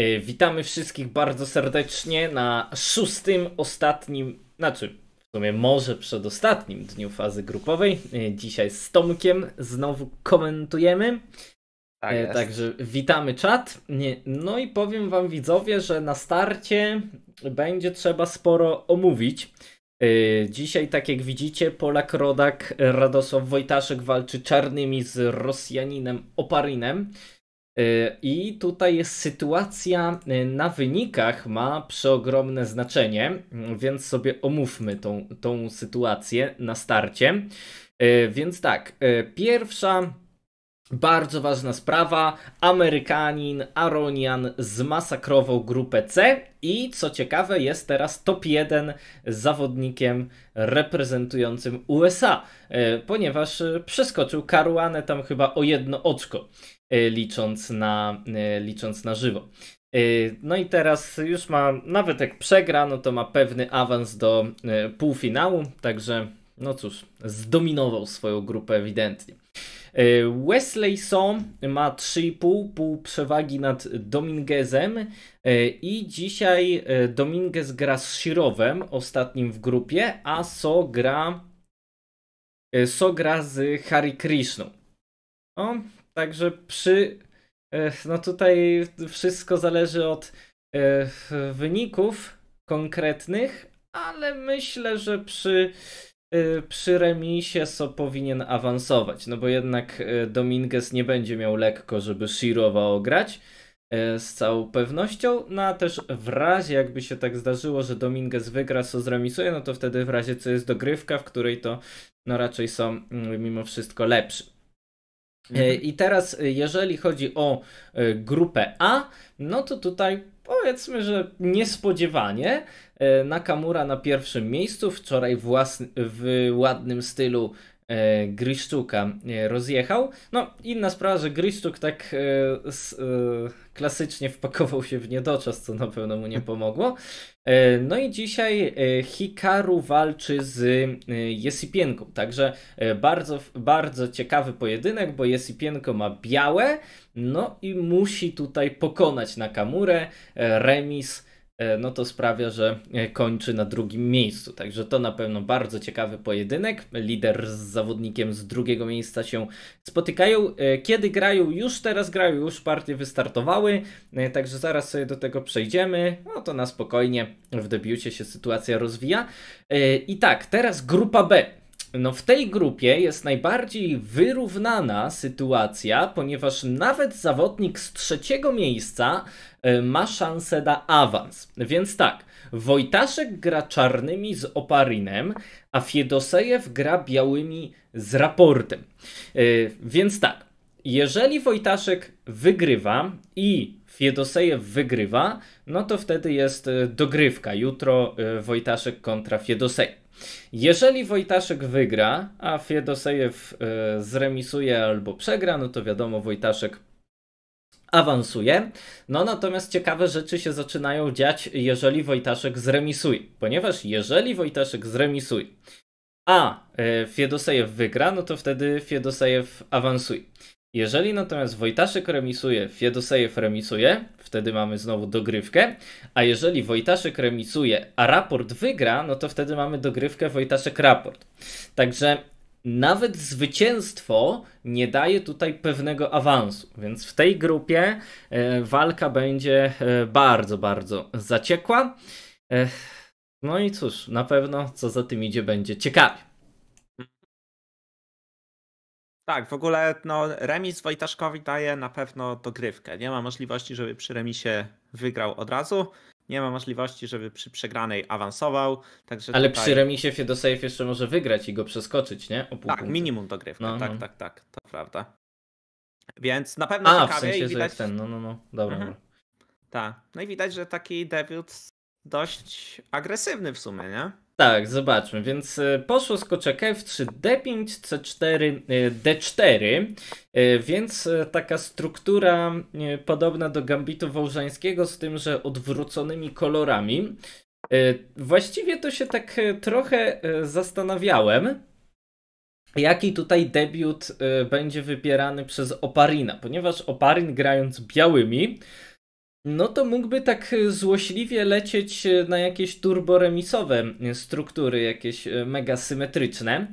E, witamy wszystkich bardzo serdecznie na szóstym, ostatnim, znaczy w sumie może przedostatnim dniu fazy grupowej. E, dzisiaj z Tomkiem znowu komentujemy. Tak e, jest. Także witamy czat. No i powiem wam widzowie, że na starcie będzie trzeba sporo omówić. Dzisiaj, tak jak widzicie, Polak Rodak Radosław Wojtaszek walczy czarnymi z Rosjaninem Oparinem. E, I tutaj jest sytuacja e, na wynikach ma przeogromne znaczenie, mm, więc sobie omówmy tą, tą sytuację na starcie. E, więc tak, pierwsza bardzo ważna sprawa. Amerykanin Aronian zmasakrował grupę C i co ciekawe jest teraz top 1 zawodnikiem reprezentującym USA, ponieważ przeskoczył Karuanę tam chyba o jedno oczko. E, licząc na, e, licząc na żywo. E, no i teraz już ma, nawet jak przegra, no to ma pewny awans do półfinału, także no cóż, zdominował swoją grupę ewidentnie. Wesley Som ma 3,5 pół przewagi nad Dominguezem i dzisiaj Dominguez gra z Shirowem, ostatnim w grupie, a So gra, so gra z Harry Krishną. O, Także przy. E, no tutaj wszystko zależy od e, wyników konkretnych, ale myślę, że przy, e, przy remisie So powinien awansować, no bo jednak Dominguez nie będzie miał lekko, żeby Shirowa ograć z całą pewnością, no a też w razie jakby się tak zdarzyło, że Dominguez wygra, So zremisuje, no to wtedy w razie co jest dogrywka, w której to no raczej są mm, mimo wszystko lepszy. E, mhm. I teraz, e, jeżeli chodzi o e, grupę A, no to tutaj powiedzmy, że niespodziewanie Nakamura na pierwszym miejscu, wczoraj własny, w ładnym stylu E, Griszczuka e, rozjechał. No, inna sprawa, że Griszczuk tak e, klasycznie wpakował się w niedoczas, co na pewno mu nie pomogło. No i dzisiaj Hikaru walczy z Jesipienką, także bardzo, bardzo ciekawy pojedynek, bo Jesipienko ma białe, no i musi tutaj pokonać na Nakamurę, remis E, no to sprawia, że e, kończy na drugim miejscu. Także to na pewno bardzo ciekawy pojedynek. Lider z zawodnikiem z drugiego miejsca się spotykają. E, kiedy grają? Już teraz grają, już partie wystartowały, także zaraz sobie do tego przejdziemy. No to na spokojnie w debiucie się sytuacja rozwija. I tak, teraz grupa B. No w tej grupie jest najbardziej wyrównana sytuacja, ponieważ nawet zawodnik z trzeciego miejsca E, ma szansę na awans. Więc tak, Wojtaszek gra czarnymi z Oparinem, a Fiedosejew gra białymi z raportem. E, więc tak, jeżeli Wojtaszek wygrywa i Fiedosejew wygrywa, no to wtedy jest e, dogrywka. Jutro Wojtaszek kontra Fiedosejew. Jeżeli Wojtaszek wygra, a Fiedosejew zremisuje albo przegra, no to wiadomo, Wojtaszek awansuje. No natomiast ciekawe rzeczy się zaczynają dziać, jeżeli Wojtaszek zremisuje, ponieważ jeżeli Wojtaszek zremisuje, a e, Fiedosejew wygra, no to wtedy Fiedosejew awansuje. Jeżeli natomiast Wojtaszek remisuje, Fiedosejew remisuje, wtedy mamy znowu dogrywkę, a jeżeli Wojtaszek remisuje, a raport wygra, no to wtedy mamy dogrywkę Wojtaszek-raport. Także nawet zwycięstwo nie daje tutaj pewnego awansu, więc w tej grupie e, walka będzie e, bardzo, bardzo zaciekła. E, no i cóż, na pewno co za tym idzie, będzie ciekawie. Tak, w ogóle no, remis Wojtaszkowi daje na pewno dogrywkę. Nie ma możliwości, żeby przy remisie wygrał od razu nie ma możliwości, żeby przy przegranej awansował. Także Ale tutaj... przy remisie się do jeszcze może wygrać i go przeskoczyć, nie? tak, punktu. minimum dogrywka, no, tak, no. tak, tak, to prawda. Więc na pewno A, w sensie, i widać... ten, no, no, no, dobra. Mhm. Tak, no i widać, że taki debiut dość agresywny w sumie, nie? Tak, zobaczmy. Więc e, poszło z koczeka w 3 D5, C4, D4. Więc e, taka struktura e, podobna do gambitu wołżańskiego, z tym, że odwróconymi kolorami. Właściwie to się tak trochę zastanawiałem, jaki tutaj debiut będzie wybierany przez Oparina, ponieważ Oparin grając białymi no to mógłby tak e, złośliwie lecieć e, na jakieś turboremisowe e, struktury, jakieś mega symetryczne.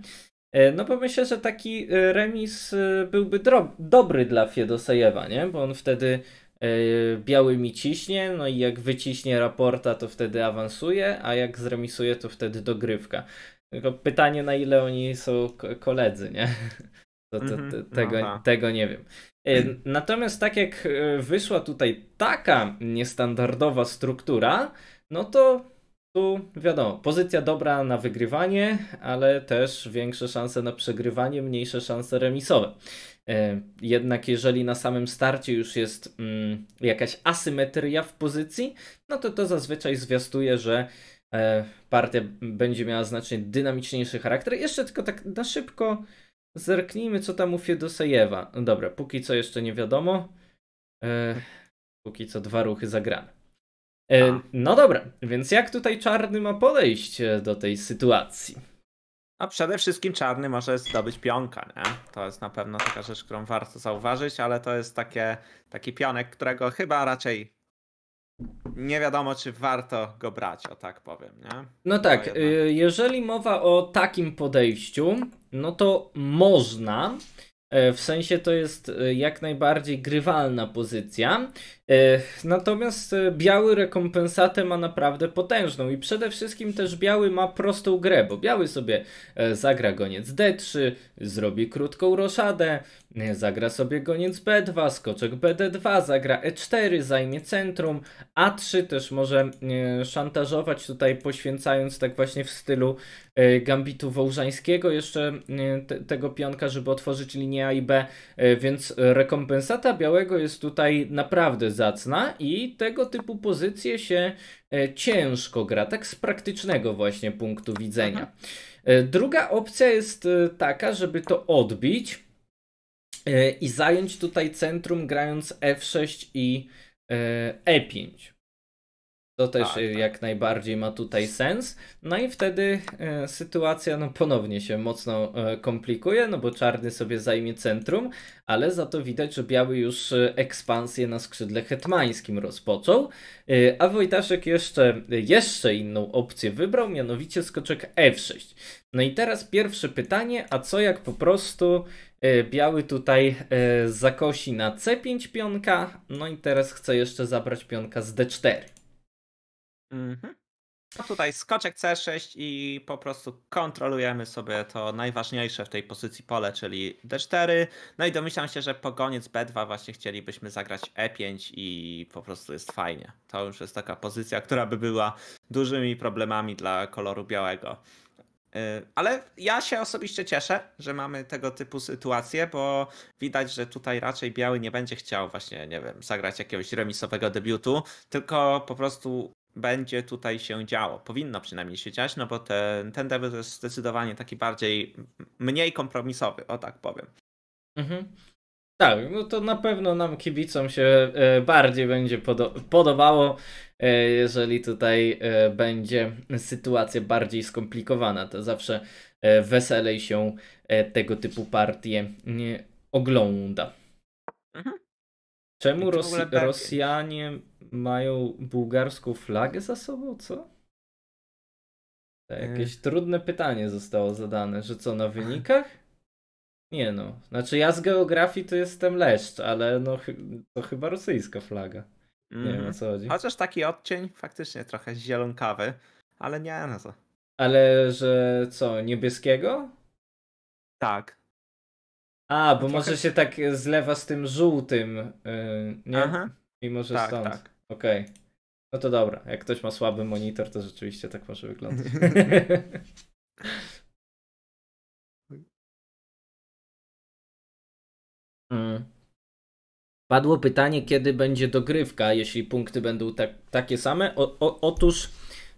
No bo myślę, że taki remis byłby dobry dla Fiedosejewa, nie? Bo on wtedy biały mi ciśnie, no i jak wyciśnie raporta, to wtedy awansuje, a jak zremisuje, to wtedy dogrywka. Tylko pytanie, na ile oni są koledzy, nie? To, to, to, mhm, tego, tego nie wiem. E, natomiast tak jak e, wyszła tutaj taka niestandardowa struktura, no to tu wiadomo, pozycja dobra na wygrywanie, ale też większe szanse na przegrywanie, mniejsze szanse remisowe. E, jednak jeżeli na samym starcie już jest mm, jakaś asymetria w pozycji, no to to zazwyczaj zwiastuje, że e, partia będzie miała znacznie dynamiczniejszy charakter. Jeszcze tylko tak na szybko Zerknijmy, co tam u Fiedosejewa. No dobra, póki co jeszcze nie wiadomo. E, póki co dwa ruchy zagrane. E, tak. no dobra, więc jak tutaj czarny ma podejść e, do tej sytuacji? A przede wszystkim czarny może zdobyć pionka, nie? To jest na pewno taka rzecz, którą warto zauważyć, ale to jest takie, taki pionek, którego chyba raczej nie wiadomo, czy warto go brać, o tak powiem, nie? No tak, no y, jeżeli mowa o takim podejściu, no to można. E, w sensie to jest e, jak najbardziej grywalna pozycja. E, natomiast biały rekompensatę ma naprawdę potężną i przede wszystkim też biały ma prostą grę, bo biały sobie zagra goniec D3, zrobi krótką roszadę, Zagra sobie goniec B2, skoczek BD2, zagra E4, zajmie centrum, A3 też może e, szantażować tutaj poświęcając tak właśnie w stylu e, gambitu wołżańskiego jeszcze e, te, tego pionka, żeby otworzyć linię A i B, więc rekompensata białego jest tutaj naprawdę zacna i tego typu pozycje się ciężko gra, tak z praktycznego właśnie punktu widzenia. Mhm. Druga opcja jest taka, żeby to odbić E, i zająć tutaj centrum grając F6 i E5. E to też tak, tak. jak tak. najbardziej ma tutaj sens. No i wtedy e, sytuacja no, ponownie się mocno komplikuje, no bo czarny sobie zajmie centrum, ale za to widać, że biały już ekspansję na skrzydle hetmańskim rozpoczął. a Wojtaszek jeszcze, jeszcze inną opcję wybrał, mianowicie skoczek F6. No i teraz pierwsze pytanie, a co jak po prostu E, biały tutaj e, zakosi na C5 pionka, no i teraz chce jeszcze zabrać pionka z D4. Mhm. No tutaj skoczek C6 i po prostu kontrolujemy sobie to najważniejsze w tej pozycji pole, czyli D4. No i domyślam się, że po koniec B2 właśnie chcielibyśmy zagrać E5 i po prostu jest fajnie. To już jest taka pozycja, która by była dużymi problemami dla koloru białego. E, ale ja się osobiście cieszę, że mamy tego typu sytuacje, bo widać, że tutaj raczej Biały nie będzie chciał właśnie, nie wiem, zagrać jakiegoś remisowego debiutu, tylko po prostu będzie tutaj się działo. Powinno przynajmniej się dziać, no bo ten, ten debiut jest zdecydowanie taki bardziej, mniej kompromisowy, o tak powiem. Mhm. Tak, no to na pewno nam kibicom się e, bardziej będzie podobało, e, jeżeli tutaj e, będzie sytuacja bardziej skomplikowana. To zawsze weselej się tego typu partie nie ogląda. Mhm. Czemu Rosy tak Rosjanie mają bułgarską flagę za sobą? Co? To jakieś trudne pytanie zostało zadane, że co na wynikach? Nie no, znaczy ja z geografii to jestem leszcz, ale no to chyba rosyjska flaga. Nie mm. wiem o mhm. co chodzi. Chociaż taki odcień faktycznie trochę zielonkawy, ale nie na co. Ale że co, niebieskiego? Tak. A, bo trochę... może się tak zlewa z tym żółtym, yy, nie? Aha. I może tak, stąd. Tak. Okej. Okay. No to dobra, jak ktoś ma słaby monitor, to rzeczywiście tak może wyglądać. Hmm. Padło pytanie, kiedy będzie dogrywka, jeśli punkty będą tak, takie same. O, o, otóż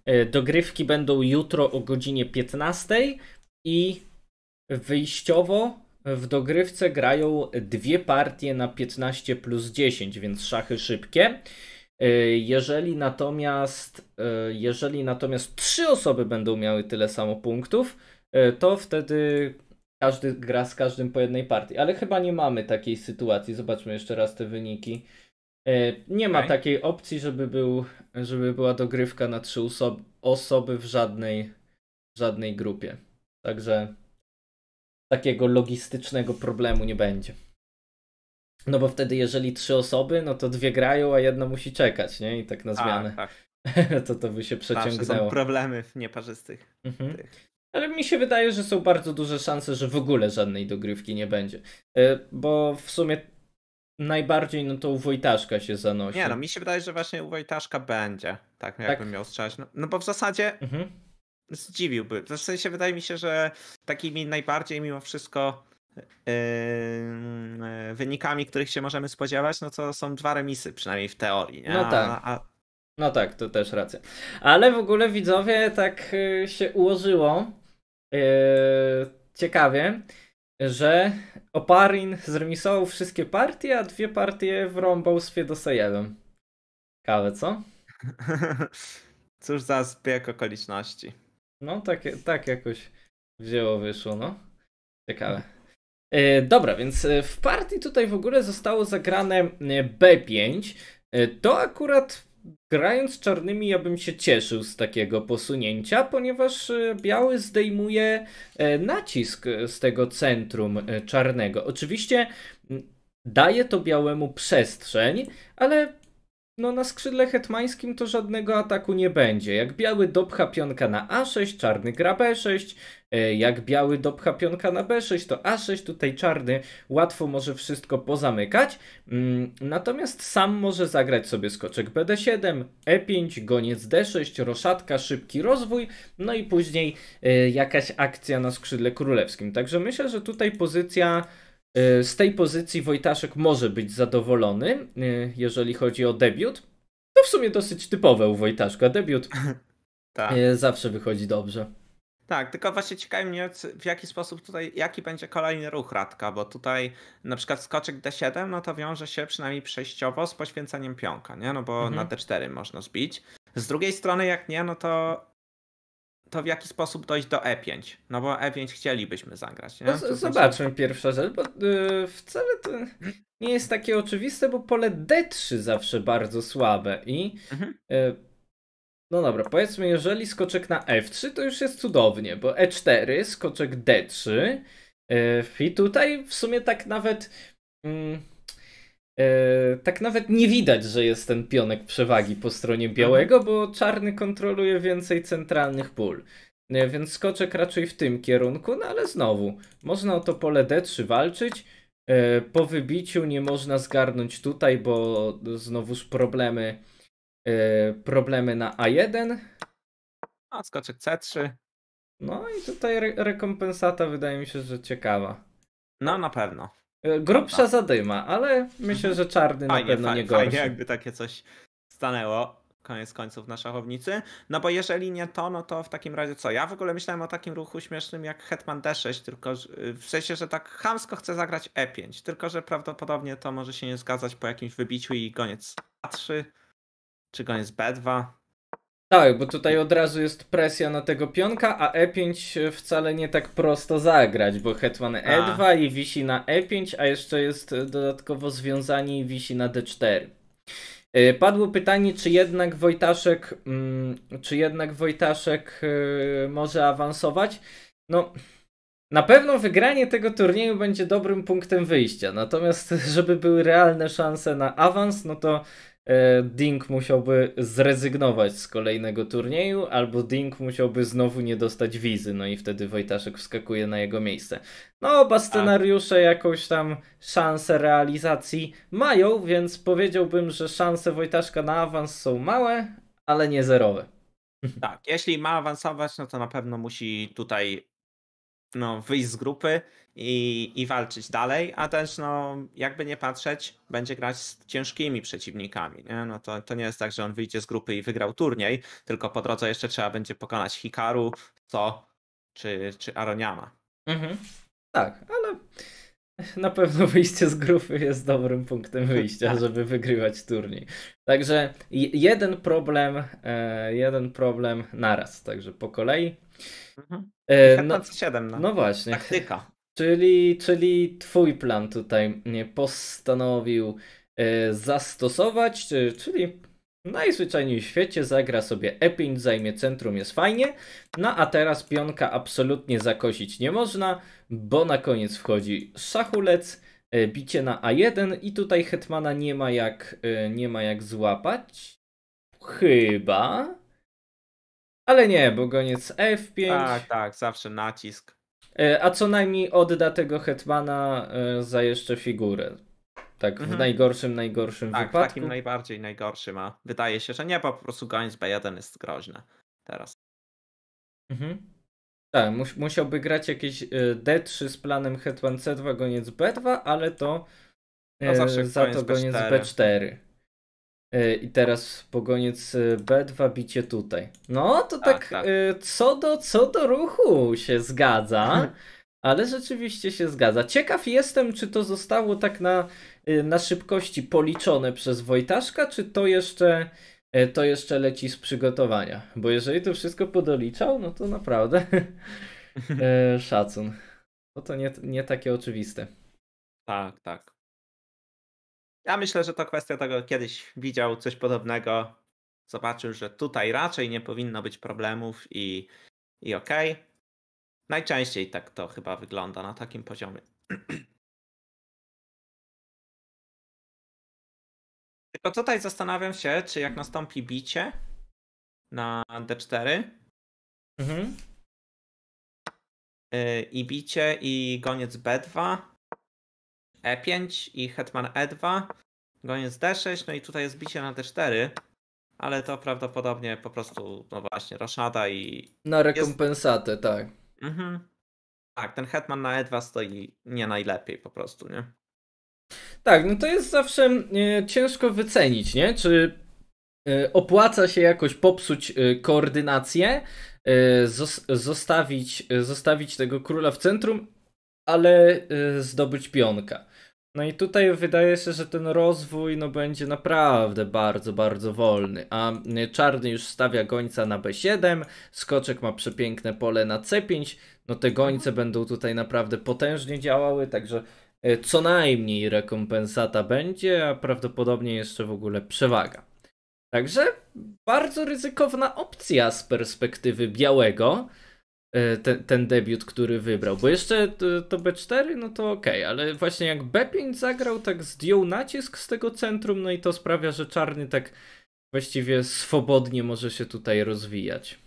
e, dogrywki będą jutro o godzinie 15 i wyjściowo w dogrywce grają dwie partie na 15 plus 10, więc szachy szybkie. E, jeżeli natomiast, e, jeżeli natomiast trzy osoby będą miały tyle samo punktów, to wtedy każdy gra z każdym po jednej partii. Ale chyba nie mamy takiej sytuacji. Zobaczmy jeszcze raz te wyniki. E, nie ma okay. takiej opcji, żeby, był, żeby była dogrywka na trzy osoby, osoby w żadnej, w żadnej grupie. Także takiego logistycznego problemu nie będzie. No bo wtedy, jeżeli trzy osoby, no to dwie grają, a jedna musi czekać, nie? I tak na tak, zmianę. A, tak. to to by się przeciągnęło. Zawsze są problemy w nieparzystych. Mhm. Ale mi się wydaje, że są bardzo duże szanse, że w ogóle żadnej dogrywki nie będzie. E, bo w sumie najbardziej no to u Wojtaszka się zanosi. Nie, no mi się wydaje, że właśnie u Wojtaszka będzie. Tak, no, jakbym tak. miał strzelać. No, no bo w zasadzie mhm. zdziwiłby. W sensie wydaje mi się, że takimi najbardziej mimo wszystko yy, wynikami, których się możemy spodziewać, no to są dwa remisy, przynajmniej w teorii. Nie? No tak. A, a... No tak, to też racja. Ale w ogóle widzowie tak się ułożyło, Yy, ciekawie, że Oparin zremisował wszystkie partie, a dwie partie wrąbał z Fiedosejewem. Ciekawe, co? Cóż za zbieg okoliczności. No, tak, tak jakoś wzięło, wyszło, no. Ciekawe. Yy, dobra, więc yy, w partii tutaj w ogóle zostało zagrane B5. To akurat grając czarnymi, ja bym się cieszył z takiego posunięcia, ponieważ e, biały zdejmuje e, nacisk z tego centrum e, czarnego. Oczywiście daje to białemu przestrzeń, ale no na skrzydle hetmańskim to żadnego ataku nie będzie. Jak biały dopcha pionka na A6, czarny gra B6, E, jak biały dopcha pionka na B6, to A6, tutaj czarny łatwo może wszystko pozamykać. Mm, natomiast sam może zagrać sobie skoczek BD7, E5, goniec D6, roszadka, szybki rozwój, no i później e, jakaś akcja na skrzydle królewskim. Także myślę, że tutaj pozycja e, z tej pozycji Wojtaszek może być zadowolony, jeżeli chodzi o debiut. To w sumie dosyć typowe u Wojtaszka. Debiut tak. zawsze wychodzi dobrze. Tak, tylko właśnie ciekawi mnie, w jaki sposób tutaj, jaki będzie kolejny ruch Radka, bo tutaj na przykład skoczek D7, no to wiąże się przynajmniej przejściowo z poświęcaniem pionka, nie? No bo mhm. na D4 można zbić. Z drugiej strony, jak nie, no to to w jaki sposób dojść do E5? No bo E5 chcielibyśmy zagrać. Nie? No, z- znaczy- zobaczmy pierwsza rzecz, bo yy, wcale to nie jest takie oczywiste, bo pole D3 zawsze bardzo słabe i mhm. yy, no dobra, powiedzmy, jeżeli skoczek na F3, to już jest cudownie, bo E4, skoczek D3 yy, i tutaj w sumie tak nawet... Yy, tak nawet nie widać, że jest ten pionek przewagi po stronie mhm. białego, bo czarny kontroluje więcej centralnych pól. Y, więc skoczek raczej w tym kierunku, no ale znowu, można o to pole D3 walczyć. Y, po wybiciu nie można zgarnąć tutaj, bo znowuż problemy Y, problemy na A1. A skoczek C3. No i tutaj re rekompensata wydaje mi się, że ciekawa. No na pewno. Y, grubsza zadyma, ale myślę, mhm. że czarny fajnie, na pewno nie gorszy. Fajnie jakby takie coś stanęło, koniec końców na szachownicy. No bo jeżeli nie to, no to w takim razie co? Ja w ogóle myślałem o takim ruchu śmiesznym jak Hetman D6, tylko y, w sensie, że tak hamsko chcę zagrać E5, tylko że prawdopodobnie to może się nie zgadzać po jakimś wybiciu i koniec A3 czy jest B2? Tak, bo tutaj od razu jest presja na tego pionka, a E5 wcale nie tak prosto zagrać, bo hetman E2 a. E i wisi na E5, a jeszcze jest e, dodatkowo związanie i wisi na D4. E, padło pytanie, czy jednak Wojtaszek, mm, czy jednak Wojtaszek może awansować. No, na pewno wygranie tego turnieju będzie dobrym punktem wyjścia. Natomiast, żeby były realne szanse na awans, no to E, Ding musiałby zrezygnować z kolejnego turnieju, albo Ding musiałby znowu nie dostać wizy, no i wtedy Wojtaszek wskakuje na jego miejsce. No, oba tak. scenariusze jakąś tam szansę realizacji mają, więc powiedziałbym, że szanse Wojtaszka na awans są małe, ale nie zerowe. Tak, jeśli ma awansować, no to na pewno musi tutaj no, wyjść z grupy i, i walczyć dalej, a też no, jakby nie patrzeć, będzie grać z ciężkimi przeciwnikami. Nie? No to, to nie jest tak, że on wyjdzie z grupy i wygrał turniej, tylko po drodze jeszcze trzeba będzie pokonać Hikaru, Co czy, czy Aroniama. Mhm. Tak, ale na pewno wyjście z grupy jest dobrym punktem wyjścia, tak. żeby wygrywać turniej. Także jeden problem, e, jeden problem naraz, także po kolei. Mhm. E, tak no, 7 no. no właśnie. Taktyka. Czyli, czyli twój plan tutaj postanowił e, zastosować, e, czyli najzwyczajniej w świecie zagra sobie E5, zajmie centrum, jest fajnie. No a teraz pionka absolutnie zakosić nie można, bo na koniec wchodzi szachulec, e, bicie na A1 i tutaj hetmana nie ma jak, nie ma jak złapać. Chyba. Ale nie, bo goniec F5. Tak, tak, zawsze nacisk. E, a co najmniej odda tego hetmana e, za jeszcze figurę. Tak, w mhm. najgorszym, najgorszym tak, wypadku. Tak, takim najbardziej najgorszym, a wydaje się, że nie, po prostu goniec B1 jest groźny teraz. Mhm. Tak, mus musiałby grać jakieś e, D3 z planem hetman C2, goniec B2, ale to no zawsze za to goniec B4. B4. E, I teraz pogoniec e, B2 bicie tutaj. No to tak, tak, tak. E, co, do, co do ruchu się zgadza, ale rzeczywiście się zgadza. Ciekaw jestem, czy to zostało tak na, na szybkości policzone przez Wojtaszka, czy to jeszcze, to jeszcze leci z przygotowania. Bo jeżeli to wszystko podoliczał, no to naprawdę szacun. Bo no to nie, nie takie oczywiste. Tak, tak. Ja myślę, że to kwestia tego, kiedyś widział coś podobnego, zobaczył, że tutaj raczej nie powinno być problemów i, i okej. Okay. Najczęściej tak to chyba wygląda na takim poziomie. Tylko tutaj zastanawiam się, czy jak nastąpi bicie na D4 mhm. Y, i bicie i goniec B2, E5 i hetman E2, goniec D6, no i tutaj jest bicie na D4, ale to prawdopodobnie po prostu, no właśnie, roszada i... Na rekompensatę, jest... tak. Mhm. Tak, ten hetman na E2 stoi nie najlepiej po prostu, nie? Tak, no to jest zawsze e, ciężko wycenić, nie? Czy e, opłaca się jakoś popsuć e, koordynację, zos zostawić, zostawić tego króla w centrum, ale zdobyć pionka. No i tutaj wydaje się, że ten rozwój no, będzie naprawdę bardzo, bardzo wolny. A y, czarny już stawia gońca na B7, skoczek ma przepiękne pole na C5. No te gońce będą tutaj naprawdę potężnie działały, także y, co najmniej rekompensata będzie, a prawdopodobnie jeszcze w ogóle przewaga. Także bardzo ryzykowna opcja z perspektywy białego. E, ten, ten debiut, który wybrał. Bo jeszcze to, to B4, no to okej, okay, ale właśnie jak B5 zagrał, tak zdjął nacisk z tego centrum, no i to sprawia, że czarny tak właściwie swobodnie może się tutaj rozwijać.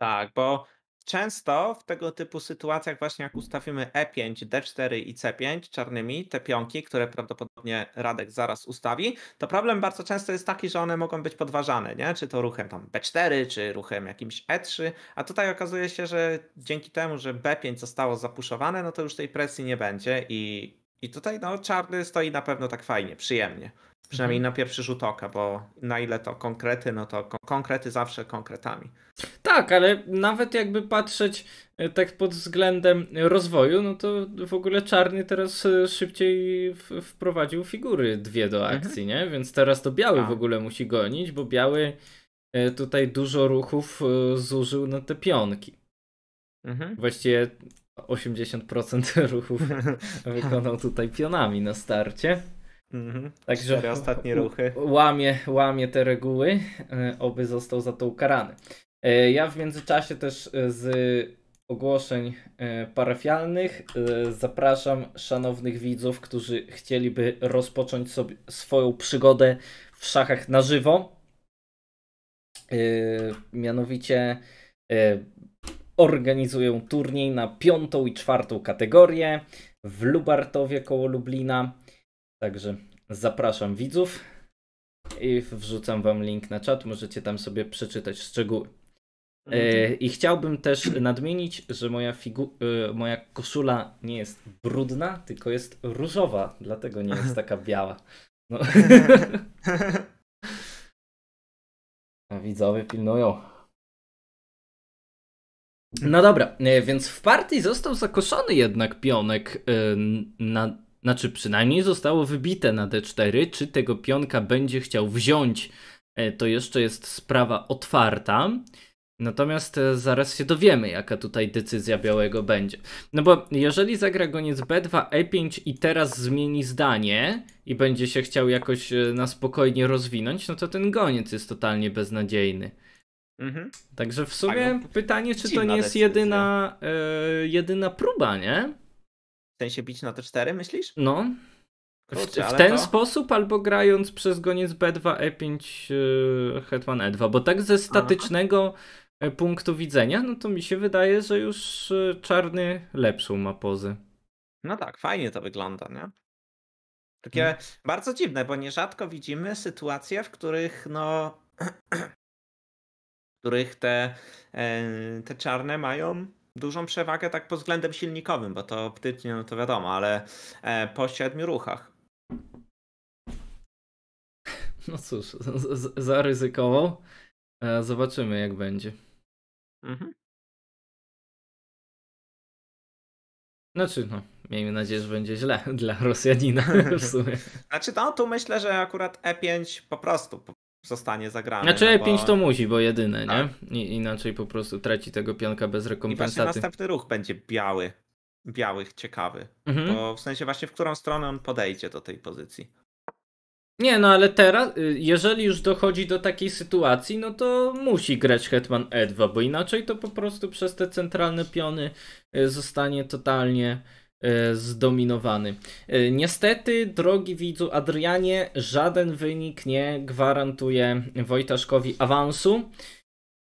Tak, bo często w tego typu sytuacjach, właśnie jak ustawimy E5, D4 i C5 czarnymi, te pionki, które prawdopodobnie Radek zaraz ustawi, to problem bardzo często jest taki, że one mogą być podważane, nie? czy to ruchem tam B4, czy ruchem jakimś E3, a tutaj okazuje się, że dzięki temu, że B5 zostało zapuszowane, no to już tej presji nie będzie i, i tutaj no, czarny stoi na pewno tak fajnie, przyjemnie. Przynajmniej mhm. na pierwszy rzut oka, bo na ile to konkrety, no to konkrety zawsze konkretami. Tak, ale nawet jakby patrzeć e, tak pod względem rozwoju, no to w ogóle czarny teraz e, szybciej wprowadził figury dwie do mhm. akcji, mhm. nie? Więc teraz to biały A. Tak. w ogóle musi gonić, bo biały e, tutaj dużo ruchów zużył na te pionki. Mhm. Właściwie 80% ruchów wykonał tutaj pionami na starcie. Mhm. Także Cztery ostatnie ruchy. Łamie, łamie te reguły, e, oby został za to ukarany. E, ja w międzyczasie też e, z ogłoszeń parafialnych zapraszam szanownych widzów, którzy chcieliby rozpocząć sobie swoją przygodę w szachach na żywo. Mianowicie organizuję turniej na piątą i czwartą kategorię w Lubartowie koło Lublina. Także zapraszam widzów i wrzucam wam link na czat, możecie tam sobie przeczytać szczegóły. E, I chciałbym też nadmienić, że moja, figu- e, moja koszula nie jest brudna, tylko jest różowa, dlatego nie jest taka biała. No. A widzowie pilnują. No dobra, e, więc w partii został zakoszony jednak pionek na znaczy przynajmniej zostało wybite na D4. Czy tego pionka będzie chciał wziąć, e, to jeszcze jest sprawa otwarta. Natomiast e, zaraz się dowiemy, jaka tutaj decyzja białego będzie. No bo jeżeli zagra goniec B2, E5 i teraz zmieni zdanie i będzie się chciał jakoś e, na spokojnie rozwinąć, no to ten goniec jest totalnie beznadziejny. Mhm. Także w sumie pytanie, czy to nie jest jedyna, yy, jedyna próba, nie? W sensie bić na te cztery, myślisz? No. Kurczę, w, ten to... sposób albo grając przez goniec B2, E5, e, Hetman E2, bo tak ze statycznego Aha. E, punktu widzenia, no to mi się wydaje, że już e, czarny lepszą ma pozy. No tak, fajnie to wygląda, nie? Takie hmm. bardzo dziwne, bo nierzadko widzimy sytuacje, w których no. w których te, te czarne mają dużą przewagę tak pod względem silnikowym, bo to optycznie no to wiadomo, ale e, po siedmiu ruchach. No cóż, zaryzykował. E, zobaczymy jak będzie. Mhm. Znaczy, no, miejmy nadzieję, że będzie źle dla Rosjanina w sumie. Znaczy, no, tu myślę, że akurat E5 po prostu zostanie zagrane. Znaczy no bo... 5 to musi, bo jedyne, tak. nie? I, inaczej po prostu traci tego pionka bez rekompensaty. I następny ruch będzie biały, białych ciekawy. Mhm. Bo w sensie właśnie w którą stronę on podejdzie do tej pozycji. Nie, no ale teraz, y, jeżeli już dochodzi do takiej sytuacji, no to musi grać Hetman E2, bo inaczej to po prostu przez te centralne piony y, zostanie totalnie E, zdominowany. E, niestety, drogi widzu Adrianie, żaden wynik nie gwarantuje Wojtaszkowi awansu.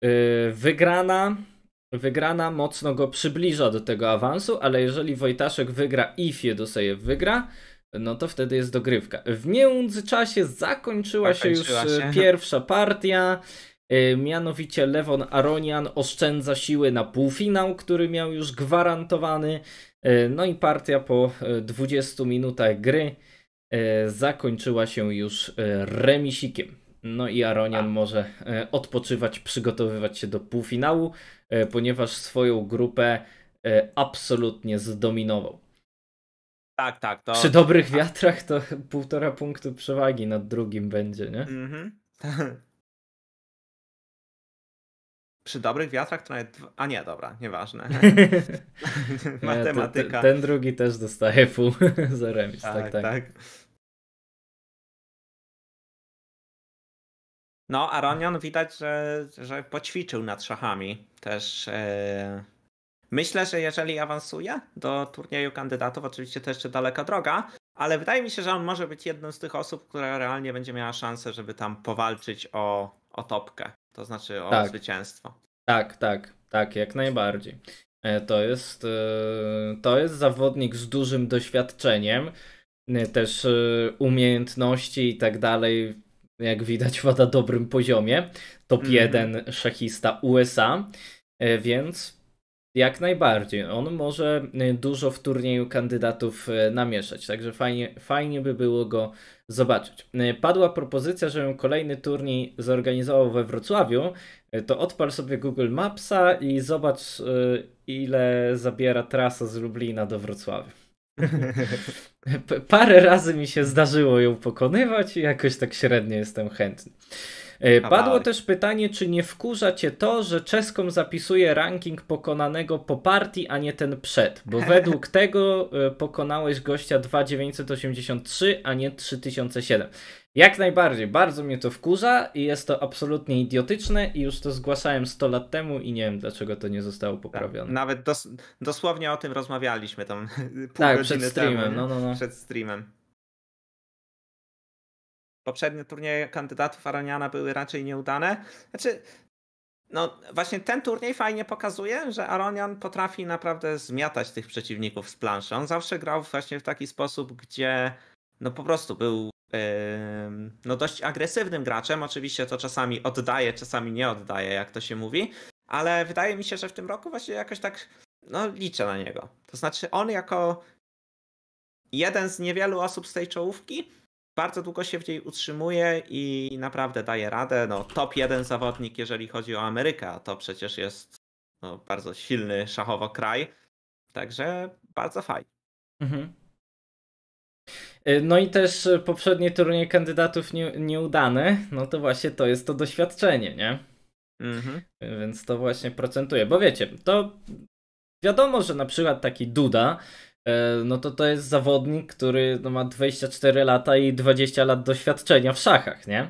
E, wygrana, wygrana mocno go przybliża do tego awansu, ale jeżeli Wojtaszek wygra i Fiedosejew wygra, no to wtedy jest dogrywka. W międzyczasie zakończyła, zakończyła się już się. pierwsza partia. Mianowicie Lewon Aronian oszczędza siły na półfinał, który miał już gwarantowany. E, no i partia po 20 e, minutach gry e, zakończyła się już remisikiem. No i Aronian A. Tak. może odpoczywać, przygotowywać się do półfinału, ponieważ swoją grupę absolutnie zdominował. Tak, tak. To... Przy dobrych wiatrach to półtora punktu przewagi nad drugim będzie, nie? Mhm. Przy dobrych wiatrach to nawet. A nie, dobra, nieważne. Matematyka. Ten, ten, drugi też dostaje pół za remis. Tak, tak. tak. tak. No, Aronion widać, że, że poćwiczył nad szachami też. E, myślę, że jeżeli awansuje do turnieju kandydatów, oczywiście to jeszcze daleka droga, ale wydaje mi się, że on może być jedną z tych osób, która realnie będzie miała szansę, żeby tam powalczyć o, o topkę to znaczy o tak. zwycięstwo. Tak, tak, tak, jak najbardziej. E, to jest, e, to jest zawodnik z dużym doświadczeniem, e, też umiejętności i tak dalej, jak widać, wada dobrym poziomie. Top mm. 1 szachista USA, więc jak najbardziej. On może y, dużo w turnieju kandydatów y, namieszać, także fajnie, fajnie by było go zobaczyć. Y, padła propozycja, żebym kolejny turniej zorganizował we Wrocławiu. To odpal sobie Google Mapsa i zobacz, ile zabiera trasa z Lublina do Wrocławia. Parę razy mi się zdarzyło ją pokonywać i jakoś tak średnio jestem chętny. E, padło też pytanie, czy nie wkurza cię to, że czeską zapisuje ranking pokonanego po partii, a nie ten przed, bo według tego e, pokonałeś gościa 2983, a nie 3007. Jak najbardziej, bardzo mnie to wkurza i jest to absolutnie idiotyczne i już to zgłaszałem 100 lat temu i nie wiem dlaczego to nie zostało tak, poprawione. Nawet dos dosłownie o tym rozmawialiśmy tam pół tak, godziny przed streamem, temu, no, no, no. przed streamem poprzednie turnieje kandydatów Aroniana były raczej nieudane. Znaczy, no właśnie ten turniej fajnie pokazuje, że Aronian potrafi naprawdę zmiatać tych przeciwników z planszy. On zawsze grał właśnie w taki sposób, gdzie no po prostu był yy, no dość agresywnym graczem. Oczywiście to czasami oddaje, czasami nie oddaje, jak to się mówi, ale wydaje mi się, że w tym roku właśnie jakoś tak no liczę na niego. To znaczy on jako jeden z niewielu osób z tej czołówki bardzo długo się w niej utrzymuje i naprawdę daje radę. No, top jeden zawodnik, jeżeli chodzi o Amerykę, to przecież jest no, bardzo silny szachowo kraj. Także bardzo fajnie. Mhm. Y, no i też poprzednie turniej kandydatów nie, no to właśnie to jest to doświadczenie, nie? Mhm. Więc to właśnie procentuje, bo wiecie, to wiadomo, że na przykład taki Duda E, no to to jest zawodnik, który no, ma 24 lata i 20 lat doświadczenia w szachach, nie?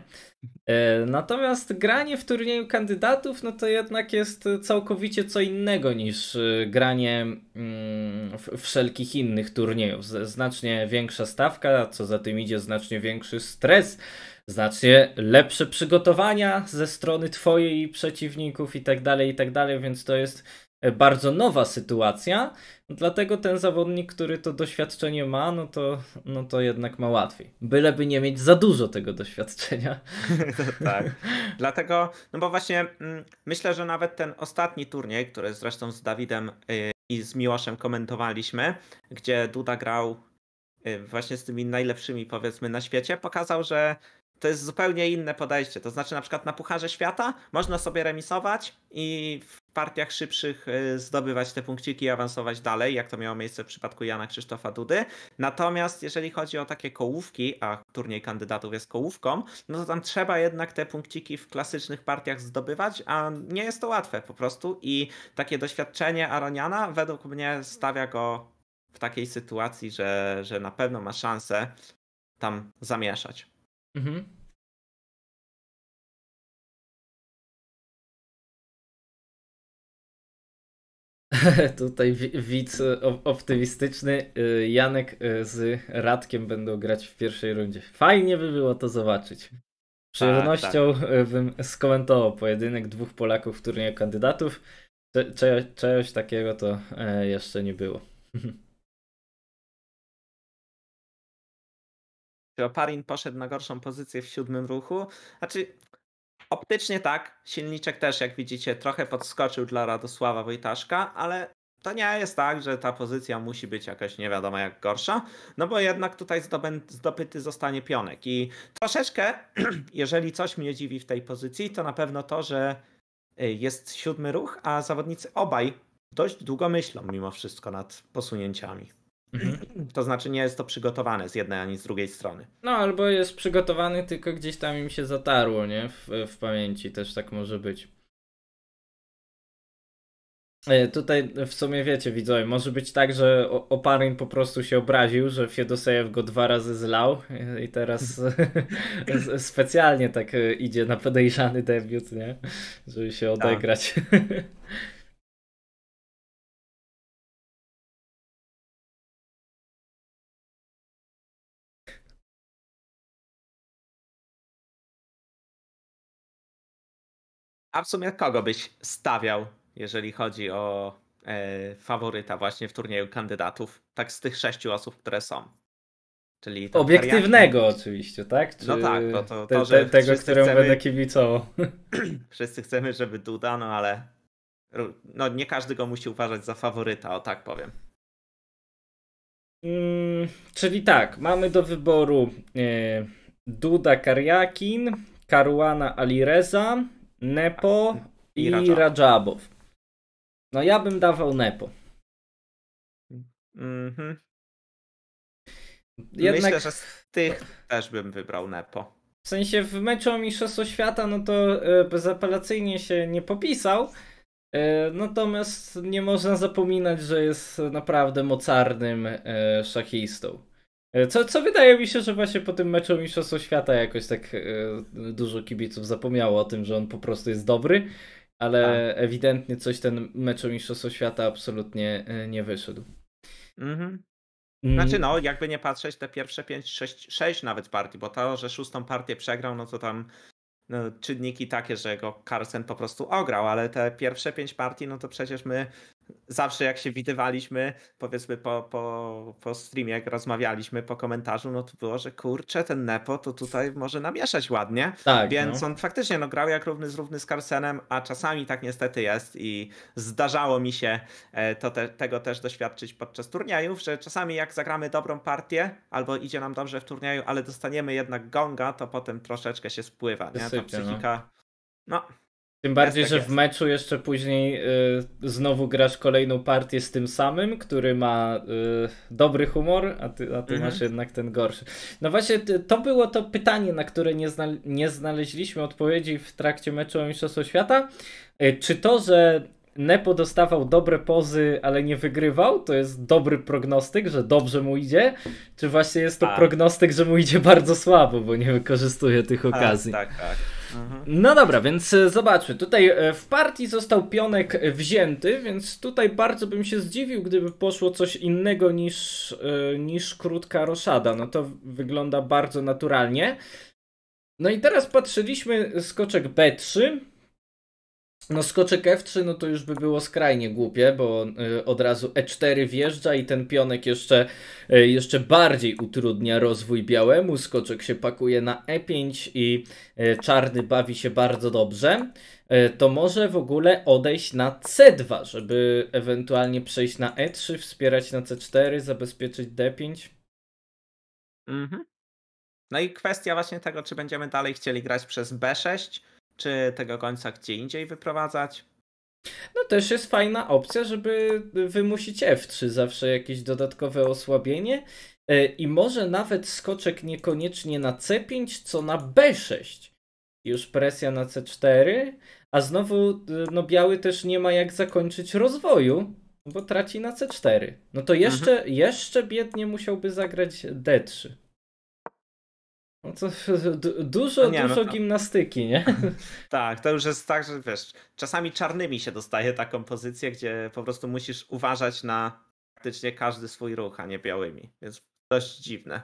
E, natomiast granie w turnieju kandydatów, no to jednak jest całkowicie co innego niż e, granie mm, w wszelkich innych turniejów. Znacznie większa stawka, co za tym idzie, znacznie większy stres, znacznie lepsze przygotowania ze strony twojej i przeciwników i tak dalej, i tak dalej, więc to jest E, bardzo nowa sytuacja, dlatego ten zawodnik, który to doświadczenie ma, no to, no to jednak ma łatwiej. Byleby nie mieć za dużo tego doświadczenia. tak. Dlatego, no bo właśnie mm, myślę, że nawet ten ostatni turniej, który zresztą z Dawidem y, i z Miłoszem komentowaliśmy, gdzie Duda grał y, właśnie z tymi najlepszymi powiedzmy na świecie, pokazał, że to jest zupełnie inne podejście. To znaczy, na przykład na Pucharze Świata można sobie remisować i w partiach szybszych y, zdobywać te punkciki i awansować dalej, jak to miało miejsce w przypadku Jana Krzysztofa Dudy. Natomiast jeżeli chodzi o takie kołówki, a turniej kandydatów jest kołówką, no to tam trzeba jednak te punkciki w klasycznych partiach zdobywać, a nie jest to łatwe po prostu i takie doświadczenie Aroniana według mnie stawia go w takiej sytuacji, że, że na pewno ma szansę tam zamieszać. Mhm. Tutaj widz optymistyczny y, Janek y, z Radkiem będą grać w pierwszej rundzie. Fajnie by było to zobaczyć. Z tak, przyjemnością tak. Y, bym skomentował pojedynek dwóch Polaków w turnieju kandydatów. czegoś takiego to e, jeszcze nie było. Parin poszedł na gorszą pozycję w siódmym ruchu. Znaczy, optycznie tak, silniczek też, jak widzicie, trochę podskoczył dla Radosława Wojtaszka, ale to nie jest tak, że ta pozycja musi być jakaś nie wiadomo jak gorsza, no bo jednak tutaj zdobyty zostanie pionek. I troszeczkę, jeżeli coś mnie dziwi w tej pozycji, to na pewno to, że y, jest siódmy ruch, a zawodnicy obaj dość długo myślą mimo wszystko nad posunięciami. Mhm. To znaczy nie jest to przygotowane z jednej ani z drugiej strony. No albo jest przygotowany, tylko gdzieś tam im się zatarło, nie? W, w pamięci też tak może być. E, tutaj w sumie wiecie, widzowie, może być tak, że Oparin po prostu się obraził, że Fiedosejew go dwa razy zlał e, i teraz specjalnie tak e, idzie na podejrzany debiut, nie? Żeby się tak. odegrać. A w sumie kogo byś stawiał, jeżeli chodzi o e, faworyta właśnie w turnieju kandydatów? Tak z tych sześciu osób, które są. Czyli Obiektywnego oczywiście, tak? Czy no tak, bo to, to, te, te, tego, którego chcemy... będę kibicował. wszyscy chcemy, żeby Duda, no ale no, nie każdy go musi uważać za faworyta, o tak powiem. Mm, czyli tak, mamy do wyboru e, Duda Kariakin, Karuana Alireza, Nepo tak, i, i Rajabow. No ja bym dawał Nepo. Mhm. Jednak... Myślę, że z tych też bym wybrał Nepo. W sensie w meczu o Mistrzostwo Świata, no to e, bezapelacyjnie się nie popisał. E, natomiast nie można zapominać, że jest naprawdę mocarnym e, szachistą. E, co, co wydaje mi się, że właśnie po tym meczu Mistrzostwa Świata jakoś tak e, dużo kibiców zapomniało o tym, że on po prostu jest dobry, ale tak. ewidentnie coś ten meczu Mistrzostwa Świata absolutnie e, nie wyszedł. Mhm. Mm. Znaczy no, jakby nie patrzeć, te pierwsze 5, 6, 6 nawet partii, bo to, że szóstą partię przegrał, no to tam no, czynniki takie, że go Carlsen po prostu ograł, ale te pierwsze pięć partii, no to przecież my zawsze jak się widywaliśmy, powiedzmy po, po, po streamie, jak rozmawialiśmy, po komentarzu, no to było, że kurczę, ten Nepo to tutaj może namieszać ładnie. Tak, Więc no. on faktycznie no, grał jak równy z równy z Carsenem, a czasami tak niestety jest i zdarzało mi się e, to te, tego też doświadczyć podczas turniejów, że czasami jak zagramy dobrą partię albo idzie nam dobrze w turnieju, ale dostaniemy jednak gonga, to potem troszeczkę się spływa. nie? Ta no. psychika... no tym bardziej, tak, że jest. w meczu jeszcze później y, znowu grasz kolejną partię z tym samym, który ma y, dobry humor, a ty, a ty mhm. masz jednak ten gorszy. No właśnie, to było to pytanie, na które nie, nie znaleźliśmy odpowiedzi w trakcie meczu o Mistrzostwo Świata. Y, czy to, że Nepo dostawał dobre pozy, ale nie wygrywał, to jest dobry prognostyk, że dobrze mu idzie, czy właśnie jest to a. Tak. prognostyk, że mu idzie bardzo słabo, bo nie wykorzystuje tych tak, okazji? A, tak, tak. No dobra, więc e, zobaczmy. Tutaj e, w partii został pionek wzięty, więc tutaj bardzo bym się zdziwił, gdyby poszło coś innego niż, e, niż krótka roszada. No to wygląda bardzo naturalnie. No i teraz patrzyliśmy skoczek B3. No skoczek F3 no to już by było skrajnie głupie, bo y, od razu E4 wjeżdża i ten pionek jeszcze, y, jeszcze bardziej utrudnia rozwój białemu. Skoczek się pakuje na E5 i y, czarny bawi się bardzo dobrze. To może w ogóle odejść na C2, żeby ewentualnie przejść na E3, wspierać na C4, zabezpieczyć D5. Mhm. No i kwestia właśnie tego, czy będziemy dalej chcieli grać przez B6, czy tego końca gdzie indziej wyprowadzać. No też jest fajna opcja, żeby wymusić F3 zawsze jakieś dodatkowe osłabienie e, i może nawet skoczek niekoniecznie na C5, co na B6. Już presja na C4, a znowu e, no biały też nie ma jak zakończyć rozwoju, bo traci na C4. No to mhm. jeszcze, mhm. jeszcze biednie musiałby zagrać D3. No to dużo, nie, no dużo no to... gimnastyki, nie? tak, to już jest tak, że wiesz, czasami czarnymi się dostaje taką pozycję, gdzie po prostu musisz uważać na praktycznie każdy swój ruch, a nie białymi, więc dość dziwne.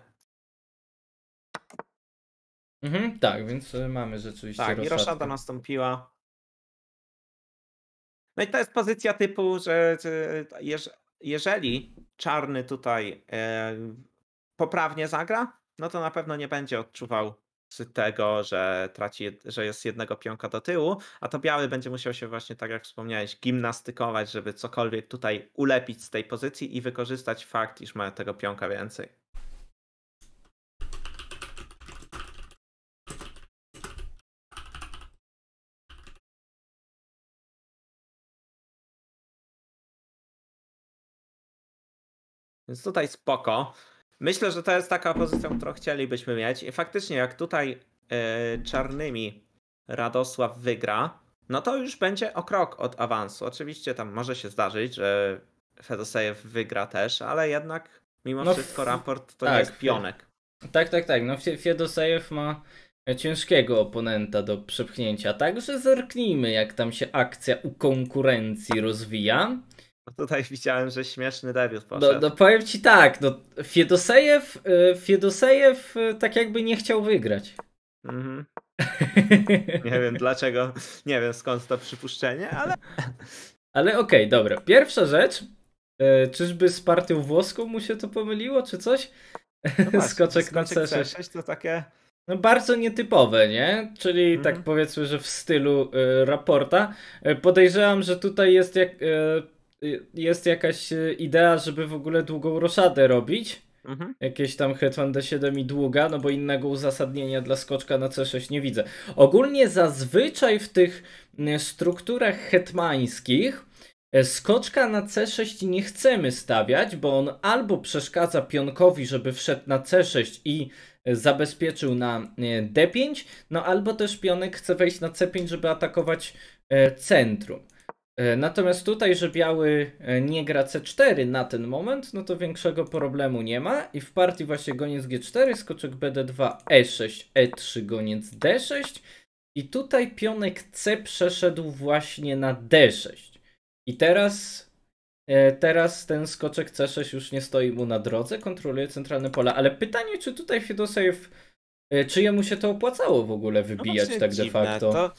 Mhm, tak, więc y, mamy rzeczywiście Tak, i roszada nastąpiła. No i to jest pozycja typu, że jeżeli czarny tutaj e, poprawnie zagra, no to na pewno nie będzie odczuwał tego, że traci, że jest jednego pionka do tyłu, a to biały będzie musiał się właśnie, tak jak wspomniałeś, gimnastykować, żeby cokolwiek tutaj ulepić z tej pozycji i wykorzystać fakt, iż ma tego pionka więcej. Więc tutaj spoko. Myślę, że to jest taka pozycja, którą chcielibyśmy mieć. I faktycznie, jak tutaj yy, czarnymi Radosław wygra, no to już będzie o krok od awansu. Oczywiście tam może się zdarzyć, że Fedosejew wygra też, ale jednak mimo no, wszystko raport to tak, nie jest pionek. Tak, tak, tak. No Fedosejew ma ciężkiego oponenta do przepchnięcia. Także zerknijmy, jak tam się akcja u konkurencji rozwija. No tutaj widziałem, że śmieszny debiut poszedł. No, no powiem ci tak, no Fiedosejew, y, Fiedosejew y, tak jakby nie chciał wygrać. Mhm. nie wiem dlaczego, nie wiem skąd to przypuszczenie, ale... Ale okej, okay, dobra. Pierwsza rzecz, y, czyżby z partią włoską mu się to pomyliło, czy coś? No właśnie, skoczek na C6. C6 to takie... No bardzo nietypowe, nie? Czyli mm -hmm. tak powiedzmy, że w stylu y, raporta. Podejrzewam, że tutaj jest jak... Y, Y, jest jakaś y, idea, żeby w ogóle długą roszadę robić. Mhm. Jakieś tam Hetman D7 i długa, no bo innego uzasadnienia dla skoczka na C6 nie widzę. Ogólnie zazwyczaj w tych y, strukturach hetmańskich skoczka na C6 nie chcemy stawiać, bo on albo przeszkadza pionkowi, żeby wszedł na C6 i zabezpieczył na D5, no albo też pionek chce wejść na C5, żeby atakować centrum. E, natomiast tutaj, że biały e, nie gra C4 na ten moment, no to większego problemu nie ma i w partii właśnie goniec G4, skoczek BD2, E6, E3, goniec D6 i tutaj pionek C przeszedł właśnie na D6. I teraz e, Teraz ten skoczek C6 już nie stoi mu na drodze, kontroluje centralne pola, ale pytanie, czy tutaj Fidosejew, czy jemu się to opłacało w ogóle no wybijać no tak de facto? To,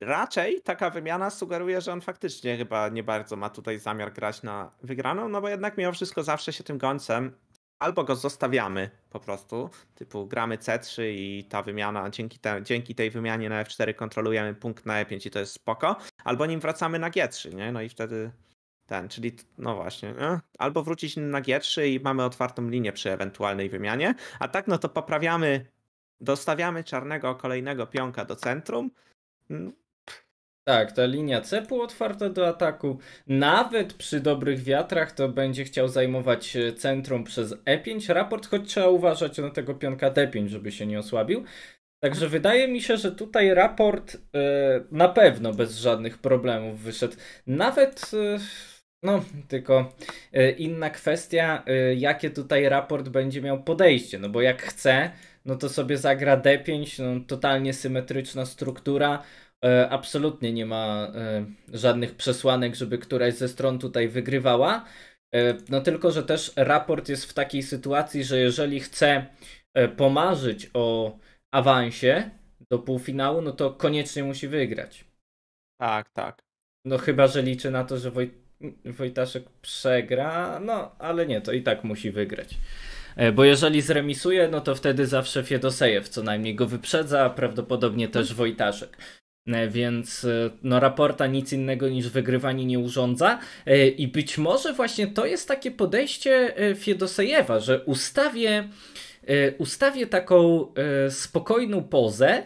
raczej taka wymiana sugeruje, że on faktycznie chyba nie bardzo ma tutaj zamiar grać na wygraną, no bo jednak mimo wszystko zawsze się tym gońcem albo go zostawiamy po prostu, typu gramy C3 i ta wymiana, dzięki, te, dzięki tej wymianie na F4 kontrolujemy punkt na E5 i to jest spoko, albo nim wracamy na G3, nie? No i wtedy ten, czyli no właśnie, nie? albo wrócić na G3 i mamy otwartą linię przy ewentualnej wymianie, a tak no to poprawiamy, dostawiamy czarnego kolejnego pionka do centrum, tak, ta linia cepu otwarta do ataku. Nawet przy dobrych wiatrach to będzie chciał zajmować e, centrum przez E5 raport, choć trzeba uważać na tego pionka D5, żeby się nie osłabił. Także wydaje mi się, że tutaj raport e, na pewno bez żadnych problemów wyszedł. Nawet. E, no, tylko inna kwestia, jakie tutaj raport będzie miał podejście. No bo jak chce, no to sobie zagra D5, no, totalnie symetryczna struktura E, absolutnie nie ma e, żadnych przesłanek, żeby któraś ze stron tutaj wygrywała. E, no tylko, że też raport jest w takiej sytuacji, że jeżeli chce pomarzyć o awansie do półfinału, no to koniecznie musi wygrać. Tak, tak. No chyba, że liczy na to, że Woj... Wojtaszek przegra, no ale nie, to i tak musi wygrać. Bo jeżeli zremisuje, no to wtedy zawsze Fiedosejew co najmniej go wyprzedza, a prawdopodobnie też Wojtaszek. E, więc e, no, raporta nic innego niż wygrywanie nie urządza. E, I być może właśnie to jest takie podejście Fiedosejewa, że ustawię, ustawię taką spokojną pozę.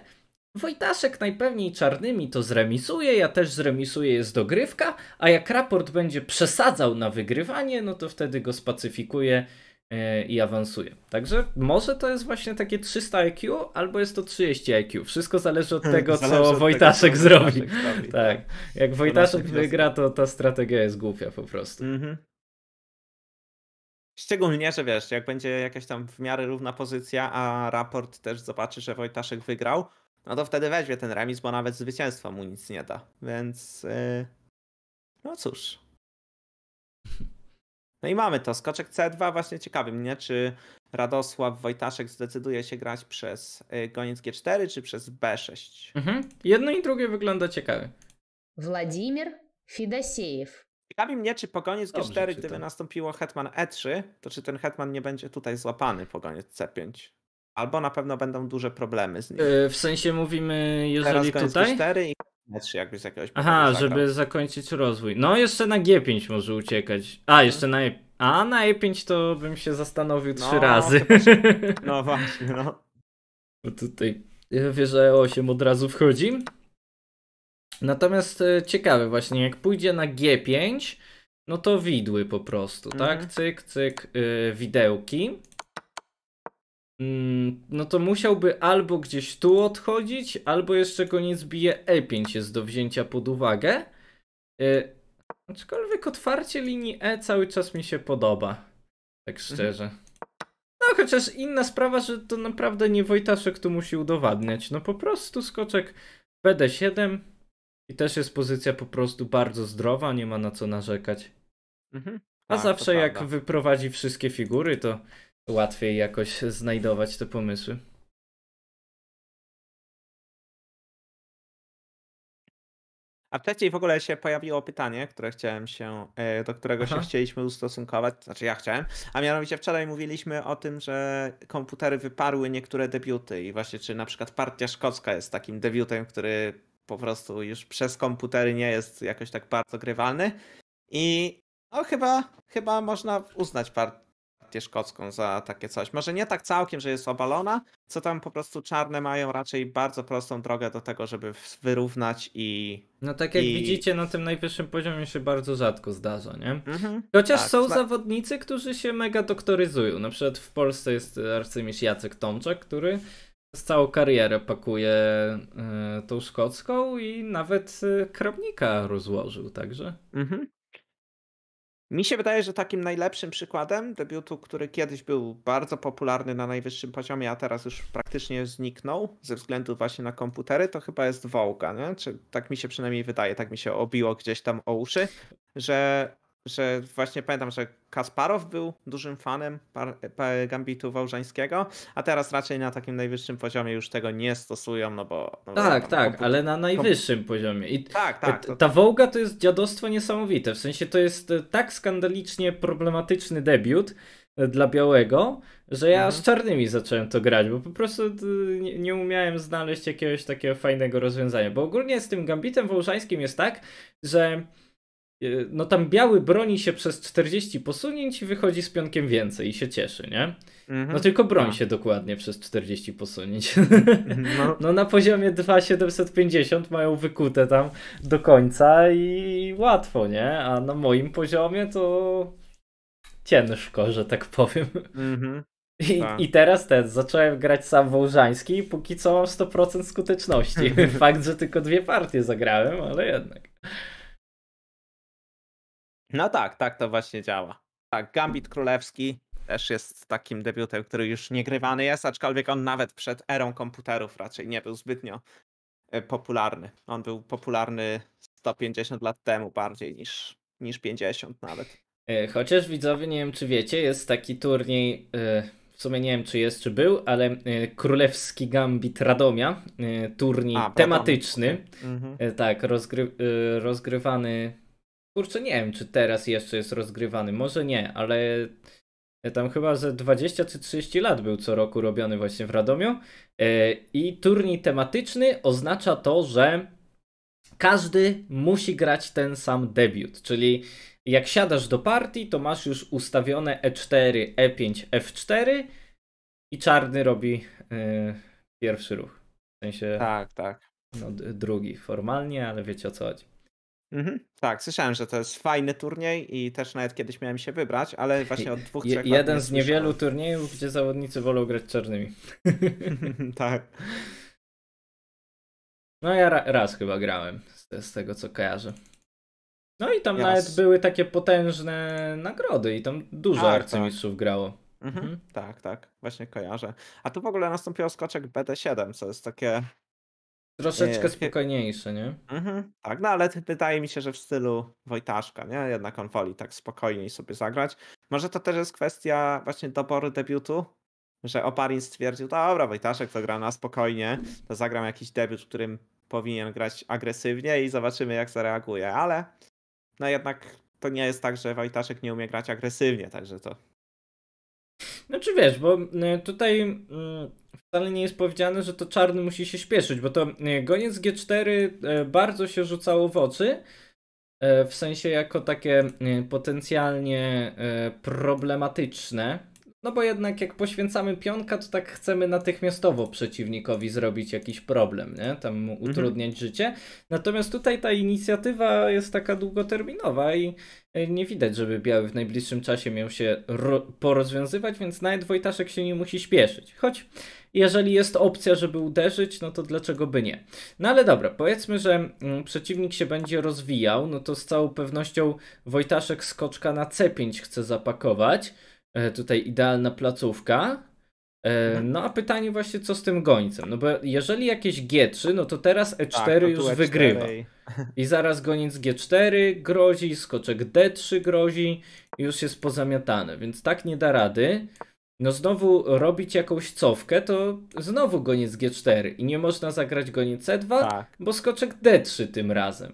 Wojtaszek najpewniej czarnymi to zremisuje, ja też zremisuję, jest dogrywka, a jak raport będzie przesadzał na wygrywanie, no to wtedy go spacyfikuje E, i awansuje. Także może to jest właśnie takie 300 IQ, albo jest to 30 IQ. Wszystko zależy od hmm, tego, zależy co od Wojtaszek tego, zrobi. Tak. tak. Jak Wojtaszek wygra, to ta strategia jest głupia po prostu. Mhm. Szczególnie, że wiesz, jak będzie jakaś tam w miarę równa pozycja, a raport też zobaczy, że Wojtaszek wygrał, no to wtedy weźmie ten remis, bo nawet zwycięstwo mu nic nie da. Więc. Yy... No cóż. No i mamy to. Skoczek C2 właśnie ciekawy mnie, czy Radosław Wojtaszek zdecyduje się grać przez goniec y, G4 czy przez B6. Mhm. Jedno i drugie wygląda ciekawie. Władimir Fidasiejew. Ciekawi mnie, czy po goniec G4, Dobrze, gdyby nastąpiło hetman E3, to czy ten hetman nie będzie tutaj złapany po goniec C5? Albo na pewno będą duże problemy z nim. Yy, w sensie mówimy, jeżeli Teraz tutaj? G4 i jakby z jakiegoś Aha, żeby zakończyć rozwój. No jeszcze na G5 może uciekać. A, jeszcze na E5. A na E5 to bym się zastanowił no, trzy razy. Się... No właśnie, no. Bo tutaj że E8 od razu wchodzi. Natomiast e, ciekawe właśnie, jak pójdzie na G5, no to widły po prostu, tak? Mhm. Cyk, cyk, y, widełki. Mm, no to musiałby albo gdzieś tu odchodzić, albo jeszcze koniec bije E5 jest do wzięcia pod uwagę. Yy, aczkolwiek otwarcie linii E cały czas mi się podoba. Tak mhm. szczerze. No chociaż inna sprawa, że to naprawdę nie Wojtaszek tu musi udowadniać. No po prostu skoczek BD7 i też jest pozycja po prostu bardzo zdrowa, nie ma na co narzekać. Mhm. A, tak, zawsze jak prawda. wyprowadzi wszystkie figury, to łatwiej jakoś znajdować te pomysły. A wcześniej w ogóle się pojawiło pytanie, które chciałem się, e, do którego Aha. się chcieliśmy ustosunkować, znaczy ja chciałem, a mianowicie wczoraj mówiliśmy o tym, że komputery wyparły niektóre debiuty i właśnie czy na przykład partia szkocka jest takim debiutem, który po prostu już przez komputery nie jest jakoś tak bardzo grywalny i no chyba, chyba można uznać part partię szkocką za takie coś. Może nie tak całkiem, że jest obalona, co tam po prostu czarne mają raczej bardzo prostą drogę do tego, żeby wyrównać i. No tak jak i... widzicie, na tym najwyższym poziomie się bardzo rzadko zdarza, nie? Mhm, Chociaż tak, są tak. zawodnicy, którzy się mega doktoryzują. Na przykład w Polsce jest arcymistrz Jacek Tomczak, który z całą karierę pakuje y, tą szkocką i nawet y, rozłożył, także. Mhm. Mi się wydaje, że takim najlepszym przykładem debiutu, który kiedyś był bardzo popularny na najwyższym poziomie, a teraz już praktycznie zniknął ze względu właśnie na komputery, to chyba jest Wołga. tak mi się przynajmniej wydaje, tak mi się obiło gdzieś tam o uszy, że że właśnie pamiętam, że Kasparow był dużym fanem Gambitu Wałżańskiego, a teraz raczej na takim najwyższym poziomie już tego nie stosują, no bo... No tak, bo, tak, tak ale na najwyższym poziomie. I tak, tak. To... Ta Wołga to jest dziadostwo niesamowite, w sensie to jest e, tak skandalicznie problematyczny debiut e, dla Białego, że ja mhm. z czarnymi zacząłem to grać, bo po prostu e, nie, nie umiałem znaleźć jakiegoś takiego fajnego rozwiązania, bo ogólnie z tym Gambitem Wołżańskim jest tak, że E, no tam biały broni się przez 40 posunięć i wychodzi z pionkiem więcej i się cieszy, nie? No mhm. tylko broń tak. się dokładnie przez 40 posunięć. Mhm. No. no. na poziomie 2750 mają wykute tam do końca i łatwo, nie? A na moim poziomie to ciężko, że tak powiem. Mhm. I, I, tak. teraz ten, zacząłem grać sam Wołżański i póki co mam 100% skuteczności. Fakt, że tylko dwie partie zagrałem, ale jednak. No tak, tak to właśnie działa. Tak, Gambit Królewski też jest takim debiutem, który już niegrywany jest, aczkolwiek on nawet przed erą komputerów raczej nie był zbytnio e, popularny. On był popularny 150 lat temu bardziej niż, niż 50 nawet. E, chociaż widzowie, nie wiem czy wiecie, jest taki turniej, e, w sumie nie wiem czy jest, czy był, ale Królewski Gambit Radomia, turniej A, tematyczny, mhm. tak, rozgry rozgrywany kurczę, nie wiem, czy teraz jeszcze jest rozgrywany, może nie, ale tam chyba ze 20 czy 30 lat był co roku robiony właśnie w Radomiu. E, I turniej tematyczny oznacza to, że każdy musi grać ten sam debiut, czyli jak siadasz do partii, to masz już ustawione E4, E5, F4 i czarny robi e, pierwszy ruch. W sensie. Tak, tak. No, drugi formalnie, ale wiecie o co chodzi. Mhm. Tak, słyszałem, że to jest fajny turniej i też nawet kiedyś miałem się wybrać, ale właśnie od dwóch, trzech Je, Jeden nie z niewielu turniejów, gdzie zawodnicy wolą grać czarnymi. Mhm, tak. No ja ra raz chyba grałem, z, z, tego co kojarzę. No i tam nawet były takie potężne nagrody i tam dużo tak, arcymistrzów tak. grało. Mhm. Mhm. Tak, tak, właśnie kojarzę. A tu w ogóle nastąpił skoczek BD7, co jest takie Troszeczkę spokojniejsze, nie? Mhm, tak, no ale wydaje mi się, że w stylu Wojtaszka, nie? Jednak on woli tak spokojniej sobie zagrać. Może to też jest kwestia właśnie doboru debiutu, że Oparin stwierdził, dobra, Wojtaszek to gra na spokojnie, to zagram jakiś debiut, w którym powinien grać agresywnie i zobaczymy jak zareaguje, ale no jednak to nie jest tak, że Wojtaszek nie umie grać agresywnie, także to znaczy wiesz, bo e, tutaj mm, wcale nie jest powiedziane, że to czarny musi się śpieszyć, bo to e, goniec G4 e, bardzo się rzucało w oczy. W sensie jako takie potencjalnie problematyczne. No bo jednak jak poświęcamy pionka, to tak chcemy natychmiastowo przeciwnikowi zrobić jakiś problem, nie? Tam mhm. utrudniać mhm. życie. Natomiast tutaj ta inicjatywa jest taka długoterminowa i nie widać, żeby Biały w najbliższym czasie miał się porozwiązywać, więc nawet Wojtaszek się nie musi śpieszyć. Choć jeżeli jest opcja, żeby uderzyć, no to dlaczego by nie? No ale dobra, powiedzmy, że mm, przeciwnik się będzie rozwijał, no to z całą pewnością Wojtaszek skoczka na C5 chce zapakować. E, tutaj idealna placówka. E, mhm. No a pytanie właśnie, co z tym gońcem? No bo jeżeli jakieś G3, no to teraz E4 tak, no już E4. wygrywa. I zaraz goniec G4 grozi, skoczek D3 grozi, już jest pozamiatane, więc tak nie da rady. No znowu robić jakąś cofkę, to znowu goniec G4 i nie można zagrać goniec C2, e tak. bo skoczek D3 tym razem.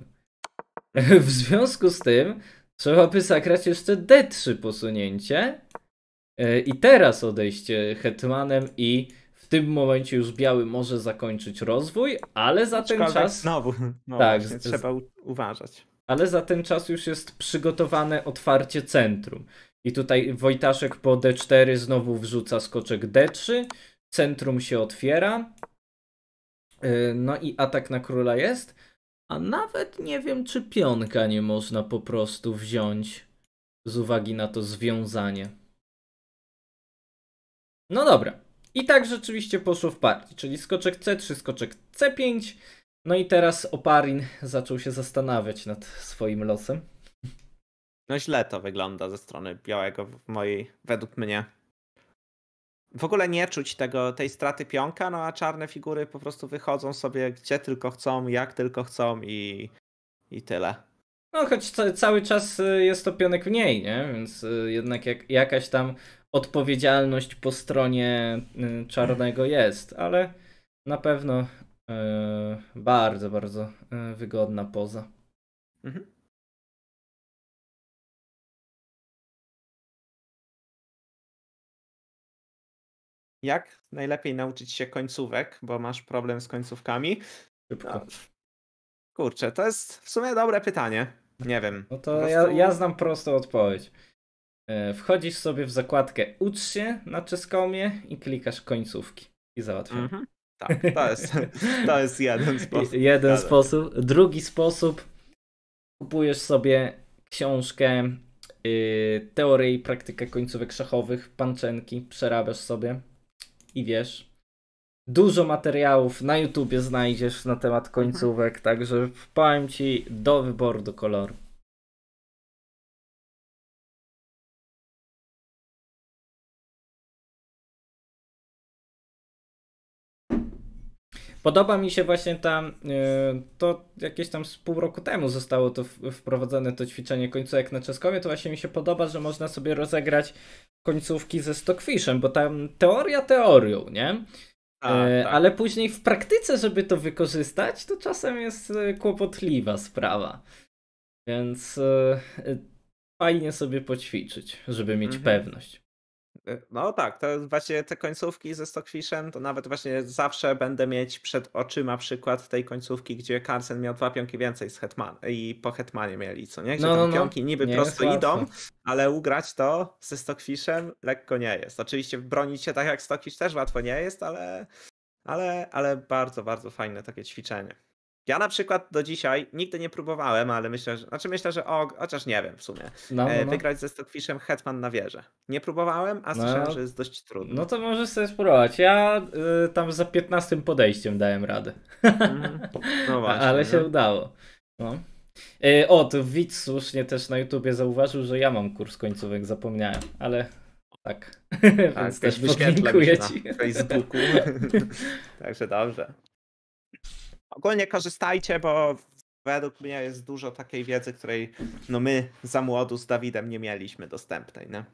W związku z tym trzeba by zagrać jeszcze D3 posunięcie, E, I teraz odejście Hetmanem i w tym momencie już Biały może zakończyć rozwój, ale za ten czas... Znowu, no tak, właśnie, trzeba uważać. Ale za ten czas już jest przygotowane otwarcie centrum. I tutaj Wojtaszek po D4 znowu wrzuca skoczek D3, centrum się otwiera, e, no i atak na króla jest. A nawet nie wiem, czy pionka nie można po prostu wziąć z uwagi na to związanie. No dobra. I tak rzeczywiście poszło w partii, czyli skoczek C3, skoczek C5. No i teraz Oparin zaczął się zastanawiać nad swoim losem. No źle to wygląda ze strony białego w mojej, według mnie. W ogóle nie czuć tego, tej straty pionka, no a czarne figury po prostu wychodzą sobie gdzie tylko chcą, jak tylko chcą i, i tyle. No choć cały czas y, jest to pionek mniej, nie? Więc y, jednak jak, jakaś tam odpowiedzialność po stronie y, czarnego jest, ale na pewno y, bardzo, bardzo y, wygodna poza. Mhm. Jak najlepiej nauczyć się końcówek, bo masz problem z końcówkami? No, kurczę, to jest w sumie dobre pytanie. Nie wiem. No to prostu... ja, ja znam prostą odpowiedź. E, wchodzisz sobie w zakładkę Ucz się na czeskomie i klikasz końcówki i załatwiam. Mhm. Tak, to jest, to jest jeden sposób. Jeden Ale. sposób. Drugi sposób, kupujesz sobie książkę yy, i praktykę końcówek szachowych, panczenki, przerabiasz sobie i wiesz. Dużo materiałów na YouTubie znajdziesz na temat mhm. końcówek, także powiem Ci do wyboru, do koloru. Podoba mi się właśnie tam, e, to jakieś tam z pół roku temu zostało to wprowadzone, to ćwiczenie końcówek na czeskowie, to właśnie mi się podoba, że można sobie rozegrać końcówki ze Stockfishem, bo tam teoria teorią, nie? A, tak, e, tak. Ale później w praktyce, żeby to wykorzystać, to czasem jest e, kłopotliwa sprawa. Więc fajnie sobie poćwiczyć, żeby mieć mhm. pewność. Y, no tak, to właśnie te końcówki ze Stockfishem, to nawet właśnie zawsze będę mieć przed oczyma przykład tej końcówki, gdzie Carlsen miał dwa pionki więcej z Hetman i po Hetmanie mieli, co nie? Gdzie no, no, no, pionki niby nie prosto idą, ale ugrać to ze Stockfishem lekko nie jest. Oczywiście bronić się tak jak Stockfish też łatwo nie jest, ale, ale, ale bardzo, bardzo fajne takie ćwiczenie. Ja na przykład do dzisiaj nigdy nie próbowałem, ale myślę, że, znaczy myślę, że o, chociaż nie wiem w sumie, no, e, no, no. wygrać ze Stockfishem Hetman na wieżę. Nie próbowałem, a no. słyszałem, że jest dość trudno. No to możesz sobie spróbować. Ja y, tam za 15 podejściem dałem radę. Mhm. no właśnie. ale no. się udało. No. Y, o, to widz słusznie też na YouTubie zauważył, że ja mam kurs końcówek, zapomniałem, ale tak. tak Więc też dziękuję ci. Na Facebooku. Także dobrze ogólnie korzystajcie, bo według mnie jest dużo takiej wiedzy, której no my za młodu z Dawidem nie mieliśmy dostępnej, nie?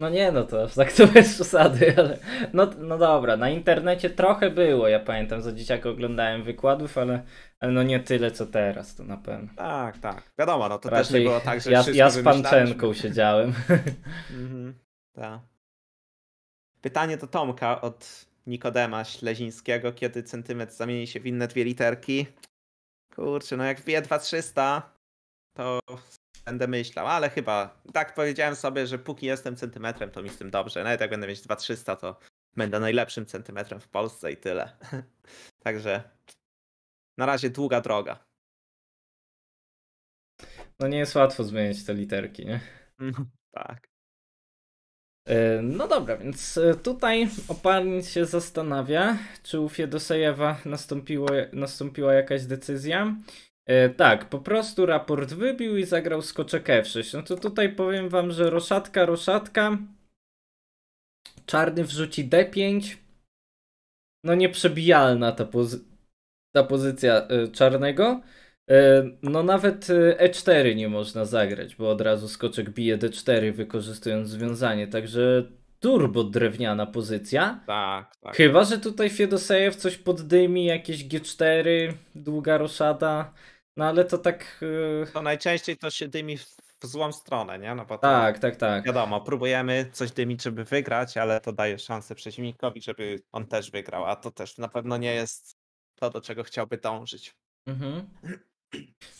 No nie, no to tak to bez przesady, ale no, no dobra, na internecie trochę było, ja pamiętam, za dzieciak oglądałem wykładów, ale, ale no nie tyle co teraz, to na pewno. Tak, tak, wiadomo, no to Raczej też nie było tak, że Ja, ja z Panczenką siedziałem. mhm, tak. Pytanie do Tomka od Nikodema Ślezińskiego, kiedy centymetr zamieni się w inne dwie literki. Kurczę, no jak wie 2300, to będę myślał, ale chyba tak powiedziałem sobie, że póki jestem centymetrem, to mi z tym dobrze. Nawet jak będę mieć 2300, to będę najlepszym centymetrem w Polsce i tyle. Także na razie długa droga. No nie jest łatwo zmienić te literki, nie? tak. E, no dobra, więc e, tutaj oparnik się zastanawia, czy u Fiedosejewa nastąpiła jakaś decyzja. E, tak, po prostu raport wybił i zagrał skoczek F6. No to tutaj powiem wam, że roszatka, roszatka. Czarny wrzuci D5. No nieprzebijalna ta, pozy ta pozycja czarnego. E, no nawet E4 e nie można zagrać, bo od razu skoczek bije D4 wykorzystując związanie, także turbo drewniana pozycja. Tak, tak. Chyba, że tutaj Fiedosejew coś poddymi, jakieś G4, długa roszada, no ale to tak... E, to najczęściej to się dymi w złą stronę, nie? No bo tak, tak, tak. Wiadomo, próbujemy coś dymić, żeby wygrać, ale to daje szansę przeciwnikowi, żeby on też wygrał, a to też na pewno nie jest to, do czego chciałby dążyć. Mhm.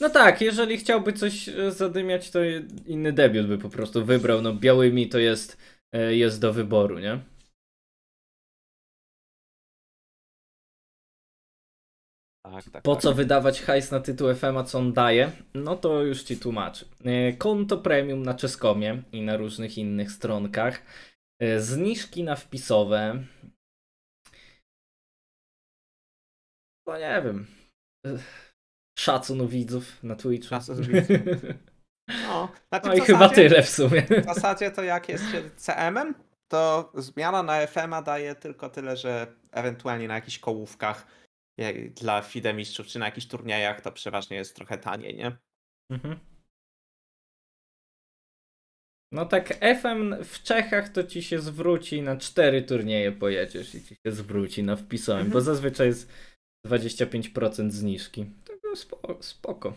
No tak, jeżeli chciałby coś e, zadymiać, to inny debiut by po prostu wybrał. No białymi to jest, e, jest do wyboru, nie? Tak, tak, po tak. co wydawać hajs na tytuł FM, co on daje? No to już ci tłumaczę. E, konto premium na Czeskomie i na różnych innych stronkach. Zniżki na wpisowe. No nie wiem. Szacun widzów na Twitchu. Szacun widzów. No, znaczy no i chyba tyle w sumie. W zasadzie to jak jest CM-em, to zmiana na FM-a daje tylko tyle, że ewentualnie na jakichś kołówkach e, dla FIDE mistrzów, czy na jakichś turniejach to przeważnie jest trochę taniej, nie? Mhm. No tak FM w Czechach to ci się zwróci na cztery turnieje pojedziesz i ci się zwróci, no wpisałem, mhm. bo zazwyczaj jest 25% zniżki no spoko. spoko.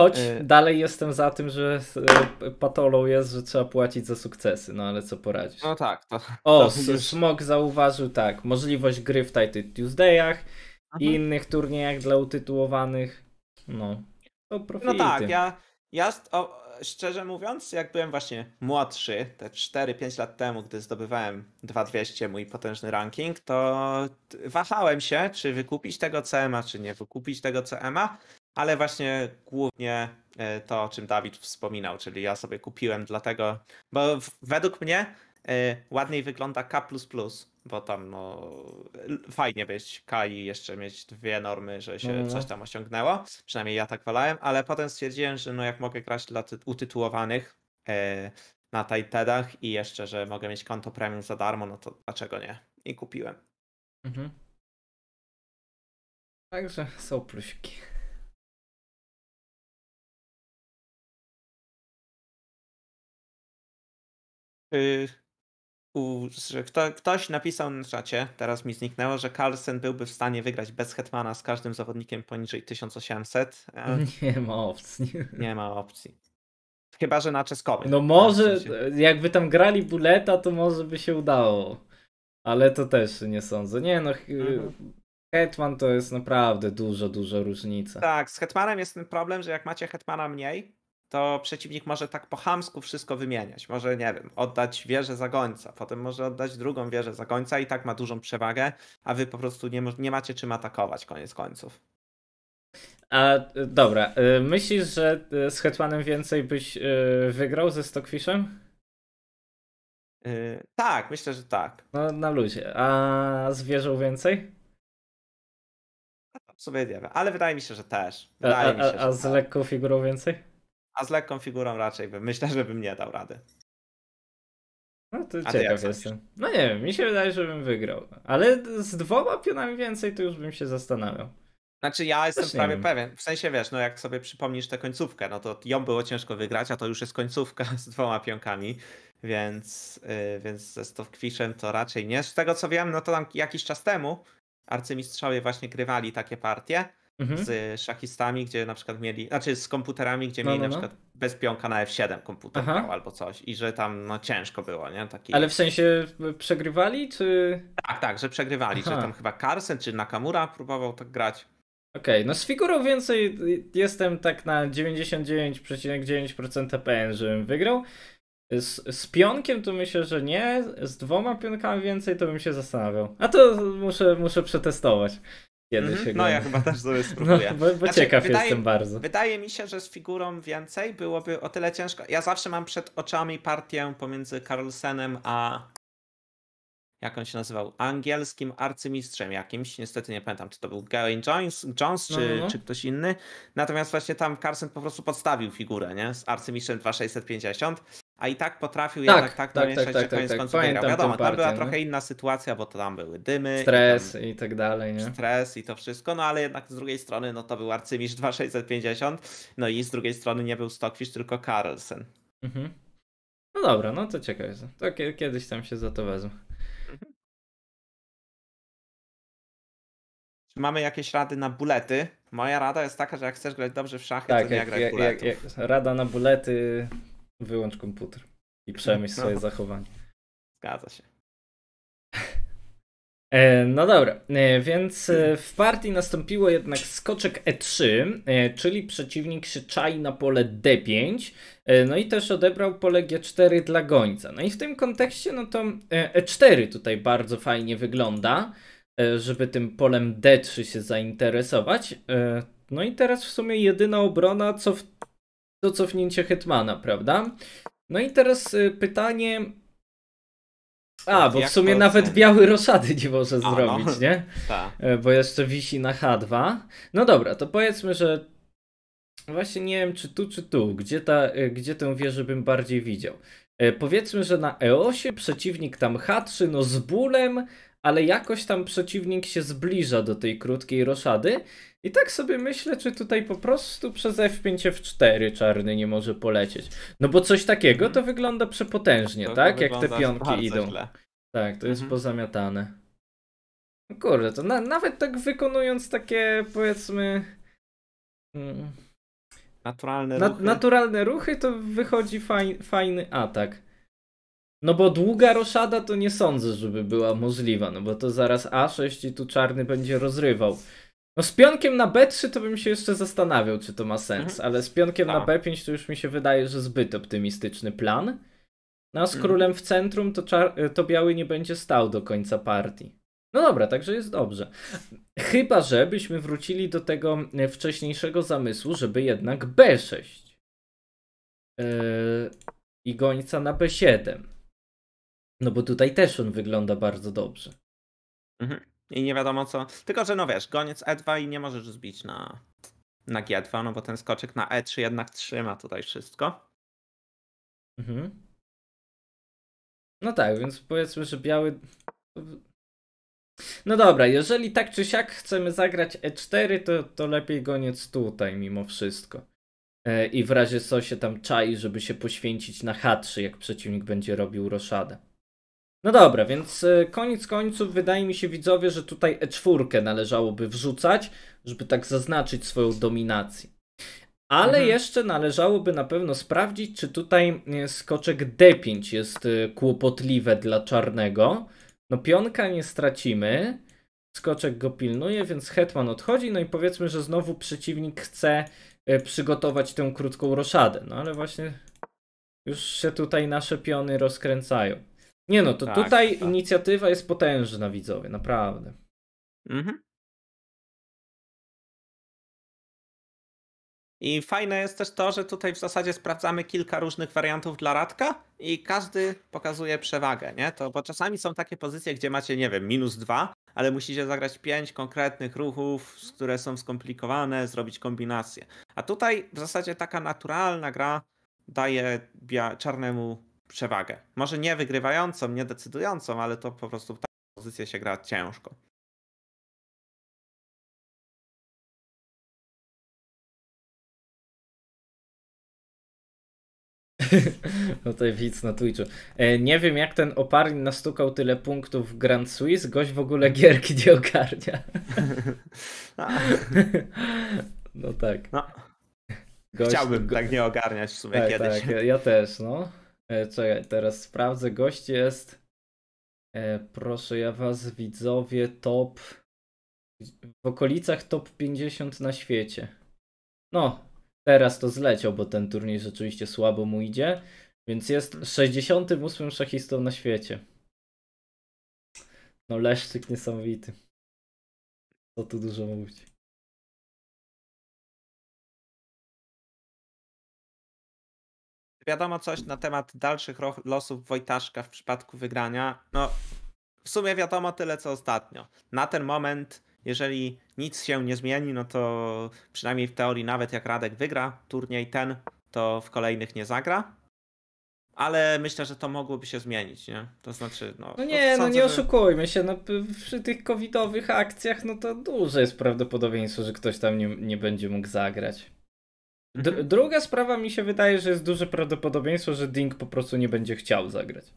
Choć y dalej jestem za tym, że e, patolą jest, że trzeba płacić za sukcesy, no ale co poradzić? No tak. To, o, to już... zauważył tak, możliwość gry w Title Tuesdayach Aha. i mhm. innych turniejach dla utytułowanych. No, to No tak, ja, ja o, szczerze mówiąc, jak byłem właśnie młodszy, te 4-5 lat temu, gdy zdobywałem 2200, mój potężny ranking, to wahałem się, czy wykupić tego CMA, czy nie wykupić tego CMA, ale właśnie głównie e, to, o czym Dawid wspominał, czyli ja sobie kupiłem dlatego, bo według mnie e, ładniej wygląda K++, bo tam no, fajnie być KI, jeszcze mieć dwie normy, że się mhm. coś tam osiągnęło. Przynajmniej ja tak wolałem, ale potem stwierdziłem, że no jak mogę grać dla utytułowanych e, na Titanach i jeszcze, że mogę mieć konto premium za darmo, no to dlaczego nie? I kupiłem. Mhm. Także są plusiki. Y u, że kto, ktoś napisał na czacie, teraz mi zniknęło, że Carlsen byłby w stanie wygrać bez Hetmana z każdym zawodnikiem poniżej 1800. E, nie ma opcji. Nie ma opcji. Chyba, że na Czeskowie. No tak, może, w sensie. jakby tam grali Buleta, to może by się udało. Ale to też nie sądzę. Nie no, mhm. Hetman to jest naprawdę dużo, dużo różnica. Tak, z Hetmanem jest ten problem, że jak macie Hetmana mniej, to przeciwnik może tak po hamsku wszystko wymieniać. Może, nie wiem, oddać wieżę zagońca, potem może oddać drugą wieżę zagońca i tak ma dużą przewagę, a wy po prostu nie, nie macie czym atakować, koniec końców. A y, dobra, y, myślisz, że y, z Hetmanem więcej byś wygrał ze Stockfishem? Yy, tak, myślę, że tak. No na luzie. A z wieżą więcej? W sumie nie wiem, ale wydaje mi się, że też. Wydaje a, mi się, a, a z tak. lekką figurą więcej? A z lekką figurą raczej bym myślę, że bym nie dał rady. No to ciekaw jestem. No nie wiem, mi się wydaje, że bym wygrał. Ale z dwoma pionami więcej to już bym się zastanawiał. Znaczy ja jestem prawie pewien. W sensie wiesz, no jak sobie przypomnisz tę końcówkę, no to ją było ciężko wygrać, a to już jest końcówka z dwoma pionkami, więc, yy, więc ze Stowkwiszem to raczej nie. Z tego co wiem, no to tam jakiś czas temu arcymistrzowie właśnie grywali takie partie Mhm. z szachistami, gdzie na przykład mieli, znaczy z komputerami, gdzie no, mieli no, na no. przykład bez pionka na F7 komputer grał albo coś i że tam no ciężko było, nie? Taki... Ale w sensie przegrywali, czy... Tak, tak, że przegrywali, Aha. że tam chyba Carlsen czy Nakamura próbował tak grać. Okej, okay, no z figurą więcej jestem tak na 99,9% pewien, żebym wygrał. Z, z, pionkiem to myślę, że nie. Z dwoma pionkami więcej to bym się zastanawiał. A to muszę, muszę przetestować. Kiedyś mm, no ja chyba też sobie no, spróbuję. No, bo, bo znaczy, ciekaw wydaje, jestem bardzo. Wydaje mi się, że z figurą więcej byłoby o tyle ciężko. Ja zawsze mam przed oczami partię pomiędzy Carlsenem a jak on się nazywał, angielskim arcymistrzem jakimś, niestety nie pamiętam, czy to był Gary Jones, Jones czy, no, no. czy ktoś inny. Natomiast właśnie tam Carson po prostu podstawił figurę, nie? Z arcymistrzem 2650 a i tak potrafił tak, jednak tak, tak domieszać, tak, tak, że tak, tak, koniec tak, końców Wiadomo, partię, była no. trochę inna sytuacja, bo to tam były dymy. Stres i, i, tak dalej. Nie? Stres i to wszystko, no ale jednak z drugiej strony no to był arcymistrz 2650, no i z drugiej strony nie był Stockfish, tylko Carlsen. Mhm. No dobra, no to ciekawe. To kiedyś tam się za to wezmę. Czy mamy jakieś rady na bulety? Moja rada jest taka, że jak chcesz grać dobrze w szachy, tak, to nie jak, grać jak, buletów. Jak, rada na bulety wyłącz komputer i no, przemyśl no. swoje zachowanie. Zgadza się. E, no dobra, e, więc e, w partii nastąpiło jednak skoczek E3, czyli przeciwnik się czai na pole D5, no i też odebrał pole G4 dla gońca. No i w tym kontekście, no to E4 tutaj bardzo fajnie wygląda, żeby tym polem D3 się zainteresować. No i teraz w sumie jedyna obrona, co w to cofnięcie Hetmana, prawda? No i teraz y, pytanie. A, bo w sumie nawet biały roszady nie może no. zrobić, nie? Tak. E, bo jeszcze wisi na H2. No dobra, to powiedzmy, że właśnie nie wiem, czy tu, czy tu, gdzie, ta, y, gdzie tę wieżę bym bardziej widział. E, powiedzmy, że na Eosie przeciwnik tam H3, no z bólem, ale jakoś tam przeciwnik się zbliża do tej krótkiej roszady. I tak sobie myślę, czy tutaj po prostu przez F5, F4 czarny nie może polecieć. No bo coś takiego to mhm. wygląda przepotężnie, to tak? To Jak te pionki idą. Źle. Tak, to jest mhm. pozamiatane. No kurde, to na, nawet tak wykonując takie powiedzmy. Mm, naturalne na, ruchy. Naturalne ruchy to wychodzi faj, fajny atak. No bo długa roszada to nie sądzę, żeby była możliwa, no bo to zaraz A6 i tu czarny będzie rozrywał. No z pionkiem na B3 to bym się jeszcze zastanawiał, czy to ma sens, mhm. ale z pionkiem na B5 to już mi się wydaje, że zbyt optymistyczny plan. No a z mhm. królem mhm. w centrum to, to biały nie będzie stał do końca partii. No dobra, także jest dobrze. Chyba, że byśmy wrócili do tego e, wcześniejszego zamysłu, żeby jednak B6 yy, e, i gońca na B7. No bo tutaj też on wygląda bardzo dobrze. Mhm i nie wiadomo co. Tylko, że no wiesz, goniec E2 i nie możesz zbić na, na G2, no bo ten skoczek na E3 jednak trzyma tutaj wszystko. Mhm. No tak, więc powiedzmy, że biały. No dobra, jeżeli tak czy siak chcemy zagrać E4, to, to lepiej goniec tutaj mimo wszystko. E, I w razie co się tam czai, żeby się poświęcić na H3, jak przeciwnik będzie robił roszadę. No dobra, więc e, koniec końców wydaje mi się widzowie, że tutaj E4 należałoby wrzucać, żeby tak zaznaczyć swoją dominację. Ale mhm. jeszcze należałoby na pewno sprawdzić, czy tutaj e, skoczek D5 jest e, kłopotliwe dla czarnego. No pionka nie stracimy, skoczek go pilnuje, więc hetman odchodzi, no i powiedzmy, że znowu przeciwnik chce przygotować tę krótką roszadę. No ale właśnie już się tutaj nasze piony rozkręcają. Nie no, to tak, tutaj tak. inicjatywa jest potężna, widzowie, naprawdę. Mhm. I fajne jest też to, że tutaj w zasadzie sprawdzamy kilka różnych wariantów dla Radka i każdy pokazuje przewagę, nie? To bo czasami są takie pozycje, gdzie macie, nie wiem, minus dwa, ale musicie zagrać pięć konkretnych ruchów, które są skomplikowane, zrobić kombinacje. A tutaj w zasadzie taka naturalna gra daje czarnemu przewagę. Może nie wygrywającą, nie decydującą, ale to po prostu w taką pozycję się gra ciężko. No Tutaj widz na Twitchu. E, nie wiem, jak ten oparń nastukał tyle punktów w Grand Swiss. Gość w ogóle gierki nie ogarnia. No tak. No. Gość... Chciałbym tak nie ogarniać w sumie tak, kiedyś. Tak, ja też, no. E, Co ja teraz sprawdzę? Gość jest. E, proszę ja was, widzowie, top. W okolicach top 50 na świecie. No, teraz to zleciał, bo ten turniej rzeczywiście słabo mu idzie. Więc jest 68 szachistą na świecie. No Leszczyk niesamowity. Co tu dużo mówić. wiadomo coś na temat dalszych losów Wojtaszka w przypadku wygrania. No, w sumie wiadomo tyle co ostatnio. Na ten moment, jeżeli nic się nie zmieni, no to przynajmniej w teorii, nawet jak Radek wygra turniej ten, to w kolejnych nie zagra. Ale myślę, że to mogłoby się zmienić, nie? To znaczy, no. no, no nie, sądzę, no nie oszukujmy się. No, przy tych covidowych akcjach, no to duże jest prawdopodobieństwo, że ktoś tam nie, nie będzie mógł zagrać. D- mhm. druga sprawa mi się wydaje, że jest duże prawdopodobieństwo, że Ding po prostu nie będzie chciał zagrać.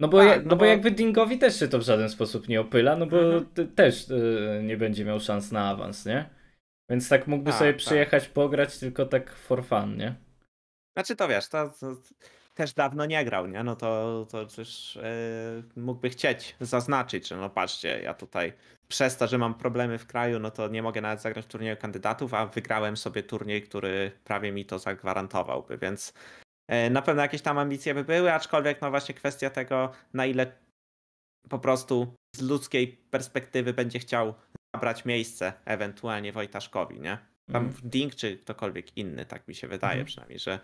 No bo, A, no, no bo, bo... jakby Dingowi też się to w żaden sposób nie opyla, no bo mhm. też y- nie będzie miał szans na awans, nie? Więc tak mógłby A, sobie tak. przyjechać, pograć, tylko tak for fun, nie? Znaczy to wiesz, to, to też dawno nie grał, nie? No to, to przecież e, mógłby chcieć zaznaczyć, że no patrzcie, ja tutaj przez to, że mam problemy w kraju, no to nie mogę nawet zagrać w turnieju kandydatów, a wygrałem sobie turniej, który prawie mi to zagwarantowałby, więc e, na pewno jakieś tam ambicje by były, aczkolwiek no właśnie kwestia tego, na ile po prostu z ludzkiej perspektywy będzie chciał zabrać miejsce ewentualnie Wojtaszkowi, nie? Tam mm. Ding czy ktokolwiek inny, tak mi się wydaje mm. przynajmniej, że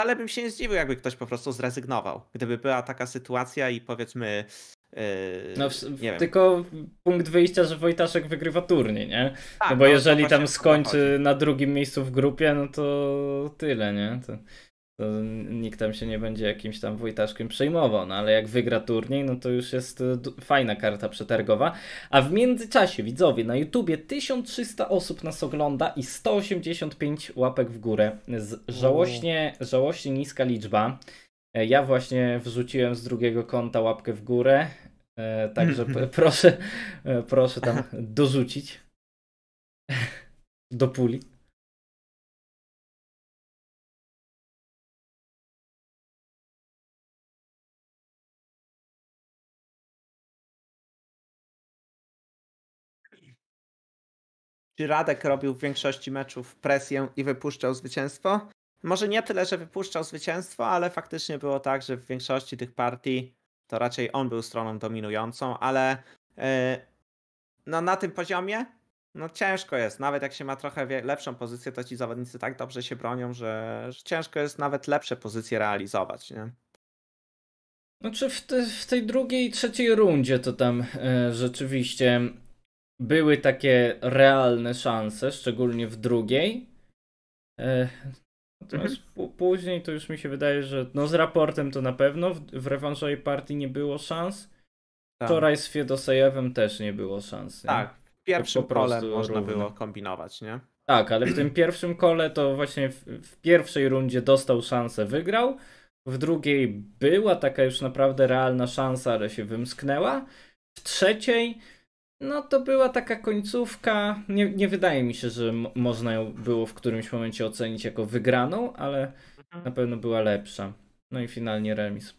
ale bym się nie zdziwił, jakby ktoś po prostu zrezygnował. Gdyby była taka sytuacja i powiedzmy. Yy, no, w, w, tylko punkt wyjścia, że Wojtaszek wygrywa turniej, nie? Tak, no bo no, jeżeli tam skończy na drugim miejscu w grupie, no to tyle, nie? To to nikt tam się nie będzie jakimś tam wojtaszkiem przejmował, no ale jak wygra turniej, no to już jest e, fajna karta przetargowa. A w międzyczasie, widzowie, na YouTubie 1300 osób nas ogląda i 185 łapek w górę. Żałośnie, żałośnie niska liczba. E, ja właśnie wrzuciłem z drugiego konta łapkę w górę, e, także proszę, proszę tam dorzucić do puli. czy Radek robił w większości meczów presję i wypuszczał zwycięstwo. Może nie tyle, że wypuszczał zwycięstwo, ale faktycznie było tak, że w większości tych partii to raczej on był stroną dominującą, ale yy, no na tym poziomie no ciężko jest, nawet jak się ma trochę lepszą pozycję, to ci zawodnicy tak dobrze się bronią, że, że ciężko jest nawet lepsze pozycje realizować, nie? Znaczy w, te, w tej drugiej i trzeciej rundzie to tam e, rzeczywiście były takie realne szanse, szczególnie w drugiej. Natomiast mhm. później to już mi się wydaje, że no z raportem to na pewno, w, w rewanżowej partii nie było szans. Tak. Wczoraj z Fiedosejewem też nie było szans. Nie? Tak, w pierwszym kole można było kombinować, nie? Tak, ale w tym pierwszym kole to właśnie w, w pierwszej rundzie dostał szansę, wygrał. W drugiej była taka już naprawdę realna szansa, ale się wymsknęła. W trzeciej no to była taka końcówka. Nie, nie wydaje mi się, że można ją było w którymś momencie ocenić jako wygraną, ale mhm. na pewno była lepsza. No i finalnie remis.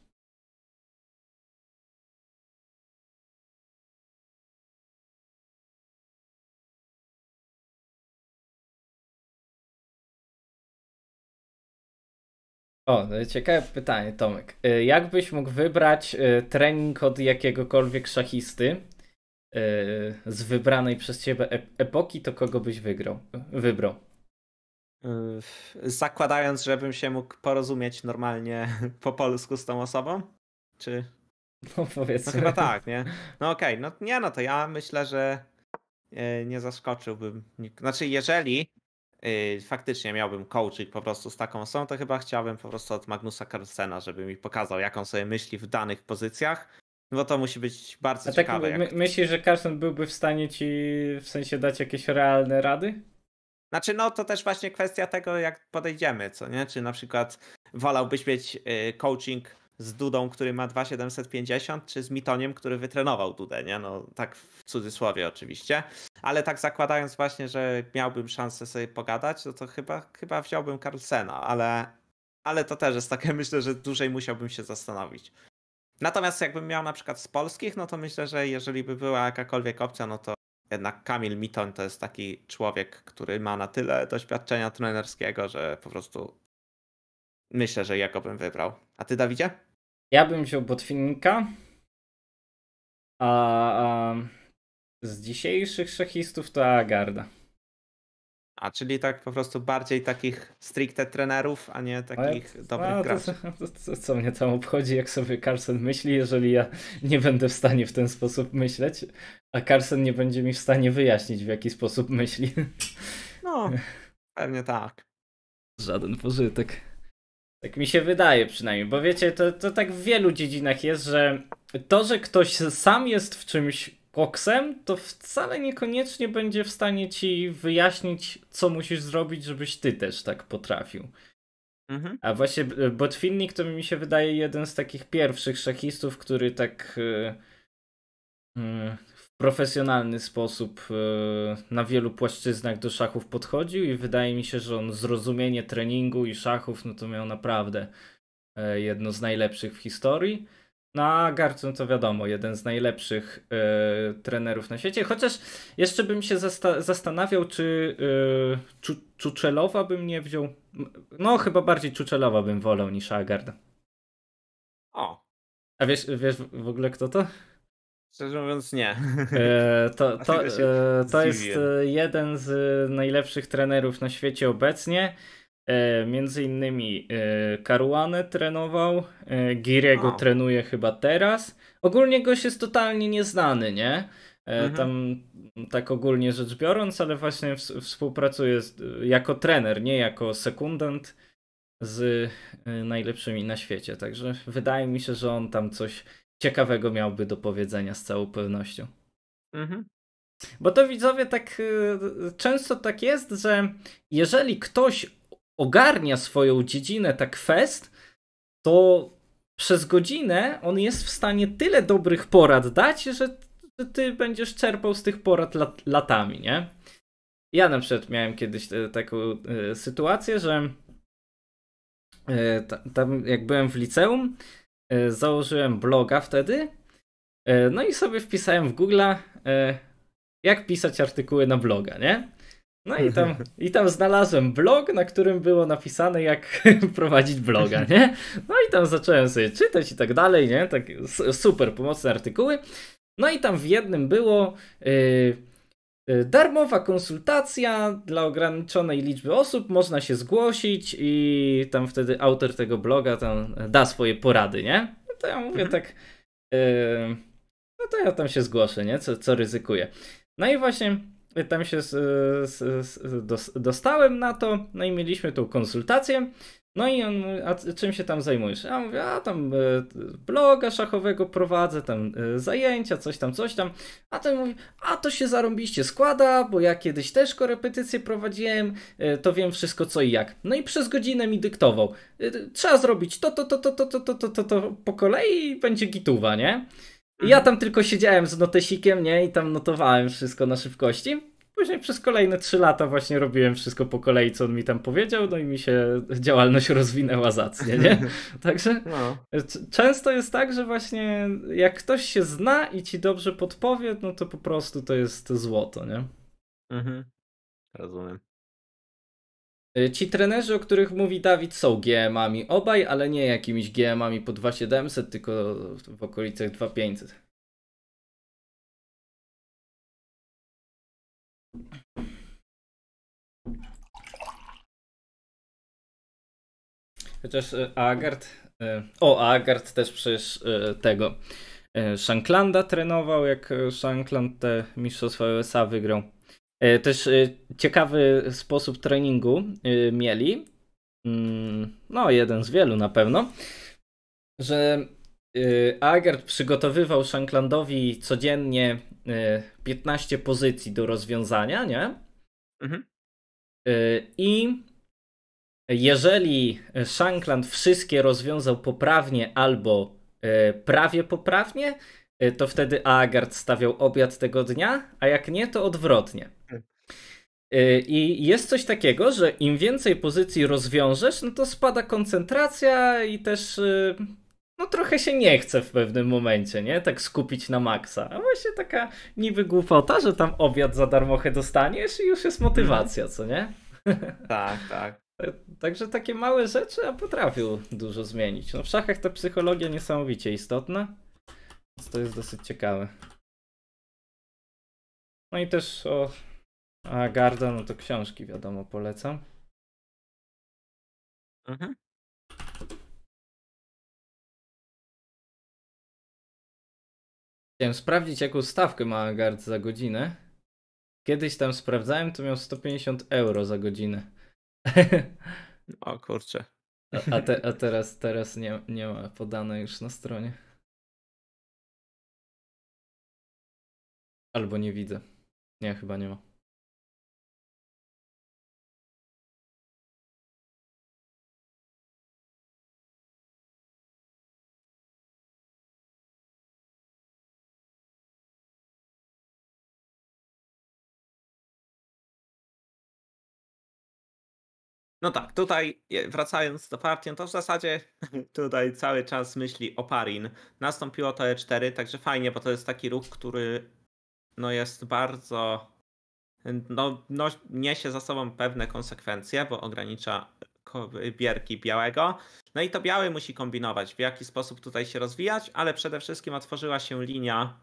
O, no ciekawe pytanie, Tomek. Y, Jak byś mógł wybrać y, trening od jakiegokolwiek szachisty, z wybranej przez ciebie epoki, to kogo byś wygrał, wybrał? Yy, zakładając, żebym się mógł porozumieć normalnie po polsku z tą osobą? Czy. No powiedzmy. No chyba tak, nie? No okej, okay. no nie, no to ja myślę, że e, nie zaskoczyłbym. Znaczy, jeżeli e, faktycznie miałbym coaching po prostu z taką osobą, to chyba chciałbym po prostu od Magnusa Carlsena, żeby mi pokazał, jak on sobie myśli w danych pozycjach bo no to musi być bardzo A tak ciekawe. Tak, jak... my, myślisz, że Carson byłby w stanie ci w sensie dać jakieś realne rady? Znaczy, no to też właśnie kwestia tego, jak podejdziemy, co nie? Czy na przykład wolałbyś mieć y, coaching z Dudą, który ma 2,750, czy z Mitoniem, który wytrenował Dudę, nie? No tak w cudzysłowie oczywiście, ale tak zakładając właśnie, że miałbym szansę sobie pogadać, no to chyba, chyba wziąłbym Carlsena, ale, ale to też jest takie, myślę, że dłużej musiałbym się zastanowić. Natomiast jakbym miał na przykład z polskich, no to myślę, że jeżeli by była jakakolwiek opcja, no to jednak Kamil Miton to jest taki człowiek, który ma na tyle doświadczenia trenerskiego, że po prostu myślę, że jego bym wybrał. A ty, Dawidzie? Ja bym wziął Botwinnika. A, a z dzisiejszych szachistów to Agarda. A czyli tak po prostu bardziej takich stricte trenerów, a nie takich a, dobrych a, graczy. To, to, to, co mnie tam obchodzi, jak sobie Carson myśli, jeżeli ja nie będę w stanie w ten sposób myśleć, a Carson nie będzie mi w stanie wyjaśnić, w jaki sposób myśli. No, pewnie tak. Żaden pożytek. Tak mi się wydaje przynajmniej, bo wiecie, to, to tak w wielu dziedzinach jest, że to, że ktoś sam jest w czymś koksem, to wcale niekoniecznie będzie w stanie ci wyjaśnić, co musisz zrobić, żebyś ty też tak potrafił. Mhm. A właśnie e, Botwinnik to mi się wydaje jeden z takich pierwszych szachistów, który tak e, e, w profesjonalny sposób na wielu płaszczyznach do szachów podchodził i wydaje mi się, że on zrozumienie treningu i szachów no to miał naprawdę jedno z najlepszych w historii. Na Garcun to wiadomo, jeden z najlepszych y, trenerów na świecie, chociaż jeszcze bym się zasta zastanawiał, czy y, czu Czuczelowa bym nie wziął. No, chyba bardziej Czuczelowa bym wolał niż Agarda. O. A wiesz, wiesz w ogóle kto to? Szczerze mówiąc, nie. E, to, to, to jest jeden z najlepszych trenerów na świecie obecnie. E, między innymi e, Karuanę trenował, e, Giriego wow. trenuje chyba teraz. Ogólnie gość jest totalnie nieznany, nie? Mhm. Tam tak ogólnie rzecz biorąc, ale właśnie współpracuje jako trener, nie jako sekundant z najlepszymi na świecie. Także wydaje mi się, że on tam coś ciekawego miałby do powiedzenia z całą pewnością. Mhm. Bo to widzowie tak często tak jest, że jeżeli ktoś ogarnia swoją dziedzinę ta fest, to przez godzinę on jest w stanie tyle dobrych porad dać, że, że ty będziesz czerpał z tych porad lat, latami, nie? Ja na przykład miałem kiedyś te, taką e, sytuację, że e, tam jak byłem w liceum, e, założyłem bloga wtedy, no i sobie wpisałem w Google'a, jak pisać artykuły na bloga, nie? No i tam, i tam znalazłem blog, na którym było napisane, jak prowadzić bloga, nie? No i tam zacząłem sobie czytać i tak dalej, nie? Tak super pomocne artykuły. No i tam w jednym było yy, darmowa konsultacja dla ograniczonej liczby osób, można się zgłosić i tam wtedy autor tego bloga tam da swoje porady, nie? No to ja mówię mhm. tak, yy, no to ja tam się zgłoszę, nie? Co, co ryzykuję. No i właśnie tam się z, z, z, dos, dostałem na to, no i mieliśmy tą konsultację. No i on mówi, a czym się tam zajmujesz? Ja mówię, a tam e, bloga szachowego prowadzę, tam e, zajęcia, coś tam, coś tam. A ten mówi, a to się zarąbiście składa, bo ja kiedyś też korepetycje prowadziłem, e, to wiem wszystko co i jak. No i przez godzinę mi dyktował. Trzeba zrobić to, to, to, to, to, to, to, to, to po kolei będzie gituwa, nie? I ja tam tylko siedziałem z notesikiem, nie? I tam notowałem wszystko na szybkości. Później przez kolejne trzy lata właśnie robiłem wszystko po kolei, co on mi tam powiedział, no i mi się działalność rozwinęła zacnie, nie? Także no. często jest tak, że właśnie jak ktoś się zna i ci dobrze podpowie, no to po prostu to jest złoto, nie? Mhm. Rozumiem. Y, ci trenerzy, o których mówi Dawid, są GM-ami obaj, ale nie jakimiś GM-ami po 2700, tylko w okolicach 2500. Chociaż y, Agard, y, o Agard też przecież tego Shanklanda trenował, jak Shankland te mistrzostwa USA wygrał. E, też e, ciekawy sposób treningu e, mieli. Mm, no, jeden z wielu na pewno, że Agard przygotowywał Shanklandowi codziennie 15 pozycji do rozwiązania, nie? Mhm. I jeżeli Shankland wszystkie rozwiązał poprawnie albo prawie poprawnie, E, to wtedy Agard stawiał obiad tego dnia, a jak nie, to odwrotnie. Tak. E, I jest coś takiego, że im więcej pozycji rozwiążesz, no to spada koncentracja i też e, no trochę się nie chce w pewnym momencie, nie? Tak skupić na maksa. A właśnie taka niby głupota, że tam obiad za darmochę dostaniesz i już jest mhm. motywacja, co nie? Tak, tak. Także takie małe rzeczy, a potrafił dużo zmienić. No w szachach ta psychologia niesamowicie istotna. Więc to jest dosyć ciekawe. No i też o Agarda, no to książki wiadomo polecam. Mhm. Chciałem sprawdzić jaką stawkę ma Agard za godzinę. Kiedyś tam sprawdzałem, to miał 150 euro za godzinę. O kurczę. A, te, a teraz, teraz nie, nie ma podane już na stronie. Albo nie widzę. Nie, chyba nie ma. No tak, tutaj wracając do partii, no to w zasadzie tutaj cały czas myśli o Parin. Nastąpiło to E4, także fajnie, bo to jest taki ruch, który no jest bardzo. No, no, niesie za sobą pewne konsekwencje, bo ogranicza bierki białego. No i to biały musi kombinować, w jaki sposób tutaj się rozwijać, ale przede wszystkim otworzyła się linia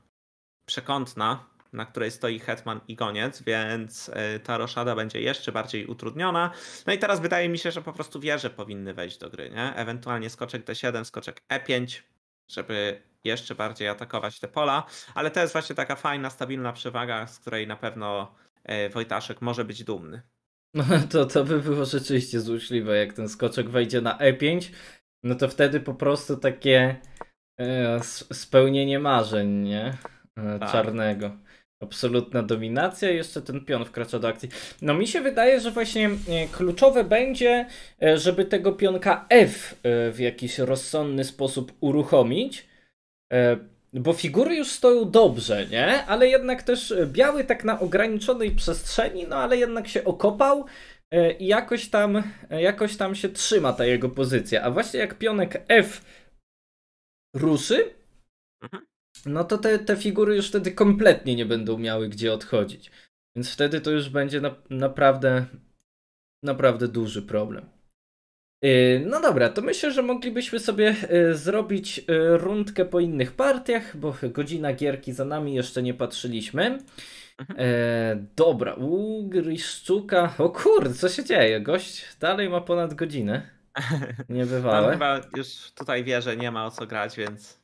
przekątna, na której stoi Hetman i Goniec, więc e, ta roszada będzie jeszcze bardziej utrudniona. No i teraz wydaje mi się, że po prostu wieże powinny wejść do gry, nie? Ewentualnie skoczek D7, skoczek E5, żeby jeszcze bardziej atakować te pola, ale to jest właśnie taka fajna, stabilna przewaga, z której na pewno e, Wojtaszek może być dumny. No to, to by było rzeczywiście złośliwe, jak ten skoczek wejdzie na E5, no to wtedy po prostu takie e, spełnienie marzeń, nie? E, tak. Czarnego. Absolutna dominacja, jeszcze ten pion wkracza do akcji. No mi się wydaje, że właśnie e, kluczowe będzie, e, żeby tego pionka F w jakiś rozsądny sposób uruchomić. E, bo figury już stoją dobrze, nie? Ale jednak też biały tak na ograniczonej przestrzeni, no ale jednak się okopał e, i jakoś tam, e, jakoś tam się trzyma ta jego pozycja. A właśnie jak pionek F ruszy, mhm. no to te, te figury już wtedy kompletnie nie będą miały gdzie odchodzić. Więc wtedy to już będzie na, naprawdę, naprawdę duży problem. Y, no dobra, to myślę, że moglibyśmy sobie y, zrobić y, rundkę po innych partiach, bo godzina gierki za nami jeszcze nie patrzyliśmy. Mhm. E, dobra, u O kurde, co się dzieje? Gość dalej ma ponad godzinę. Nie Tam chyba już tutaj wie, że nie ma o co grać, więc.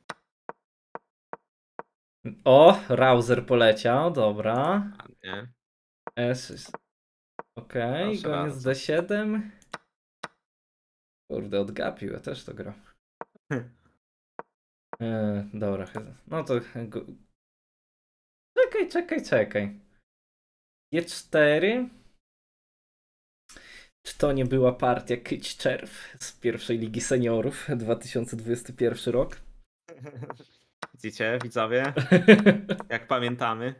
O, Rouser poleciał, dobra. S. Okej, okay, koniec D7. Kurde, odgapił, ja też to gram. Hm. E, dobra, no to... Czekaj, czekaj, czekaj. G4? Czy to nie była partia Kyć Czerw z pierwszej ligi seniorów 2021 rok? Widzicie, widzowie? Jak pamiętamy.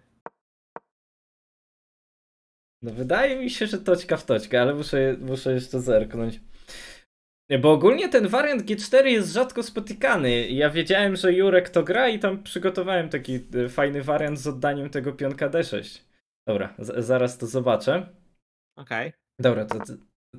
No wydaje mi się, że toćka w toćkę, ale muszę, muszę jeszcze zerknąć. Bo ogólnie ten wariant G4 jest rzadko spotykany. Ja wiedziałem, że Jurek to gra i tam przygotowałem taki e, fajny wariant z oddaniem tego pionka D6. Dobra, zaraz to zobaczę. Okej. Okay. Dobra, to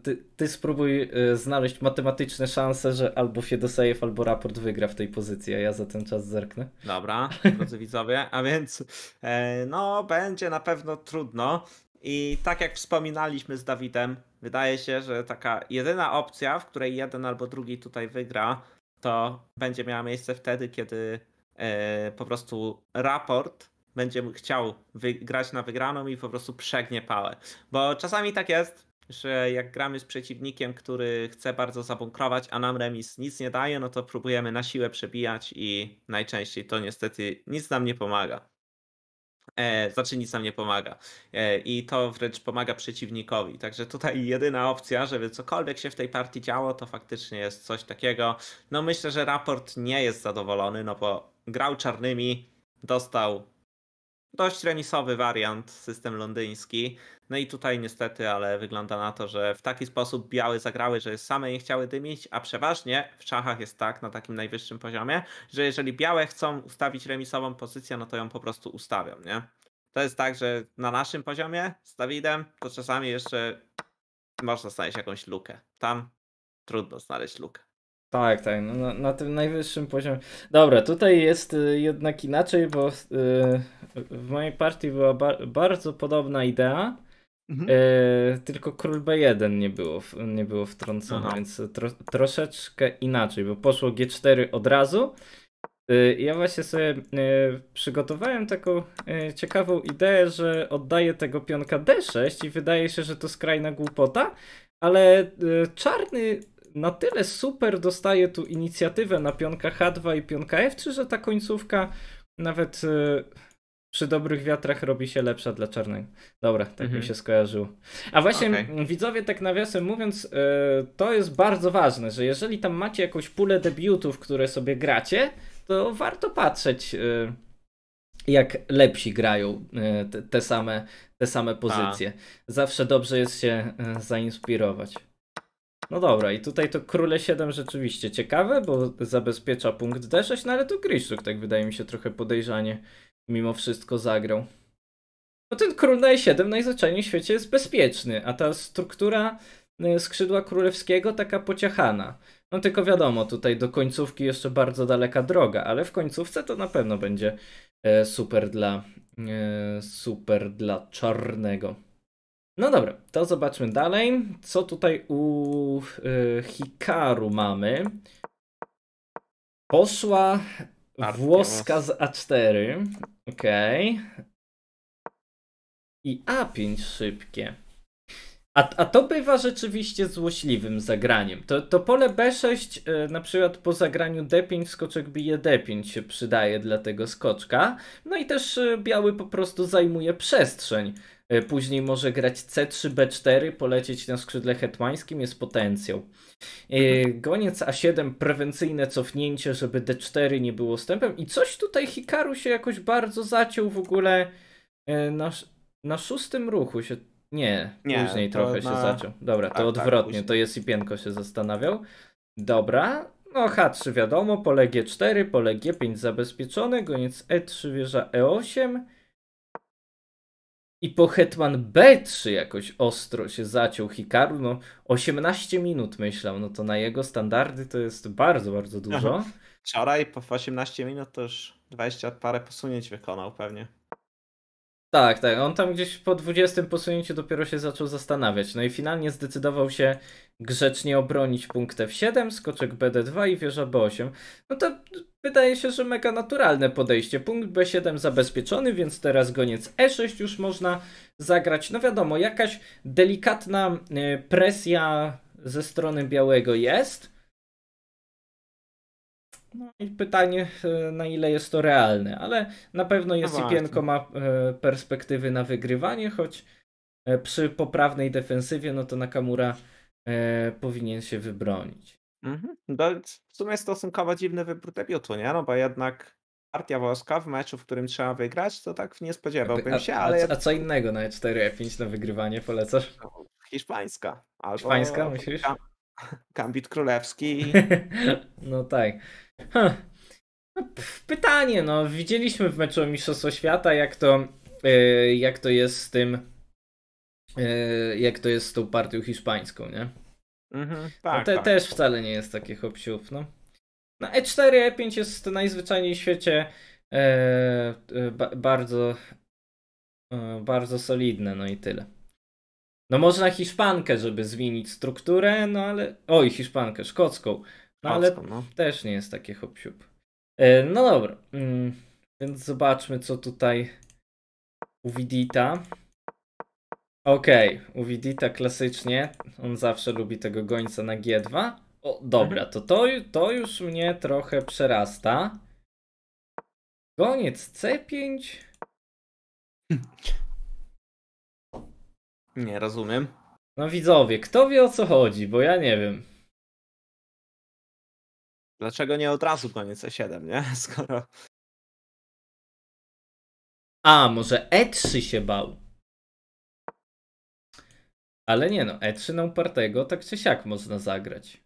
ty, ty, spróbuj e, znaleźć matematyczne szanse, że albo się albo raport wygra w tej pozycji, a ja za ten czas zerknę. Dobra, drodzy widzowie, a więc e, no będzie na pewno trudno. I tak jak wspominaliśmy z Dawidem, wydaje się, że taka jedyna opcja, w której jeden albo drugi tutaj wygra, to będzie miała miejsce wtedy, kiedy e, po prostu raport będzie chciał wygrać na wygraną i po prostu przegnie pałę. Bo czasami tak jest, że jak gramy z przeciwnikiem, który chce bardzo zabunkrować, a nam remis nic nie daje, no to próbujemy na siłę przebijać i najczęściej to niestety nic nam nie pomaga. E, znaczy nic nam nie pomaga. E, I to wręcz pomaga przeciwnikowi. Także tutaj jedyna opcja, żeby cokolwiek się w tej partii działo, to faktycznie jest coś takiego. No myślę, że raport nie jest zadowolony, no bo grał czarnymi, dostał dość remisowy wariant, system londyński. No i tutaj niestety, ale wygląda na to, że w taki sposób białe zagrały, że same nie chciały dymić, a przeważnie w szachach jest tak na takim najwyższym poziomie, że jeżeli białe chcą ustawić remisową pozycję, no to ją po prostu ustawią, nie? To jest tak, że na naszym poziomie z Dawidem, to czasami jeszcze można znaleźć jakąś lukę. Tam trudno znaleźć lukę. Tak, tak, no, no, na, tym najwyższym poziomie. Dobra, tutaj jest y, jednak inaczej, bo y, w mojej partii była bardzo podobna idea, mhm. Y, tylko król B1 nie było, nie było wtrącone, Aha. więc tro troszeczkę inaczej, bo poszło G4 od razu. Ja właśnie sobie przygotowałem taką ciekawą ideę, że oddaję tego pionka D6 i wydaje się, że to skrajna głupota, ale czarny na tyle super dostaje tu inicjatywę na pionka H2 i pionka F3, że ta końcówka nawet e, przy dobrych wiatrach robi się lepsza dla czarnego. Dobra, tak mhm. mi się skojarzyło. A właśnie okay. widzowie, tak nawiasem mówiąc, e, to jest bardzo ważne, że jeżeli tam macie jakąś pulę debiutów, które sobie gracie, to warto patrzeć e, jak lepsi grają te, te same, te same tak. pozycje. A. Zawsze dobrze jest się zainspirować. No dobra, i tutaj to króle 7 rzeczywiście ciekawe, bo zabezpiecza punkt D6, no ale to Griszczuk tak wydaje mi się trochę podejrzanie mimo wszystko zagrał. No ten król na E7 najzwyczajniej w świecie jest bezpieczny, a ta struktura y, skrzydła królewskiego taka pociechana. No tylko wiadomo, tutaj do końcówki jeszcze bardzo daleka droga, ale w końcówce to na pewno będzie e, super dla e, super dla czarnego. No dobra, to zobaczmy dalej. Co tutaj u y, Hikaru mamy? Poszła włoska z A4. Okej. Okay. I A5 szybkie. A, a to bywa rzeczywiście złośliwym zagraniem. To, to pole B6 e, na przykład po zagraniu D5 skoczek bije D5 się przydaje dla tego skoczka. No i też e, biały po prostu zajmuje przestrzeń. E, później może grać C3, B4, polecieć na skrzydle hetmańskim, jest potencjał. Goniec A7, prewencyjne cofnięcie, żeby D4 nie było stępem. I coś tutaj Hikaru się jakoś bardzo zaciął w ogóle na, na szóstym ruchu się nie, nie później trochę na... się zaczął. Dobra, tak, to tak, odwrotnie, tak, to jest i pienko się zastanawiał. Dobra, no H3 wiadomo, pole G4, pole G5 zabezpieczone, goniec E3, wieża E8. I po Hetman B3 jakoś ostro się zaciął Hikaru, no 18 minut myślał, no to na jego standardy to jest bardzo, bardzo dużo. Wczoraj po 18 minut to już 20 parę posunięć wykonał pewnie. Tak, tak. On tam gdzieś po 20 posunięciu dopiero się zaczął zastanawiać. No i finalnie zdecydował się grzecznie obronić punkt F7, skoczek BD2 i wieża B8. No to wydaje się, że mega naturalne podejście. Punkt B7 zabezpieczony, więc teraz goniec E6 już można zagrać. No wiadomo, jakaś delikatna y, presja ze strony białego jest no i pytanie, e, na ile jest to realne, ale na pewno no pienko ma e, perspektywy na wygrywanie, choć e, przy poprawnej defensywie, no to Nakamura powinien się wybronić. Mhm. No, w sumie stosunkowo dziwny wybór debiutu, nie? No bo jednak partia włoska w meczu, w którym trzeba wygrać, to tak nie spodziewałbym się, ale... A, a co innego na 4-5 na wygrywanie polecasz? No, hiszpańska. Albo... Hiszpańska, myślisz? Gambit królewski. no tak. Huh. No, pytanie, no widzieliśmy w meczu Mistrzostwa Świata, jak to, yy, jak to jest z tym, yy, jak to jest z tą partią hiszpańską, nie? Mhm, no, tak, no te, tak. Też wcale nie jest takie hop no. E4, E5 e jest najzwyczajniej w świecie ba bardzo, bardzo solidne, no i tyle. No można Hiszpankę, żeby zmienić strukturę, no ale... Oj, Hiszpankę, szkocką. No ale no. też nie jest takie hop -siup. E, no dobra, mm, więc zobaczmy, co tutaj u Ok, Okej, okay, u klasycznie, on zawsze lubi tego gońca na G2. O, dobra, mhm. to, to, to już mnie trochę przerasta. Goniec C5. Nie rozumiem. No widzowie, kto wie o co chodzi, bo ja nie wiem. Dlaczego nie od razu koniec E7, nie? Skoro. A, może E3 się bał. Ale nie no, E3 na upartego tak czy siak można zagrać.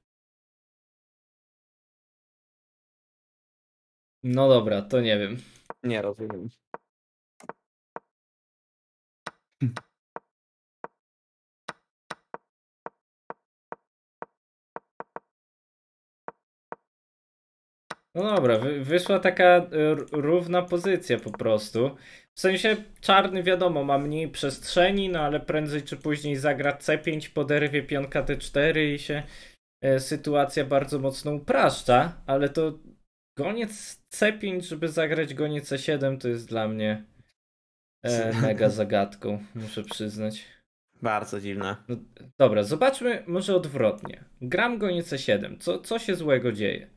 No dobra, to nie wiem. Nie rozumiem. Hmm. No dobra, wy, wyszła taka e, równa pozycja po prostu. W sensie czarny wiadomo, ma mniej przestrzeni, no ale prędzej czy później zagra C5, poderwie pionka D4 i się e, sytuacja bardzo mocno upraszcza, ale to goniec C5, żeby zagrać goniec C7 to jest dla mnie e, mega zagadką, muszę przyznać. Bardzo dziwne. No, dobra, zobaczmy może odwrotnie. Gram goniec C7, co, co się złego dzieje?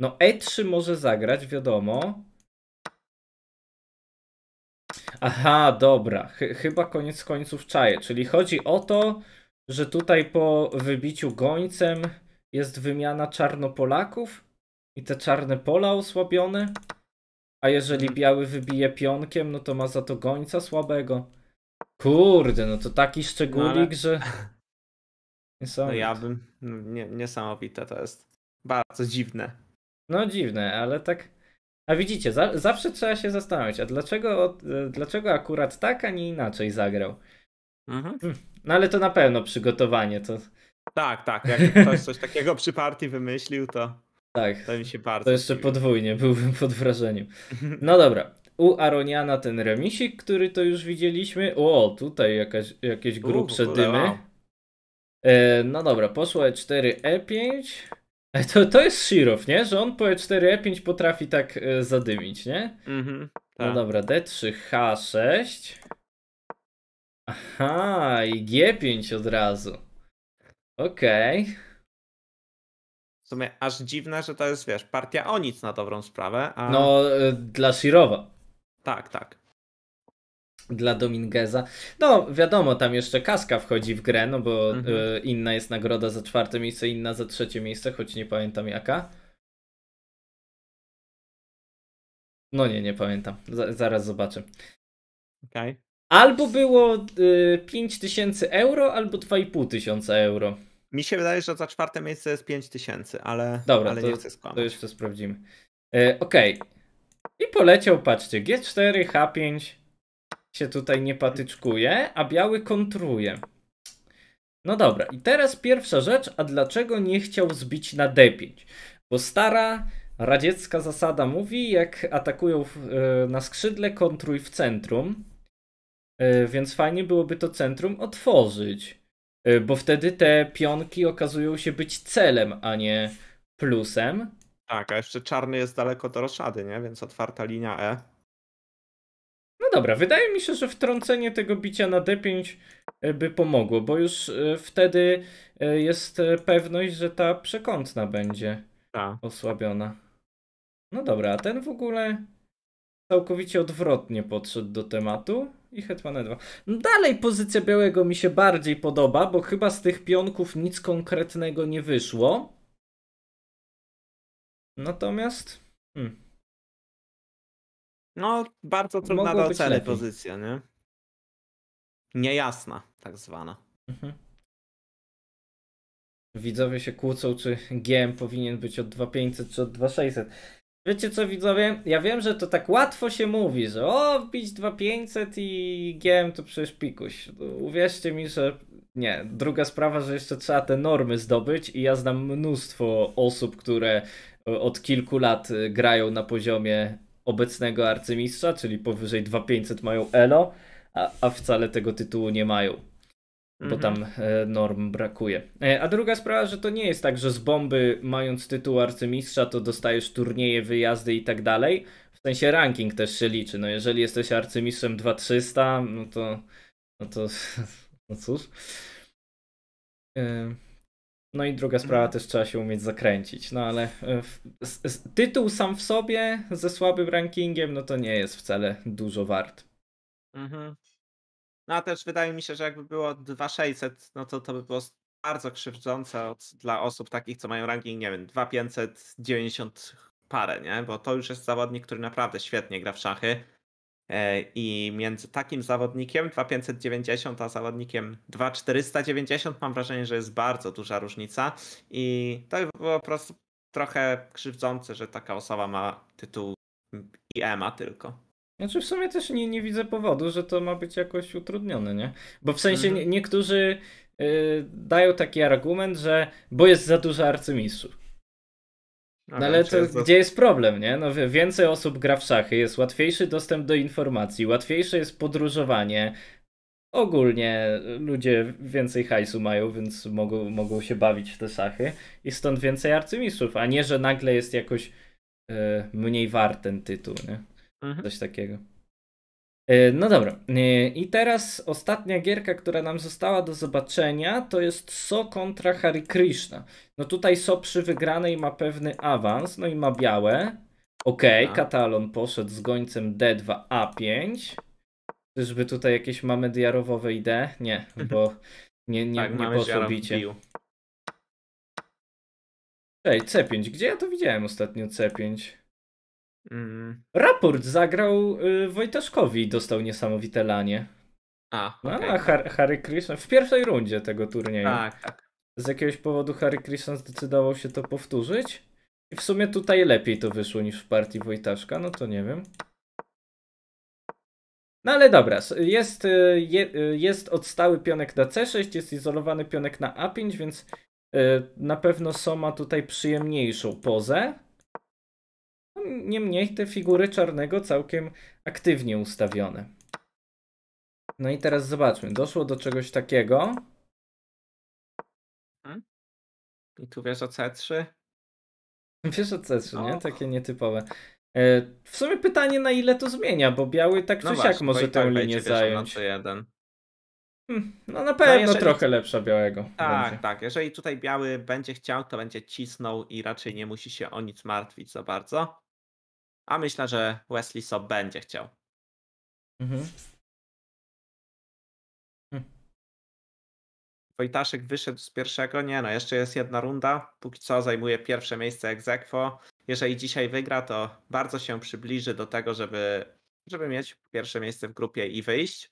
No E3 może zagrać, wiadomo. Aha, dobra. Ch chyba koniec końców czaje. Czyli chodzi o to, że tutaj po wybiciu gońcem jest wymiana czarnopolaków i te czarne pola osłabione. A jeżeli mhm. biały wybije pionkiem, no to ma za to gońca słabego. Kurde, no to taki szczególik, no ale... że... Niesamowite. No ja bym... No, nie, niesamowite to jest. Bardzo dziwne. No dziwne, ale tak. A widzicie, za, zawsze trzeba się zastanowić, a dlaczego, e, dlaczego akurat tak, a nie inaczej zagrał? Mhm. Hm, no ale to na pewno przygotowanie. To... Tak, tak. Jak ktoś coś takiego przy partii wymyślił, to. Tak. To mi się bardzo. To jeszcze dziwiło. podwójnie byłbym pod wrażeniem. No dobra. U Aroniana ten remisik, który to już widzieliśmy. O, tutaj jakaś, jakieś grubsze dymy. E, no dobra, poszło E4, E5. To, to jest Shirov, nie? Że on po E4-E5 e potrafi tak e, zadymić, nie? Mhm. No tak. dobra, D3, H6. Aha, i G5 od razu. Okej. Okay. W sumie aż dziwne, że to jest, wiesz, partia o nic na dobrą sprawę. A... No, e, dla Shirova. Tak, tak dla Domingueza. No, wiadomo, tam jeszcze kaska wchodzi w grę, no bo mhm. y, inna jest nagroda za czwarte miejsce, inna za trzecie miejsce, choć nie pamiętam jaka. No nie, nie pamiętam. Z zaraz zobaczę. Okay. Albo było e, y, 5000 euro, albo 2500 euro. Mi się wydaje, że za czwarte miejsce jest 5000, ale, Dobra, ale to, nie chcę skłamać. To jeszcze sprawdzimy. Y, Okej. Okay. I poleciał, patrzcie, G4, H5, się tutaj nie patyczkuje, a biały kontruje. No dobra, i teraz pierwsza rzecz, a dlaczego nie chciał zbić na d5? Bo stara radziecka zasada mówi, jak atakują e, na skrzydle, kontruj w centrum. E, więc fajnie byłoby to centrum otworzyć. E, bo wtedy te pionki okazują się być celem, a nie plusem. Tak, a jeszcze czarny jest daleko do roszady, nie? Więc otwarta linia E no dobra, wydaje mi się, że wtrącenie tego bicia na D5 e, by pomogło, bo już e, wtedy e, jest pewność, że ta przekątna będzie Ta. osłabiona. No dobra, a ten w ogóle całkowicie odwrotnie podszedł do tematu i Hetman E2. No dalej pozycja białego mi się bardziej podoba, bo chyba z tych pionków nic konkretnego nie wyszło. Natomiast... Hmm. No, bardzo trudna do oceny lepiej. pozycja, nie? Niejasna, tak zwana. Mhm. Widzowie się kłócą, czy GM powinien być od 2500 czy od 2600. Wiecie co, widzowie? Ja wiem, że to tak łatwo się mówi, że o, wbić 2500 i GM to przecież pikuś. No, uwierzcie mi, że nie. Druga sprawa, że jeszcze trzeba te normy zdobyć i ja znam mnóstwo osób, które e, od kilku lat e, grają na poziomie obecnego arcymistrza, czyli powyżej 2500 mają Elo, a, a wcale tego tytułu nie mają, bo mhm. tam e, norm brakuje. E, a druga sprawa, że to nie jest tak, że z bomby mając tytuł arcymistrza to dostajesz turnieje, wyjazdy i tak dalej. W sensie ranking też się liczy. No jeżeli jesteś arcymistrzem 2300, no to no to no cóż. E... No i druga sprawa, mhm. też trzeba się umieć zakręcić. No ale e, tytuł sam w sobie ze słabym rankingiem, no to nie jest wcale dużo wart. Mhm. No a też wydaje mi się, że jakby było 2600, no to to by było bardzo krzywdzące od, dla osób takich, co mają ranking, nie wiem, 2590 parę, nie? Bo to już jest zawodnik, który naprawdę świetnie gra w szachy E, I między takim zawodnikiem 2590 a zawodnikiem 2490 mam wrażenie, że jest bardzo duża różnica i to było po prostu trochę krzywdzące, że taka osoba ma tytuł IEMA tylko. Znaczy w sumie też nie, nie widzę powodu, że to ma być jakoś utrudnione, nie? Bo w sensie mhm. niektórzy y, dają taki argument, że bo jest za dużo arcymistrzów. No, no ale to gdzie jest problem, nie? No, więcej osób gra w szachy, jest łatwiejszy dostęp do informacji, łatwiejsze jest podróżowanie. Ogólnie ludzie więcej hajsu mają, więc mogą, mogą się bawić w te szachy i stąd więcej arcymistrzów, a nie, że nagle jest jakoś y, mniej wart ten tytuł, nie? Mhm. Coś takiego. E, no dobra, e, i teraz ostatnia gierka, która nam została do zobaczenia, to jest So kontra Hari Krishna. No tutaj So przy wygranej ma pewny awans, no i ma białe. Okej, okay, Katalon poszedł z gońcem D2, A5. Czyżby tutaj jakieś mamy diarowowe idee? Nie, bo nie, nie, tak, nie poszło Ej, C5, gdzie ja to widziałem ostatnio C5? Mm. Raport zagrał y, Wojtaszkowi i dostał niesamowite lanie. A, no, okay. a Har Harry Krishna w pierwszej rundzie tego turnieju. Tak, tak. Z jakiegoś powodu Harry Krishna zdecydował się to powtórzyć. I w sumie tutaj lepiej to wyszło niż w partii Wojtaszka, no to nie wiem. No ale dobra, jest, y, je, y, jest odstały pionek na C6, jest izolowany pionek na A5, więc y, na pewno Soma tutaj przyjemniejszą pozę. Niemniej te figury czarnego całkiem aktywnie ustawione. No i teraz zobaczmy, doszło do czegoś takiego. Hmm? I tu wiesz o C3? Wiesz o C3, nie? Takie nietypowe. E, w sumie pytanie, na ile to zmienia, bo biały tak no czy no siak może tę tak linię zająć. Na hmm, no na pewno no jeżeli... trochę lepsza białego. Tak, będzie. tak. Jeżeli tutaj biały będzie chciał, to będzie cisnął i raczej nie musi się o nic martwić za bardzo a myślę, że Wesley So będzie chciał. Mhm. Hm. Wojtaszek wyszedł z pierwszego. Nie no, jeszcze jest jedna runda. Póki co zajmuje pierwsze miejsce egzekwo. Jeżeli dzisiaj wygra, to bardzo się przybliży do tego, żeby, żeby mieć pierwsze miejsce w grupie i wyjść.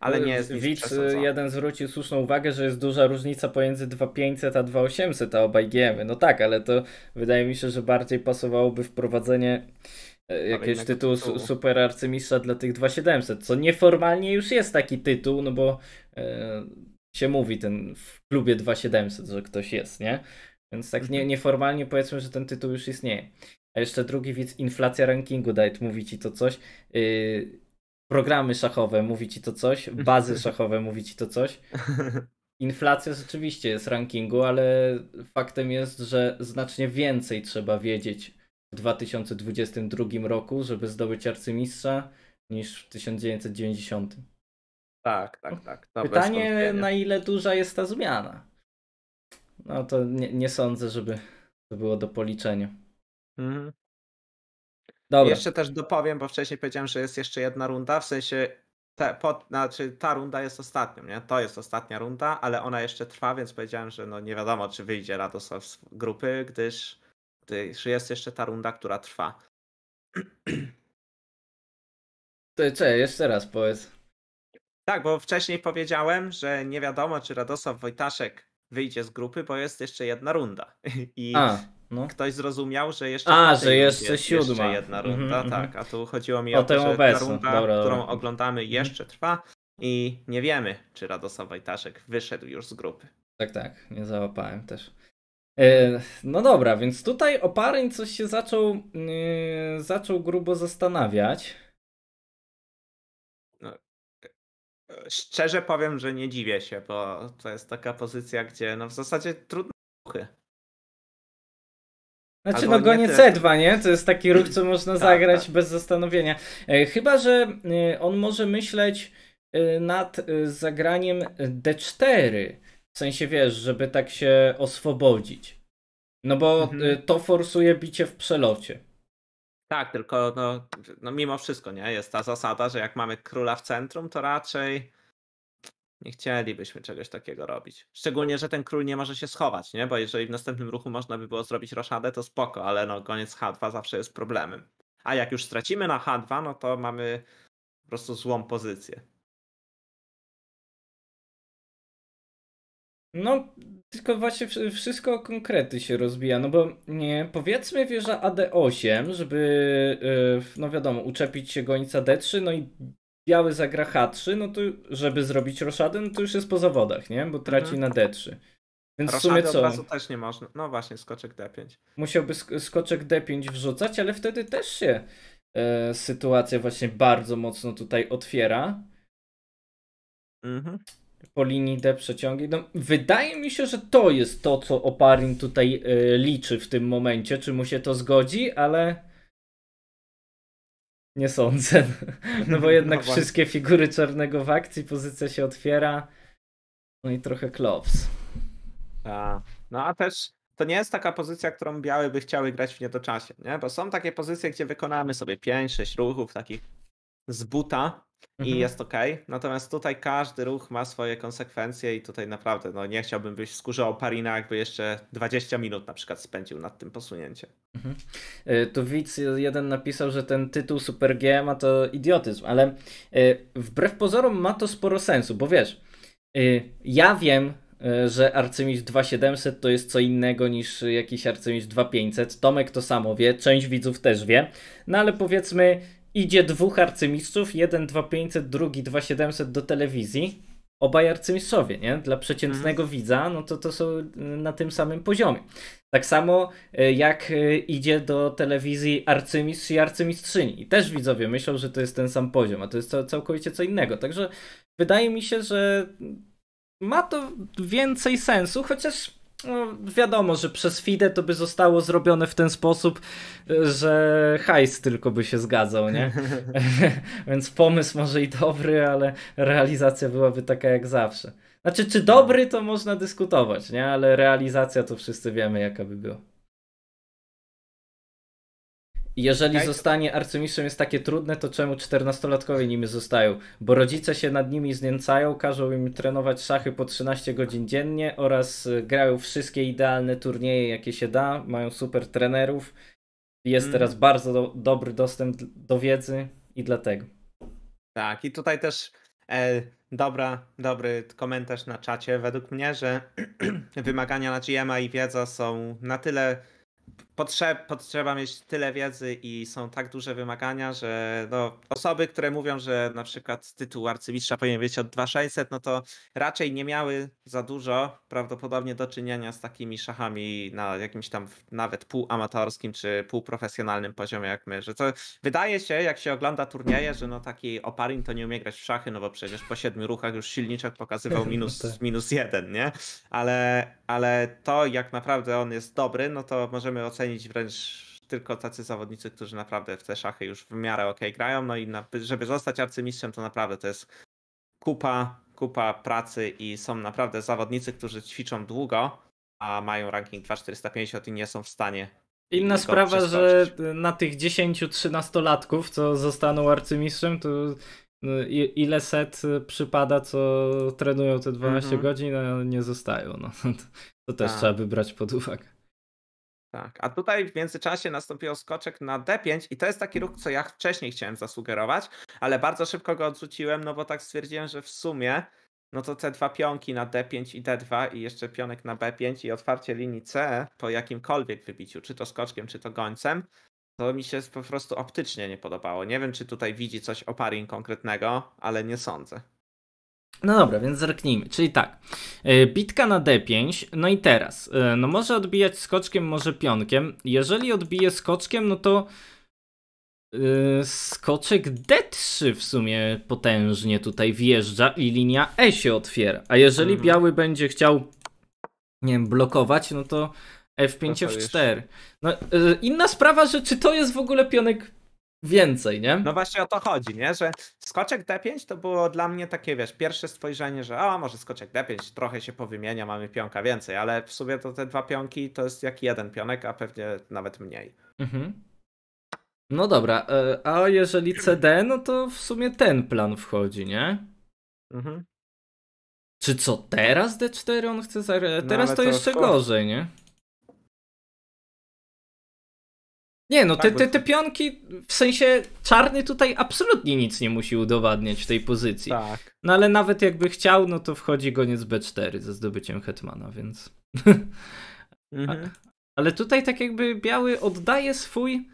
Ale no, nie jest. widz y, jeden zwrócił słuszną uwagę, że jest duża różnica pomiędzy 2500 a 2800, a obaj giemy. No tak, ale to wydaje mi się, że bardziej pasowałoby wprowadzenie e, jakiegoś tytułu, tytułu super arcymistrza dla tych 2700, co nieformalnie już jest taki tytuł, no bo e, się mówi ten w klubie 2700, że ktoś jest, nie? Więc tak nie, mhm. nieformalnie powiedzmy, że ten tytuł już istnieje. A jeszcze drugi widz, inflacja rankingu, Dajt, mówi ci to coś. Yy, Programy szachowe, mówi ci to coś, bazy szachowe, mówi ci to coś. Inflacja rzeczywiście jest rankingu, ale faktem jest, że znacznie więcej trzeba wiedzieć w 2022 roku, żeby zdobyć arcymistrza, niż w 1990. Tak, tak, tak. Pytanie, na ile duża jest ta zmiana? No to nie, nie sądzę, żeby to było do policzenia. Mhm. Dobra. Jeszcze też dopowiem, bo wcześniej powiedziałem, że jest jeszcze jedna runda, w sensie te, znaczy ta runda jest ostatnią, nie? To jest ostatnia runda, ale ona jeszcze trwa, więc powiedziałem, że no nie wiadomo, czy wyjdzie Radosław z grupy, gdyż, gdyż jest jeszcze ta runda, która trwa. To co, jeszcze raz powiedz. Tak, bo wcześniej powiedziałem, że nie wiadomo, czy Radosław Wojtaszek wyjdzie z grupy, bo jest jeszcze jedna runda. I A. No. Ktoś zrozumiał, że jeszcze. A, że jeszcze siódma. Jeszcze jedna runda, mm -hmm. tak. A tu chodziło mi o, o to, że ta runda, dobra, którą dobra. oglądamy, mhm. jeszcze trwa i nie wiemy, czy Radosław Wajtaszek wyszedł już z grupy. Tak, tak. Nie załapałem też. E, no dobra, więc tutaj Oparyń coś się zaczął, e, zaczął grubo zastanawiać. No, szczerze powiem, że nie dziwię się, bo to jest taka pozycja, gdzie no w zasadzie trudno znaczy, no go nie C2, nie? To jest taki ruch, co można tak, zagrać tak, tak. bez zastanowienia. E, chyba, że e, on może myśleć e, nad zagraniem D4. W sensie, wiesz, żeby tak się oswobodzić. No bo mhm. to forsuje bicie w przelocie. Tak, tylko no, no mimo wszystko, nie? Jest ta zasada, że jak mamy króla w centrum, to raczej nie chcielibyśmy czegoś takiego robić. Szczególnie, że ten król nie może się schować, nie? Bo jeżeli w następnym ruchu można by było zrobić roszadę, to spoko, ale no koniec H2 zawsze jest problemem. A jak już stracimy na H2, no to mamy po prostu złą pozycję. No, tylko właśnie wszystko konkrety się rozbija, no bo nie, powiedzmy wieża AD8, żeby, y, no wiadomo, uczepić się gońca D3, no i biały zagra H3, no to żeby zrobić roszadę, no to już jest po zawodach, nie? Bo traci mhm. na D3. Więc Roszady w sumie co? od razu też nie można. No właśnie, skoczek D5. Musiałby sk skoczek D5 wrzucać, ale wtedy też się e, sytuacja właśnie bardzo mocno tutaj otwiera. Mhm. Po linii D przeciągi. No, wydaje mi się, że to jest to, co Oparin tutaj e, liczy w tym momencie. Czy mu się to zgodzi, ale nie sądzę. No bo no jednak no wszystkie figury czarnego w akcji, pozycja się otwiera. No i trochę klops. A, no a też to nie jest taka pozycja, którą biały by chciały grać w niedoczasie, nie? Bo są takie pozycje, gdzie wykonamy sobie 5-6 ruchów takich z buta, i mhm. jest ok. Natomiast tutaj każdy ruch ma swoje konsekwencje i tutaj naprawdę no, nie chciałbym być skórzał Parina, jakby jeszcze 20 minut na przykład spędził nad tym posunięciem. Mhm. E, tu widz jeden napisał, że ten tytuł Super ma to idiotyzm, ale e, wbrew pozorom ma to sporo sensu, bo wiesz, e, ja wiem, że Arcymistrz 2700 to jest co innego niż jakiś Arcymistrz 2500. Tomek to samo wie, część widzów też wie. No ale powiedzmy, idzie dwóch arcymistrzów, jeden 2500, drugi 2700 do telewizji, obaj arcymistrzowie, nie? Dla przeciętnego mhm. widza, no to to są y, na tym samym poziomie. Tak samo y, jak y, idzie do telewizji arcymistrz i arcymistrzyni. I też widzowie myślą, że to jest ten sam poziom, a to jest całkowicie co innego. Także wydaje mi się, że ma to więcej sensu, chociaż no wiadomo, że przez FIDE to by zostało zrobione w ten sposób, e, że hajs tylko by się zgadzał, nie? Więc pomysł może i dobry, ale realizacja byłaby taka jak zawsze. Znaczy, czy dobry, to można dyskutować, nie? Ale realizacja to wszyscy wiemy, jaka by była. Jeżeli okay. zostanie arcymistrzem jest takie trudne, to czemu 14-latkowie nimi zostają? Bo rodzice się nad nimi znięcają, każą im trenować szachy po 13 godzin dziennie oraz y, grają wszystkie idealne turnieje, jakie się da, mają super trenerów. Jest mm. teraz bardzo do, dobry dostęp do wiedzy i dlatego. Tak, i tutaj też e, dobra, dobry komentarz na czacie według mnie, że wymagania na GMA i wiedza są na tyle potrzeb, potrzeba mieć tyle wiedzy i są tak duże wymagania, że no, osoby, które mówią, że na przykład tytuł arcymistrza powinien być od 2600, no to raczej nie miały za dużo prawdopodobnie do czynienia z takimi szachami na jakimś tam nawet półamatorskim czy półprofesjonalnym poziomie jak my, że to wydaje się, jak się ogląda turnieje, że no taki oparin to nie umie grać w szachy, no bo przecież po siedmiu ruchach już silniczek pokazywał minus, tak. minus jeden, nie? Ale, ale to jak naprawdę on jest dobry, no to możemy ocenić docenić wręcz tylko tacy zawodnicy, którzy naprawdę w te szachy już w miarę ok grają. No i na, żeby zostać arcymistrzem, to naprawdę to jest kupa, kupa pracy i są naprawdę zawodnicy, którzy ćwiczą długo, a mają ranking 2450 i nie są w stanie. Inna sprawa, że na tych 10-13-latków, co zostaną arcymistrzem, to no, ile set przypada, co trenują te 12 mm -hmm. godzin, a nie zostają. No, to, to też a. Tak. trzeba by brać pod uwagę. Tak, a tutaj w międzyczasie nastąpił skoczek na D5 i to jest taki ruch, co ja wcześniej chciałem zasugerować, ale bardzo szybko go odrzuciłem, no bo tak stwierdziłem, że w sumie no to te dwa pionki na D5 i D2 i jeszcze pionek na B5 i otwarcie linii C po jakimkolwiek wybiciu, czy to skoczkiem, czy to gońcem, to mi się po prostu optycznie nie podobało. Nie wiem, czy tutaj widzi coś o parin konkretnego, ale nie sądzę. No dobra, więc zerknijmy. Czyli tak, e, bitka na d5, no i teraz, e, no może odbijać skoczkiem, może pionkiem. Jeżeli odbije skoczkiem, no to e, skoczek d3 w sumie potężnie tutaj wjeżdża i linia e się otwiera. A jeżeli mhm. biały będzie chciał, nie wiem, blokować, no to f5, f4. No, no inna sprawa, że czy to jest w ogóle pionek więcej, nie? No właśnie o to chodzi, nie? Że skoczek D5 to było dla mnie takie, wiesz, pierwsze spojrzenie, że o, może skoczek D5 trochę się powymienia, mamy pionka więcej, ale w sumie to te dwa pionki to jest jak jeden pionek, a pewnie nawet mniej. Mhm. No dobra, e, a jeżeli CD, no to w sumie ten plan wchodzi, nie? Mhm. Czy co, teraz D4 on chce zagrać? No, teraz to, to, jeszcze gorzej, nie? Nie, no te, tak, te, te pionki, w sensie czarny tutaj absolutnie nic nie musi udowadniać w tej pozycji. Tak. No ale nawet jakby chciał, no to wchodzi goniec B4 ze zdobyciem Hetmana, więc... Mhm. ale tutaj tak jakby biały oddaje swój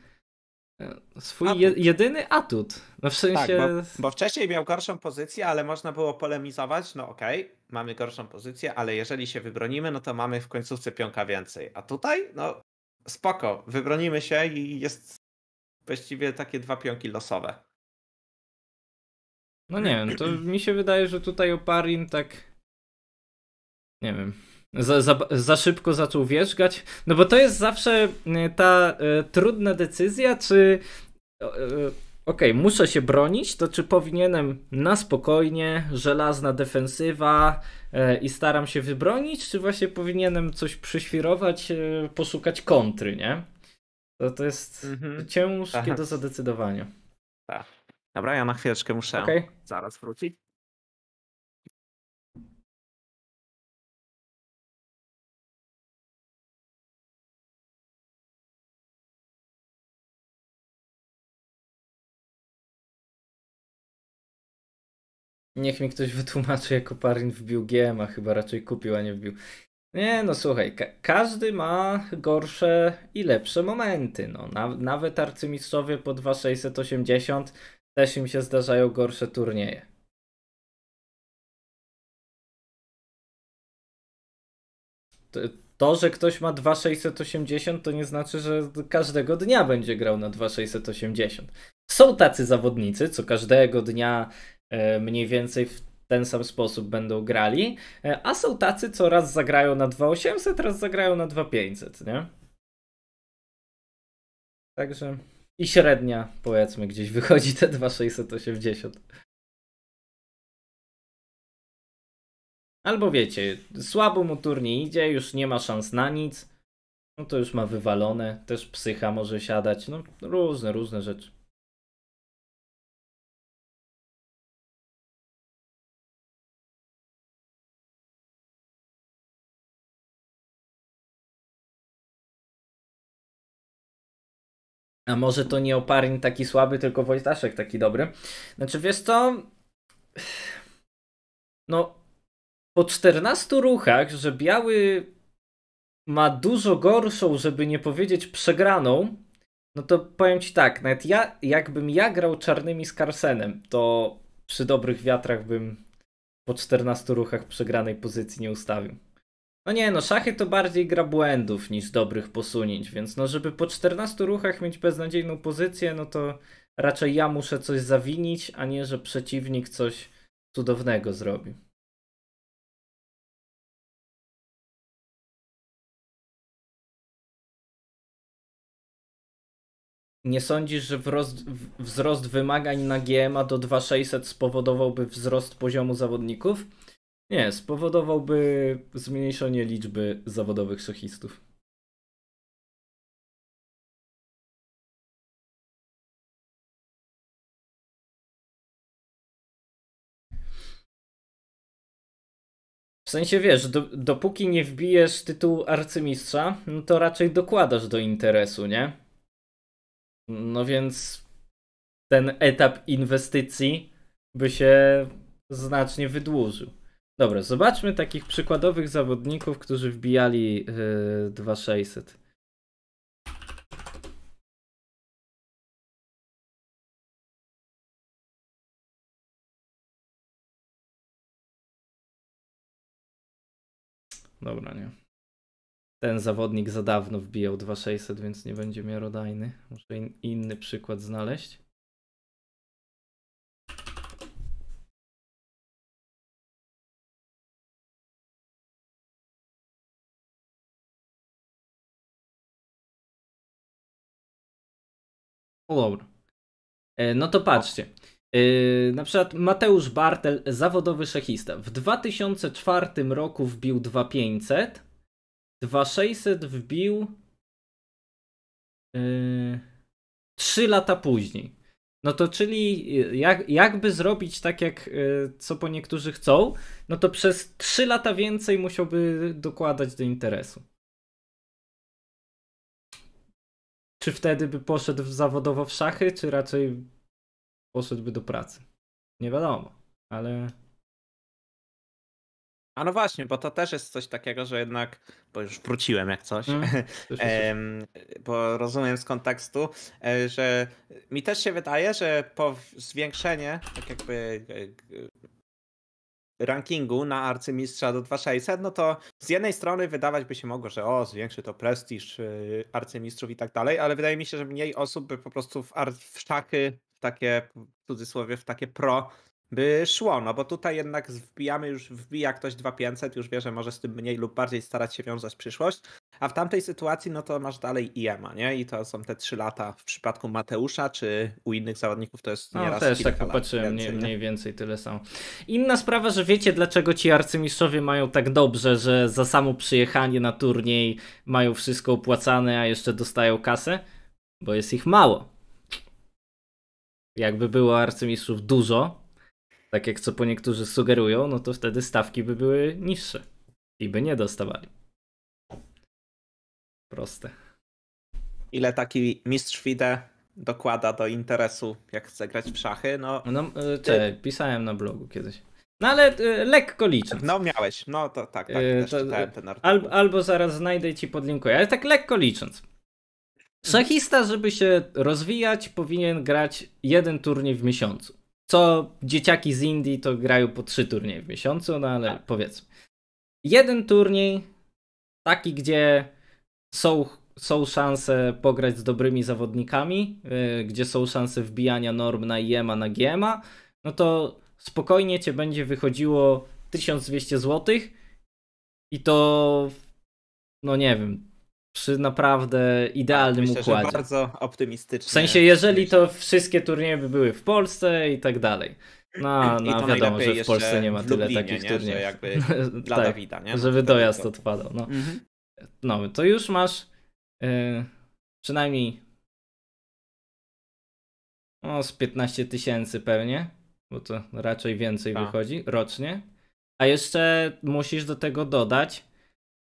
e, swój atut. Je, jedyny atut. No w tak, sensie... Tak, bo, bo, wcześniej miał gorszą pozycję, ale można było polemizować, no okej, okay, mamy gorszą pozycję, ale jeżeli się wybronimy, no to mamy w końcówce pionka więcej. A tutaj, no spoko, wybronimy się i jest właściwie takie dwa pionki losowe. No nie wiem, to mi się wydaje, że tutaj Oparin tak nie wiem, za, za, za, szybko zaczął wierzgać. No bo to jest zawsze y, ta y, trudna decyzja, czy y, y okej, okay, muszę się bronić, to czy powinienem na spokojnie, żelazna defensywa e, i staram się wybronić, czy właśnie powinienem coś przyświrować, e, poszukać kontry, nie? To, to jest mhm. ciężkie Aha. do zadecydowania. Tak. Dobra, ja na chwileczkę muszę okay. zaraz wrócić. Niech mi ktoś wytłumaczy, jak Parin wbił GM, a chyba raczej kupił, a nie wbił. Nie, no słuchaj, ka każdy ma gorsze i lepsze momenty. No. Na nawet arcymistrzowie po 2680 też im się zdarzają gorsze turnieje. To, że ktoś ma 2680, to nie znaczy, że każdego dnia będzie grał na 2680. Są tacy zawodnicy, co każdego dnia E, mniej więcej w ten sam sposób będą grali, e, a są tacy, co raz zagrają na 2800, raz zagrają na 2500, nie? Także i średnia powiedzmy gdzieś wychodzi te 2680. Albo wiecie, słabo mu turniej idzie, już nie ma szans na nic. No to już ma wywalone, też psycha może siadać, no różne, różne rzeczy. A może to nie Oparin taki słaby, tylko Wojtaszek taki dobry. Znaczy, wiesz co? No, po 14 ruchach, że Biały ma dużo gorszą, żeby nie powiedzieć przegraną, no to powiem Ci tak, nawet ja, jakbym ja grał czarnymi z Carsenem, to przy dobrych wiatrach bym po 14 ruchach przegranej pozycji nie ustawił. No nie, no szachy to bardziej gra błędów niż dobrych posunięć, więc no żeby po 14 ruchach mieć beznadziejną pozycję, no to raczej ja muszę coś zawinić, a nie, że przeciwnik coś cudownego zrobi. Nie sądzisz, że wzrost wymagań na GMA do 2600 spowodowałby wzrost poziomu zawodników? Nie, spowodowałby zmniejszenie liczby zawodowych szachistów. W sensie wiesz, do, dopóki nie wbijesz tytułu arcymistrza, no to raczej dokładasz do interesu, nie? No więc ten etap inwestycji by się znacznie wydłużył. Dobra, zobaczmy takich przykładowych zawodników, którzy wbijali yy, 2600. Dobra, nie. Ten zawodnik za dawno wbijał 2600, więc nie będzie miarodajny. Muszę in inny przykład znaleźć. No e, No to patrzcie. E, na przykład Mateusz Bartel, zawodowy szachista. W 2004 roku wbił 2500, 2600 wbił 3 e, lata później. No to czyli jak, jakby zrobić tak, jak co po niektórych chcą, no to przez 3 lata więcej musiałby dokładać do interesu. Czy wtedy by poszedł zawodowo w szachy, czy raczej poszedłby do pracy? Nie wiadomo, ale. A no właśnie, bo to też jest coś takiego, że jednak, bo już wróciłem jak coś, mm, bo rozumiem z kontekstu, e, że mi też się wydaje, że po zwiększenie, tak jakby e, rankingu na arcymistrza do 2600, no to z jednej strony wydawać by się mogło, że o, zwiększy to prestiż y, arcymistrzów i tak dalej, ale wydaje mi się, że mniej osób by po prostu w, ar- w szachy, w takie w cudzysłowie, w takie pro by szło, no bo tutaj jednak wbijamy już, wbija ktoś 2500, już wie, że może z tym mniej lub bardziej starać się wiązać przyszłość, a w tamtej sytuacji no to masz dalej IEMA, nie? I to są te 3 lata w przypadku Mateusza, czy u innych zawodników to jest no, nieraz no, też tak popatrzyłem, mniej, mniej więcej tyle samo. Inna sprawa, że wiecie dlaczego ci arcymistrzowie mają tak dobrze, że za samo przyjechanie na turniej mają wszystko opłacane, a jeszcze dostają kasę? Bo jest ich mało. Jakby było arcymistrzów dużo, tak jak co po niektórzy sugerują, no to wtedy stawki by były niższe i by nie dostawali. Proste. Ile taki mistrz FIDE dokłada do interesu, jak chce grać w szachy? No, no e, pisałem na blogu kiedyś. No ale y, lekko licząc. No miałeś, no to tak, tak y, to, ten artykuł. Al, albo zaraz znajdę i ci podlinkuję, ale tak lekko licząc. Mhm. Szachista, żeby się rozwijać, powinien grać jeden turniej w miesiącu co dzieciaki z Indii to grają po trzy turnieje w miesiącu, no ale tak. powiedzmy. Jeden turniej, taki gdzie są, są szanse pograć z dobrymi zawodnikami, yy, gdzie są szanse wbijania norm na IEMA, na GMA, no to spokojnie cię będzie wychodziło 1200 zł i to no nie wiem, przy naprawdę idealnym Myślę, układzie. bardzo optymistycznie. W sensie, jeżeli to wszystkie turnieje by były w Polsce i tak dalej. No, no wiadomo, że w Polsce nie ma tyle Lublinie, takich turniejów. dla tak, Dawida, nie? żeby dojazd to... odpadał. No. Mhm. no, to już masz yy, przynajmniej no, z 15 tysięcy pewnie, bo to raczej więcej A. Tak. wychodzi rocznie. A jeszcze musisz do tego dodać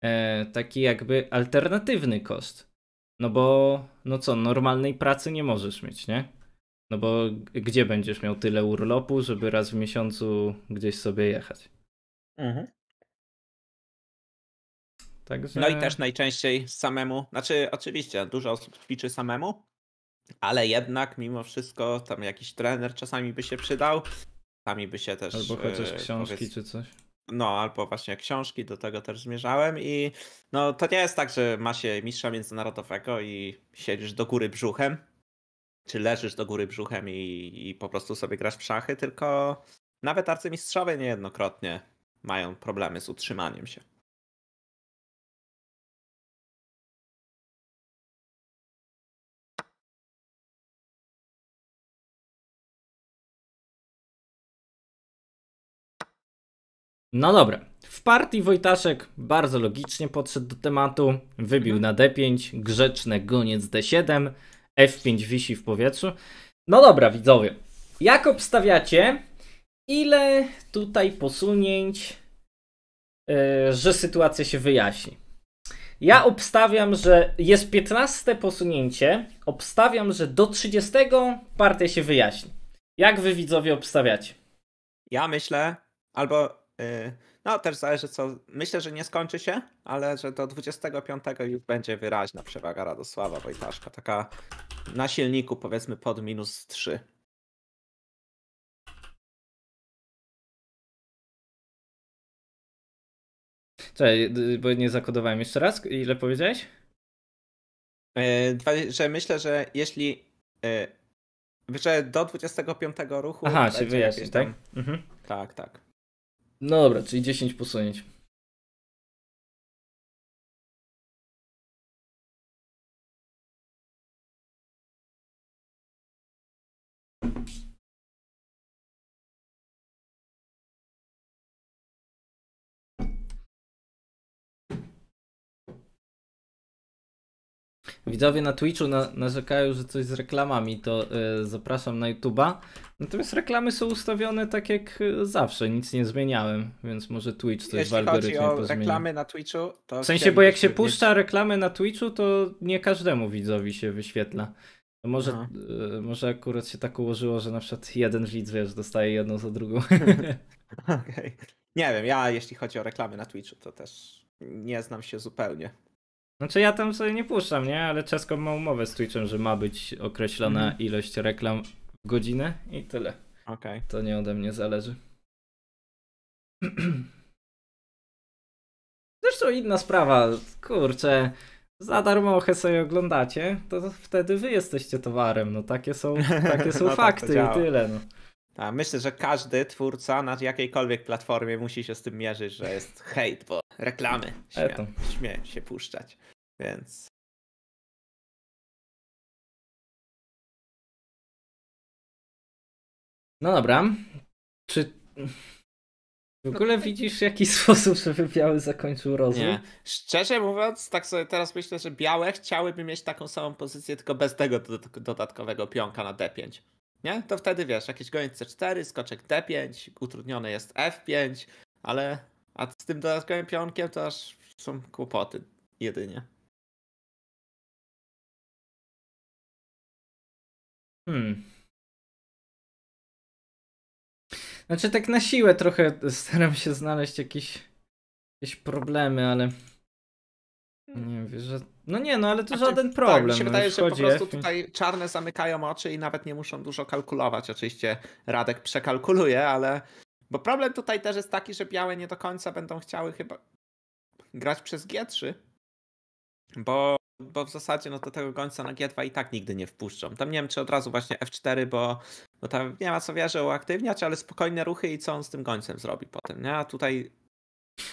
E, taki jakby alternatywny koszt. No bo, no co, normalnej pracy nie możesz mieć, nie? No bo gdzie będziesz miał tyle urlopu, żeby raz w miesiącu gdzieś sobie jechać? Mhm. Także... No i też najczęściej samemu, znaczy oczywiście dużo osób ćwiczy samemu, ale jednak mimo wszystko tam jakiś trener czasami by się przydał, czasami by się też... Albo chociaż e, książki powiedz... czy coś. No, albo właśnie książki, do tego też zmierzałem i no to nie jest tak, że ma się mistrza międzynarodowego i siedzisz do góry brzuchem, czy leżysz do góry brzuchem i, i po prostu sobie grasz w szachy, tylko nawet arcymistrzowie niejednokrotnie mają problemy z utrzymaniem się. No dobra. W partii Wojtaszek bardzo logicznie podszedł do tematu. Wybił mhm. na D5, grzeczny goniec D7, F5 wisi w powietrzu. No dobra, widzowie. Jak obstawiacie, ile tutaj posunięć, yy, że sytuacja się wyjaśni? Ja obstawiam, że jest 15 posunięcie. Obstawiam, że do 30 partia się wyjaśni. Jak wy widzowie obstawiacie? Ja myślę, albo Yy, no, też zależy co. Myślę, że nie skończy się, ale że do 25 już będzie wyraźna przewaga Radosława Wojtaszka. Taka na silniku powiedzmy pod minus 3. Cześć, bo nie zakodowałem jeszcze raz. Ile powiedziałeś? Yy, że myślę, że jeśli. Yy, że do 25 ruchu. Aha, się wyjaśni, tak? Mhm. Tak, tak. No dobra, czyli 10 posunięć. Widzowie na Twitchu na, narzekają, że coś z reklamami, to y, zapraszam na YouTube'a. Natomiast reklamy są ustawione tak jak e, zawsze, nic nie zmieniałem, więc może Twitch coś Jeśli w algorytmie chodzi o pozmieni. reklamy na Twitchu, to... W sensie, bo jak się puszcza reklamy na Twitchu, to nie każdemu widzowi się wyświetla. Może, e, może akurat się tak ułożyło, że na przykład jeden widz, wiesz, dostaje jedną za drugą. okay. Nie wiem, ja jeśli chodzi o reklamy na Twitchu, to też nie znam się zupełnie. Znaczy ja tam sobie nie puszczam, nie? Ale Czesko ma umowę z Twitchem, że ma być określona mm. ilość reklam w godzinę i tyle. Okay. To nie ode mnie zależy. Zresztą inna sprawa, kurczę, za darmo sobie oglądacie, to wtedy wy jesteście towarem, no takie są, takie są no tak, fakty tak i tyle. No. A myślę, że każdy twórca na jakiejkolwiek platformie musi się z tym mierzyć, że jest hejt, bo reklamy śmieją, śmieją się puszczać. Więc No dobra. Czy w ogóle no widzisz w jaki sposób, żeby Biały zakończył rozwój? Nie. Szczerze mówiąc, tak sobie teraz myślę, że Białe chciałyby mieć taką samą pozycję, tylko bez tego dodatkowego pionka na D5 nie? To wtedy wiesz, jakieś goniec C4, skoczek D5, utrudnione jest F5, ale a z tym dodatkowym pionkiem to aż są kłopoty jedynie. Hmm. Znaczy tak na siłę trochę staram się znaleźć jakieś, jakieś problemy, ale... Nie wiesz, że. No nie, no ale to znaczy, żaden problem. Tak, mi się wydaje, no, że po prostu F... tutaj czarne zamykają oczy i nawet nie muszą dużo kalkulować. Oczywiście Radek przekalkuluje, ale. Bo problem tutaj też jest taki, że białe nie do końca będą chciały chyba grać przez G3. Bo, bo w zasadzie no, do tego gońca na G2 i tak nigdy nie wpuszczą. Tam nie wiem, czy od razu właśnie F4, bo, bo tam nie ma co wierzę uaktywniać, ale spokojne ruchy i co on z tym gońcem zrobi potem. Nie? A tutaj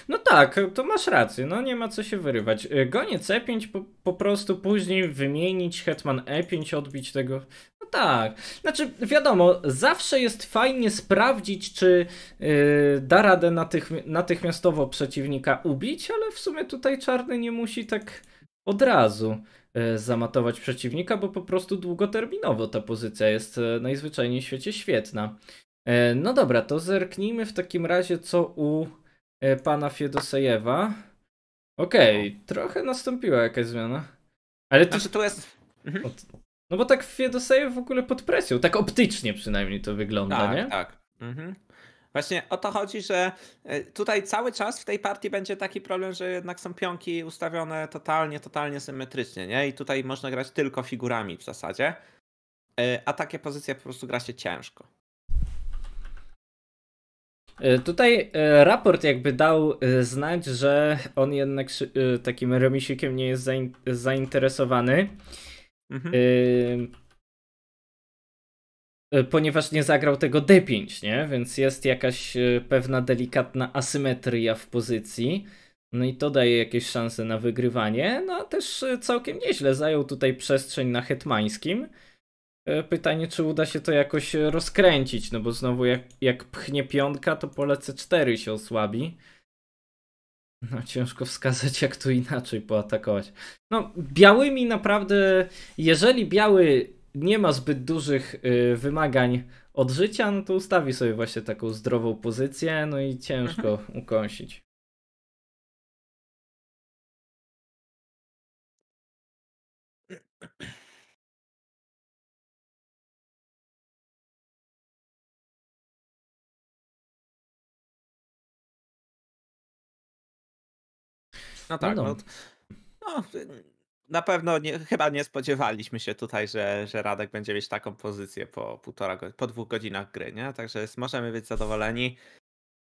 no tak, to masz rację, no nie ma co się wyrywać. E, Goniec E5 po, po prostu później wymienić Hetman E5, odbić tego. No tak, znaczy wiadomo, zawsze jest fajnie sprawdzić, czy yy, da radę natychmi natychmiastowo przeciwnika ubić, ale w sumie tutaj czarny nie musi tak od razu e, zamatować przeciwnika, bo po prostu długoterminowo ta pozycja jest najzwyczajniej w świecie świetna. no dobra, to zerknijmy w takim razie, co u E, pana Fiedosejewa. Okej, okay, trochę nastąpiła jakaś zmiana. Ale to... Znaczy, tu jest... Mhm. No bo tak Fiedosejew w ogóle pod presją, tak optycznie przynajmniej to wygląda, tak, nie? Tak, mhm. Właśnie o to chodzi, że e, tutaj cały czas w tej partii będzie taki problem, że jednak są pionki ustawione totalnie, totalnie symetrycznie, nie? I tutaj można grać tylko figurami w zasadzie. E, a takie pozycje po prostu gra się ciężko. E, tutaj e, raport jakby dał e, znać, że on jednak takim remisikiem nie jest zainteresowany. Mhm. Ponieważ nie zagrał tego D5, nie? Więc jest jakaś pewna delikatna asymetria w pozycji. No i to daje jakieś szanse na wygrywanie. No a też całkiem nieźle zajął tutaj przestrzeń na hetmańskim. E, pytanie, czy uda się to jakoś e, rozkręcić, no bo znowu jak, jak pchnie piątka, to pole C4 się osłabi. No ciężko wskazać, jak tu inaczej poatakować. No, białymi naprawdę, jeżeli biały nie ma zbyt dużych y, wymagań od życia, no to ustawi sobie właśnie taką zdrową pozycję, no i ciężko mhm. ukąsić. No tak. No, no. na pewno nie, chyba nie spodziewaliśmy się tutaj, że, że Radek będzie mieć taką pozycję po półtora, po dwóch godzinach gry, nie? Także możemy być zadowoleni,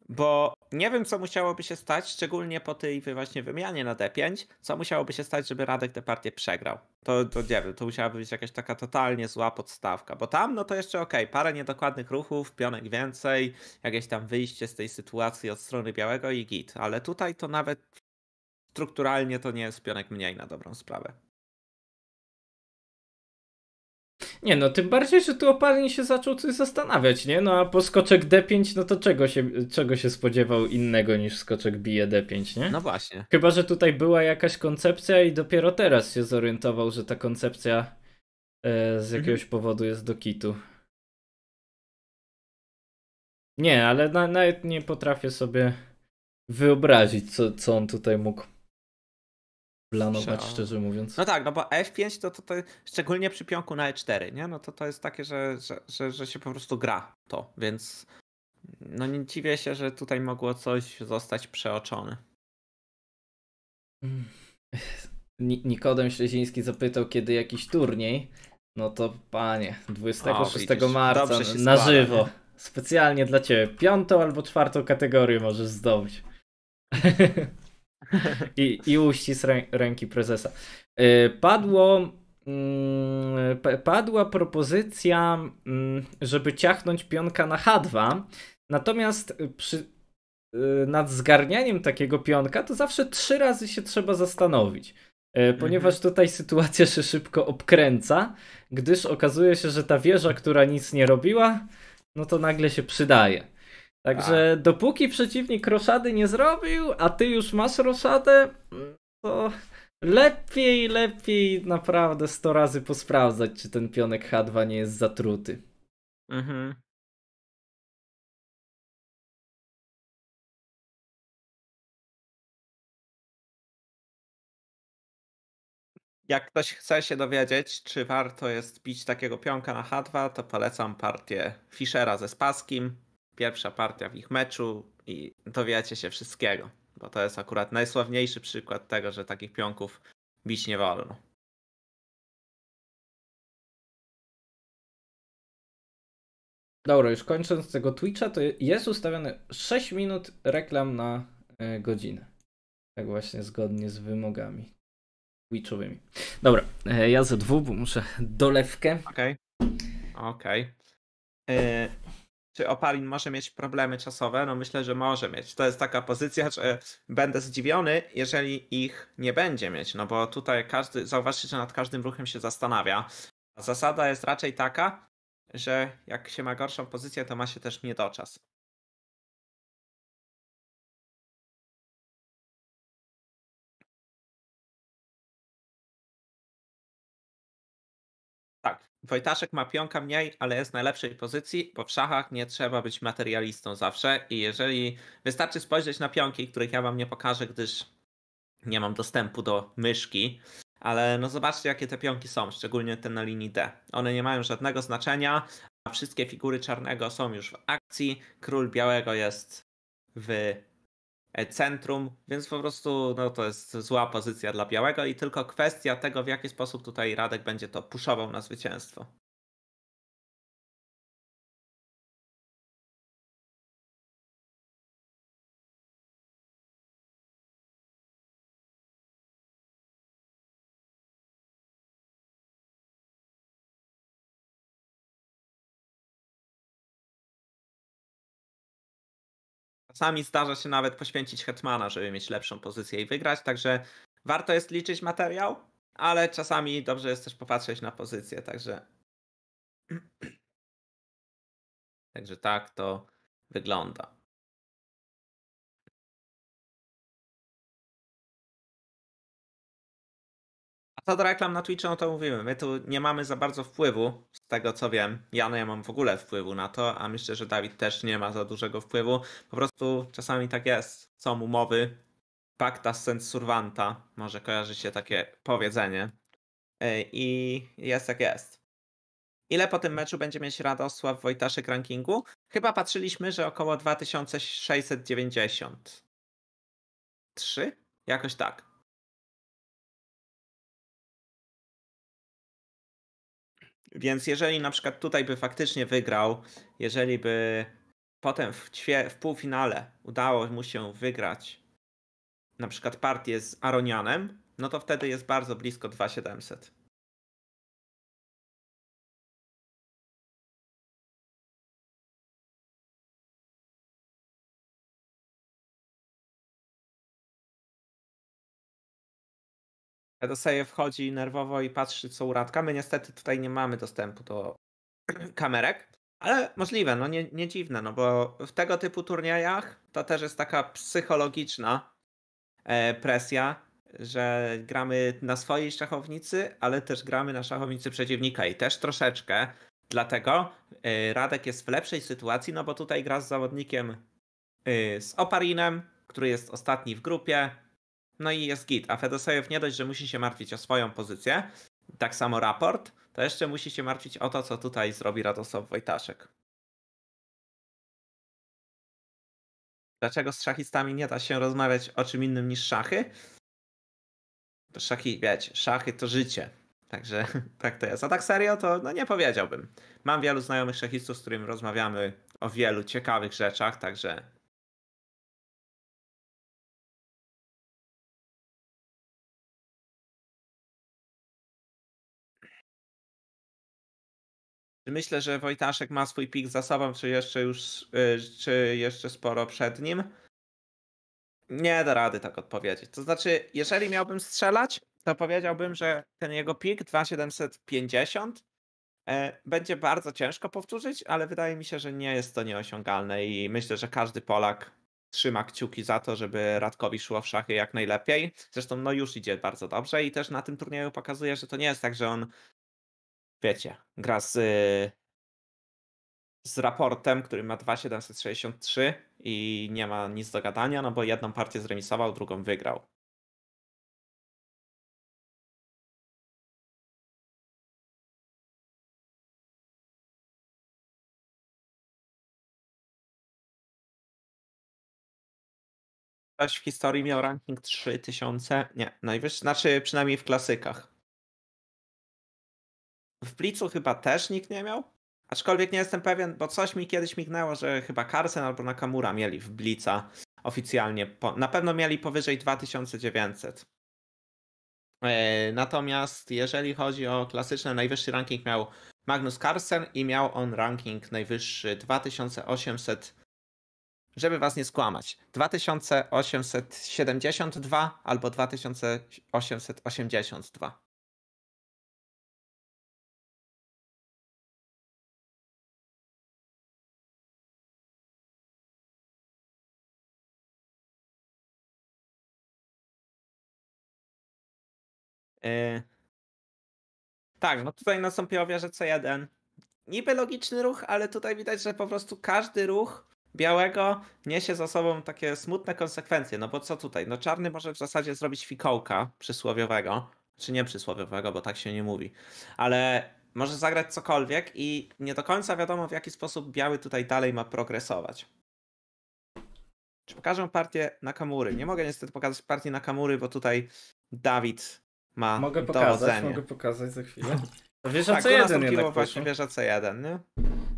bo nie wiem, co musiałoby się stać, szczególnie po tej właśnie wymianie na D5, co musiałoby się stać, żeby Radek tę partię przegrał. To, to nie wiem, to musiałaby być jakaś taka totalnie zła podstawka, bo tam no to jeszcze okej, okay, parę niedokładnych ruchów, pionek więcej, jakieś tam wyjście z tej sytuacji od strony białego i git, ale tutaj to nawet strukturalnie to nie jest pionek mniej na dobrą sprawę. Nie no, tym bardziej, że tu oparnie się zaczął coś zastanawiać, nie? No a po skoczek D5, no to czego się, czego się spodziewał innego niż skoczek bije D5, nie? No właśnie. Chyba, że tutaj była jakaś koncepcja i dopiero teraz się zorientował, że ta koncepcja e, z mhm. jakiegoś mhm. powodu jest do kitu. Nie, ale na, nawet nie potrafię sobie wyobrazić, co, co on tutaj mógł planować, Sure. szczerze mówiąc. No tak, no bo F5 to, to, to szczególnie przy pionku na E4, nie? No to to jest takie, że, że, że, że się po prostu gra to, więc no nie dziwię się, że tutaj mogło coś zostać przeoczone. Mm. Nikodem Śleziński zapytał, kiedy jakiś turniej. No to panie, 26 O, marca się na żywo. Specjalnie dla ciebie. Piątą albo czwartą kategorię możesz zdobyć. I, i uścisk rę, ręki prezesa. Y, padło, mm, padła propozycja, mm, żeby ciachnąć pionka na H2, natomiast przy, y, nad zgarnianiem takiego pionka to zawsze trzy razy się trzeba zastanowić y, ponieważ mhm. tutaj sytuacja się szybko obkręca, gdyż okazuje się, że ta wieża, która nic nie robiła, no to nagle się przydaje. Także a. Tak. dopóki przeciwnik roszady nie zrobił, a ty już masz roszadę, to lepiej, lepiej naprawdę 100 razy posprawdzać, czy ten pionek H2 nie jest zatruty. Mhm. Jak ktoś chce się dowiedzieć, czy warto jest bić takiego pionka na H2, to polecam partię Fischera ze Spaskim pierwsza partia w ich meczu i dowiecie się wszystkiego, bo to jest akurat najsławniejszy przykład tego, że takich pionków bić nie wolno. Dobra, już kończąc tego Twitcha, to jest ustawione 6 minut reklam na e, godzinę. Tak właśnie zgodnie z wymogami Twitchowymi. Dobra, e, ja ze dwóch, bo muszę dolewkę. Okej. Okay. Okej. Okay. E, czy Opalin może mieć problemy czasowe? No myślę, że może mieć. To jest taka pozycja, że będę zdziwiony, jeżeli ich nie będzie mieć, no bo tutaj każdy, zauważcie, że nad każdym ruchem się zastanawia. Zasada jest raczej taka, że jak się ma gorszą pozycję, to ma się też niedoczas. Wojtaszek ma pionka mniej, ale jest w najlepszej pozycji, bo w szachach nie trzeba być materialistą zawsze i jeżeli wystarczy spojrzeć na pionki, których ja wam nie pokażę, gdyż nie mam dostępu do myszki, ale no zobaczcie jakie te pionki są, szczególnie te na linii D. One nie mają żadnego znaczenia, a wszystkie figury czarnego są już w akcji, król białego jest w E, centrum, więc po prostu no, to jest zła pozycja dla Białego i tylko kwestia tego, w jaki sposób tutaj Radek będzie to puszował na zwycięstwo. Czasami zdarza się nawet poświęcić hetmana, żeby mieć lepszą pozycję i wygrać, także warto jest liczyć materiał, ale czasami dobrze jest też popatrzeć na pozycję, także. Także tak to wygląda. Co do reklam na Twitchu, no to mówimy, my tu nie mamy za bardzo wpływu, z tego co wiem. Ja no ja mam w ogóle wpływu na to, a myślę, że Dawid też nie ma za dużego wpływu. Po prostu czasami tak jest, są umowy, pacta sens servanta, może kojarzy się takie powiedzenie. E, I jest jak jest. Ile po tym meczu będzie mieć Radosław Wojtaszek rankingu? Chyba patrzyliśmy, że około 2693. Jakoś tak. Więc jeżeli na przykład tutaj by faktycznie wygrał, jeżeli by potem w, ćwie, w półfinale udało mu się wygrać na przykład partię z Aronianem, no to wtedy jest bardzo blisko 2700. do wchodzi nerwowo i patrzy, co u Radka. My niestety tutaj nie mamy dostępu do kamerek, ale możliwe, no nie, nie dziwne, no bo w tego typu turniejach to też jest taka psychologiczna e, presja, że gramy na swojej szachownicy, ale też gramy na szachownicy przeciwnika i też troszeczkę. Dlatego e, Radek jest w lepszej sytuacji, no bo tutaj gra z zawodnikiem y, z Oparinem, który jest ostatni w grupie, no i jest git. A Fedosejew nie dość, że musi się martwić o swoją pozycję, tak samo raport, to jeszcze musi się martwić o to, co tutaj zrobi Radosław Wojtaszek. Dlaczego z szachistami nie da się rozmawiać o czym innym niż szachy? szachy, wiecie, szachy to życie. Także tak to jest. A tak serio to no nie powiedziałbym. Mam wielu znajomych szachistów, z którymi rozmawiamy o wielu ciekawych rzeczach, także Myślę, że Wojtaszek ma swój pik za sobą, czy jeszcze już, y, czy jeszcze sporo przed nim. Nie da rady tak odpowiedzieć. To znaczy, jeżeli miałbym strzelać, to powiedziałbym, że ten jego pik 2750 e, będzie bardzo ciężko powtórzyć, ale wydaje mi się, że nie jest to nieosiągalne i myślę, że każdy Polak trzyma kciuki za to, żeby Radkowi szło w szachy jak najlepiej. Zresztą no już idzie bardzo dobrze i też na tym turnieju pokazuje, że to nie jest tak, że on wiecie, gra z, z raportem, który ma 2,763 i nie ma nic do gadania, no bo jedną partię zremisował, drugą wygrał. Ktoś w historii miał ranking 3000, nie, najwyższy, znaczy przynajmniej w klasykach. W Blicu chyba też nikt nie miał. Aczkolwiek nie jestem pewien, bo coś mi kiedyś mignęło, że chyba Carson albo Nakamura mieli w Blica oficjalnie. Po, na pewno mieli powyżej 2900. E, natomiast jeżeli chodzi o klasyczne, najwyższy ranking miał Magnus Carlsen i miał on ranking najwyższy 2800, żeby was nie skłamać, 2872 albo 2882. E, tak, no tutaj nastąpiła w że C1. Niby logiczny ruch, ale tutaj widać, że po prostu każdy ruch białego niesie za sobą takie smutne konsekwencje. No bo co tutaj? No czarny może w zasadzie zrobić fikołka przysłowiowego, czy nie przysłowiowego, bo tak się nie mówi, ale może zagrać cokolwiek i nie do końca wiadomo w jaki sposób biały tutaj dalej ma progresować. Czy pokażę partię na kamury? Nie mogę niestety pokazać partii na kamury, bo tutaj Dawid ma Mogę pokazać, dowodzenie. mogę pokazać za chwilę. Wiesz, tak, co jeden jednak właśnie wieża C1, nie?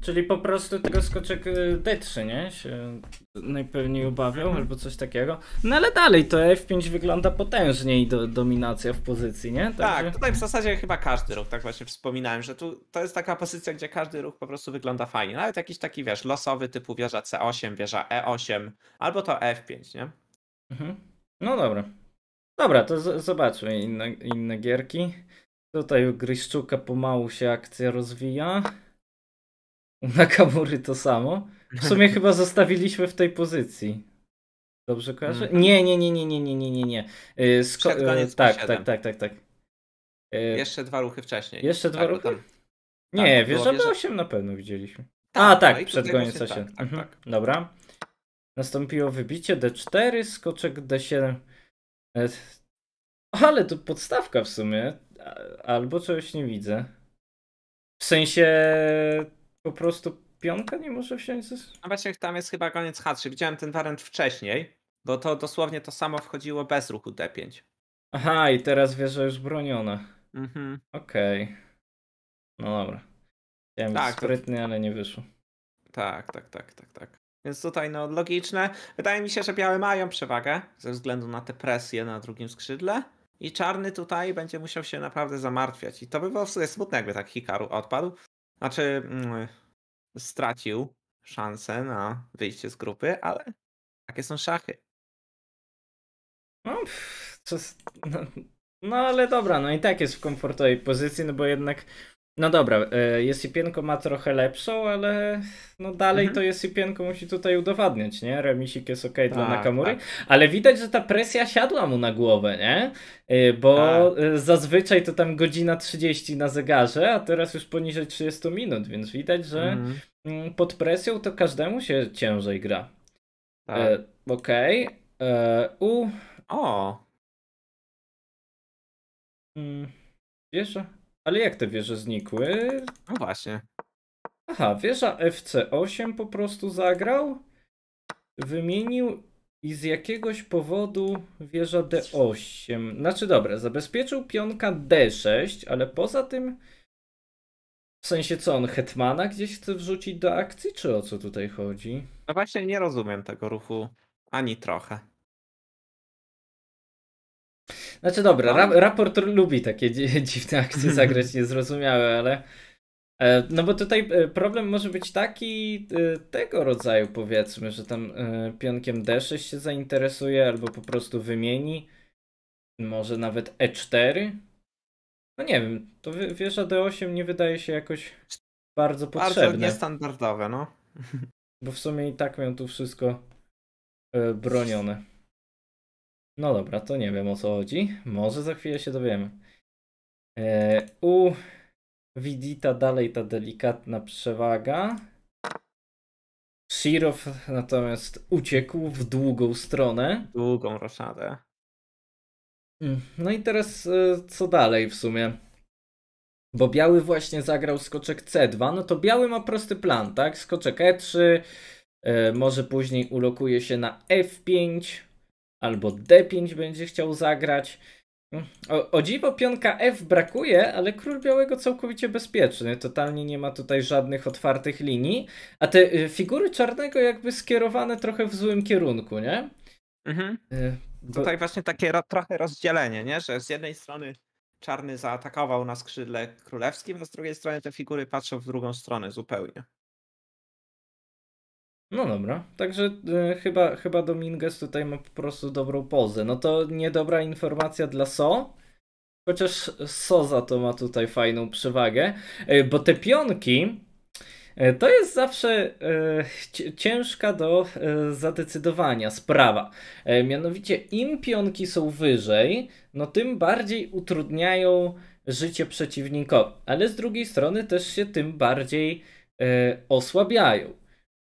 Czyli po prostu tego skoczek y, D3, nie? Się najpewniej obawiał, albo coś takiego. No ale dalej, to F5 wygląda potężnie i do, dominacja w pozycji, nie? Tak, tutaj w zasadzie chyba każdy ruch, tak właśnie wspominałem, że tu to jest taka pozycja, gdzie każdy ruch po prostu wygląda fajnie. Nawet jakiś taki, wiesz, losowy typu wieża C8, wieża E8, albo to F5, nie? Mhm. No dobra. Dobra, to zobaczmy inne, inne gierki. Tutaj u Gryszczuka pomału się akcja rozwija. U Nakamury to samo. W sumie chyba zostawiliśmy w tej pozycji. Dobrze kojarzę? Mhm. Nie, nie, nie, nie, nie, nie, nie, nie, nie. Y, y, tak, tak, tak, tak, tak, tak, tak. Jeszcze dwa ruchy wcześniej. Jeszcze dwa tak, ruchy? Tam, nie, tak, wieża B8 na pewno widzieliśmy. Tak, A, tak, no przed końcem. Tak, tak, Mhm, tak. Dobra. Nastąpiło wybicie D4, skoczek D7 E, ale to podstawka w sumie. Albo czegoś nie widzę. W sensie po prostu pionka nie może coś. A właśnie tam jest chyba koniec H3. Widziałem ten wariant wcześniej, bo to dosłownie to samo wchodziło bez ruchu D5. Aha, i teraz wieża że już broniona. Mhm. Okej. Okay. No dobra. Chciałem tak, być sprytny, to... ale nie wyszło. Tak, tak, tak, tak, tak. Więc tutaj no logiczne. Wydaje mi się, że białe mają przewagę ze względu na te presje na drugim skrzydle. I czarny tutaj będzie musiał się naprawdę zamartwiać. I to by było w sumie smutne, jakby tak Hikaru odpadł. Znaczy, mm, stracił szansę na wyjście z grupy, ale takie są szachy. No, pff, no, no ale dobra, no i tak jest w komfortowej pozycji, no bo jednak no dobra, e, Jesipienko ma trochę lepszą, ale no dalej mhm. to Jesipienko musi tutaj udowadniać, nie? Remisik jest ok tak, dla Nakamury, tak. ale widać, że ta presja siadła mu na głowę, nie? E, bo tak. E, zazwyczaj to tam godzina 30 na zegarze, a teraz już poniżej 30 minut, więc widać, że mhm. pod presją to każdemu się ciężej gra. Tak. E, Okej. Okay. U. O. Jeszcze? Mm, ale jak te wieże znikły? No właśnie. Aha, wieża FC8 po prostu zagrał, wymienił i z jakiegoś powodu wieża D8. Znaczy dobra, zabezpieczył pionka D6, ale poza tym w sensie co, on Hetmana gdzieś chce wrzucić do akcji, czy o co tutaj chodzi? No właśnie nie rozumiem tego ruchu ani trochę. Znaczy dobra, ra raport lubi takie dziwne akcje zagrać niezrozumiałe, ale... E, no bo tutaj e, problem może być taki e, tego rodzaju powiedzmy, że tam pionkiem D6 się zainteresuje albo po prostu wymieni, może nawet E4. No nie wiem, to wieża D8 nie wydaje się jakoś bardzo potrzebne. Bardzo niestandardowe, no. Bo w sumie i tak miał tu wszystko bronione. No dobra, to nie wiem o co chodzi. Może za chwilę się dowiemy. E, u Widita dalej ta delikatna przewaga. Shirov natomiast uciekł w długą stronę. Długą roszadę. Mm, no i teraz e, co dalej w sumie? Bo biały właśnie zagrał skoczek C2, no to biały ma prosty plan, tak? Skoczek E3, e, może później ulokuje się na F5, albo D5 będzie chciał zagrać. O, o, dziwo pionka F brakuje, ale król białego całkowicie bezpieczny. Totalnie nie ma tutaj żadnych otwartych linii. A te y, figury czarnego jakby skierowane trochę w złym kierunku, nie? Mhm. Y, bo... Tutaj właśnie takie trochę rozdzielenie, nie? Że z jednej strony czarny zaatakował na skrzydle królewskim, a z drugiej strony te figury patrzą w drugą stronę zupełnie. No dobra, także e, chyba, chyba Dominguez tutaj ma po prostu dobrą pozę. No to niedobra informacja dla So, chociaż So za to ma tutaj fajną przewagę, e, bo te pionki e, to jest zawsze ciężka do zadecydowania sprawa. Mianowicie im pionki są wyżej, no tym bardziej utrudniają życie przeciwnikowi, ale z drugiej strony też się tym bardziej osłabiają.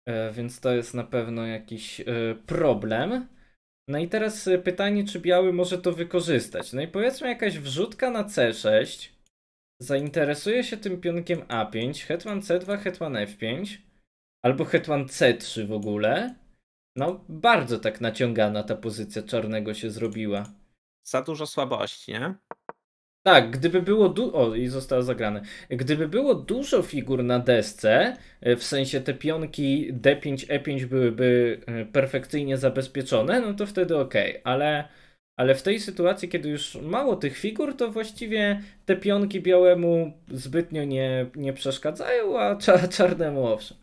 E, więc to jest na pewno jakiś e, problem. No i teraz e, pytanie, czy biały może to wykorzystać. No i powiedzmy jakaś wrzutka na C6. Zainteresuje się tym pionkiem A5, hetman C2, hetman F5 albo hetman C3 w ogóle. No, bardzo tak naciągana ta pozycja czarnego się zrobiła. Za dużo słabości, nie? Tak, gdyby było o i zostało zagrane. Gdyby było dużo figur na desce, e, w sensie te pionki D5, E5 byłyby e, perfekcyjnie zabezpieczone, no to wtedy ok, ale ale w tej sytuacji, kiedy już mało tych figur, to właściwie te pionki białemu zbytnio nie, nie przeszkadzają, a czarnemu owszem.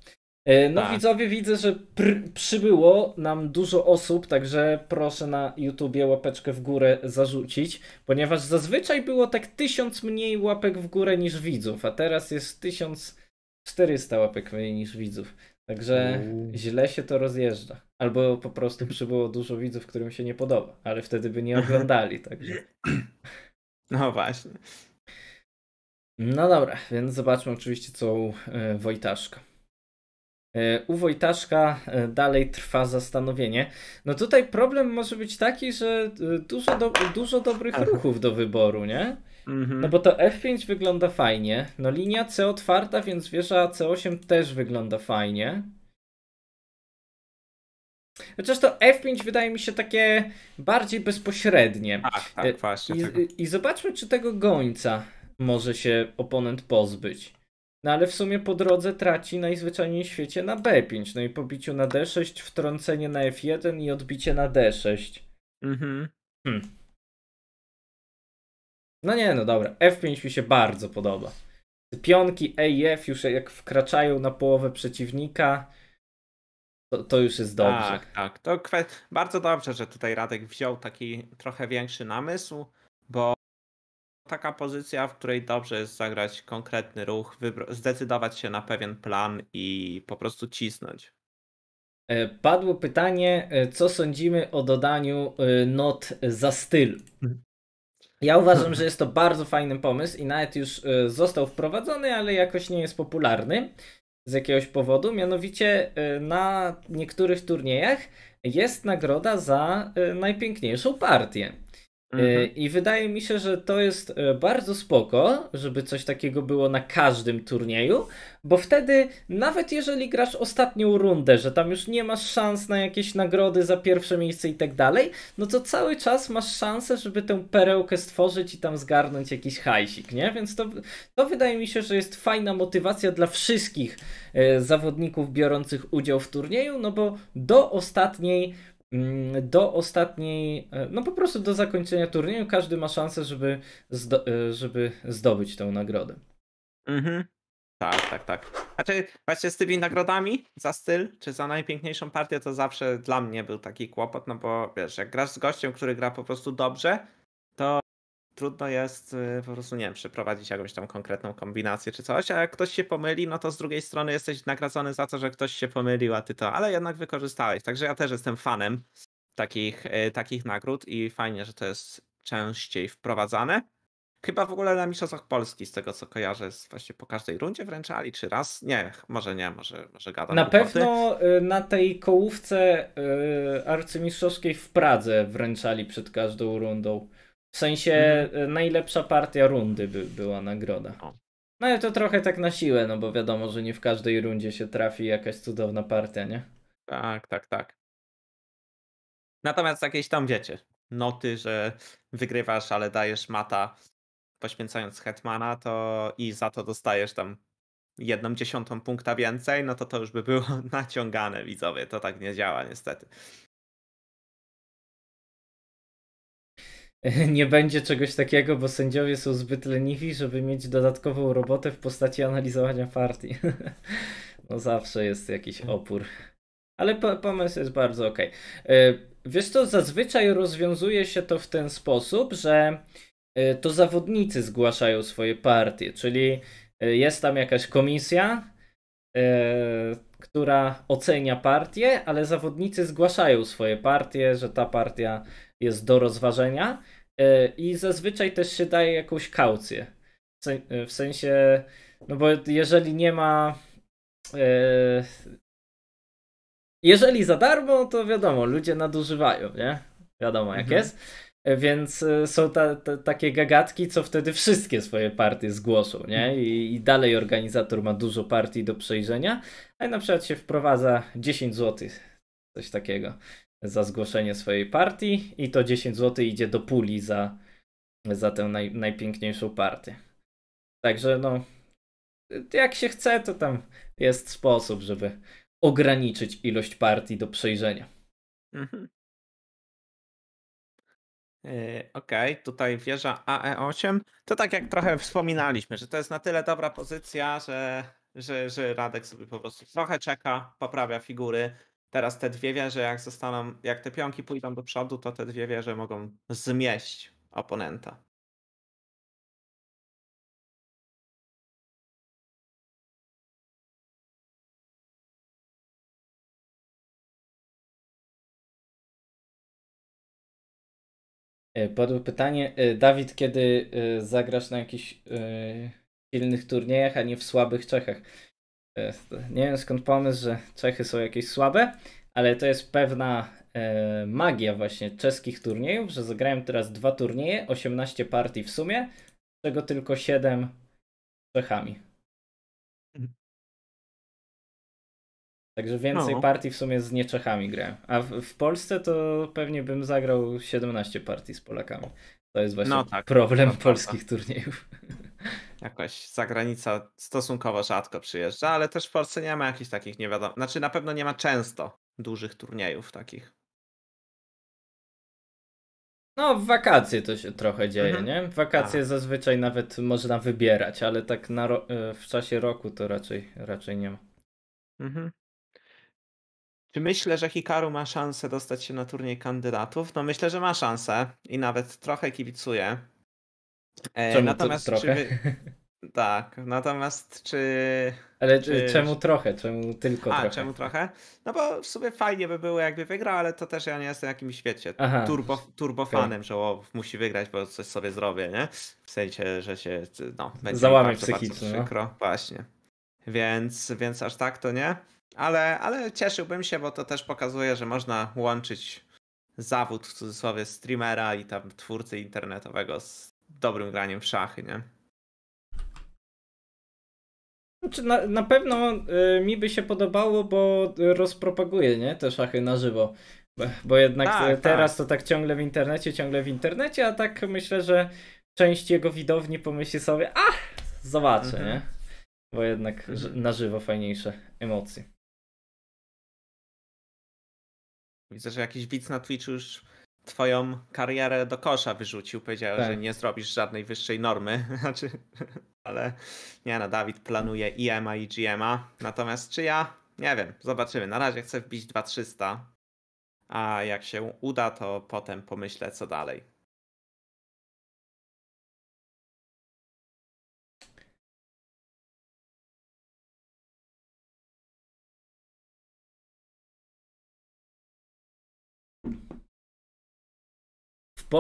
E, no tak. widzowie, widzę, że pr- przybyło nam dużo osób, także proszę na YouTubie łapeczkę w górę zarzucić, ponieważ zazwyczaj było tak tysiąc mniej łapek w górę niż widzów, a teraz jest 1400 łapek mniej niż widzów. Także źle się to rozjeżdża. Albo po prostu przybyło dużo widzów, którym się nie podoba, ale wtedy by nie oglądali, także. No właśnie. No dobra, więc zobaczmy oczywiście, co e, Wojtaszka. E, u Wojtaszka e, dalej trwa zastanowienie. No tutaj problem może być taki, że e, dużo, do, dużo dobrych ruchów do wyboru, nie? Mhm. No bo to F5 wygląda fajnie. No linia C otwarta, więc wieża C8 też wygląda fajnie. Chociaż to F5 wydaje mi się takie bardziej bezpośrednie. Ach, tak, tak właśnie. I, I, zobaczmy, czy tego gońca może się oponent pozbyć. No ale w sumie po drodze traci najzwyczajniej w świecie na B5. No i pobiciu na D6, wtrącenie na F1 i odbicie na D6. Mhm. Hmm. No nie, no dobra. F5 mi się bardzo podoba. Pionki E i F już jak wkraczają na połowę przeciwnika, to, to już jest dobrze. Tak, tak. To bardzo dobrze, że tutaj Radek wziął taki trochę większy namysł taka pozycja, w której dobrze jest zagrać konkretny ruch, zdecydować się na pewien plan i po prostu cisnąć. E, padło pytanie, e, co sądzimy o dodaniu e, not za styl. Ja uważam, że jest to bardzo fajny pomysł i nawet już został wprowadzony, ale jakoś nie jest popularny z jakiegoś powodu. Mianowicie na niektórych turniejach jest nagroda za najpiękniejszą partię. E, mhm. I wydaje mi się, że to jest e, bardzo spoko, żeby coś takiego było na każdym turnieju, bo wtedy, nawet jeżeli grasz ostatnią rundę, że tam już nie masz szans na jakieś nagrody za pierwsze miejsce i tak dalej, no to cały czas masz szansę, żeby tę perełkę stworzyć i tam zgarnąć jakiś hajsik, nie? Więc to, to wydaje mi się, że jest fajna motywacja dla wszystkich e, zawodników biorących udział w turnieju, no bo do ostatniej Mm, do ostatniej, e, no po prostu do zakończenia turnieju każdy ma szansę, żeby, zdo e, żeby zdobyć tą nagrodę. Mhm. Tak, tak, tak. Znaczy, właśnie z tymi nagrodami za styl, czy za najpiękniejszą partię, to zawsze dla mnie był taki kłopot, no bo wiesz, jak grasz z gościem, który gra po prostu dobrze, trudno jest y, po prostu, nie wiem, przeprowadzić jakąś tam konkretną kombinację czy coś, a jak ktoś się pomyli, no to z drugiej strony jesteś nagradzony za to, że ktoś się pomylił, a ty to, ale jednak wykorzystałeś. Także ja też jestem fanem takich, y, takich nagród i fajnie, że to jest częściej wprowadzane. Chyba w ogóle na Mistrzostwach Polski, z tego co kojarzę, jest właśnie po każdej rundzie wręczali, czy raz? Nie, może nie, może, może gadam. Na głupoty. pewno y, na tej kołówce arcymistrzowskiej w Pradze wręczali przed każdą rundą. W sensie mhm. e, najlepsza partia rundy by, była nagroda. No ale to trochę tak na siłę, no bo wiadomo, że nie w każdej rundzie się trafi jakaś cudowna partia, nie? Tak, tak, tak. Natomiast jakieś tam wiecie, noty, że wygrywasz, ale dajesz mata poświęcając hetmana, to i za to dostajesz tam jedną dziesiątą punkta więcej, no to to już by było naciągane widzowie, to tak nie działa niestety. nie będzie czegoś takiego, bo sędziowie są zbyt leniwi, żeby mieć dodatkową robotę w postaci analizowania partii. no zawsze jest jakiś opór. Ale pomysł jest bardzo ok. E, wiesz to zazwyczaj rozwiązuje się to w ten sposób, że e, to zawodnicy zgłaszają swoje partie, czyli e, jest tam jakaś komisja, która ocenia partie, ale zawodnicy zgłaszają swoje partie, że ta partia jest do rozważenia e, i zazwyczaj też się daje jakąś kaucję. W e, sensie, no bo jeżeli nie ma. E, jeżeli za darmo, to wiadomo, ludzie nadużywają, nie? Wiadomo jak mhm. jest. Więc są ta, ta, takie gagatki, co wtedy wszystkie swoje partie zgłoszą, nie? Mhm. I, I, dalej organizator ma dużo partii do przejrzenia, a na przykład się wprowadza 10 zł, coś takiego za zgłoszenie swojej partii i to 10 zł idzie do puli za, za tę naj, najpiękniejszą partię. Także no, jak się chce, to tam jest sposób, żeby ograniczyć ilość partii do przejrzenia. Mhm. E, okej, okay. tutaj wieża AE8. To tak jak trochę wspominaliśmy, że to jest na tyle dobra pozycja, że, że, że Radek sobie po prostu trochę czeka, poprawia figury, Teraz te dwie wieże, jak zostaną, jak te pionki pójdą do przodu, to te dwie wieże mogą zmieść oponenta. E, padło pytanie, e, Dawid, kiedy e, zagrasz na jakichś silnych turniejach, a nie w słabych Czechach? Nie wiem skąd pomysł, że Czechy są jakieś słabe, ale to jest pewna e, magia właśnie czeskich turniejów, że zagrałem teraz dwa turnieje, 18 partii w sumie, z czego tylko 7 Czechami. Mhm. Także więcej no. partii w sumie z nieczechami grałem. A w, w, Polsce to pewnie bym zagrał 17 partii z Polakami. To jest właśnie no tak, problem no polskich tak. turniejów. jakoś zagranica stosunkowo rzadko przyjeżdża, ale też w Polsce nie ma jakichś takich nie wiadomo. Znaczy na pewno nie ma często dużych turniejów takich. No, w wakacje to się trochę dzieje, mhm. nie? W wakacje A. Tak. zazwyczaj nawet można wybierać, ale tak na e, w czasie roku to raczej, raczej nie ma. Mhm. Czy myślę, że Hikaru ma szansę dostać się na turniej kandydatów? No myślę, że ma szansę i nawet trochę kibicuje E, czemu natomiast trochę? Tak, natomiast czy. Ale czy... E, czemu trochę? Czemu tylko A, trochę? czemu trochę? No bo w sumie fajnie by było, jakby wygrał, ale to też ja nie jestem jakimś wiecie, turbo, turbo okay. fanem, że o, musi wygrać, bo coś sobie zrobię, nie? W sensie, że się. No, będzie Załamie psychicznie, Bardzo no. przykro, no. właśnie. Więc, więc aż tak to nie. Ale, ale cieszyłbym się, bo to też pokazuje, że można łączyć zawód w cudzysłowie streamera i tam twórcy internetowego z dobrym graniem w szachy, nie? Znaczy na, na pewno y, mi by się podobało, bo rozpropaguje nie? te szachy na żywo. Bo, bo jednak tak, teraz tak. to tak ciągle w internecie, ciągle w internecie, a tak myślę, że część jego widowni pomyśli sobie, a zobaczę, mhm. nie? Bo jednak mhm. na żywo fajniejsze emocje. Widzę, że jakiś widz na Twitchu już twoją karierę do kosza wyrzucił. Powiedział, tak. że nie zrobisz żadnej wyższej normy. Znaczy, ale nie no, Dawid planuje IMA i GMA. Natomiast czy ja? Nie wiem, zobaczymy. Na razie chcę wbić 2300. A jak się uda, to potem pomyślę co dalej.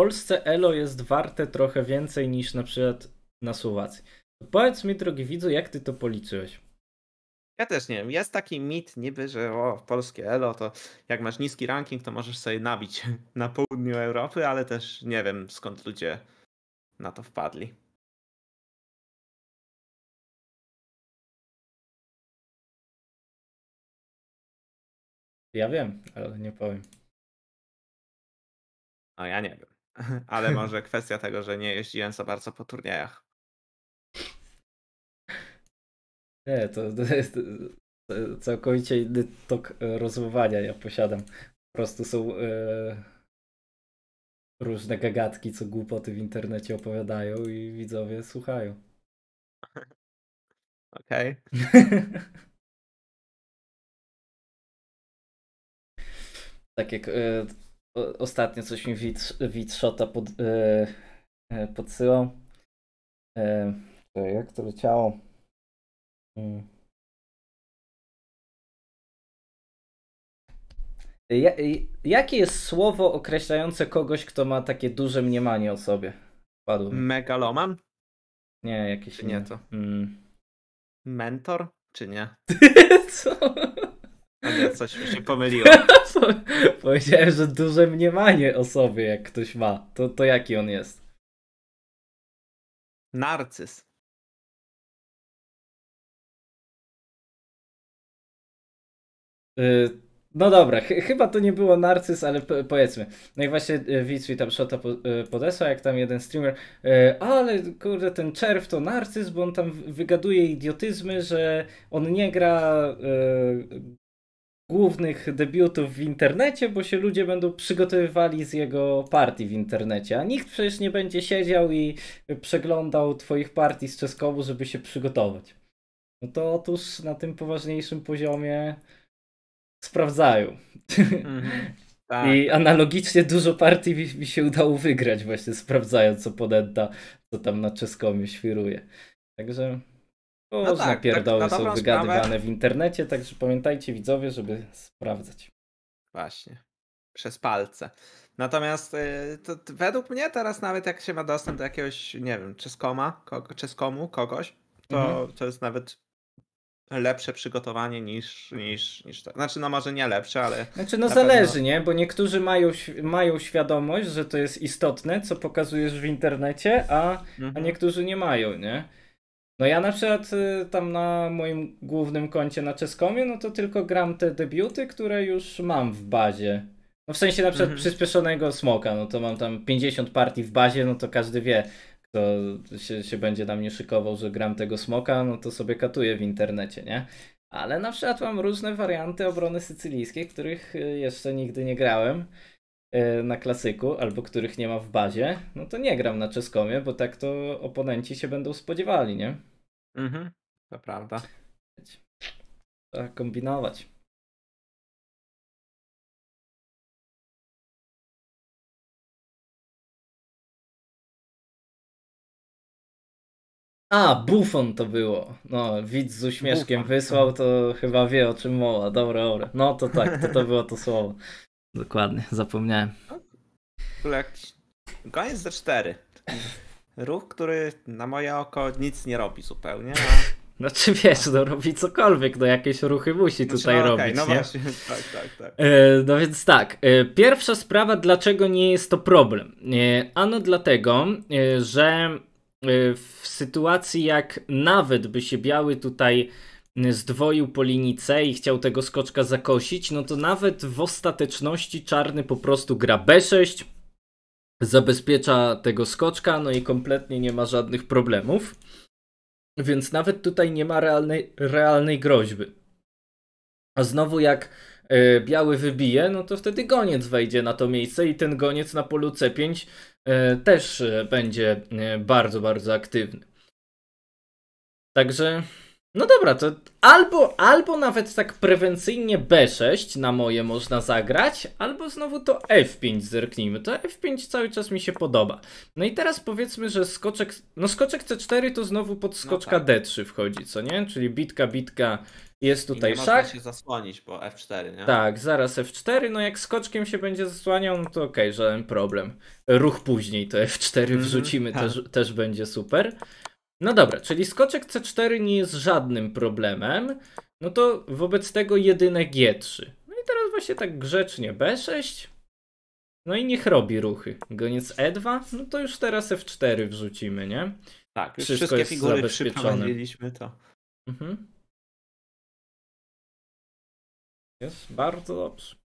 Polsce Elo jest warte trochę więcej niż na przykład na Słowacji. Powiedz mi, drogi widzu, jak ty to policzyłeś? Ja też nie wiem. Jest taki mit niby, że o, polskie Elo to jak masz niski ranking, to możesz sobie nabić na południu Europy, ale też nie wiem skąd ludzie na to wpadli. Ja wiem, ale nie powiem. No ja nie wiem. Ale może kwestia tego, że nie jeździłem za bardzo po turniejach. Nie, to, to jest całkowicie inny tok e, rozmowania ja posiadam. Po prostu są e, różne gagatki, co głupoty w internecie opowiadają i widzowie słuchają. Okej. Okay. tak jak e, ostatnio coś mi Witshota pod, yy, yy, podsyłał. Yy, jak to leciało? Hmm. Ja, jakie jest słowo określające kogoś, kto ma takie duże mniemanie o sobie? Padło. Megaloman? Nie, jakieś. Czy nie, nie to. Hmm. Mentor? Czy nie? Co? Nie, coś mi się pomyliło. Powiedziałem, że duże mniemanie o sobie, jak ktoś ma. To, to jaki on jest? Narcyz. Y, no dobra, ch chyba to nie było narcyz, ale powiedzmy. No i właśnie y, widz tam szota podesła, y, podesłał, jak tam jeden streamer, ale kurde, ten czerw to narcyz, bo on tam wygaduje idiotyzmy, że on nie gra głównych debiutów w internecie, bo się ludzie będą przygotowywali z jego partii w internecie, a nikt przecież nie będzie siedział i przeglądał twoich partii z czeskowu, żeby się przygotować. No to otóż na tym poważniejszym poziomie sprawdzają. Mm, tak. I analogicznie dużo partii mi, mi, się udało wygrać właśnie sprawdzając co ponęta, co tam na czeskomie świruje. Także no Różne no tak, tak, pierdoły tak, są wygadywane sprawę... w internecie, także pamiętajcie widzowie, żeby sprawdzać. Właśnie. Przez palce. Natomiast y, to, to, według mnie teraz nawet jak się ma dostęp do jakiegoś, nie wiem, czy kogo, czy kogoś, to, mhm. to jest nawet lepsze przygotowanie niż, niż, niż to. Znaczy, no może nie lepsze, ale. Znaczy, no zależy, pewno... nie? Bo niektórzy mają, mają świadomość, że to jest istotne, co pokazujesz w internecie, a, mhm. a niektórzy nie mają, nie? No ja na przykład y, tam na moim głównym koncie na Czeskomie, no to tylko gram te debiuty, które już mam w bazie. No w sensie na przykład mhm. przyspieszonego smoka, no to mam tam 50 partii w bazie, no to każdy wie, kto się, się będzie na mnie szykował, że gram tego smoka, no to sobie katuję w internecie, nie? Ale na przykład mam różne warianty obrony sycylijskiej, których y, jeszcze nigdy nie grałem. E, na klasyku, albo których nie ma w bazie, no to nie gram na czeskomie, bo tak to oponenci się będą spodziewali, nie? Mhm, to prawda. Trzeba kombinować. A, bufon to było. No, widz z uśmieszkiem Buffon. wysłał, tak. to chyba wie o czym mowa. Dobra, dobra. No to tak, to, to było to słowo. Dokładnie, zapomniałem. Koniec za 4 Ruch, który na moje oko nic nie robi zupełnie. A... Znaczy wiesz, no robi cokolwiek, no jakieś ruchy musi znaczy, tutaj no okay, robić. No nie? właśnie, tak, tak, tak. E, no więc tak, e, pierwsza sprawa, dlaczego nie jest to problem? E, ano dlatego, e, że e, w sytuacji jak nawet by się biały tutaj zdwoił po linii C i chciał tego skoczka zakosić, no to nawet w ostateczności czarny po prostu gra B6, zabezpiecza tego skoczka, no i kompletnie nie ma żadnych problemów. Więc nawet tutaj nie ma realnej, realnej groźby. A znowu jak y, biały wybije, no to wtedy goniec wejdzie na to miejsce i ten goniec na polu C5 y, e, też y, będzie bardzo, bardzo aktywny. Także no dobra, to albo, albo nawet tak prewencyjnie B6 na moje można zagrać, albo znowu to F5 zerknijmy. To F5 cały czas mi się podoba. No i teraz powiedzmy, że skoczek, no skoczek C4 to znowu pod skoczka no tak. D3 wchodzi, co nie? Czyli bitka, bitka, jest tutaj I nie szach. się zasłonić po F4, nie? Tak, zaraz F4, no jak skoczkiem się będzie zasłaniał, no to okej, okay, żaden problem. Ruch później to F4 mhm. wrzucimy, mm, tak. też, też będzie super. No dobra, czyli skoczek C4 nie jest żadnym problemem, no to wobec tego jedyne G3. No i teraz właśnie tak grzecznie B6, no i niech robi ruchy. Goniec E2, no to już teraz F4 wrzucimy, nie? Tak, wszystko wszystkie jest figury zabezpieczone. to. Mhm. Jest bardzo dobrze.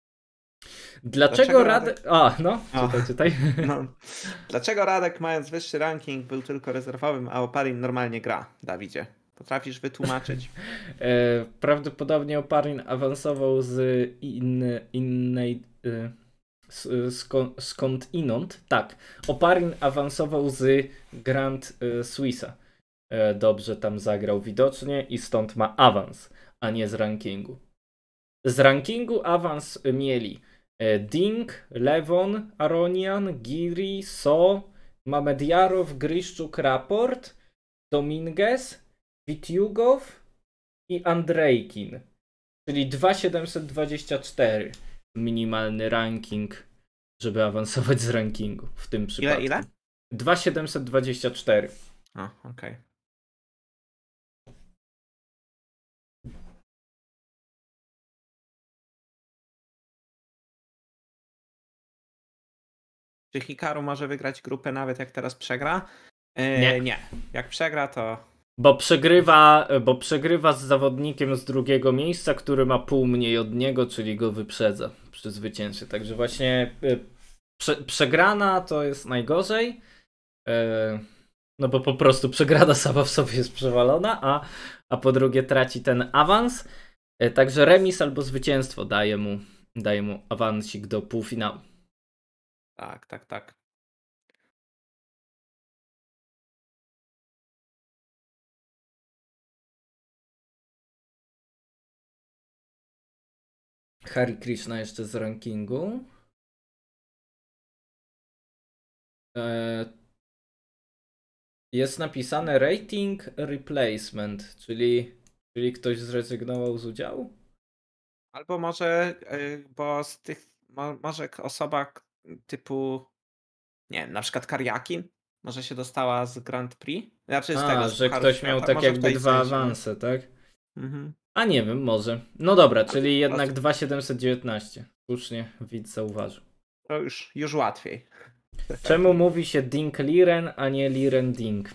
Dlaczego, Dlaczego Radek... A, no, no. czytaj, czytaj. No. Dlaczego Radek, mając wyższy ranking, był tylko rezerwowym, a Oparin normalnie gra, Dawidzie? Potrafisz wytłumaczyć? E, prawdopodobnie Oparin awansował z in, innej... E, e, skąd, inąd? Tak. Oparin awansował z Grand Suisse. Dobrze tam zagrał widocznie i stąd ma awans, a nie z rankingu. Z rankingu awans mieli E, Ding, Lewon, Aronian, Giri, So, Mamediarow, Griszczuk, Raport, Dominguez, Witiugow i Andrejkin. Czyli 2724 minimalny ranking, żeby awansować z rankingu w tym przypadku. Ile, ile? 2724. A, okej. Okay. Czy Hikaru może wygrać grupę nawet jak teraz przegra? E, nie. nie. Jak przegra to... Bo przegrywa, bo przegrywa z zawodnikiem z drugiego miejsca, który ma pół mniej od niego, czyli go wyprzedza przy zwycięstwie. Także właśnie e, prze, przegrana to jest najgorzej. E, no bo po prostu przegrana sama w sobie jest przewalona, a, a po drugie traci ten awans. Także remis albo zwycięstwo daje mu, daje mu awansik do półfinału. Tak, tak, tak. Hari Krishna jeszcze z rankingu. E, jest napisane rating replacement, czyli, czyli ktoś zrezygnował z udziału? Albo może, e, bo z tych, może osoba, typu, nie wiem, na przykład Kariakin może się dostała z Grand Prix? Znaczy z A, tego, że ktoś miał tak jakby dwa no. awanse, tak? Mhm. A nie wiem, może. No dobra, czyli jednak 2719. Słusznie widz zauważył. To już, już łatwiej. Czemu mówi się Dink Liren, a nie Liren Dink?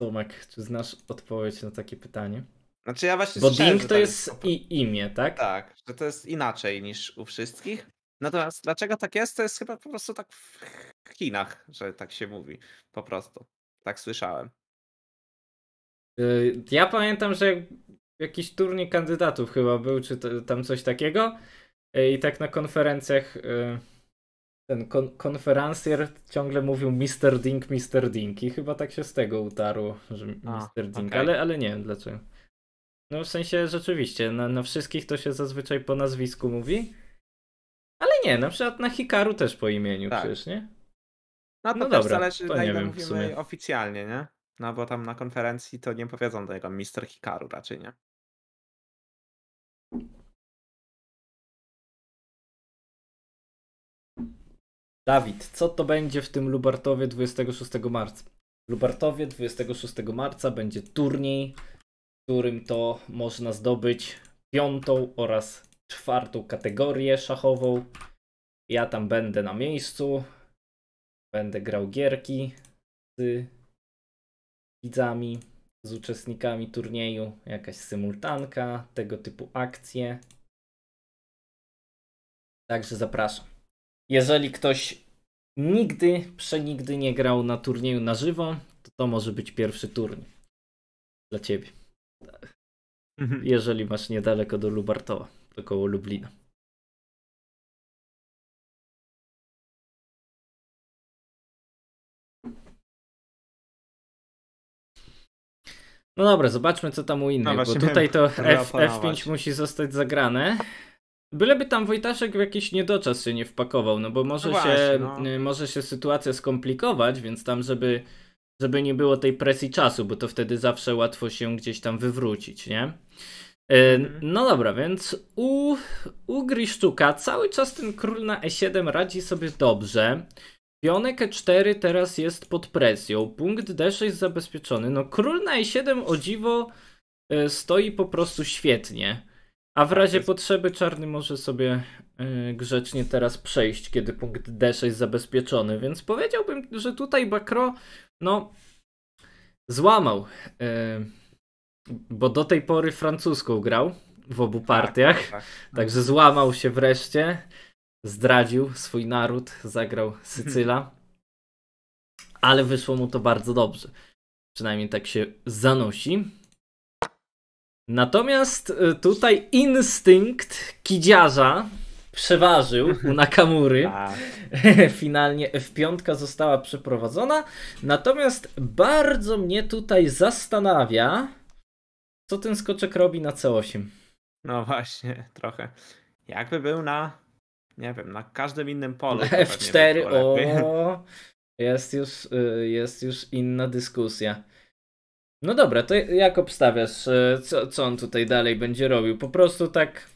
Tomek, czy znasz odpowiedź na takie pytanie? Znaczy ja właśnie Bo Dink to jest i imię, tak? Tak, że to jest inaczej niż u wszystkich. Natomiast dlaczego tak jest, to jest chyba po prostu tak w Chinach, że tak się mówi. Po prostu. Tak słyszałem. Y, ja pamiętam, że jakiś turniej kandydatów chyba był, czy to, tam coś takiego. Y, I tak na konferencjach y, ten kon konferencjer ciągle mówił Mr. Ding, Mr. Dink. i chyba tak się z tego utarło, że A, Mr. Ding, okay. ale, ale nie wiem dlaczego. No w sensie rzeczywiście, na, na wszystkich to się zazwyczaj po nazwisku mówi. Ale nie, na przykład na Hikaru też po imieniu tak. przecież, nie? No to no też dobra, zależy, to na ile mówimy oficjalnie, nie? No bo tam na konferencji to nie powiedzą do niego Mister Hikaru raczej, nie? Dawid, co to będzie w tym Lubartowie 26 marca? W Lubartowie 26 marca będzie turniej, w którym to można zdobyć piątą oraz czwartą kategorię szachową. Ja tam będę na miejscu. Będę grał gierki z widzami, z uczestnikami turnieju, jakaś symultanka, tego typu akcje. Także zapraszam. Jeżeli ktoś nigdy, przenigdy nie grał na turnieju na żywo, to to może być pierwszy turniej dla ciebie. Mhm. Jeżeli masz niedaleko do Lubartowa koło Lublina. No dobra, zobaczmy co tam u innych, no bo tutaj to F, F5 musi zostać zagrane. Byleby tam Wojtaszek w jakiś niedoczas się nie wpakował, no bo może, no właśnie, się, no. Y, może się sytuacja skomplikować, więc tam, żeby, żeby nie było tej presji czasu, bo to wtedy zawsze łatwo się gdzieś tam wywrócić, nie? E, mhm. No dobra, więc u, u Griszczuka cały czas ten król na e7 radzi sobie dobrze. Pionek e4 teraz jest pod presją. Punkt d6 zabezpieczony. No król na e7 o dziwo e, stoi po prostu świetnie. A w tak razie potrzeby czarny może sobie e, grzecznie teraz przejść, kiedy punkt d6 zabezpieczony. Więc powiedziałbym, że tutaj Bakro no złamał bo do tej pory francuską grał w obu tak, partiach, tak, tak, tak. także złamał się wreszcie, zdradził swój naród, zagrał Sycyla, ale wyszło mu to bardzo dobrze. Przynajmniej tak się zanosi. Natomiast y, tutaj instynkt kidziarza przeważył u Nakamury. Tak. Finalnie F5 została przeprowadzona. Natomiast bardzo mnie tutaj zastanawia, co ten skoczek robi na C8? No właśnie, trochę. Jakby był na, nie wiem, na każdym innym polu. Na F4, o, jest już, y, jest już inna dyskusja. No dobra, to jak obstawiasz, y, co, co on tutaj dalej będzie robił? Po prostu tak, tak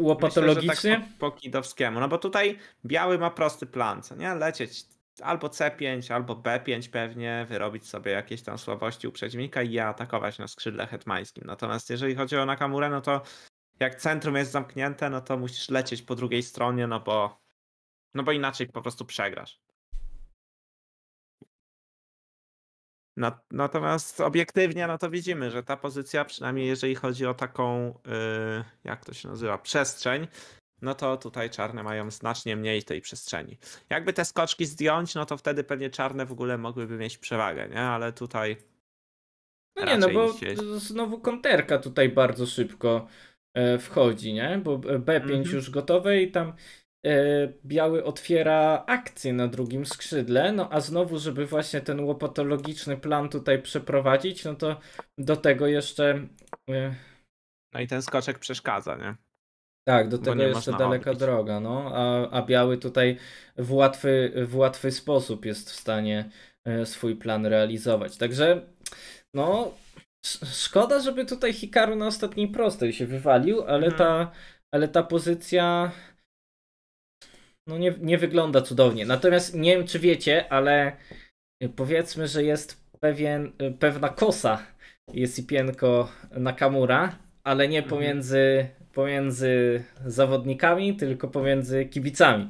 łopatologicznie? Myślę, tak po, po kidowskiemu, no bo tutaj biały ma prosty plan, co nie? Lecieć albo C5, albo B5 pewnie, wyrobić sobie jakieś tam słabości u przeciwnika i je atakować na skrzydle hetmańskim. Natomiast jeżeli chodzi o Nakamurę, no to jak centrum jest zamknięte, no to musisz lecieć po drugiej stronie, no bo, no bo inaczej po prostu przegrasz. Natomiast obiektywnie no to widzimy, że ta pozycja, przynajmniej jeżeli chodzi o taką, y, jak to się nazywa, przestrzeń, no to tutaj czarne mają znacznie mniej tej przestrzeni. Jakby te skoczki zdjąć, no to wtedy pewnie czarne w ogóle mogłyby mieć przewagę, nie? Ale tutaj. No nie, no bo się... znowu konterka tutaj bardzo szybko e, wchodzi, nie? Bo B5 mhm. już gotowe i tam e, biały otwiera akcję na drugim skrzydle, no a znowu, żeby właśnie ten łopatologiczny plan tutaj przeprowadzić, no to do tego jeszcze... E, no i ten skoczek przeszkadza, nie? Tak, do tego jeszcze daleka odbić. droga, no, a, a biały tutaj w łatwy, w łatwy sposób jest w stanie e, swój plan realizować. Także, no, szkoda, żeby tutaj Hikaru na ostatniej prostej się wywalił, ale mhm. ta, ale ta pozycja no nie, nie wygląda cudownie. Natomiast nie wiem, czy wiecie, ale e, powiedzmy, że jest pewien, e, pewna kosa jest Ipienko Nakamura, ale nie mhm. pomiędzy pomiędzy zawodnikami, tylko pomiędzy kibicami.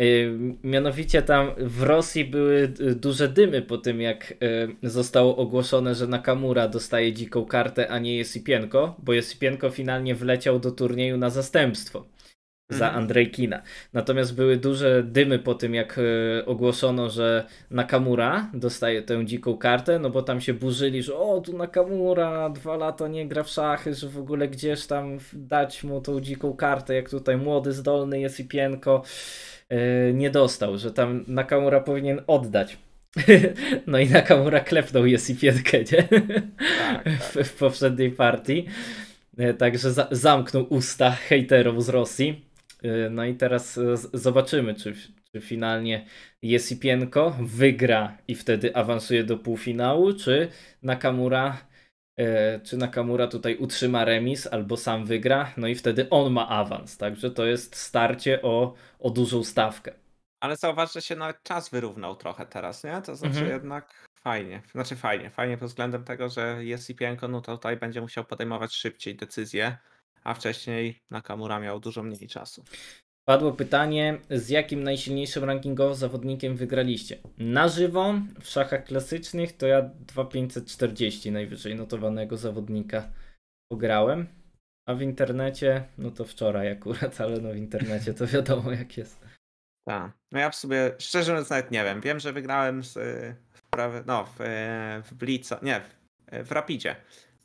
Y, mianowicie tam w Rosji były duże dymy po tym, jak y, zostało ogłoszone, że Nakamura dostaje dziką kartę, a nie Jesipienko, bo Jesipienko finalnie wleciał do turnieju na zastępstwo za mhm. Andrejkina. Natomiast były duże dymy po tym, jak e, ogłoszono, że Nakamura dostaje tę dziką kartę, no bo tam się burzyli, że o, tu Nakamura dwa lata nie gra w szachy, że w ogóle gdzieś tam dać mu tą dziką kartę, jak tutaj młody, zdolny jest i pienko e, nie dostał, że tam Nakamura powinien oddać. No i Nakamura klepnął Jesipienkę, nie? Tak, tak. W, w poprzedniej partii. E, także za zamknął usta hejterom z Rosji. E, no i teraz e, zobaczymy, czy, czy finalnie Pienko wygra i wtedy awansuje do półfinału, czy Nakamura, e, czy Nakamura tutaj utrzyma remis albo sam wygra, no i wtedy on ma awans. Także to jest starcie o, o dużą stawkę. Ale zauważ, że się nawet czas wyrównał trochę teraz, nie? To znaczy mhm. jednak fajnie, znaczy fajnie, fajnie pod względem tego, że Pienko, no tutaj będzie musiał podejmować szybciej decyzje a wcześniej Nakamura miał dużo mniej czasu. Padło pytanie, z jakim najsilniejszym rankingowym zawodnikiem wygraliście? Na żywo w szachach klasycznych to ja 2540 najwyżej notowanego zawodnika pograłem, a w internecie, no to wczoraj akurat, ale no w internecie to wiadomo jak jest. Tak, no ja w sobie, szczerze mówiąc nawet nie wiem, wiem, że wygrałem z, w, no, w, w Blica, nie, w, w Rapidzie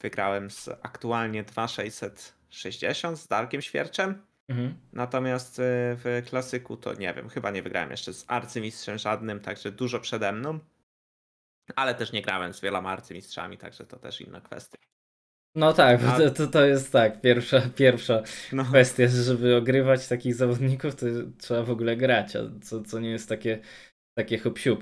wygrałem z aktualnie 2600 60 z Darkiem Świerczem. Mhm. Natomiast y, w klasyku to nie wiem, chyba nie wygrałem jeszcze z arcymistrzem żadnym, także dużo przede mną. Ale też nie grałem z wieloma arcymistrzami, także to też inna kwestia. No tak, A... to, to jest tak, pierwsza, pierwsza no. kwestia, żeby ogrywać takich zawodników, to trzeba w ogóle grać, co, co nie jest takie, takie hop -siup.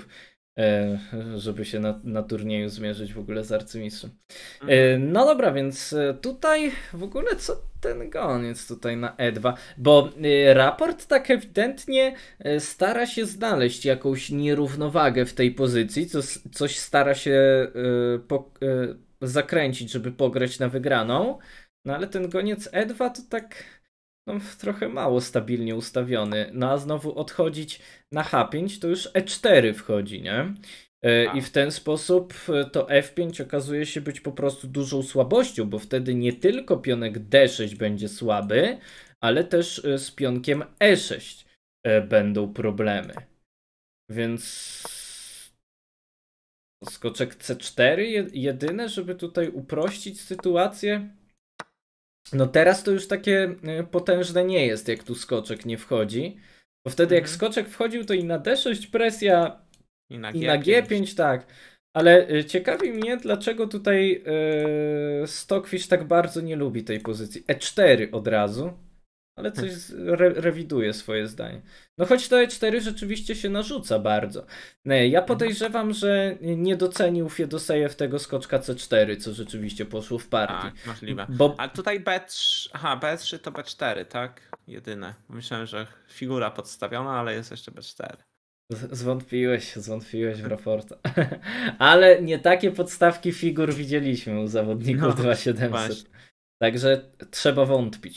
E, żeby się na, na turnieju zmierzyć w ogóle z arcymistrzem. E, mhm. No dobra, więc e, tutaj w ogóle co ten goniec tutaj na E2? Bo raport tak ewidentnie stara się znaleźć jakąś nierównowagę w tej pozycji, co, coś stara się po, zakręcić, żeby pograć na wygraną. No ale ten goniec E2 to tak no, trochę mało stabilnie ustawiony. No a znowu odchodzić na H5 to już E4 wchodzi, nie? E, I tak. w ten sposób e, to F5 okazuje się być po prostu dużą słabością, bo wtedy nie tylko pionek D6 będzie słaby, ale też e, z pionkiem E6 będą problemy. Więc skoczek C4 jedyne, żeby tutaj uprościć sytuację. No teraz to już takie e, potężne nie jest, jak tu skoczek nie wchodzi. Bo wtedy mhm. jak skoczek wchodził, to i na D6 presja, i na, G5. na G5, tak. Ale e, ciekawi mnie, dlaczego tutaj yy, Stockfish tak bardzo nie lubi tej pozycji. E4 od razu ale coś re rewiduje swoje zdanie. No choć to E4 rzeczywiście się narzuca bardzo. E, ja podejrzewam, że nie docenił Fiedosejew tego skoczka C4, co rzeczywiście poszło w partii. A, tak, możliwe. Bo... A tutaj B3, aha, B3 to B4, tak? Jedyne. Myślałem, że figura podstawiona, ale jest jeszcze B4. Zwątpiłeś, zwątpiłeś w raporta. Ale nie takie podstawki figur widzieliśmy u zawodników no, 2700. Właśnie. Także trzeba wątpić.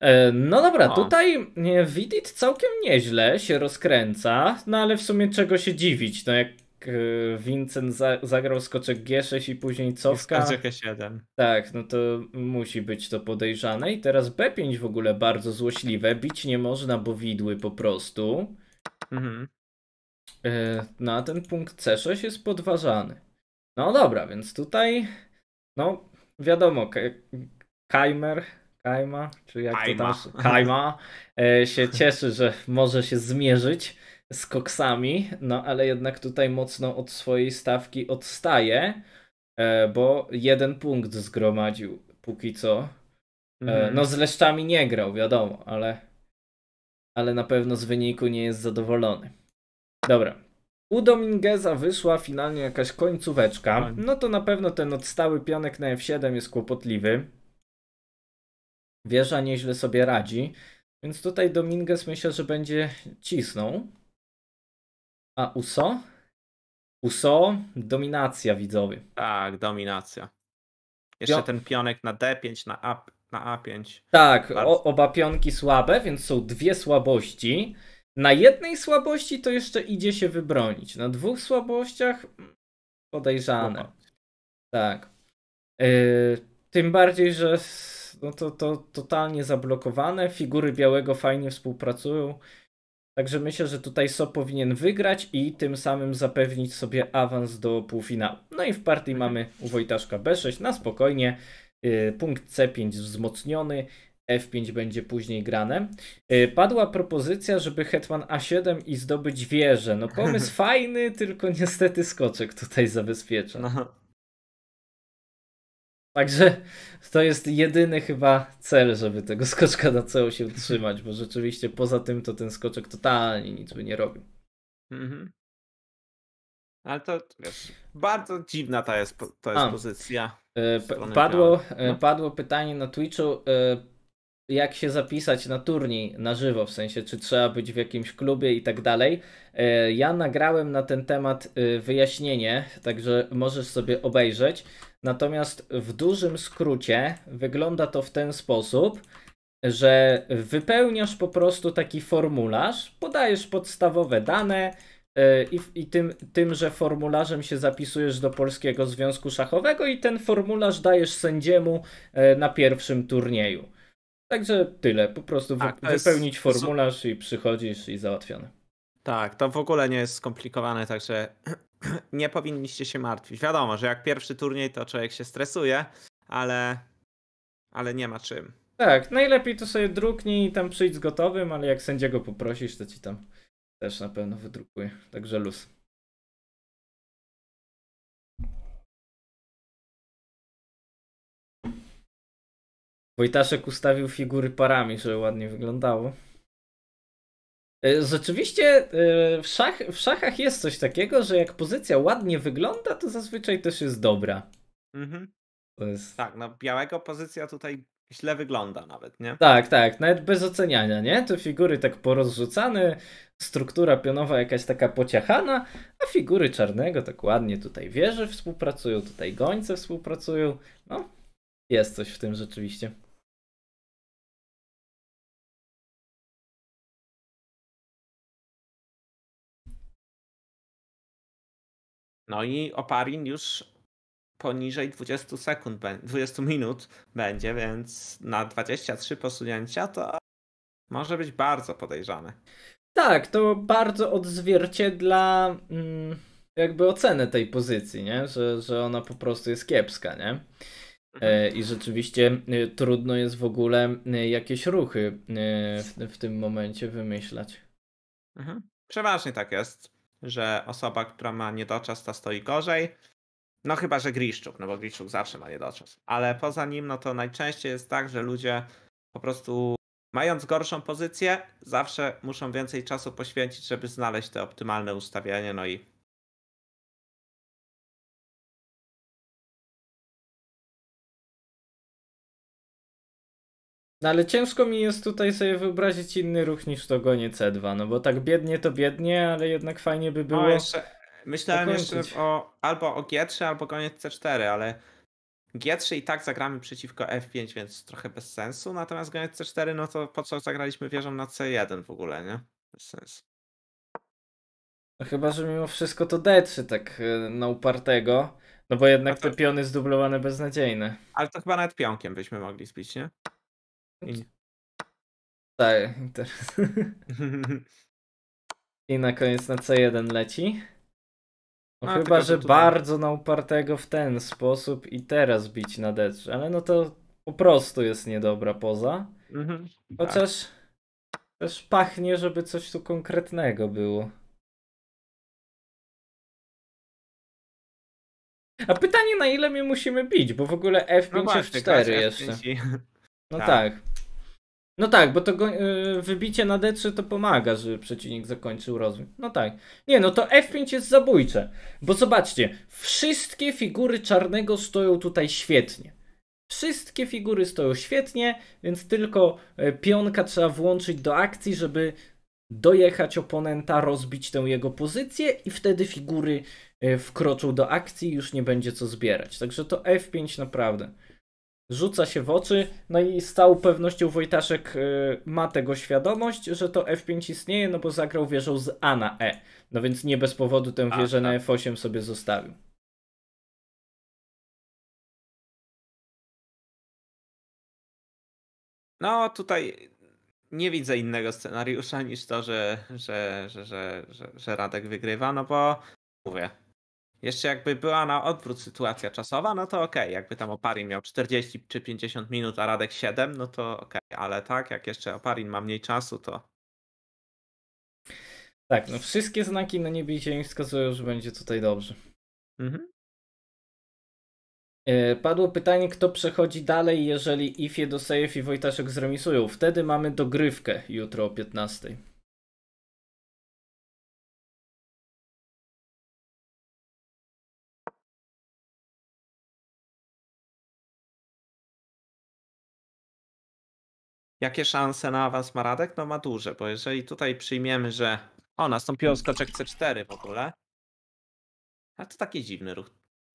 E, no dobra, no. tutaj e, Widit całkiem nieźle się rozkręca, no ale w sumie czego się dziwić, no jak e, Vincent za zagrał skoczek G6 i później cofka. Skoczek G7. Tak, no to musi być to podejrzane i teraz B5 w ogóle bardzo złośliwe, bić nie można, bo widły po prostu. Mhm. No a ten punkt C6 jest podważany. No dobra, więc tutaj no wiadomo, Keimer Kajma, czy jak Kajma. to tam Kajma, e, się cieszy, że może się zmierzyć z koksami, no ale jednak tutaj mocno od swojej stawki odstaje, e, bo jeden punkt zgromadził póki co. E, mhm. No z leszczami nie grał, wiadomo, ale, ale na pewno z wyniku nie jest zadowolony. Dobra. U Domingueza wyszła finalnie jakaś końcóweczka. No to na pewno ten odstały pionek na F7 jest kłopotliwy. Wieża nieźle sobie radzi, więc tutaj Dominguez myślę, że będzie cisnął. A Uso? Uso, dominacja widzowie. Tak, dominacja. Jeszcze ten pionek na D5, na A, na A5. Tak, o, oba pionki słabe, więc są dwie słabości. Na jednej słabości to jeszcze idzie się wybronić. Na dwóch słabościach podejrzane. Tak. Yy, tym bardziej, że no to, to totalnie zablokowane. Figury białego fajnie współpracują. Także myślę, że tutaj So powinien wygrać i tym samym zapewnić sobie awans do półfinału. No i w partii tak. mamy u Wojtaszka B6 na spokojnie. Y, punkt C5 wzmocniony. F5 będzie później grane. Y, padła propozycja, żeby Hetman A7 i zdobyć wieżę. No pomysł fajny, tylko niestety skoczek tutaj zabezpiecza. No. Także to jest jedyny chyba cel, żeby tego skoczka na celu się utrzymać, bo rzeczywiście poza tym to ten skoczek totalnie nic by nie robił. Mhm. Ale to wiesz, bardzo dziwna ta jest, to jest A, pozycja. E, padło, e, no. padło pytanie na Twitchu. E, jak się zapisać na turniej na żywo, w sensie czy trzeba być w jakimś klubie i tak dalej. E, ja nagrałem na ten temat e, wyjaśnienie, także możesz sobie obejrzeć. Natomiast w dużym skrócie wygląda to w ten sposób, że wypełniasz po prostu taki formularz, podajesz podstawowe dane, e, i, i tym, tymże formularzem się zapisujesz do Polskiego Związku Szachowego i ten formularz dajesz sędziemu na pierwszym turnieju. Także tyle, po prostu tak, wypełnić jest... formularz i przychodzisz i załatwiony. Tak, to w ogóle nie jest skomplikowane, także nie powinniście się martwić. Wiadomo, że jak pierwszy turniej to człowiek się stresuje, ale, ale nie ma czym. Tak, najlepiej to sobie druknij i tam przyjdź z gotowym, ale jak sędziego poprosisz, to ci tam też na pewno wydrukuje. Także luz. Wojtaszek ustawił figury parami, żeby ładnie wyglądało. E, rzeczywiście e, w, szach, w szachach jest coś takiego, że jak pozycja ładnie wygląda, to zazwyczaj też jest dobra. Mhm. Jest... Tak, no białego pozycja tutaj źle wygląda nawet, nie? Tak, tak, nawet bez oceniania, nie? Te figury tak porozrzucane, struktura pionowa jakaś taka pociachana, a figury czarnego tak ładnie tutaj wieże współpracują, tutaj gońce współpracują. No, jest coś w tym rzeczywiście. No i Oparin już poniżej 20 sekund, 20 minut będzie, więc na 23 posunięcia to może być bardzo podejrzane. Tak, to bardzo odzwierciedla mm, jakby ocenę tej pozycji, nie? Że, że ona po prostu jest kiepska, nie? E, mhm. I rzeczywiście e, trudno jest w ogóle e, jakieś ruchy w, w tym momencie wymyślać. Mhm. Przeważnie tak jest że osoba, która ma niedoczas, ta stoi gorzej. No chyba, że Griszczuk, no bo Griszczuk zawsze ma niedoczas. Ale poza nim, no to najczęściej jest tak, że ludzie po prostu mając gorszą pozycję, zawsze muszą więcej czasu poświęcić, żeby znaleźć te optymalne ustawienie, no i No ale ciężko mi jest tutaj sobie wyobrazić inny ruch niż to gonie C2, no bo tak biednie to biednie, ale jednak fajnie by było. O, jeszcze, myślałem dokończyć. jeszcze o albo o G3, albo koniec C4, ale G3 i tak zagramy przeciwko F5, więc trochę bez sensu, natomiast koniec C4, no to po co zagraliśmy wieżą na C1 w ogóle, nie? Bez sensu. No chyba, że mimo wszystko to D3 tak e, na upartego, no bo jednak no to... te piony zdublowane beznadziejne. Ale to chyba nawet pionkiem byśmy mogli zbić, nie? I... Tak, teraz. I na koniec na C1 leci. No, no chyba, że tutaj... bardzo na upartego w ten sposób i teraz bić na D3, ale no to po prostu jest niedobra poza. Mhm, Chociaż tak. też pachnie, żeby coś tu konkretnego było. A pytanie, na ile my musimy bić, bo w ogóle F5 no F4 jeszcze. F5 No tak. tak. No tak, bo to go, yy, wybicie na D3 to pomaga, żeby przeciwnik zakończył rozwój. No tak. Nie, no to F5 jest zabójcze. Bo zobaczcie, wszystkie figury czarnego stoją tutaj świetnie. Wszystkie figury stoją świetnie, więc tylko e, pionka trzeba włączyć do akcji, żeby dojechać oponenta, rozbić tę jego pozycję i wtedy figury e, wkroczą do akcji i już nie będzie co zbierać. Także to F5 naprawdę rzuca się w oczy, no i z całą pewnością Wojtaszek y, ma tego świadomość, że to F5 istnieje, no bo zagrał wieżą z A na E. No więc nie bez powodu tę wieżę A, na tak. F8 sobie zostawił. No tutaj nie widzę innego scenariusza niż to, że, że, że, że, że, że Radek wygrywa, no bo mówię, jeszcze jakby była na odwrót sytuacja czasowa, no to okej, okay. jakby tam Oparin miał 40 czy 50 minut, a Radek 7, no to okej, okay. ale tak, jak jeszcze Oparin ma mniej czasu, to... Tak, no wszystkie znaki na niebie dzień wskazują, że będzie tutaj dobrze. Mhm. E, padło pytanie, kto przechodzi dalej, jeżeli Ifie do i Wojtaszek zremisują. Wtedy mamy dogrywkę jutro o 15. Jakie szanse na awans ma Radek? No ma duże, bo jeżeli tutaj przyjmiemy, że o, nastąpiło skoczek C4 w ogóle, a to taki dziwny ruch.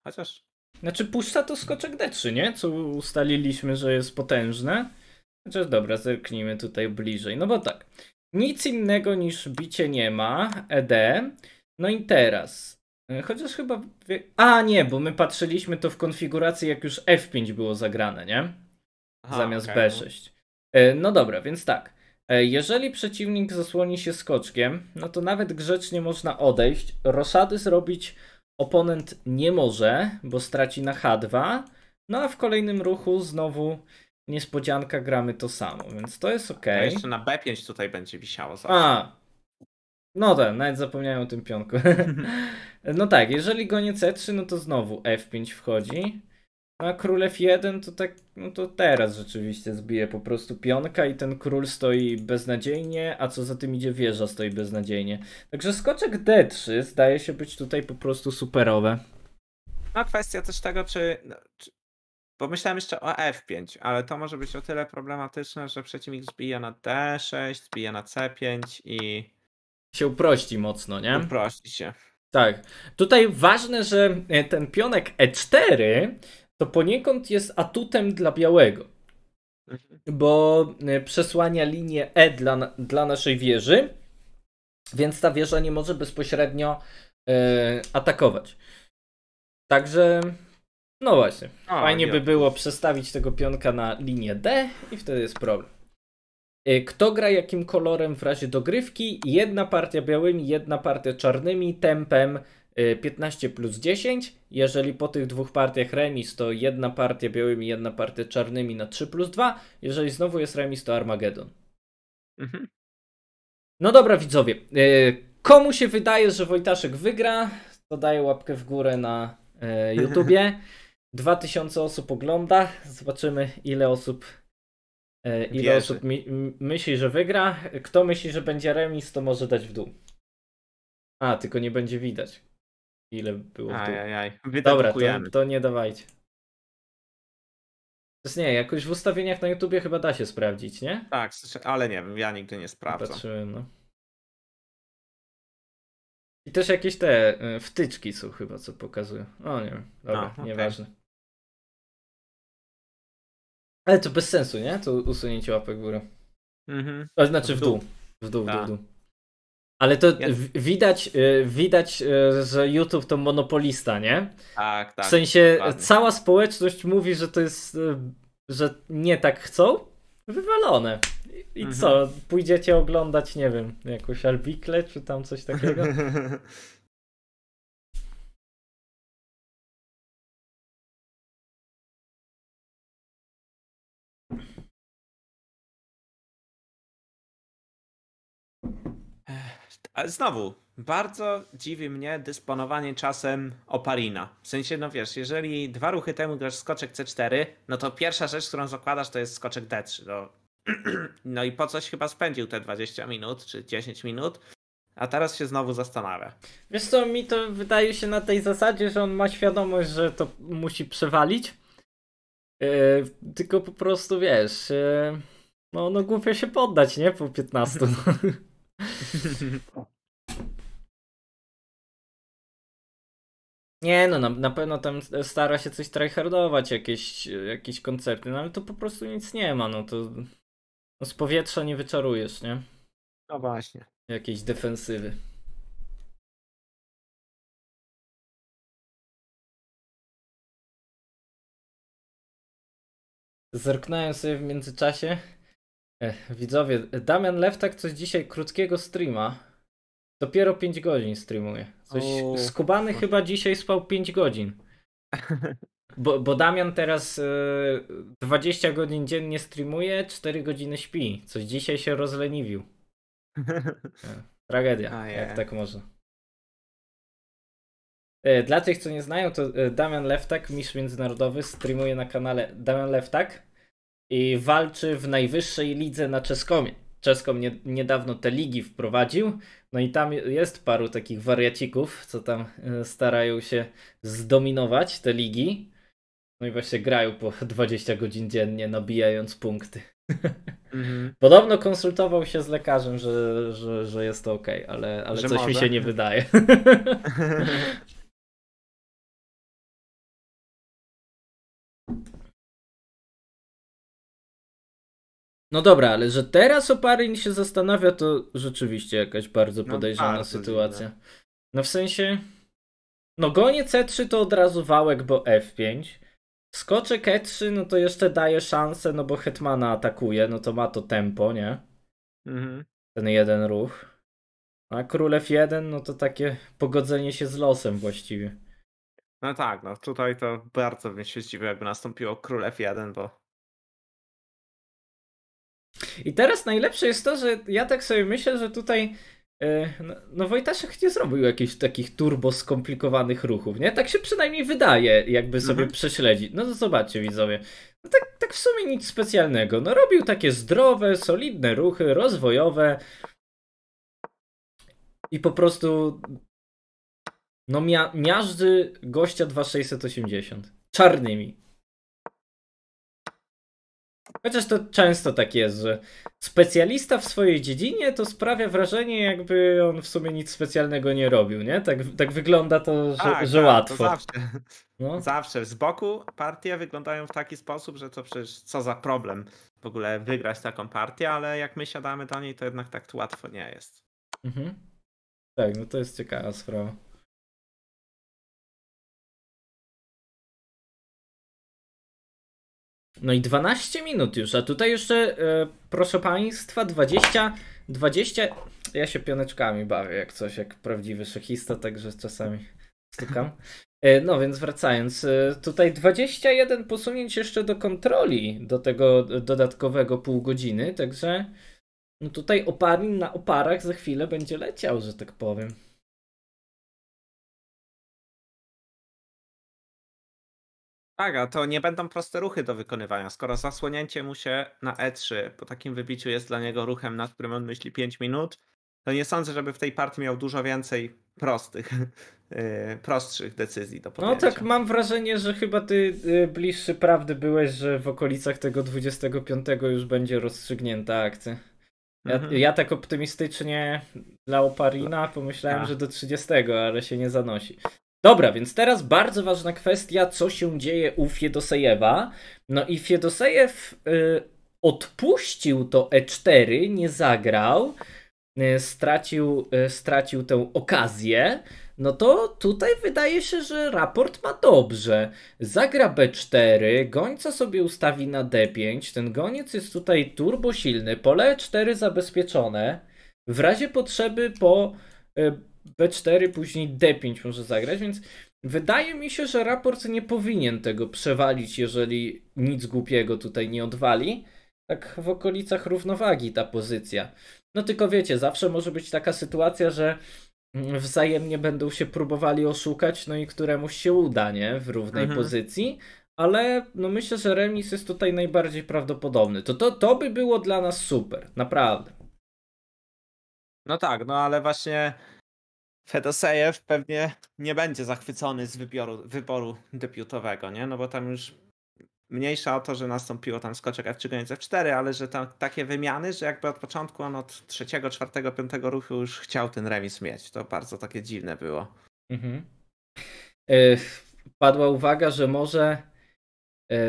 Chociaż... Znaczy puszcza to skoczek D3, nie? Co ustaliliśmy, że jest potężne. Chociaż dobra, zerknijmy tutaj bliżej. No bo tak, nic innego niż bicie nie ma, ED. No i teraz, e, chociaż chyba... A nie, bo my patrzyliśmy to w konfiguracji jak już F5 było zagrane, nie? Aha, Zamiast okay. No. B6. E, no dobra, więc tak. E, jeżeli przeciwnik zasłoni się skoczkiem, no to nawet grzecznie można odejść. Roszady zrobić oponent nie może, bo straci na H2. No a w kolejnym ruchu znowu niespodzianka gramy to samo, więc to jest ok. A jeszcze na B5 tutaj będzie wisiało zawsze. A, no tak, nawet zapomniałem o tym pionku. no tak, jeżeli gonię C3, no to znowu F5 wchodzi. A król F1 to tak, no to teraz rzeczywiście zbije po prostu pionka i ten król stoi beznadziejnie, a co za tym idzie wieża stoi beznadziejnie. Także skoczek D3 zdaje się być tutaj po prostu superowe. No kwestia też tego, czy, no, czy... Bo myślałem jeszcze o F5, ale to może być o tyle problematyczne, że przeciwnik zbija na D6, zbija na C5 i... Się uprości mocno, nie? Uprości się. Tak. Tutaj ważne, że e, ten pionek E4 to poniekąd jest atutem dla białego, mhm. bo e, przesłania linię E dla, dla naszej wieży, więc ta wieża nie może bezpośrednio e, atakować. Także, no właśnie, A, fajnie by było przestawić tego pionka na linię D i wtedy jest problem. E, kto gra jakim kolorem w razie dogrywki? Jedna partia białymi, jedna partia czarnymi, tempem 15 y, plus 10. Jeżeli po tych dwóch partiach remis, to jedna partia białymi, jedna partia czarnymi na 3 plus 2. Jeżeli znowu jest remis, to Armageddon. Mhm. No dobra, widzowie. Y, komu się wydaje, że Wojtaszek wygra, to daję łapkę w górę na y, YouTubie. 2000 osób ogląda. Zobaczymy, ile osób ile Wierzy. osób mi, myśli, że wygra. Kto myśli, że będzie remis, to może dać w dół. A, tylko nie będzie widać ile było w Dobra, to, to, nie dawajcie. Więc nie, jakoś w ustawieniach na YouTubie chyba da się sprawdzić, nie? Tak, ale nie wiem, ja nigdy nie sprawdzam. Patrzyłem, no. I też jakieś te y, wtyczki są chyba, co pokazują. O, nie wiem. Dobra, A, okay. nieważne. Ale to bez sensu, nie? To usunięcie łapek w górę. Mhm. znaczy w dół. W dół, w dół, w tak. dół. Ale to ja... widać, y, widać, y, że YouTube to monopolista, nie? Tak, tak. W sensie dokładnie. cała społeczność mówi, że to jest, y, że nie tak chcą, wywalone. I mhm. co, pójdziecie oglądać, nie wiem, jakąś albikle czy tam coś takiego? znowu, bardzo dziwi mnie dysponowanie czasem oparina. W sensie, no wiesz, jeżeli dwa ruchy temu grasz skoczek C4, no to pierwsza rzecz, którą zakładasz, to jest skoczek D3. No, no i po coś chyba spędził te 20 minut czy 10 minut, a teraz się znowu zastanawia. Wiesz co, mi to wydaje się na tej zasadzie, że on ma świadomość, że to musi przewalić. Yy, tylko po prostu wiesz. Yy, no, no głupio się poddać, nie? Po 15. Nie no, na, na, pewno tam stara się coś tryhardować, jakieś, jakieś koncerty, no ale to po prostu nic nie ma, no to no z powietrza nie wyczarujesz, nie? No właśnie. Jakiejś defensywy. Zerknąłem sobie w międzyczasie Widzowie, Damian Lewtak coś dzisiaj krótkiego streama. Dopiero 5 godzin streamuje. Coś o... skubany chyba dzisiaj spał 5 godzin. Bo, bo Damian teraz y, e, 20 godzin dziennie streamuje, 4 godziny śpi. Coś dzisiaj się rozleniwił. E, tragedia, jak tak można. E, dla tych, co nie znają, to Damian Lewtak, mistrz międzynarodowy, streamuje na kanale Damian Lewtak i walczy w najwyższej lidze na Czeskomie. Czeskom nie, niedawno te ligi wprowadził, no i tam jest paru takich wariacików, co tam e, starają się zdominować te ligi. No i właśnie grają po 20 godzin dziennie, nabijając punkty. Mhm. Podobno konsultował się z lekarzem, że, że, że jest to ok, ale, ale coś może. mi się nie wydaje. No dobra, ale że teraz Oparin się zastanawia, to rzeczywiście jakaś bardzo no, podejrzana no, bardzo sytuacja. Dziwne. No w sensie. No gonie C3 to od razu wałek, bo F5. Skoczek E3, no to jeszcze daje szansę, no bo Hetmana atakuje, no to ma to tempo, nie? Mhm. Ten jeden ruch. No a król F1, no to takie pogodzenie się z losem właściwie. No tak, no tutaj to bardzo bym się zdziwił, jakby nastąpiło król F1, bo i teraz najlepsze jest to, że ja tak sobie myślę, że tutaj e, no, no Wojtaszek nie zrobił jakichś takich turbo skomplikowanych ruchów, nie? Tak się przynajmniej wydaje, jakby sobie mhm. prześledzić. No to zobaczcie widzowie. No tak, tak w sumie nic specjalnego. No robił takie zdrowe, solidne ruchy, rozwojowe. I po prostu no mia miażdży gościa 2680. Czarnymi. Chociaż to często tak jest, że specjalista w swojej dziedzinie to sprawia wrażenie, jakby on w sumie nic specjalnego nie robił, nie? Tak, tak wygląda to, że, tak, że tak, łatwo. To zawsze. No. zawsze. Z boku partie wyglądają w taki sposób, że to przecież co za problem w ogóle wygrać taką partię, ale jak my siadamy do niej, to jednak tak łatwo nie jest. Mhm. Tak, no to jest ciekawa sprawa. No i 12 minut już, a tutaj jeszcze, e, proszę Państwa, 20, 20... Ja się pioneczkami bawię, jak coś, jak prawdziwy szachista, także czasami stukam. E, no więc wracając, e, tutaj 21 posunięć jeszcze do kontroli, do tego dodatkowego pół godziny, także no tutaj oparin na oparach za chwilę będzie leciał, że tak powiem. Tak, a to nie będą proste ruchy do wykonywania. Skoro zasłonięcie mu się na E3 po takim wybiciu jest dla niego ruchem, nad którym on myśli 5 minut, to nie sądzę, żeby w tej partii miał dużo więcej prostych, yy, prostszych decyzji do podjęcia. No tak, mam wrażenie, że chyba ty y, bliższy prawdy byłeś, że w okolicach tego 25 już będzie rozstrzygnięta akcja. Ja, mhm. ja tak optymistycznie dla Oparina pomyślałem, A. Tak. że do 30, ale się nie zanosi. Dobra, więc teraz bardzo ważna kwestia, co się dzieje u Fiedosejewa. No i Fiedosejew y, odpuścił to E4, nie zagrał, y, stracił, y, stracił tę okazję. No to tutaj wydaje się, że raport ma dobrze. Zagra B4, gońca sobie ustawi na D5, ten goniec jest tutaj turbosilny, pole E4 zabezpieczone. W razie potrzeby po y, B4, później D5 może zagrać, więc wydaje mi się, że raport nie powinien tego przewalić, jeżeli nic głupiego tutaj nie odwali. Tak w okolicach równowagi ta pozycja. No tylko wiecie, zawsze może być taka sytuacja, że wzajemnie będą się próbowali oszukać, no i któremuś się uda, nie? W równej mhm. pozycji. Ale no myślę, że remis jest tutaj najbardziej prawdopodobny. To, to, to by było dla nas super, naprawdę. No tak, no ale właśnie Fedosejew pewnie nie będzie zachwycony z wyboru, wyboru debiutowego, nie? No bo tam już mniejsza o to, że nastąpiło tam skoczek F3 goniec F4, ale że tam takie wymiany, że jakby od początku on od trzeciego, czwartego, piątego ruchu już chciał ten remis mieć. To bardzo takie dziwne było. Mhm. Yy, e, padła uwaga, że może yy,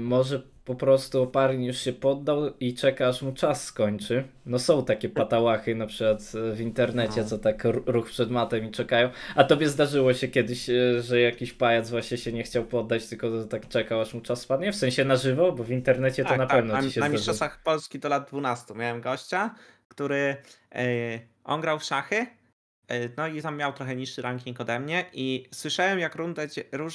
może po prostu Oparin już się poddał i czeka aż mu czas skończy. No są takie patałachy na przykład e, w internecie, no. co tak ruch przed matem i czekają. A tobie zdarzyło się kiedyś, e, że jakiś pajac właśnie się nie chciał poddać, tylko tak czekał aż mu czas spadnie? W sensie na żywo, bo w internecie tak, to na tak, pewno ci się na, na mistrzostwach Polski to lat 12 miałem gościa, który... Yy, on grał w szachy, E, no i tam miał trochę niższy ranking ode mnie i słyszałem jak rundę,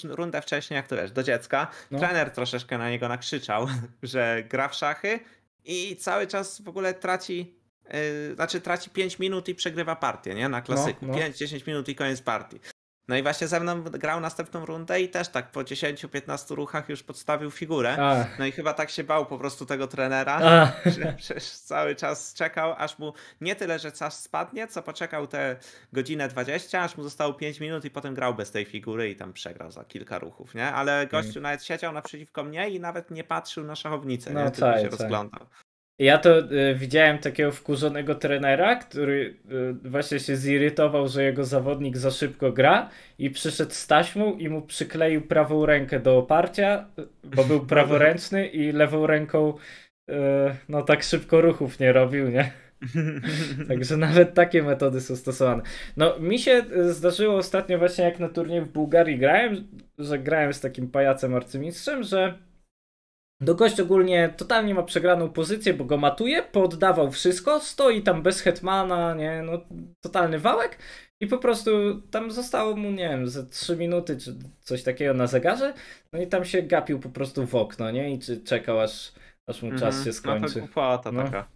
rundę wcześniej, jak to wiesz, do dziecka, no. trener troszeczkę na niego nakrzyczał, że gra w szachy i cały czas w ogóle traci, yy, znaczy traci 5 minut i przegrywa partię, nie? Na no, klasyku. No, no. 5-10 minut i koniec partii. No i właśnie ze mną grał następną rundę i też tak po 10-15 ruchach już podstawił figurę. Ach. No i chyba tak się bał po prostu tego trenera, Ach. że przecież cały czas czekał, aż mu nie tyle, że czas spadnie, co poczekał te godzinę 20, aż mu zostało 5 minut i potem grał bez tej figury i tam przegrał za kilka ruchów, nie? Ale gościu hmm. nawet siedział naprzeciwko mnie i nawet nie patrzył na szachownicę, no, nie? Tylko się rozglądał. Ja to y, widziałem takiego wkurzonego trenera, który y, właśnie się zirytował, że jego zawodnik za szybko gra i przyszedł z taśmą i mu przykleił prawą rękę do oparcia, bo był praworęczny i lewą ręką y, no tak szybko ruchów nie robił, nie? Także nawet takie metody są stosowane. No mi się zdarzyło ostatnio właśnie jak na turnieju w Bułgarii grałem, że grałem z takim pajacem arcymistrzem, że do gość ogólnie totalnie ma przegraną pozycję, bo go matuje, poddawał wszystko, stoi tam bez hetmana, nie, no totalny wałek i po prostu tam zostało mu, nie wiem, ze 3 minuty czy coś takiego na zegarze, no i tam się gapił po prostu w okno, nie, i czy czekał aż, aż mu czas się skończy. Mhm. No to no. taka.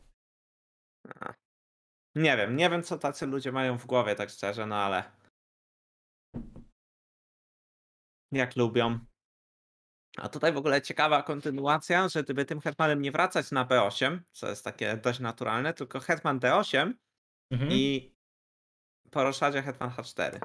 Nie wiem, nie wiem co tacy ludzie mają w głowie tak szczerze, no ale jak lubią. A tutaj w ogóle ciekawa kontynuacja, że gdyby tym Hetmanem nie wracać na B8, co jest takie dość naturalne, tylko Hetman D8 mhm. i po roszadzie Hetman H4.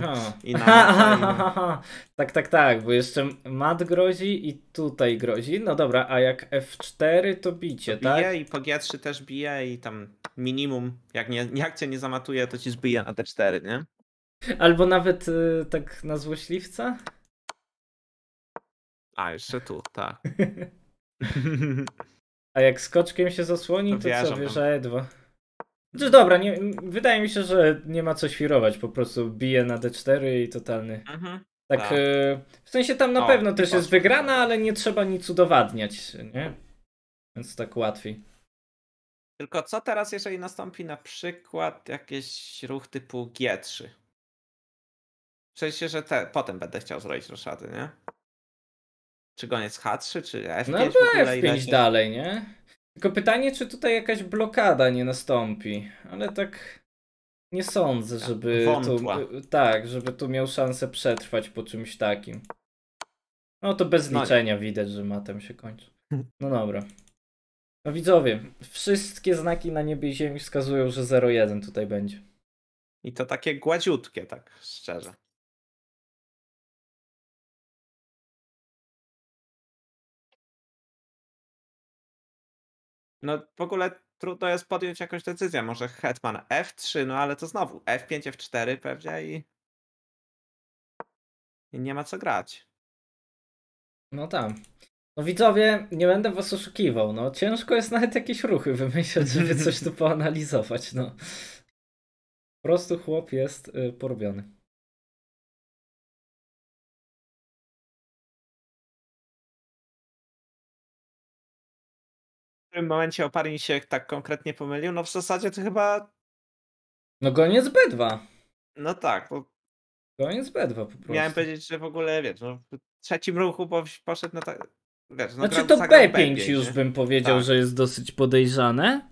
No. I na tak, tak, tak, bo jeszcze mat grozi i tutaj grozi. No dobra, a jak F4 to bicie, to bije, tak? Bije i po G3 też bije i tam minimum, jak, nie, jak cię nie zamatuje, to ci zbije na d 4 nie? Albo nawet y, tak na złośliwca? A, jeszcze tu, tak. A jak skoczkiem się zasłoni, to, to co, wieża E2. Znaczy, dobra, nie, wydaje mi się, że nie ma co świrować, po prostu bije na D4 i totalny. Mhm. Tak, tak. Y w sensie tam na o, pewno też jest wygrana, ale nie trzeba nic udowadniać, nie? Więc tak łatwiej. Tylko co teraz, jeżeli nastąpi na przykład jakiś ruch typu G3? W sensie, że te, potem będę chciał zrobić roszady, nie? Czy go jest H3, czy F5? No F5 dalej, nie? Tylko pytanie, czy tutaj jakaś blokada nie nastąpi, ale tak nie sądzę, tak, żeby tu, tak, żeby tu miał szansę przetrwać po czymś takim. No to bez no liczenia no widać, że matem się kończy. No dobra. No widzowie, wszystkie znaki na niebie i ziemi wskazują, że 0-1 tutaj będzie. I to takie gładziutkie, tak szczerze. no w ogóle trudno jest podjąć jakąś decyzję. Może Hetman F3, no ale to znowu F5, F4 pewnie i, i nie ma co grać. No tam. No widzowie, nie będę was oszukiwał, no ciężko jest nawet jakieś ruchy wymyślać, żeby coś tu poanalizować, no. Po prostu chłop jest y, porobiony. którym momencie Oparin się tak konkretnie pomylił, no w zasadzie to chyba... No goniec B2. No tak, bo... Goniec B2 po prostu. Miałem powiedzieć, że w ogóle, wiesz, no, w trzecim ruchu poszedł na tak... Wiesz, no znaczy to B5, B5 już bym powiedział, tak. że jest dosyć podejrzane,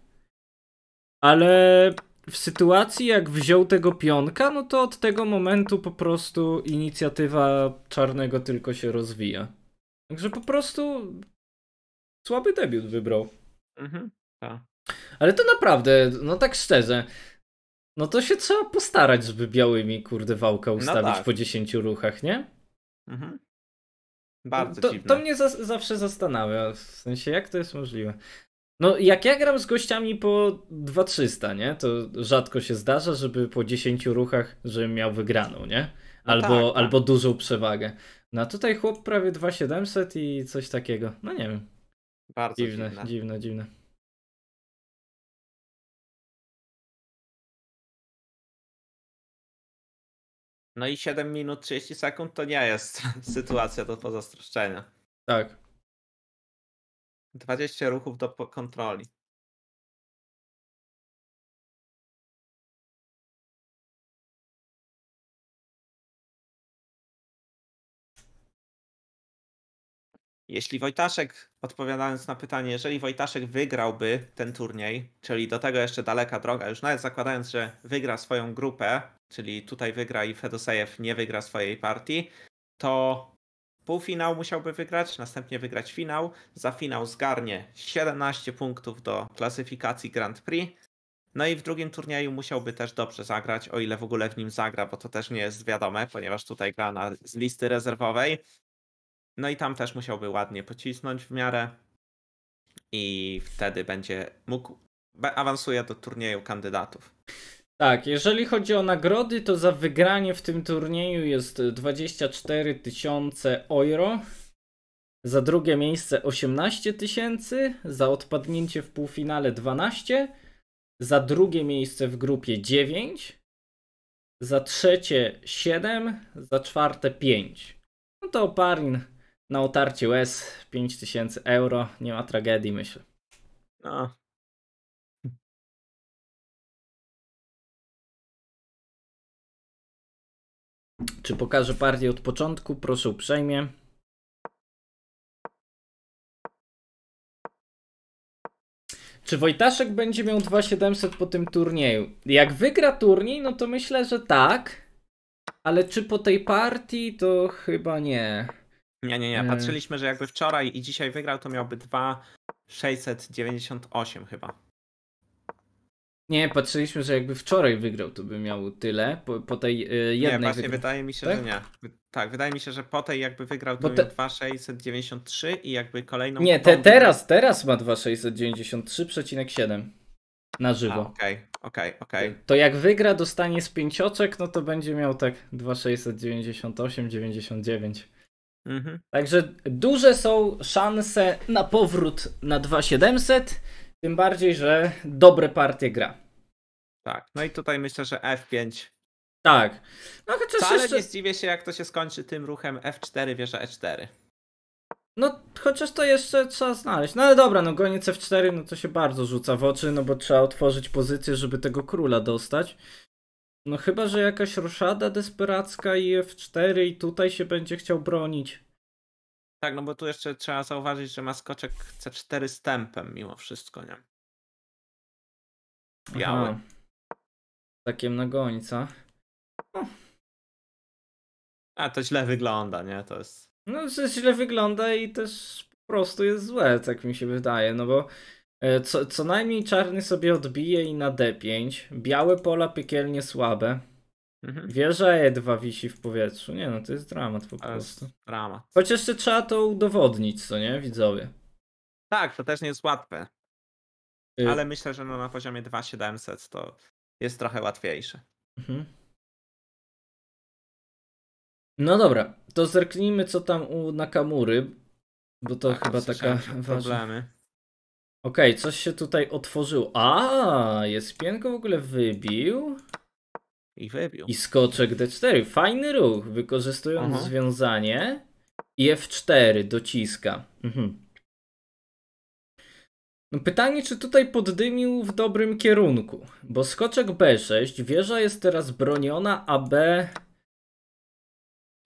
ale w sytuacji jak wziął tego pionka, no to od tego momentu po prostu inicjatywa czarnego tylko się rozwija. Także po prostu słaby debiut wybrał. Mhm, tak. Ale to naprawdę, no tak szczerze, no to się trzeba postarać, żeby białymi, kurde, wałka no ustawić no tak. po 10 ruchach, nie? Mhm. No Bardzo to, dziwne. To mnie za zawsze zastanawia, w sensie jak to jest możliwe. No, jak ja gram z gościami po 2300, nie? To rzadko się zdarza, żeby po 10 ruchach, żebym miał wygraną, nie? No albo, no tak, tak. albo dużą przewagę. No a tutaj chłop prawie 2700 i coś takiego. No nie wiem. Bardzo dziwne. Dziwne, dziwne, dziwne. No i 7 minut 30 sekund to nie jest sytuacja do pozastroszczenia. Tak. 20 ruchów do kontroli. Jeśli Wojtaszek, odpowiadając na pytanie, jeżeli Wojtaszek wygrałby ten turniej, czyli do tego jeszcze daleka droga, już nawet zakładając, że wygra swoją grupę, czyli tutaj wygra i Fedosejew nie wygra swojej partii, to półfinał musiałby wygrać, następnie wygrać finał. Za finał zgarnie 17 punktów do klasyfikacji Grand Prix. No i w drugim turnieju musiałby też dobrze zagrać, o ile w ogóle w nim zagra, bo to też nie jest wiadome, ponieważ tutaj gra na, z listy rezerwowej. No i tam też musiałby ładnie pocisnąć w miarę i wtedy będzie mógł awansuje do turnieju kandydatów. Tak, jeżeli chodzi o nagrody, to za wygranie w tym turnieju jest 24 tysiące euro, za drugie miejsce 18 tysięcy, za odpadnięcie w półfinale 12, za drugie miejsce w grupie 9, za trzecie 7, za czwarte 5. No to Parin na otarcie łez 5000 euro, nie ma tragedii, myślę. No. Czy pokażę partię od początku? Proszę uprzejmie. Czy Wojtaszek będzie miał 2700 po tym turnieju? Jak wygra turniej, no to myślę, że tak. Ale czy po tej partii, to chyba nie. Nie, nie, nie. Yy. Patrzyliśmy, że jakby wczoraj i dzisiaj wygrał, to miałby 2,698 chyba. Nie, patrzyliśmy, że jakby wczoraj wygrał, to by miał tyle po, po tej y, jednej. Nie, właśnie wydaje mi się, tak? że nie. Tak, wydaje mi się, że po tej jakby wygrał to Bo te... 2,693 i jakby kolejną. Nie, te, teraz, teraz ma 2,693,7 na żywo. Okej, okej, okej. To jak wygra, dostanie z pięcioczek, no to będzie miał tak 2,698,99. Mhm. Także duże są szanse na powrót na 2700, tym bardziej, że dobre partie gra. Tak, no i tutaj myślę, że F5. Tak. No chociaż Wcale jeszcze... nie zdziwię się, jak to się skończy tym ruchem F4 wieża E4. No, chociaż to jeszcze trzeba znaleźć. No ale dobra, no goniec F4, no to się bardzo rzuca w oczy, no bo trzeba otworzyć pozycję, żeby tego króla dostać. No chyba, że jakaś roszada desperacka i F4 i tutaj się będzie chciał bronić. Tak, no bo tu jeszcze trzeba zauważyć, że ma skoczek C4 z tempem mimo wszystko, nie? Biały. Aha. Takiem na No. A to źle wygląda, nie? To jest. No, to źle wygląda i też po prostu jest złe, tak mi się wydaje, no bo E, co, co najmniej czarny sobie odbije i na D5. Białe pola piekielnie słabe. Mhm. Wieża E2 wisi w powietrzu. Nie no, to jest dramat po prostu. Dramat. Chociaż jeszcze trzeba to udowodnić, co nie, widzowie. Tak, to też nie jest łatwe. Y- Ale myślę, że no na poziomie 2700 to jest trochę łatwiejsze. Mhm. No dobra, to zerknijmy co tam u Nakamury, bo to A, tak, chyba taka ważna... problemy. Okej, okay, coś się tutaj otworzyło. A, jest piękno w ogóle wybił. I wybił. I skoczek D4. Fajny ruch. Wykorzystując Aha. Mhm. związanie. I F4 dociska. Mhm. No pytanie, czy tutaj poddymił w dobrym kierunku? Bo skoczek B6, wieża jest teraz broniona, a B.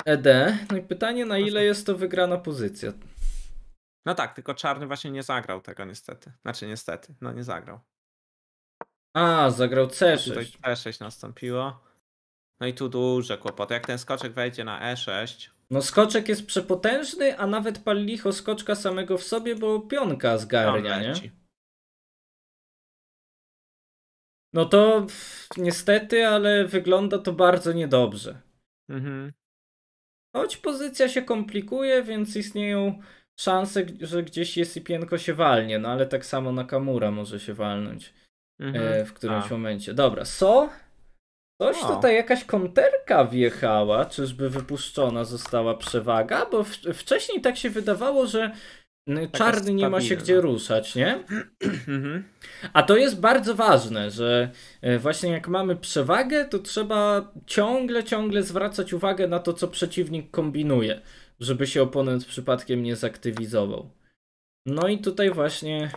ED. No i pytanie, na ile jest to wygrana pozycja? No tak, tylko Czarny właśnie nie zagrał tego niestety. Znaczy niestety, no nie zagrał. A, zagrał C6. Tutaj C6 nastąpiło. No i tu duże kłopoty. Jak ten skoczek wejdzie na E6. No skoczek jest przepotężny, a nawet pal licho skoczka samego w sobie, bo pionka zgarnia, nie? No to niestety, ale wygląda to bardzo niedobrze. Mhm. Choć pozycja się komplikuje, więc istnieją szansę, że gdzieś jest i pienko się walnie, no ale tak samo Nakamura może się walnąć mhm. E, w którymś A. momencie. Dobra, So? Coś o. tutaj, jakaś konterka wjechała, czyżby wypuszczona została przewaga? Bo w, wcześniej tak się wydawało, że czarny nie ma się gdzie ruszać, nie? Mhm. A to jest bardzo ważne, że e, właśnie jak mamy przewagę, to trzeba ciągle, ciągle zwracać uwagę na to, co przeciwnik kombinuje żeby się oponent przypadkiem nie zaktywizował. No i tutaj właśnie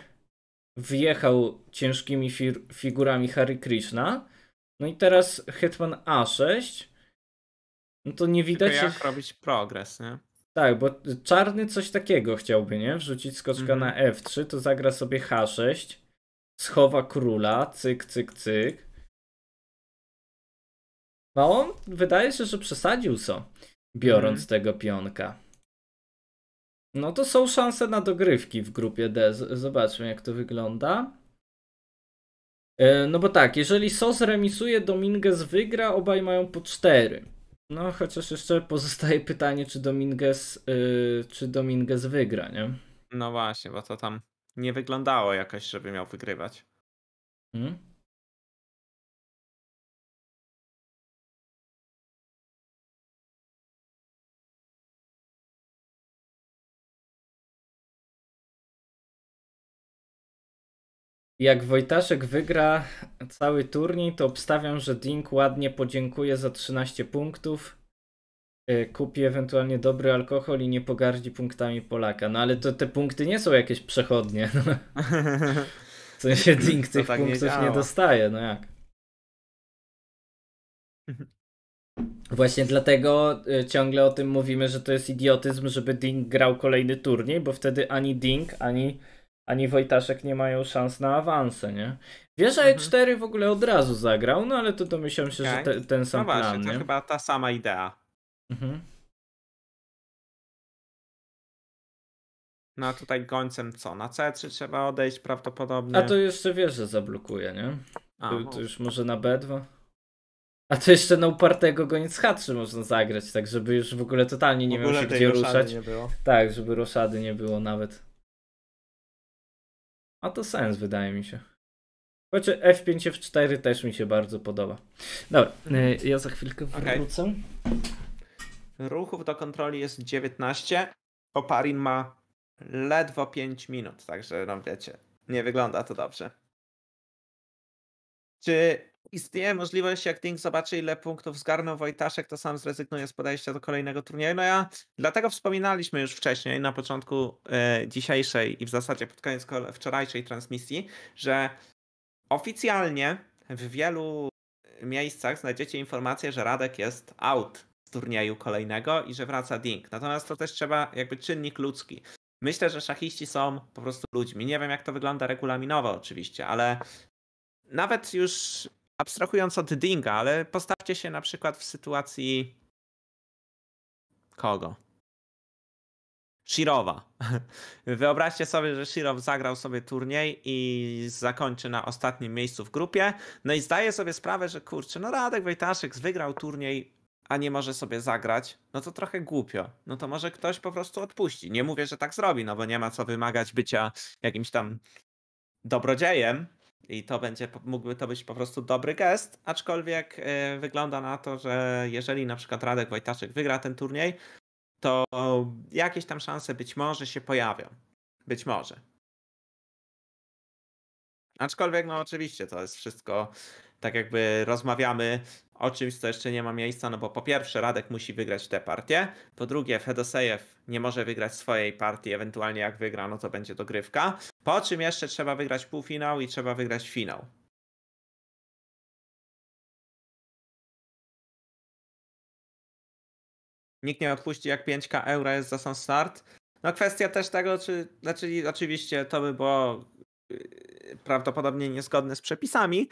wjechał ciężkimi figurami Harry Krishna. No i teraz Hetman A6. No to nie widać. Tylko jak robić progres, nie? Tak, bo czarny coś takiego chciałby, nie? Wrzucić skoczka mhm. na F3, to zagra sobie H6, schowa króla, cyk, cyk, cyk. No on wydaje się, że przesadził co. So biorąc mhm. tego pionka. No to są szanse na dogrywki w grupie D. Zobaczmy, jak to wygląda. E, no bo tak, jeżeli SOS remisuje, Dominguez wygra, obaj mają po 4. No chociaż jeszcze pozostaje pytanie, czy Dominguez, yy, czy Dominguez wygra, nie? No właśnie, bo to tam nie wyglądało jakoś, żeby miał wygrywać. Hmm? Jak Wojtaszek wygra cały turniej, to obstawiam, że Dink ładnie podziękuje za 13 punktów. Y, kupi ewentualnie dobry alkohol i nie pogardzi punktami Polaka. No ale to te punkty nie są jakieś przechodnie. Co no. W sensie Dink tych tak punktów nie, nie dostaje, no jak. Właśnie dlatego y, ciągle o tym mówimy, że to jest idiotyzm, żeby Dink grał kolejny turniej, bo wtedy ani Dink, ani ani Wojtaszek nie mają szans na awanse, nie? Wieża mhm. E4 w ogóle od razu zagrał, no ale to domyślam się, okay. że te, ten sam no właśnie, plan, to nie? chyba ta sama idea. Mhm. No a tutaj gońcem co? Na C3 trzeba odejść prawdopodobnie. A to jeszcze wieżę zablokuje, nie? A, to, no. to już może na B2? A to jeszcze na upartego goniec H3 można zagrać, tak żeby już w ogóle totalnie nie miał się gdzie ruszać. Tak, żeby roszady nie było nawet. A to sens, wydaje mi się. Choć F5 F4 też mi się bardzo podoba. Dobra, e, ja za chwilkę wrócę. Okay. Ruchów do kontroli jest 19. Oparin ma ledwo 5 minut, także no wiecie, nie wygląda to dobrze. Czy istnieje możliwość, jak Ding zobaczy, ile punktów zgarnął Wojtaszek, to sam zrezygnuje z podejścia do kolejnego turnieju. No ja dlatego wspominaliśmy już wcześniej, na początku e, dzisiejszej i w zasadzie pod koniec wczorajszej transmisji, że oficjalnie w wielu miejscach znajdziecie informację, że Radek jest out z turnieju kolejnego i że wraca Ding. Natomiast to też trzeba jakby czynnik ludzki. Myślę, że szachiści są po prostu ludźmi. Nie wiem, jak to wygląda regulaminowo, oczywiście, ale nawet już abstrahując od Dinga, ale postawcie się na przykład w sytuacji kogo? Shirowa. Wyobraźcie sobie, że Shirow zagrał sobie turniej i zakończy na ostatnim miejscu w grupie. No i zdaje sobie sprawę, że kurczę, no Radek Wejtaszek wygrał turniej, a nie może sobie zagrać. No to trochę głupio. No to może ktoś po prostu odpuści. Nie mówię, że tak zrobi, no bo nie ma co wymagać bycia jakimś tam dobrodziejem, i to będzie, mógłby to być po prostu dobry gest, aczkolwiek y, wygląda na to, że jeżeli na przykład Radek Wojtaszek wygra ten turniej, to jakieś tam szanse być może się pojawią. Być może. Aczkolwiek, no oczywiście, to jest wszystko tak jakby rozmawiamy o czymś, co jeszcze nie ma miejsca, no bo po pierwsze Radek musi wygrać tę partię, po drugie Fedosejew nie może wygrać swojej partii, ewentualnie jak wygra, no to będzie dogrywka, po czym jeszcze trzeba wygrać półfinał i trzeba wygrać finał. Nikt nie odpuści jak 5k euro jest za sam start. No kwestia też tego, czy, znaczy oczywiście to by było yy, prawdopodobnie niezgodne z przepisami,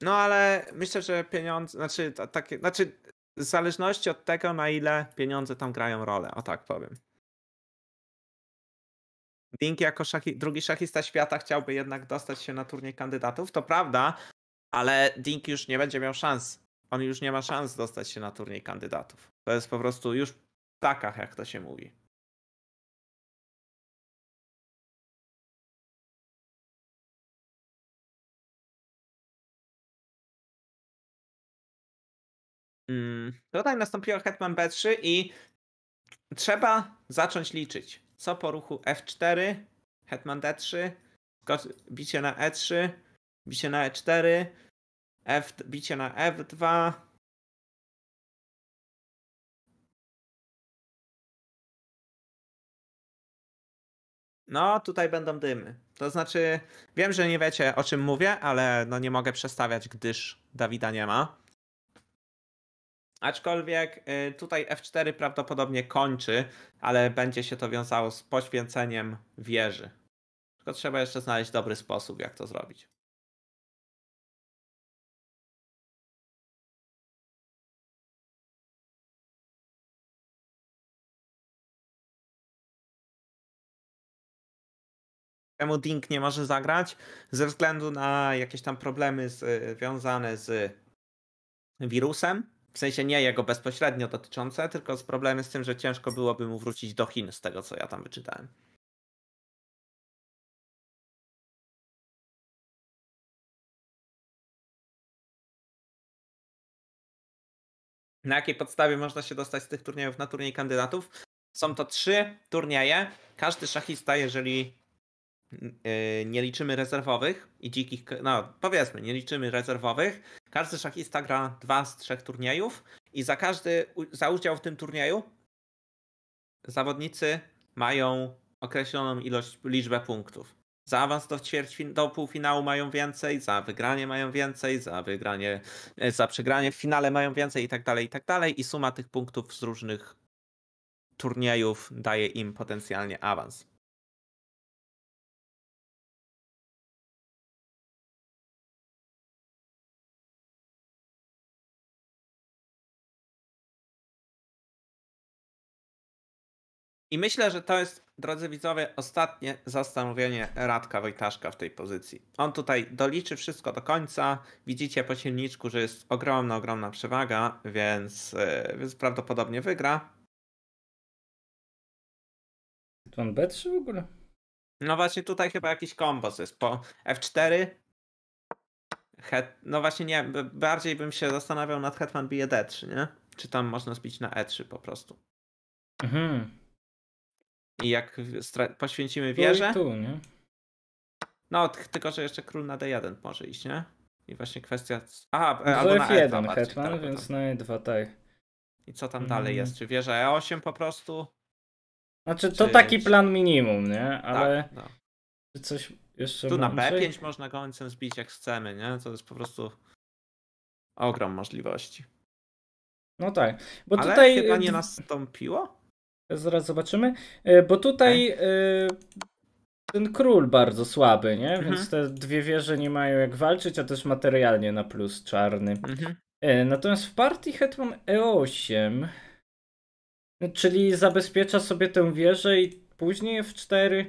no ale myślę, że pieniądze, znaczy takie, znaczy w zależności od tego, na ile pieniądze tam grają rolę, o tak powiem. Dink jako szachi, drugi szachista świata chciałby jednak dostać się na turniej kandydatów, to prawda, ale Dink już nie będzie miał szans. On już nie ma szans dostać się na turniej kandydatów. To jest po prostu już w takach, jak to się mówi. Mm, tutaj nastąpiło Hetman B3 i trzeba zacząć liczyć. Co po ruchu F4, Hetman D3, bicie na E3, bicie na E4, F, bicie na F2. No, tutaj będą dymy. To znaczy, wiem, że nie wiecie o czym mówię, ale no nie mogę przestawiać, gdyż Dawida nie ma. Aczkolwiek y, tutaj F4 prawdopodobnie kończy, ale będzie się to wiązało z poświęceniem wieży. Tylko trzeba jeszcze znaleźć dobry sposób, jak to zrobić. czemu Dink nie może zagrać, ze względu na jakieś tam problemy y, związane z wirusem. W sensie nie jego bezpośrednio dotyczące, tylko z problemy z tym, że ciężko byłoby mu wrócić do Chin, z tego co ja tam wyczytałem. Na jakiej podstawie można się dostać z tych turniejów na turniej kandydatów? Są to trzy turnieje. Każdy szachista, jeżeli mm, y, nie liczymy rezerwowych i dzikich, no powiedzmy, nie liczymy rezerwowych, każdy szachista gra dwa z trzech turniejów i za każdy, za udział w tym turnieju zawodnicy mają określoną ilość, liczbę punktów. Za awans do, do półfinału mają więcej, za wygranie mają więcej, za wygranie, e, za przegranie w finale mają więcej i tak dalej, i tak dalej. I suma tych punktów z różnych turniejów daje im potencjalnie awans. I myślę, że to jest, drodzy widzowie, ostatnie zastanowienie Radka Wojtaszka w tej pozycji. On tutaj doliczy wszystko do końca. Widzicie po silniczku, że jest ogromna, ogromna przewaga, więc, e, więc prawdopodobnie wygra. To on B3 w ogóle? No właśnie tutaj chyba jakiś kombos jest. Po F4 Het... No właśnie nie, bardziej bym się zastanawiał nad Hetman bije D3, nie? Czy tam można zbić na E3 po prostu. Mhm. I jak poświęcimy no wieżę. Tu, nie? No, tylko że jeszcze król na D1 może iść, nie? I właśnie kwestia. Aha, e, no albo na F1 hetman, tak, więc na E2, tak. I co tam mhm. dalej jest? Czy wieża E8 po prostu? Znaczy, to Czy... taki plan minimum, nie? Tak, Ale. Tak, no. Czy coś jeszcze. Tu na B5 czy... można gońcem zbić jak chcemy, nie? To jest po prostu ogrom możliwości. No tak. Bo Ale tutaj. chyba nie nastąpiło? Zaraz zobaczymy. E, bo tutaj e, ten król bardzo słaby, nie? Mhm. Więc te dwie wieże nie mają jak walczyć, a też materialnie na plus czarny. Mhm. E, natomiast w partii Hetman E8, czyli zabezpiecza sobie tę wieżę i później F4.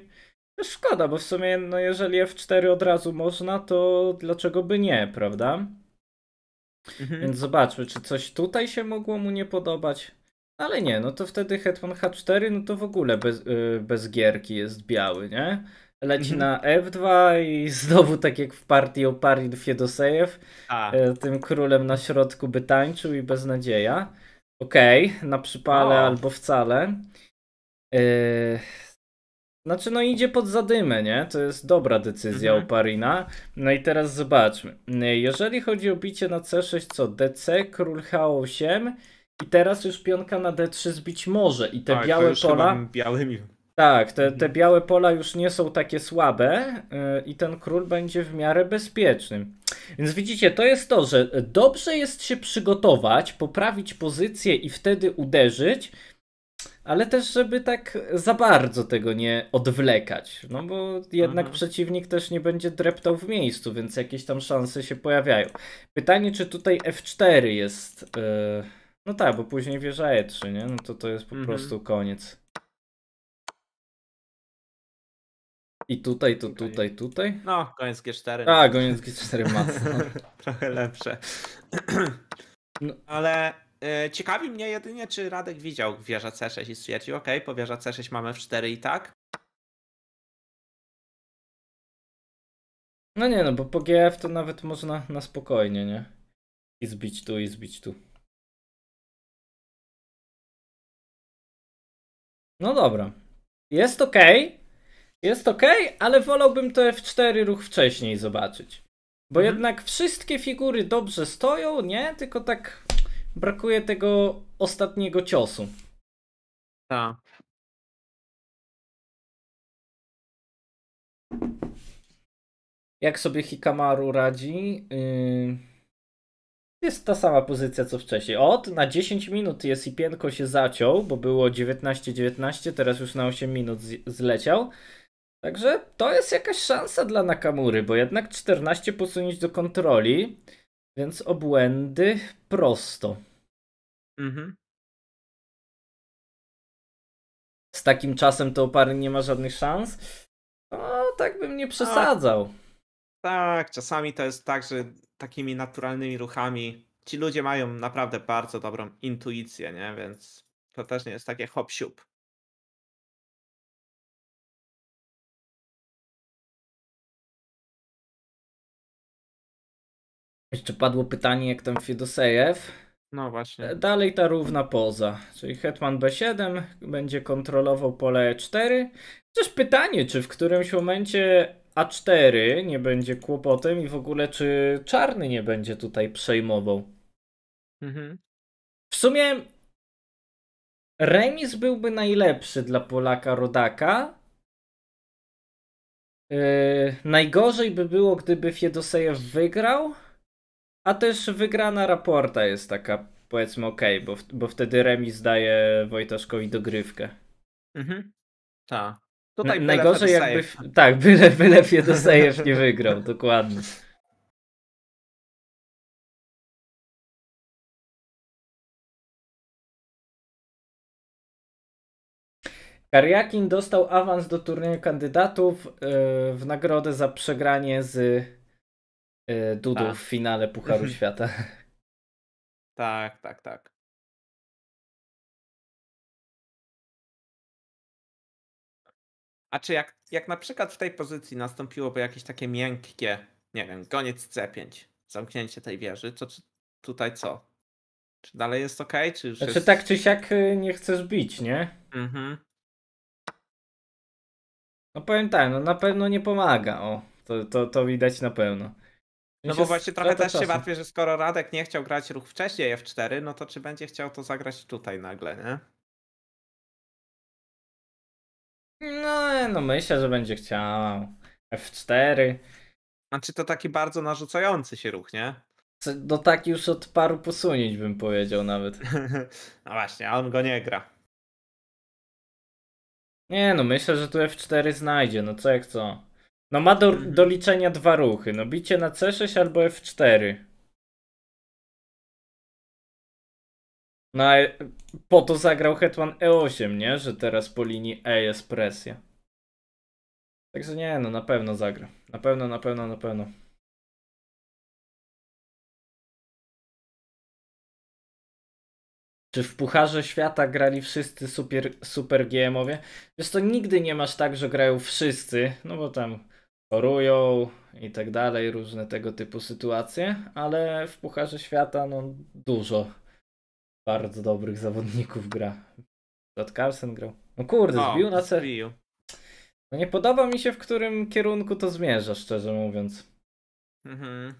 No szkoda, bo w sumie, no jeżeli F4 od razu można, to dlaczego by nie, prawda? Mhm. Więc zobaczmy, czy coś tutaj się mogło mu nie podobać. Ale nie, no to wtedy Hetman H4, no to w ogóle bez, y, bez gierki jest biały, nie? Leci mhm. na F2 i znowu tak jak w partii o Parin Fiedosejew, y, tym królem na środku by tańczył i nadzieja Okej, okay, na przypale o. albo wcale. Yy... Znaczy, no idzie pod zadymę, nie? To jest dobra decyzja mhm. Oparina. No i teraz zobaczmy. Y, jeżeli chodzi o bicie na C6, co? DC, król H8, i teraz już pionka na D3 zbić może i te tak, białe pola. Białymi. Tak, te, te mhm. białe pola już nie są takie słabe yy, i ten król będzie w miarę bezpieczny. Więc widzicie, to jest to, że dobrze jest się przygotować, poprawić pozycję i wtedy uderzyć, ale też, żeby tak za bardzo tego nie odwlekać. No bo jednak mhm. przeciwnik też nie będzie dreptał w miejscu, więc jakieś tam szanse się pojawiają. Pytanie, czy tutaj F4 jest. Yy no tak, bo później e 3, nie? No to to jest po mhm. prostu koniec. I tutaj, to tutaj, tutaj, tutaj? No, koniec G4. No. A, koniec G4 mocno. Trochę lepsze. no. Ale y, ciekawi mnie jedynie, czy Radek widział wieża C6 i stwierdził, ok, po wieża C6 mamy w 4 i tak. No nie, no bo po GF to nawet można na spokojnie, nie? I zbić tu, i zbić tu. No dobra. Jest ok. Jest ok, ale wolałbym to F4 ruch wcześniej zobaczyć. Bo mhm. jednak wszystkie figury dobrze stoją, nie? Tylko tak brakuje tego ostatniego ciosu. Tak. Jak sobie Hikamaru radzi? Yy... Jest ta sama pozycja co wcześniej. Od na 10 minut jest i pienko się zaciął, bo było 19-19, teraz już na 8 minut zleciał. Także to jest jakaś szansa dla Nakamury, bo jednak 14 posunięć do kontroli, więc obłędy prosto. Mhm. Z takim czasem to opary nie ma żadnych szans. No, tak bym nie przesadzał. Tak, czasami to jest tak, że takimi naturalnymi ruchami. Ci ludzie mają naprawdę bardzo dobrą intuicję, nie? Więc to też nie jest takie hop-siup. Jeszcze padło pytanie, jak tam Fidusejew. No właśnie. E, dalej ta równa poza, czyli hetman b7 będzie kontrolował pole e4. Też pytanie, czy w którymś momencie a4 nie będzie kłopotem i w ogóle czy czarny nie będzie tutaj przejmował. Mhm. W sumie remis byłby najlepszy dla Polaka Rodaka. Yy, najgorzej by było, gdyby Fiedosejew wygrał, a też wygrana raporta jest taka, powiedzmy, ok, bo, bo wtedy remis daje Wojtaszkowi dogrywkę. Mhm. Tak. Tutaj Najgorzej jakby, tak, byle, byle je dostajesz, nie wygrał, dokładnie. Kariakin dostał awans do turnieju kandydatów yy, w nagrodę za przegranie z yy, Dudu A. Tak. w finale Pucharu Świata. Tak, tak, tak. A czy jak, jak na przykład w tej pozycji nastąpiłoby jakieś takie miękkie, nie wiem, koniec C5, zamknięcie tej wieży, to czy tutaj co? Czy dalej jest ok? Czy już znaczy jest... tak czy siak y, nie chcesz bić, nie? Mhm. No powiem tak, no na pewno nie pomaga, o. To, to, to widać na pewno. No bo właśnie trochę też czasu. się martwię, że skoro Radek nie chciał grać ruch wcześniej F4, no to czy będzie chciał to zagrać tutaj nagle, nie? No, no myślę, że będzie chciał. F4. Znaczy to taki bardzo narzucający się ruch, nie? Do no tak już od paru posunięć bym powiedział nawet. no właśnie, a on go nie gra. Nie no, myślę, że tu F4 znajdzie, no co jak co. No ma do, mhm. do liczenia dwa ruchy, no bicie na C6 albo F4. No po to zagrał Hetman E8, nie? Że teraz po linii E jest presja. Także nie, no na pewno zagra. Na pewno, na pewno, na pewno. Czy w Pucharze Świata grali wszyscy super, super GM-owie? Wiesz to nigdy nie masz tak, że grają wszyscy, no bo tam chorują i tak dalej, różne tego typu sytuacje, ale w Pucharze Świata no dużo bardzo dobrych zawodników gra. Todd Carson grał. No kurde, no, zbił na cel. No nie podoba mi się, w którym kierunku to zmierza, szczerze mówiąc. Mhm.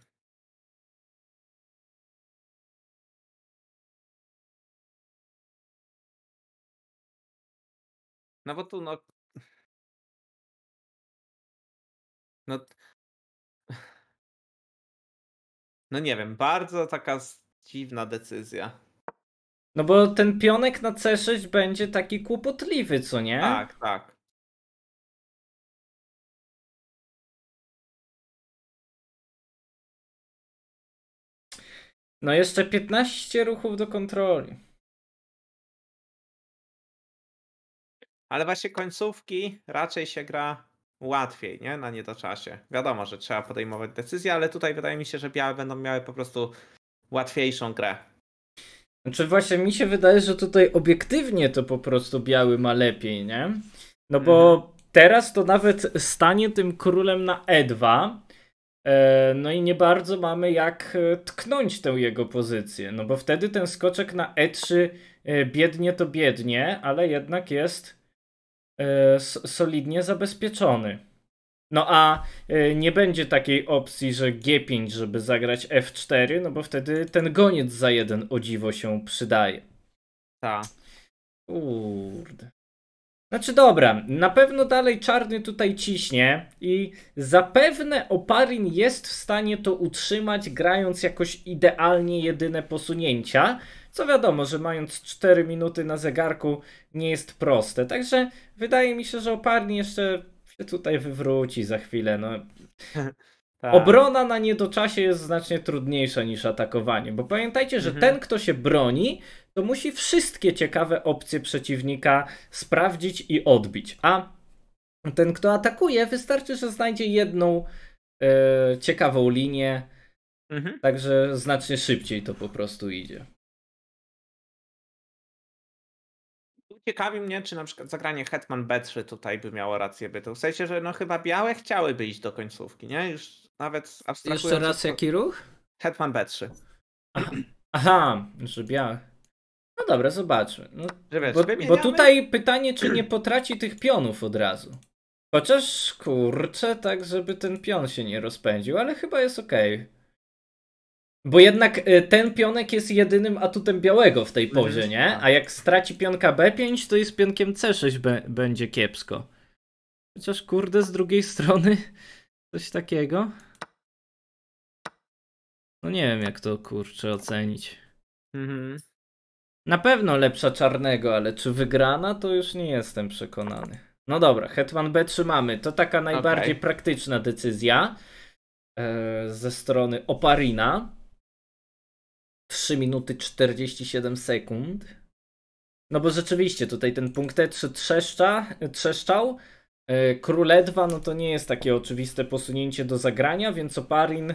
No bo tu no... No... No nie wiem, bardzo taka dziwna decyzja. No bo ten pionek na C6 będzie taki kłopotliwy, co nie? Tak, tak. No jeszcze 15 ruchów do kontroli. Ale właśnie końcówki raczej się gra łatwiej, nie? Na niedoczasie. Wiadomo, że trzeba podejmować decyzje, ale tutaj wydaje mi się, że białe będą miały po prostu łatwiejszą grę. Znaczy właśnie mi się wydaje, że tutaj obiektywnie to po prostu biały ma lepiej, nie? No bo mhm. teraz to nawet stanie tym królem na E2. E, no i nie bardzo mamy jak e, tknąć tę jego pozycję, no bo wtedy ten skoczek na E3 e, biednie to biednie, ale jednak jest solidnie zabezpieczony. No a y, nie będzie takiej opcji, że G5, żeby zagrać F4, no bo wtedy ten goniec za jeden o dziwo się przydaje. Tak. Kurde. Znaczy dobra, na pewno dalej czarny tutaj ciśnie i zapewne Oparin jest w stanie to utrzymać grając jakoś idealnie jedyne posunięcia, co wiadomo, że mając 4 minuty na zegarku nie jest proste. Także wydaje mi się, że Oparin jeszcze się tutaj wywróci za chwilę. No. Tak. Obrona na niedoczasie jest znacznie trudniejsza niż atakowanie, bo pamiętajcie, że mhm. ten, kto się broni, to musi wszystkie ciekawe opcje przeciwnika sprawdzić i odbić. A ten, kto atakuje, wystarczy, że znajdzie jedną e, ciekawą linię, mhm. także znacznie szybciej to po prostu idzie. ciekawi mnie, czy na przykład zagranie Hetman B3 tutaj by miało rację bytu. W sensie, że no chyba białe chciałyby iść do końcówki, nie? Już nawet abstrahując... Jeszcze raz to... jaki ruch? Hetman B3. Aha, że białe. No dobra, zobaczmy. No, bo, bo tutaj pytanie, czy nie potraci tych pionów od razu. Chociaż kurczę, tak żeby ten pion się nie rozpędził, ale chyba jest okej. Okay. Bo jednak y, ten pionek jest jedynym atutem białego w tej no pozie, nie? Tak. A jak straci pionka B5, to jest pionkiem C6 będzie kiepsko. Chociaż kurde, z drugiej strony coś takiego. No nie wiem, jak to kurczę ocenić. Mhm. Na pewno lepsza czarnego, ale czy wygrana, to już nie jestem przekonany. No dobra, Hetman B trzymamy. To taka najbardziej okay. praktyczna decyzja e, ze strony Oparina. 3 minuty 47 sekund. No bo rzeczywiście tutaj ten punkt E3 trzeszcza, trzeszczał. E, Króledwa, no to nie jest takie oczywiste posunięcie do zagrania, więc Oparin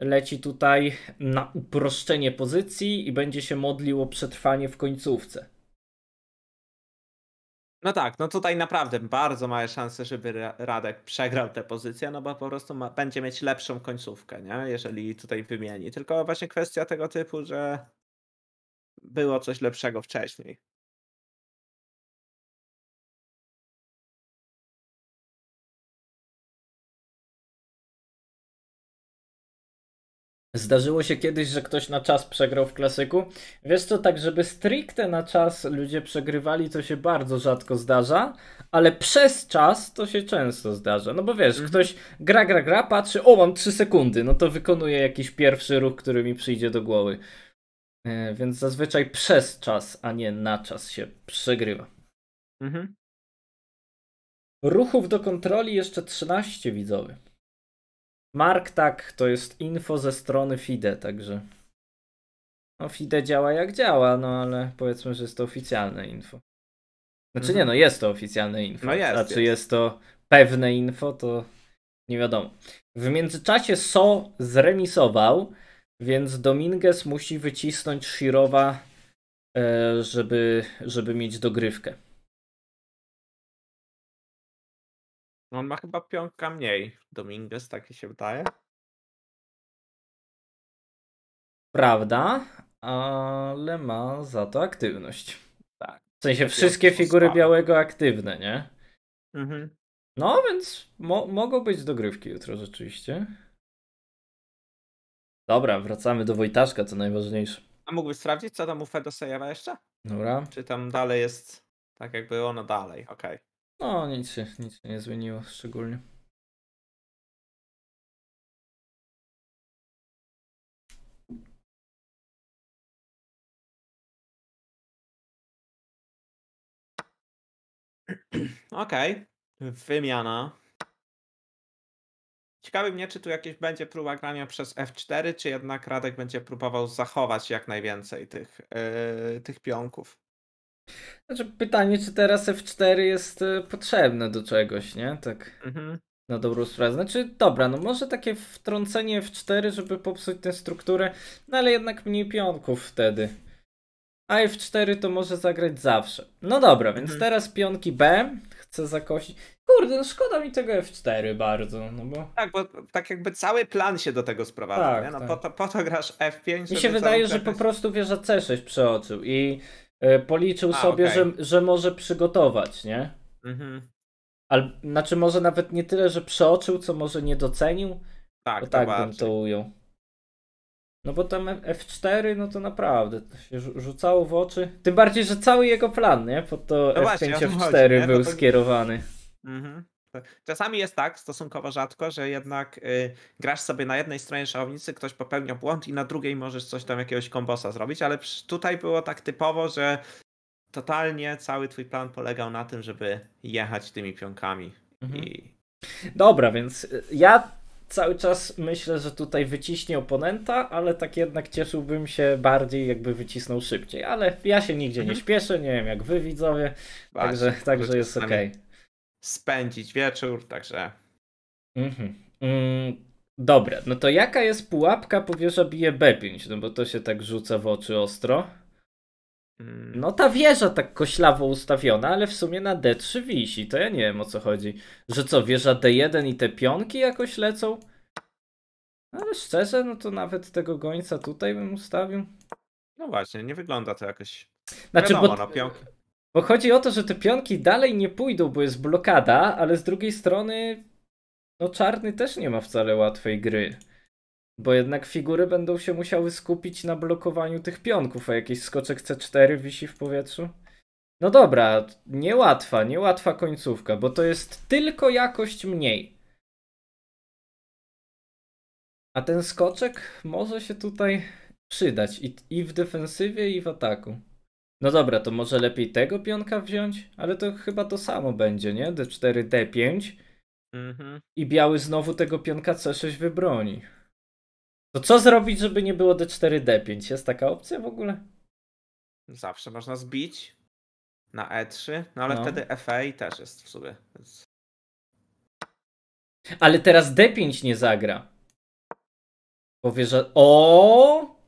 leci tutaj na uproszczenie pozycji i będzie się modlił o przetrwanie w końcówce. No tak, no tutaj naprawdę bardzo małe szanse, żeby Radek przegrał tę pozycję, no bo po prostu ma, będzie mieć lepszą końcówkę, nie? jeżeli tutaj wymieni. Tylko właśnie kwestia tego typu, że było coś lepszego wcześniej. Zdarzyło się kiedyś, że ktoś na czas przegrał w klasyku. Wiesz co, tak żeby stricte na czas ludzie przegrywali, to się bardzo rzadko zdarza, ale przez czas to się często zdarza. No bo wiesz, mm -hmm. ktoś gra, gra, gra, patrzy, o mam 3 sekundy, no to wykonuje jakiś pierwszy ruch, który mi przyjdzie do głowy. E, więc zazwyczaj przez czas, a nie na czas się przegrywa. Mhm. Ruchów do kontroli jeszcze 13 widzowy. Mark tak, to jest info ze strony FIDE, także. No, FIDE działa jak działa, no ale powiedzmy, że jest to oficjalne info. Znaczy mhm. nie, no jest to oficjalne info. No jest. A czy jest to pewne info, to nie wiadomo. W międzyczasie So zremisował, więc Dominguez musi wycisnąć Shirowa, e, żeby, żeby mieć dogrywkę. No, on ma chyba pionka mniej. Dominguez, takie się wydaje. Prawda, ale ma za to aktywność. Tak. W sensie wszystkie figury białego aktywne, nie? Mhm. No, więc mo mogą być dogrywki jutro rzeczywiście. Dobra, wracamy do Wojtaszka, co najważniejsze. A mógłbyś sprawdzić, co tam u Fedosejera jeszcze? Dobra. Czy tam dalej jest tak jakby ono dalej, okej. Okay. No, nic się, nic się nie zmieniło szczególnie. Okej, wymiana. Ciekawi mnie, czy tu jakieś będzie próba grania przez F4, czy jednak Radek będzie próbował zachować jak najwięcej tych, yy, tych pionków. Znaczy pytanie, czy teraz F4 jest e, potrzebne do czegoś, nie? Tak. Mhm. Na dobrą sprawę. Znaczy, dobra, no może takie wtrącenie F4, żeby popsuć tę strukturę, no ale jednak mniej pionków wtedy. A F4 to może zagrać zawsze. No dobra, więc mhm. teraz pionki B chcę zakosić. Kurde, no szkoda mi tego F4 bardzo, no bo... Tak, bo tak jakby cały plan się do tego sprowadza, tak, nie? No tak. po, to, po to grasz F5, Mi się wydaje, że po prostu wieża C6 przeoczył i E, policzył A, sobie, okay. że, że może przygotować, nie? Mhm. Al, znaczy może nawet nie tyle, że przeoczył, co może nie docenił. Tak, tak bym to ujął. No bo tam F4, no to naprawdę to się rzucało w oczy. Tym bardziej, że cały jego plan, nie? Po to no F5, właśnie, F4 chodzi, był to... skierowany. Mhm. Tak. Czasami jest tak, stosunkowo rzadko, że jednak y, grasz sobie na jednej stronie szałownicy, ktoś popełnia błąd i na drugiej możesz coś tam jakiegoś kombosa zrobić, ale tutaj było tak typowo, że totalnie cały twój plan polegał na tym, żeby jechać tymi pionkami. Mhm. I... Dobra, więc y, ja cały czas myślę, że tutaj wyciśnie oponenta, ale tak jednak cieszyłbym się bardziej, jakby wycisnął szybciej. Ale ja się nigdzie nie mhm. śpieszę, nie wiem jak wy widzowie, Właśnie, także, także jest okej. Okay spędzić wieczór, także. Mhm. Mm, dobra, no to jaka jest pułapka powieża bije B5? No bo to się tak rzuca w oczy ostro. Mm. No ta wieża tak koślawo ustawiona, ale w sumie na D3 wisi, to ja nie wiem o co chodzi. Że co, wieża D1 i te pionki jakoś lecą? No, ale szczerze, no to nawet tego gońca tutaj bym ustawił. No właśnie, nie wygląda to jakoś. Znaczy, Wiadomo, bo... No, na pionki. Bo chodzi o to, że te pionki dalej nie pójdą, bo jest blokada, ale z drugiej strony, no czarny też nie ma wcale łatwej gry. Bo jednak figury będą się musiały skupić na blokowaniu tych pionków, a jakiś skoczek C4 wisi w powietrzu. No dobra, niełatwa, niełatwa końcówka, bo to jest tylko jakość mniej. A ten skoczek może się tutaj przydać i, i w defensywie, i w ataku. No dobra, to może lepiej tego pionka wziąć? Ale to chyba to samo będzie, nie? D4, D5. Mhm. I biały znowu tego pionka C6 wybroni. To co zrobić, żeby nie było D4, D5? Jest taka opcja w ogóle? Zawsze można zbić na E3, no ale no. wtedy FA e też jest w sumie. Więc... Ale teraz D5 nie zagra. Powie, że. O!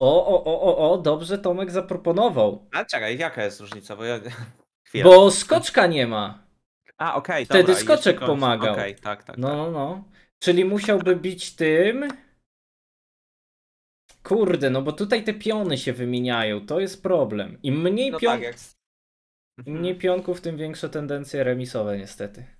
O, o, o, o, o, dobrze Tomek zaproponował. A czekaj, jaka jest różnica? Bo, ja... Bo skoczka nie ma. A, okej, okay, Wtedy dobra, skoczek pomagał. Okej, okay, tak, tak. No, tak. no, no. Czyli musiałby bić tym. Kurde, no bo tutaj te piony się wymieniają, to jest problem. Im mniej, no tak, pion... tak, jak... Im mniej pionków, tym większe tendencje remisowe niestety.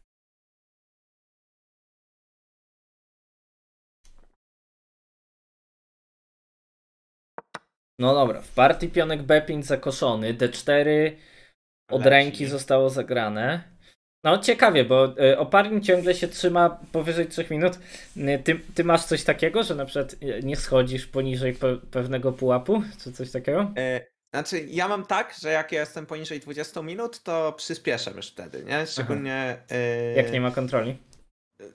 No dobra, w partii pionek B5 zakoszony, D4 od Leci. ręki zostało zagrane. No ciekawie, bo e, oparnik ciągle się trzyma powyżej 3 minut. E, ty, ty masz coś takiego, że na przykład e, nie schodzisz poniżej pe pewnego pułapu, czy coś takiego? E, znaczy, ja mam tak, że jak ja jestem poniżej 20 minut, to przyspieszam już wtedy, nie? Szczególnie. Jak nie ma kontroli.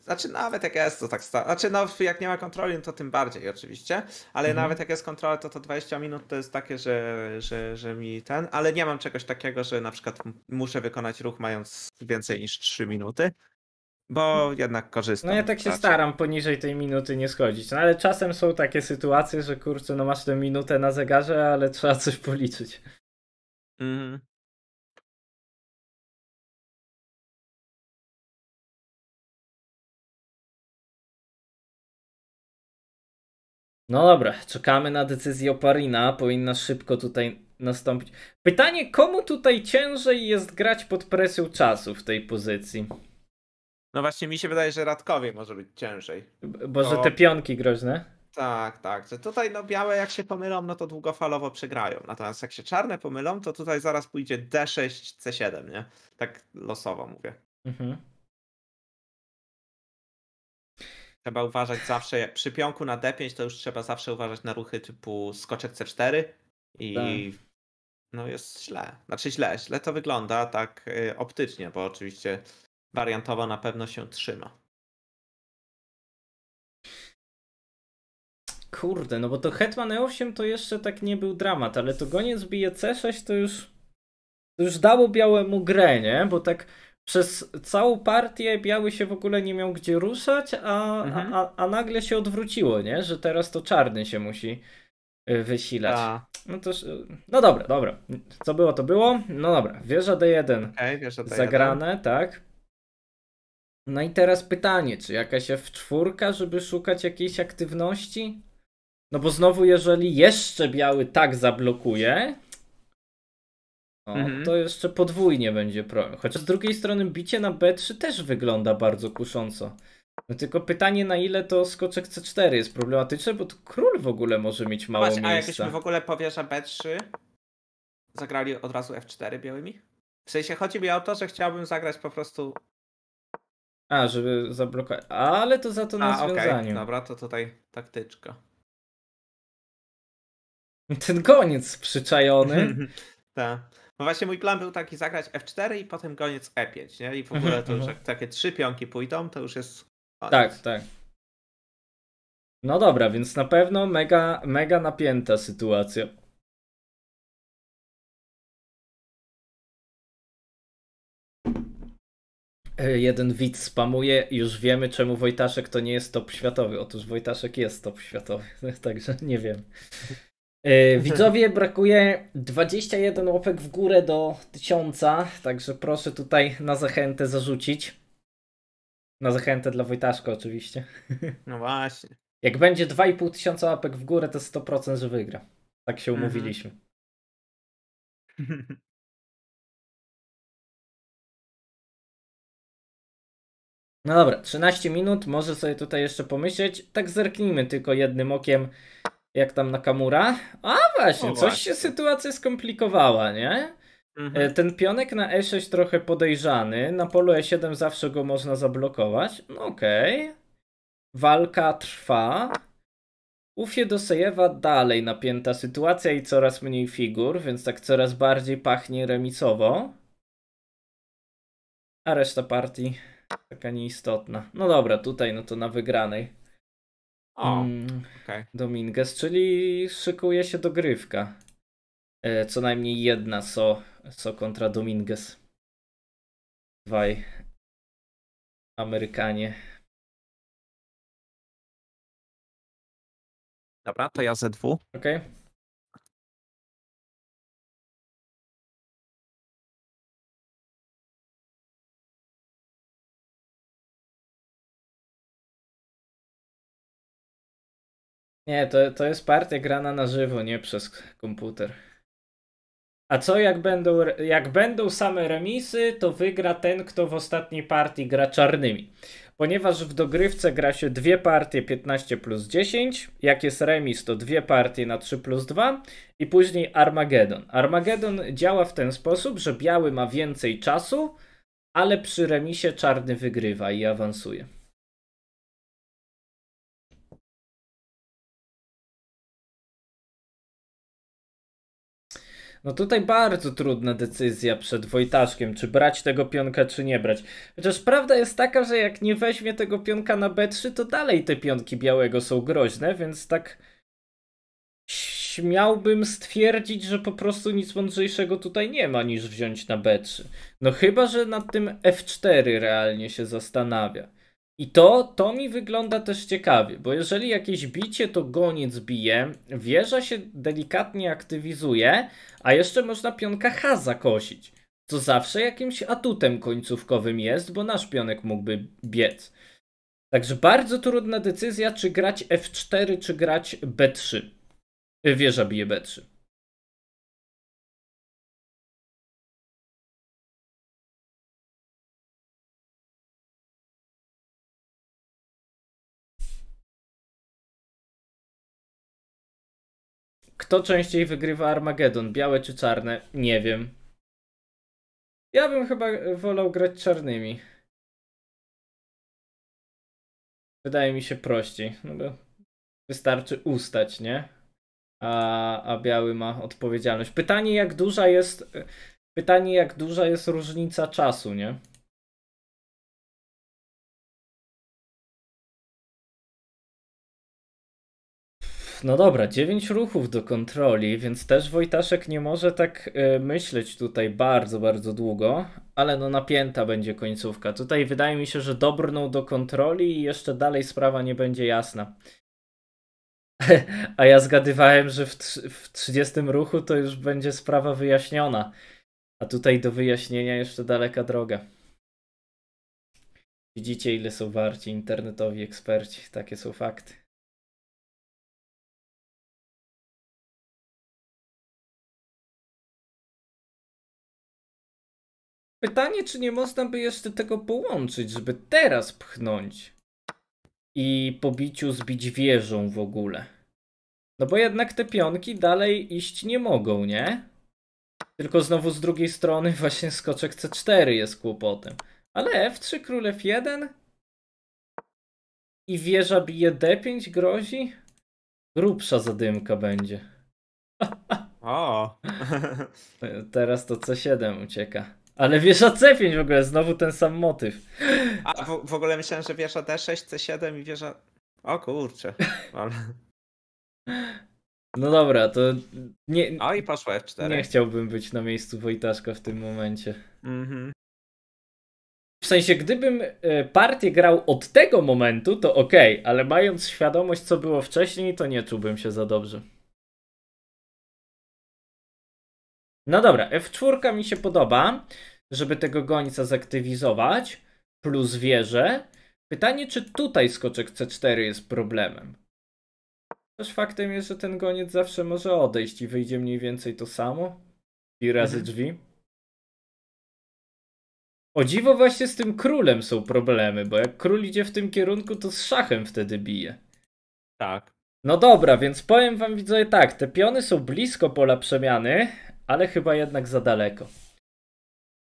Znaczy nawet jak jest, to tak sta... Znaczy no, jak nie ma kontroli, no to tym bardziej oczywiście, ale mhm. nawet jak jest kontrola, to to 20 minut to jest takie, że, że, że mi ten, ale nie mam czegoś takiego, że na przykład muszę wykonać ruch mając więcej niż 3 minuty, bo no. jednak korzystam. No ja tak się raczej. staram poniżej tej minuty nie schodzić, no ale czasem są takie sytuacje, że kurczę, no masz tę minutę na zegarze, ale trzeba coś policzyć. Mhm. No dobra, czekamy na decyzję Oparina. Powinna szybko tutaj nastąpić. Pytanie, komu tutaj ciężej jest grać pod presją czasu w tej pozycji? No właśnie, mi się wydaje, że radkowie może być ciężej. Bo że no. te pionki groźne? Tak, tak. Że tutaj no białe jak się pomylą, no to długofalowo przegrają. Natomiast jak się czarne pomylą, to tutaj zaraz pójdzie D6, C7, nie? Tak losowo mówię. Mhm. Trzeba uważać zawsze, przy pionku na D5 to już trzeba zawsze uważać na ruchy typu skoczek C4 i tak. no jest źle. Znaczy źle, źle to wygląda tak y, optycznie, bo oczywiście wariantowo na pewno się trzyma. Kurde, no bo to Hetman E8 to jeszcze tak nie był dramat, ale to goniec bije C6 to już to już dało białemu grę, nie? Bo tak przez całą partię biały się w ogóle nie miał gdzie ruszać, a, mhm. a, a, nagle się odwróciło, nie? Że teraz to czarny się musi y, wysilać. A. No to y, no dobra, dobra. Co było, to było. No dobra, wieża D1. Okay, wieża D1. Zagrane, tak. No i teraz pytanie, czy jakaś F4, żeby szukać jakiejś aktywności? No bo znowu, jeżeli jeszcze biały tak zablokuje, no, mhm. To jeszcze podwójnie będzie problem. Chociaż z drugiej strony bicie na B3 też wygląda bardzo kusząco. No tylko pytanie, na ile to skoczek C4 jest problematyczne, bo król w ogóle może mieć mało Zobacz, miejsca. A jakbyśmy w ogóle powierza B3 zagrali od razu F4 białymi? W sensie chodzi mi o to, że chciałbym zagrać po prostu... A, żeby zablokować. Ale to za to na związaniu. Okay. Dobra, to tutaj taktyczka. Ten koniec przyczajony. tak. Bo właśnie mój plan był taki zagrać F4 i potem koniec E5, nie? I w ogóle to mhm, już mhm. jak takie trzy pionki pójdą, to już jest koniec. Tak, tak. No dobra, więc na pewno mega, mega napięta sytuacja. E, jeden widz spamuje, już wiemy czemu Wojtaszek to nie jest top światowy. Otóż Wojtaszek jest top światowy, także nie wiem. Widzowie, brakuje 21 łapek w górę do 1000, także proszę tutaj na zachętę zarzucić. Na zachętę dla Wojtaszka oczywiście. No właśnie. Jak będzie 2,5 tysiąca łapek w górę, to 100% że wygra. Tak się mhm. umówiliśmy. No dobra, 13 minut, może sobie tutaj jeszcze pomyśleć. Tak zerknijmy tylko jednym okiem jak tam Nakamura. A właśnie, no coś właśnie. się sytuacja skomplikowała, nie? Mhm. E, ten pionek na E6 trochę podejrzany. Na polu E7 zawsze go można zablokować. No okej. Okay. Walka trwa. do Sejewa dalej napięta sytuacja i coraz mniej figur, więc tak coraz bardziej pachnie remisowo. A reszta partii taka nieistotna. No dobra, tutaj no to na wygranej. O, mm, okay. Dominguez, czyli szykuje się dogrywka. E, co najmniej jedna co, so kontra Dominguez. Dwaj Amerykanie. Dobra, to ja ze dwu. Okej. Okay. Nie, to, to jest partia grana na żywo, nie przez komputer. A co jak będą, jak będą same remisy, to wygra ten, kto w ostatniej partii gra czarnymi. Ponieważ w dogrywce gra się dwie partie 15 plus 10, jak jest remis to dwie partie na 3 plus 2 i później Armagedon. Armagedon działa w ten sposób, że biały ma więcej czasu, ale przy remisie czarny wygrywa i awansuje. No tutaj bardzo trudna decyzja przed Wojtaszkiem, czy brać tego pionka, czy nie brać. Chociaż prawda jest taka, że jak nie weźmie tego pionka na B3, to dalej te pionki białego są groźne, więc tak śmiałbym stwierdzić, że po prostu nic mądrzejszego tutaj nie ma niż wziąć na B3. No chyba, że nad tym F4 realnie się zastanawia. I to, to mi wygląda też ciekawie, bo jeżeli jakieś bicie, to goniec bije, wieża się delikatnie aktywizuje, a jeszcze można pionka H zakosić, co zawsze jakimś atutem końcówkowym jest, bo nasz pionek mógłby biec. Także bardzo trudna decyzja, czy grać F4, czy grać B3. Wieża bije B3. Kto częściej wygrywa Armagedon, białe czy czarne? Nie wiem. Ja bym chyba e, wolał grać czarnymi. Wydaje mi się prościej, no bo wystarczy ustać, nie? A, a biały ma odpowiedzialność. Pytanie, jak duża jest. E, pytanie, jak duża jest różnica czasu, nie? No dobra, dziewięć ruchów do kontroli, więc też Wojtaszek nie może tak y, myśleć tutaj bardzo, bardzo długo, ale no napięta będzie końcówka. Tutaj wydaje mi się, że dobrnął do kontroli i jeszcze dalej sprawa nie będzie jasna. A ja zgadywałem, że w, w 30 ruchu to już będzie sprawa wyjaśniona. A tutaj do wyjaśnienia jeszcze daleka droga. Widzicie, ile są warci internetowi eksperci. Takie są fakty. Pytanie, czy nie można by jeszcze tego połączyć, żeby teraz pchnąć i po biciu zbić wieżą w ogóle. No bo jednak te pionki dalej iść nie mogą, nie? Tylko znowu z drugiej strony właśnie skoczek C4 jest kłopotem. Ale F3, f 1 i wieża bije D5 grozi? Grubsza zadymka będzie. O. Teraz to C7 ucieka. Ale wiesza C5 w ogóle, znowu ten sam motyw. A w, w ogóle myślałem, że wiesza D6, C7 i wieża... O kurczę. Ale... No dobra, to nie... O i poszło F4. Nie chciałbym być na miejscu Wojtaszka w tym momencie. Mhm. W sensie, gdybym e, partię grał od tego momentu, to okej, okay, ale mając świadomość, co było wcześniej, to nie czułbym się za dobrze. No dobra, F4 mi się podoba, żeby tego gońca zaktywizować, plus wieże. Pytanie, czy tutaj skoczek C4 jest problemem? Też faktem jest, że ten goniec zawsze może odejść i wyjdzie mniej więcej to samo. I razy mhm. drzwi. O dziwo właśnie z tym królem są problemy, bo jak król idzie w tym kierunku, to z szachem wtedy bije. Tak. No dobra, więc powiem wam widzę tak, te piony są blisko pola przemiany, ale chyba jednak za daleko.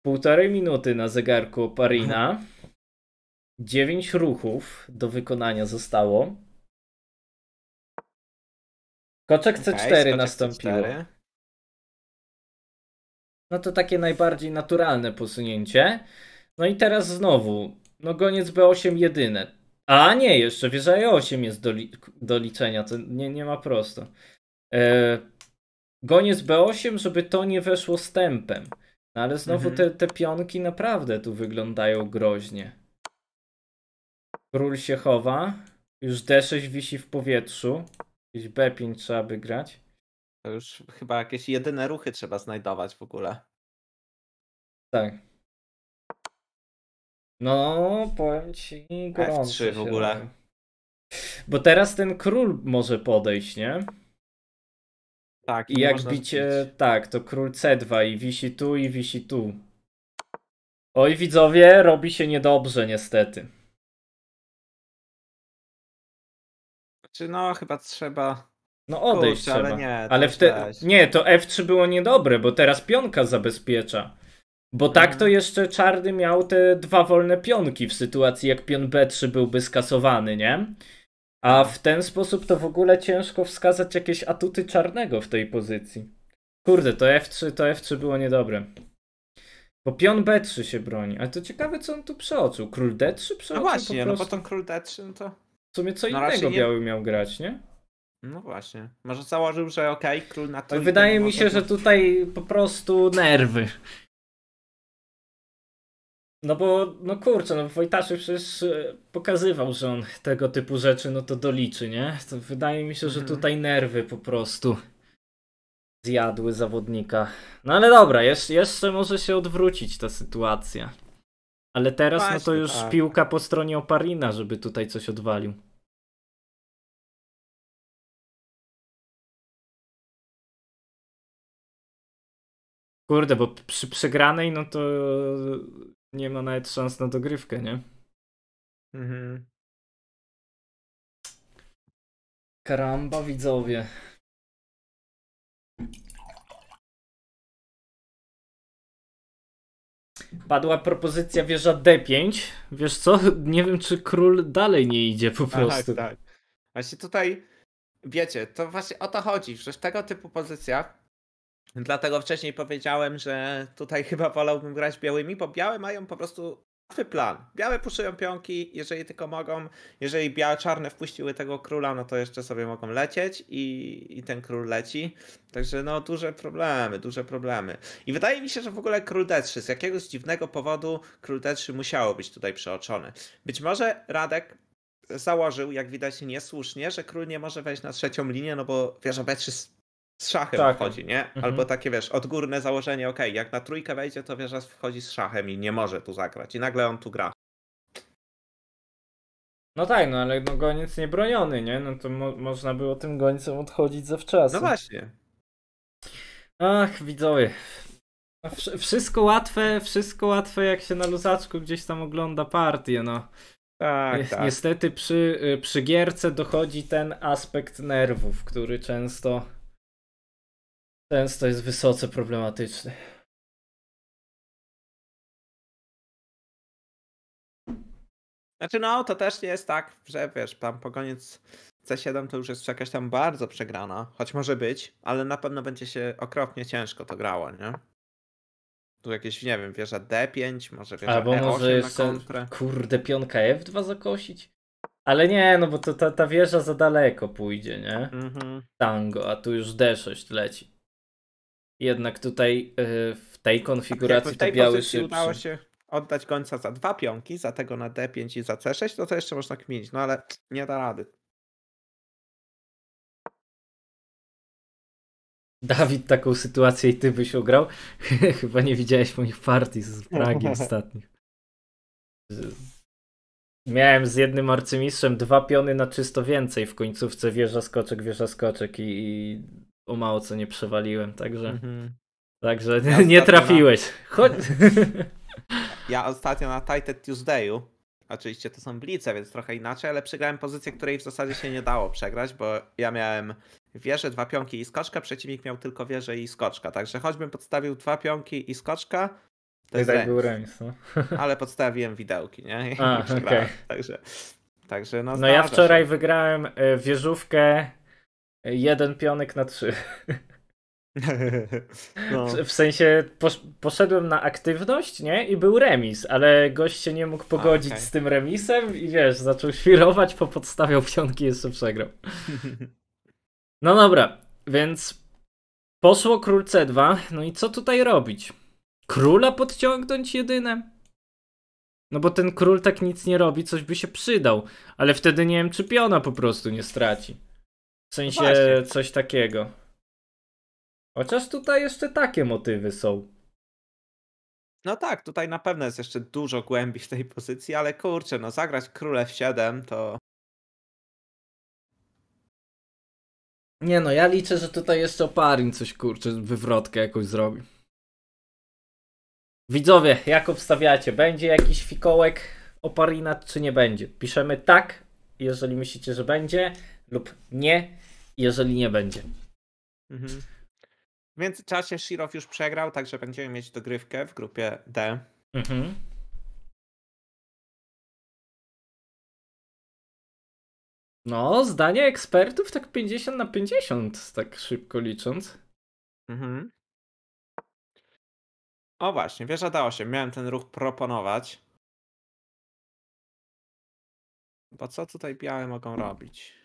Półtorej minuty na zegarku Parina. Dziewięć ruchów do wykonania zostało. Koczek C4 okay, nastąpiło. C4. No to takie najbardziej naturalne posunięcie. No i teraz znowu, no goniec B8 jedyne. A nie, jeszcze wieża E8 jest do, li do liczenia, to nie, nie ma prosto. Yy, Gonie z B8, żeby to nie weszło stępem. No ale znowu mhm. te, te pionki naprawdę tu wyglądają groźnie. Król się chowa. Już D6 wisi w powietrzu. Jakieś B5 trzeba by grać. To już chyba jakieś jedyne ruchy trzeba znajdować w ogóle. Tak. No, powiem ci gorąco. F3 w ogóle. Bo teraz ten król może podejść, nie? Tak. I jak bicie, zbić. tak, to król C2 i wisi tu i wisi tu. Oj widzowie, robi się niedobrze niestety. Czy znaczy, no, chyba trzeba. No odejść Kurczę, trzeba. Ale nie, ale wte... nie, to F3 było niedobre, bo teraz pionka zabezpiecza. Bo hmm. tak no. to jeszcze czarny miał te dwa wolne pionki w sytuacji, jak pion B3 byłby skasowany, nie? A w ten sposób to w ogóle ciężko wskazać jakieś atuty czarnego w tej pozycji. Kurde, to F3, to F3 było niedobre. Bo pion B3 się broni, ale to ciekawe co on tu przeoczył. Król D3 przeoczył No właśnie, po no prostu... no król D3 no to... W sumie co no innego nie... biały miał grać, nie? No właśnie. Może założył, że okej, okay, król na to... No wydaje mi się, że tutaj po prostu nerwy. No bo, no kurczę, no Wojtaszek przecież e, pokazywał, że on tego typu rzeczy, no to doliczy, nie? To wydaje mi się, że mhm. tutaj nerwy po prostu zjadły zawodnika. No ale dobra, jeszcze, jeszcze może się odwrócić ta sytuacja. Ale teraz Właśnie, no to już tak. piłka po stronie Oparina, żeby tutaj coś odwalił. Kurde, bo przy przegranej no to nie ma nawet szans na dogrywkę, nie? Mhm. Karamba, widzowie. Padła propozycja wieża D5. Wiesz co? Nie wiem, czy król dalej nie idzie po prostu. Tak, tak. Właśnie tutaj, wiecie, to właśnie o to chodzi, że tego typu pozycjach Dlatego wcześniej powiedziałem, że tutaj chyba wolałbym grać białymi, bo białe mają po prostu łatwy plan. Białe puszują pionki, jeżeli tylko mogą. Jeżeli białe czarne wpuściły tego króla, no to jeszcze sobie mogą lecieć i, i ten król leci. Także no duże problemy, duże problemy. I wydaje mi się, że w ogóle król D3 z jakiegoś dziwnego powodu król D3 musiało być tutaj przeoczony. Być może Radek założył, jak widać niesłusznie, że król nie może wejść na trzecią linię, no bo wieża B3 z szachem tak. wchodzi, nie? Mhm. Albo takie wiesz, odgórne założenie, ok, jak na trójkę wejdzie, to wiesz, że wchodzi z szachem i nie może tu zagrać. I nagle on tu gra. No tak, no ale no, goniec niebroniony, nie? No to mo- można było tym gońcem odchodzić zawczasu. No właśnie. Ach, widzowie. No wsz- wszystko łatwe, wszystko łatwe jak się na luzaczku gdzieś tam ogląda partię, no. Tak, Ni- tak. Niestety przy, y, przy gierce dochodzi ten aspekt nerwów, który często Sens to jest wysoce problematyczny. Znaczy no, to też nie jest tak, że wiesz, tam po koniec C7 to już jest jakaś tam bardzo przegrana, choć może być, ale na pewno będzie się okropnie ciężko to grało, nie? Tu jakieś, nie wiem, wieża D5, może wieża Albo E8 może jeszcze, na kontrę. Kurde, pionka F2 zakosić? Ale nie, no bo to, ta, ta wieża za daleko pójdzie, nie? Mhm. Tango, a tu już D6 leci. Jednak tutaj yy, w tej konfiguracji tak, to biały się udało się oddać końca za dwa pionki, za tego na D5 i za C6, to to jeszcze można kminić, no ale nie da rady. Dawid, taką sytuację i ty byś ugrał? Chyba nie widziałeś moich partii z Pragi ostatnich. Miałem z jednym arcymistrzem dwa piony na czysto więcej w końcówce wieża skoczek, wieża skoczek i, i o mało co nie przewaliłem, także. Mm-hmm. Także ja nie trafiłeś. Na... Chodź. Ja ostatnio na Titan Tuesdayu, oczywiście to są blice, więc trochę inaczej, ale przegrałem pozycję, której w zasadzie się nie dało przegrać, bo ja miałem wieżę, dwa pionki i skoczka, przeciwnik miał tylko wieżę i skoczka. Także choćbym podstawił dwa pionki i skoczka, to jest tak był remis. No. Ale podstawiłem widełki, nie? I A, okay. Także, także no, no ja wczoraj się. wygrałem e, wieżówkę jeden pionek na trzy. No. W sensie poszedłem na aktywność, nie? I był remis, ale gość się nie mógł pogodzić A, okay. z tym remisem i wiesz, zaczął świrować, po podstawiał pionki i jeszcze przegrał. No dobra, więc poszło król C2, no i co tutaj robić? Króla podciągnąć jedyne? No bo ten król tak nic nie robi, coś by się przydał, ale wtedy nie wiem, czy piona po prostu nie straci. W sensie no coś takiego. Chociaż tutaj jeszcze takie motywy są. No tak, tutaj na pewno jest jeszcze dużo głębi w tej pozycji, ale kurczę, no zagrać króle w 7 to. Nie no, ja liczę, że tutaj jeszcze Oparin coś kurczę, wywrotkę jakąś zrobi. Widzowie, jak obstawiacie? Będzie jakiś fikołek Oparina, czy nie będzie? Piszemy tak, jeżeli myślicie, że będzie, lub nie jeżeli nie będzie. Mhm. W międzyczasie Shirov już przegrał, także będziemy mieć dogrywkę w grupie D. Mhm. No, zdanie ekspertów tak 50 na 50, tak szybko licząc. Mhm. O właśnie, wieża D8. Miałem ten ruch proponować. Bo co tutaj białe mogą robić?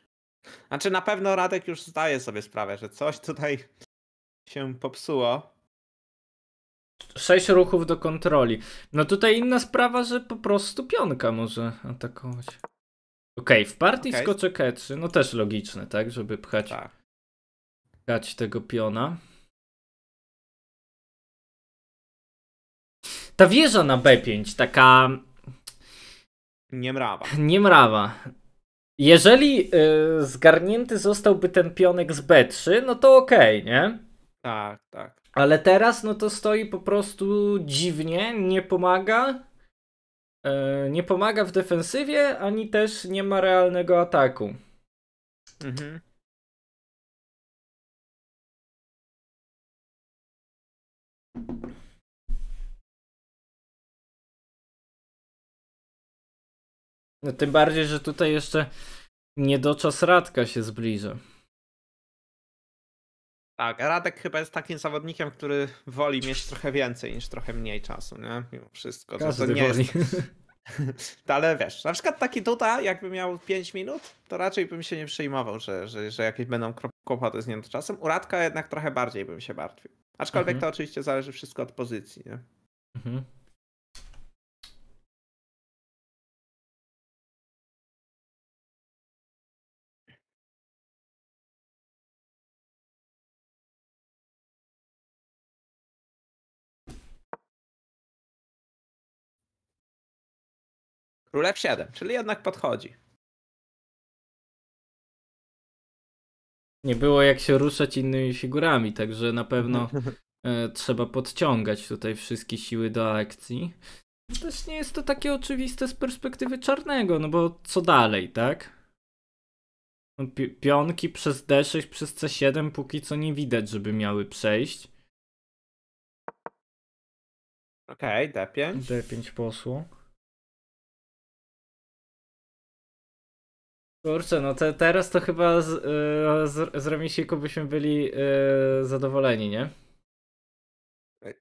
Znaczy na pewno Radek już zdaje sobie sprawę, że coś tutaj się popsuło. Sześć ruchów do kontroli. No tutaj inna sprawa, że po prostu pionka może atakować. Okej, okay, w partii okay. skoczę no też logiczne, tak? Żeby pchać, tak. pchać tego piona. Ta wieża na B5, taka... Nie mrawa. Nie mrawa. Jeżeli y, zgarnięty zostałby ten pionek z B3, no to okej, okay, nie? Tak, tak. Ale teraz no to stoi po prostu dziwnie, nie pomaga. Y, nie pomaga w defensywie, ani też nie ma realnego ataku. Mhm. No, tym bardziej, że tutaj jeszcze niedoczas Radka się zbliża. Tak, Radek chyba jest takim zawodnikiem, który woli mieć trochę więcej niż trochę mniej czasu, nie? Mimo wszystko. Każdy to nie woli. Jest... Ale wiesz, na przykład taki tutaj, jakby miał 5 minut, to raczej bym się nie przejmował, że, że, że jakieś będą kłopoty z nim czasem. U Radka jednak trochę bardziej bym się martwił. Aczkolwiek mhm. to oczywiście zależy wszystko od pozycji, nie? Mhm. Rulek 7, czyli jednak podchodzi. Nie było jak się ruszać innymi figurami, także na pewno e, trzeba podciągać tutaj wszystkie siły do akcji. Też nie jest to takie oczywiste z perspektywy czarnego, no bo co dalej, tak? No, pi pionki przez D6, przez C7 póki co nie widać, żeby miały przejść. Okej, okay, D5. D5 poszło. Kurczę, no te, teraz to chyba z, y, z, z remisiku byśmy byli y, zadowoleni, nie? Okej,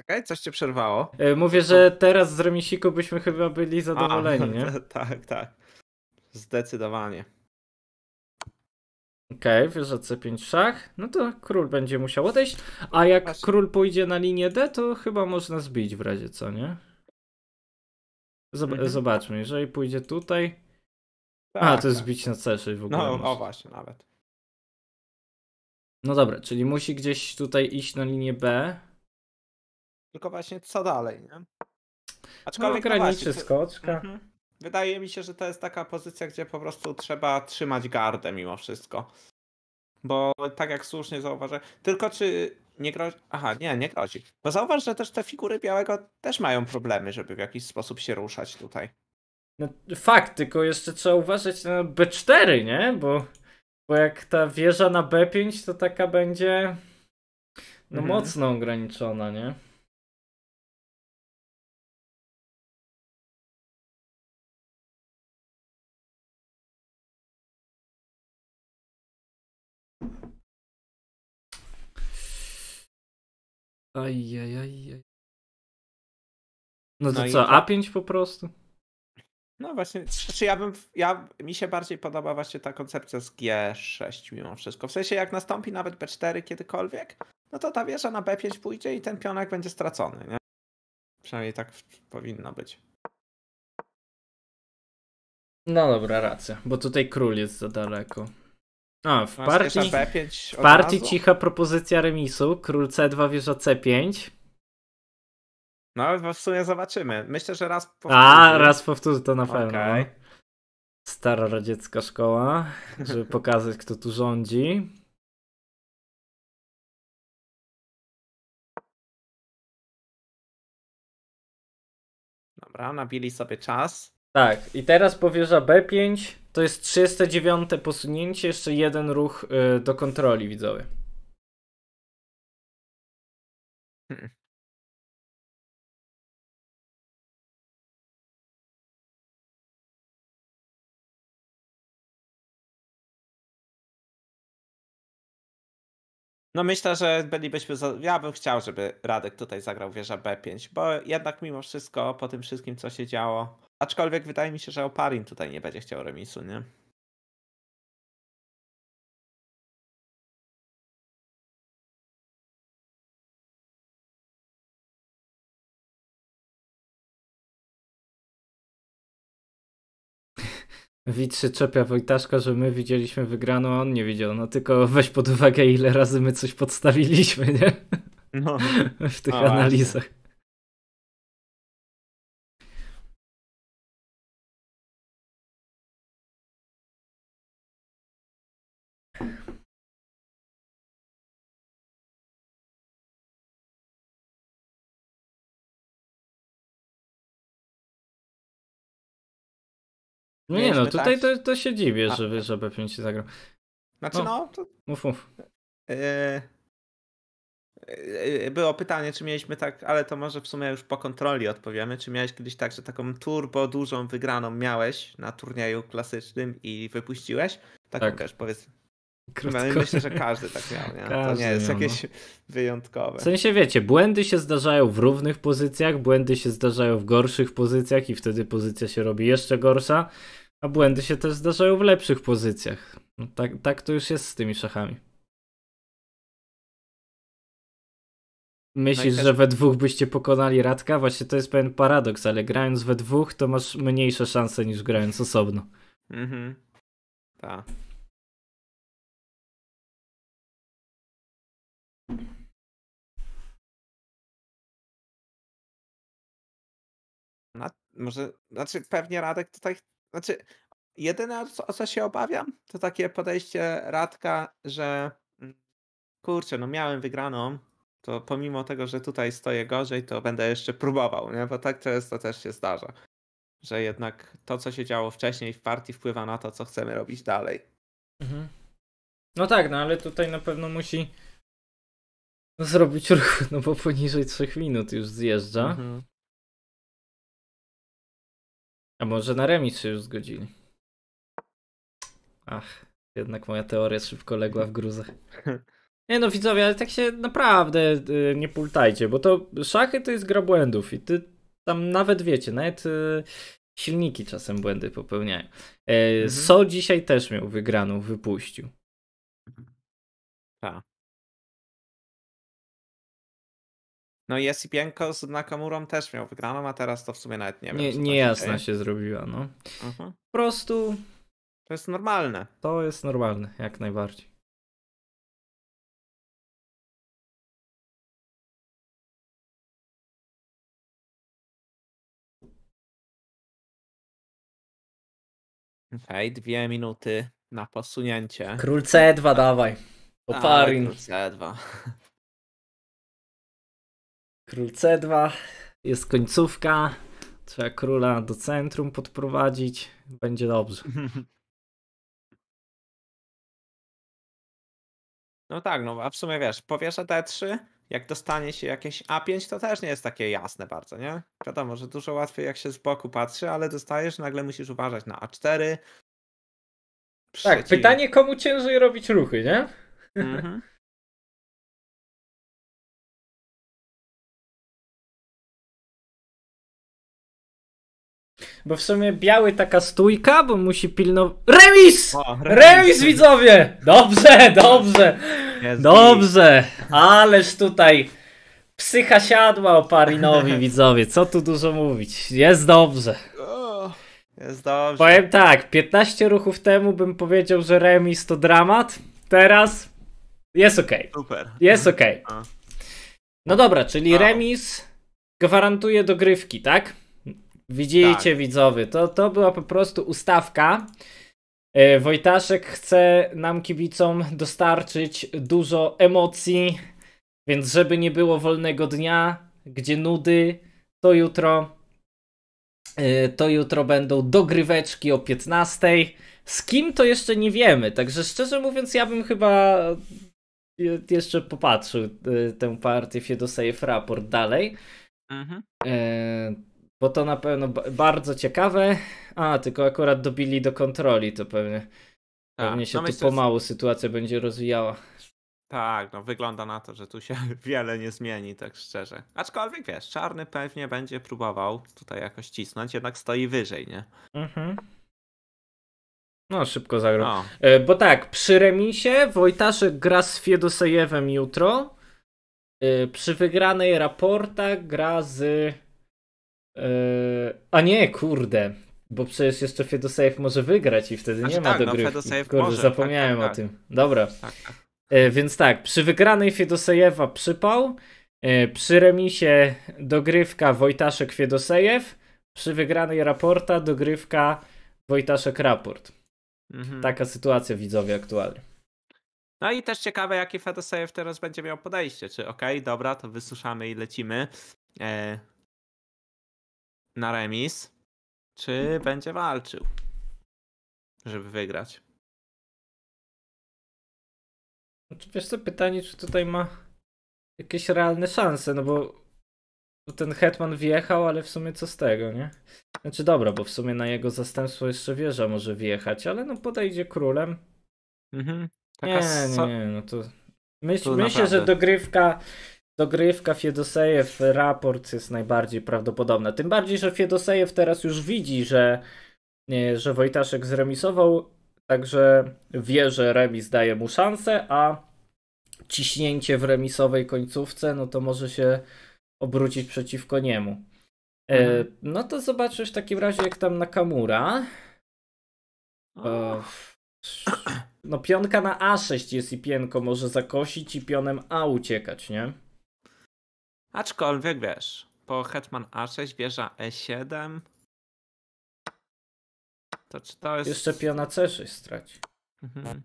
okay, coś cię przerwało. Y, mówię, że teraz z remisiku byśmy chyba byli zadowoleni, A, nie? Tak, tak. Zdecydowanie. Okej, okay, wieża C5 szach, no to król będzie musiał odejść, a jak Właśnie. król pójdzie na linię D, to chyba można zbić w razie co, nie? Zob mhm. Zobaczmy, jeżeli pójdzie tutaj... Tak, A, to jest tak. bić na C6 w ogóle. No, o właśnie, nawet. No dobra, czyli musi gdzieś tutaj iść na linię B. Tylko właśnie co dalej, nie? No, Aczkolwiek no, graniczy no skoczka. Mhm. Wydaje mi się, że to jest taka pozycja, gdzie po prostu trzeba trzymać gardę mimo wszystko. Bo tak jak słusznie zauważę, tylko czy nie grozi. Aha, nie, nie grozi. Bo zauważ, że też te figury białego też mają problemy, żeby w jakiś sposób się ruszać tutaj. No, fakt, tylko jeszcze trzeba uważać na B4, nie? Bo, bo jak ta wieża na B5, to taka będzie no mhm. mocno ograniczona, nie? Ajajaj. No to no co, A5 tak. po prostu? No właśnie, czy znaczy ja bym, ja, mi się bardziej podoba właśnie ta koncepcja z G6 mimo wszystko. W sensie jak nastąpi nawet B4 kiedykolwiek, no to ta wieża na B5 pójdzie i ten pionek będzie stracony, nie? Przynajmniej tak powinno być. No dobra, racja, bo tutaj król jest za daleko. A, w no, partii, w partii cicha propozycja remisu, król C2, wieża C5. No, w sumie zobaczymy. Myślę, że raz powtórzy. A, raz to na pewno. Okay. Stara radziecka szkoła, żeby pokazać, kto tu rządzi. Dobra, nabili sobie czas. Tak, i teraz powierza B5. To jest 39 posunięcie, jeszcze jeden ruch y, do kontroli, widzowie. Hmm. No myślę, że bylibyśmy. Za... Ja bym chciał, żeby Radek tutaj zagrał wieża B5, bo jednak mimo wszystko po tym wszystkim, co się działo. Aczkolwiek wydaje mi się, że Oparin tutaj nie będzie chciał remisu, nie? widz się czepia Wojtaszka, że my widzieliśmy wygraną, a on nie widział. No tylko weź pod uwagę, ile razy my coś podstawiliśmy, nie? No. w tych no a, analizach. No nie no, tutaj tak... to, to się dziwię, A. że, że B5 się zagrał. Znaczy no, no to... Mów, mów. E, e, e, było pytanie, czy mieliśmy tak, ale to może w sumie już po kontroli odpowiemy. Czy miałeś kiedyś tak, że taką turbo dużą wygraną miałeś na turnieju klasycznym i wypuściłeś? Taką tak. też powiedz. No Krótko. Myślę, że każdy tak miał. Nie? Każdy to nie jest miał, jakieś no. wyjątkowe. W sensie wiecie, błędy się zdarzają w równych pozycjach, błędy się zdarzają w gorszych pozycjach i wtedy pozycja się robi jeszcze gorsza. A błędy się też zdarzają w lepszych pozycjach. No tak, tak to już jest z tymi szachami. Myślisz, no że we dwóch byście pokonali Radka? Właśnie to jest pewien paradoks, ale grając we dwóch, to masz mniejsze szanse niż grając osobno. Mhm. Tak. Na, może, znaczy pewnie Radek tutaj znaczy, jedyne o co, się obawiam, to takie podejście Radka, że mm, kurczę, no miałem wygraną, to pomimo tego, że tutaj stoję gorzej, to będę jeszcze próbował, nie? bo tak często też się zdarza, że jednak to, co się działo wcześniej w partii wpływa na to, co chcemy robić dalej. Mhm. No tak, no ale tutaj na pewno musi zrobić ruch, no bo poniżej 3 minut już zjeżdża. Mhm. A może na remis się już zgodzili? Ach, jednak moja teoria szybko legła w gruzach. Nie no widzowie, ale tak się naprawdę y, nie pultajcie, bo to szachy to jest gra błędów i ty tam nawet wiecie, nawet y, silniki czasem błędy popełniają. E, mhm. So dzisiaj też miał wygraną, wypuścił. Tak. No i Jessipienko z Nakamurą też miał wygraną, a teraz to w sumie nawet nie wiem. Nie, niejasna się, zrobiła, no. Mhm. Po prostu... To jest normalne. To jest normalne, jak najbardziej. Okej, okay, dwie minuty na posunięcie. Król C2 dawaj. Oparin. Król C2. Król C2, jest końcówka, trzeba króla do centrum podprowadzić, będzie dobrze. No tak, no a w sumie wiesz, powieszę D3, e jak dostanie się jakieś A5, to też nie jest takie jasne bardzo, nie? Wiadomo, że dużo łatwiej jak się z boku patrzy, ale dostajesz, nagle musisz uważać na A4. Tak, Przeciw... Tak, pytanie komu ciężej robić ruchy, nie? Mhm. Bo w sumie biały taka stójka, bo musi pilnować. Remis! remis! remis! widzowie! Dobrze, dobrze! dobrze! Ależ tutaj psycha siadła o Parinowi, widzowie. Co tu dużo mówić? Jest dobrze. Jest dobrze. Powiem tak, 15 ruchów temu bym powiedział, że remis to dramat. Teraz jest ok. Super. Jest ok. Mhm. No dobra, czyli remis gwarantuje dogrywki, tak? Widzicie, tak. widzowie, to, to była po prostu ustawka. E, Wojtaszek chce nam kibicom dostarczyć dużo emocji, więc żeby nie było wolnego dnia, gdzie nudy, to jutro e, to jutro będą dogryweczki o 15. Z kim to jeszcze nie wiemy, także szczerze mówiąc, ja bym chyba jeszcze popatrzył e, tę partię Fiedosejew Raport dalej. Mhm. E bo to na pewno bardzo ciekawe. A, tylko akurat dobili do kontroli, to pewnie. Tak, pewnie się no tu pomału z... sytuacja będzie rozwijała. Tak, no wygląda na to, że tu się wiele nie zmieni, tak szczerze. Aczkolwiek wiesz, czarny pewnie będzie próbował tutaj jakoś cisnąć, jednak stoi wyżej, nie? Mhm. No, szybko zagrał. No. E, bo tak, przy remisie Wojtaszek gra z Fiedosejewem jutro. E, przy wygranej raporta gra z Eee, a nie, kurde. Bo przecież jeszcze Fedosave może wygrać i wtedy znaczy, nie ma tak, no, dogrywki. No, kurde, może, tak, zapomniałem tak, tak, o tym. Dobra. Tak, tak. Eee, więc tak, przy wygranej Fedosejewa przypał, eee, przy remisie dogrywka Wojtaszek Fedosejew, przy wygranej raporta dogrywka Wojtaszek raport. Mhm. Taka sytuacja widzowie aktualnie. No i też ciekawe, jaki Fedosejew teraz będzie miał podejście. Czy okej, okay, dobra, to wysuszamy i lecimy na remis, czy będzie walczył, żeby wygrać. Znaczy, wiesz co, pytanie, czy tutaj ma jakieś realne szanse, no bo ten Hetman wjechał, ale w sumie co z tego, nie? Znaczy dobra, bo w sumie na jego zastępstwo jeszcze wieża może wjechać, ale no podejdzie królem. Mhm. Taka nie, nie, nie, no to... Myśl, myślę, naprawdę. że dogrywka dogrywka Fiedosejew, raport jest najbardziej prawdopodobna. Tym bardziej, że Fiedosejew teraz już widzi, że, że Wojtaszek zremisował, także wie, że remis daje mu szansę, a ciśnięcie w remisowej końcówce, no to może się obrócić przeciwko niemu. E, mhm. no to zobaczysz w takim razie, jak tam Nakamura. Kamura. no pionka na A6 jest i pienko może zakosić i pionem A uciekać, nie? Aczkolwiek wiesz, po Hetman A6, wieża E7. To czy to jest. Jeszcze piona C6 straci. Mhm.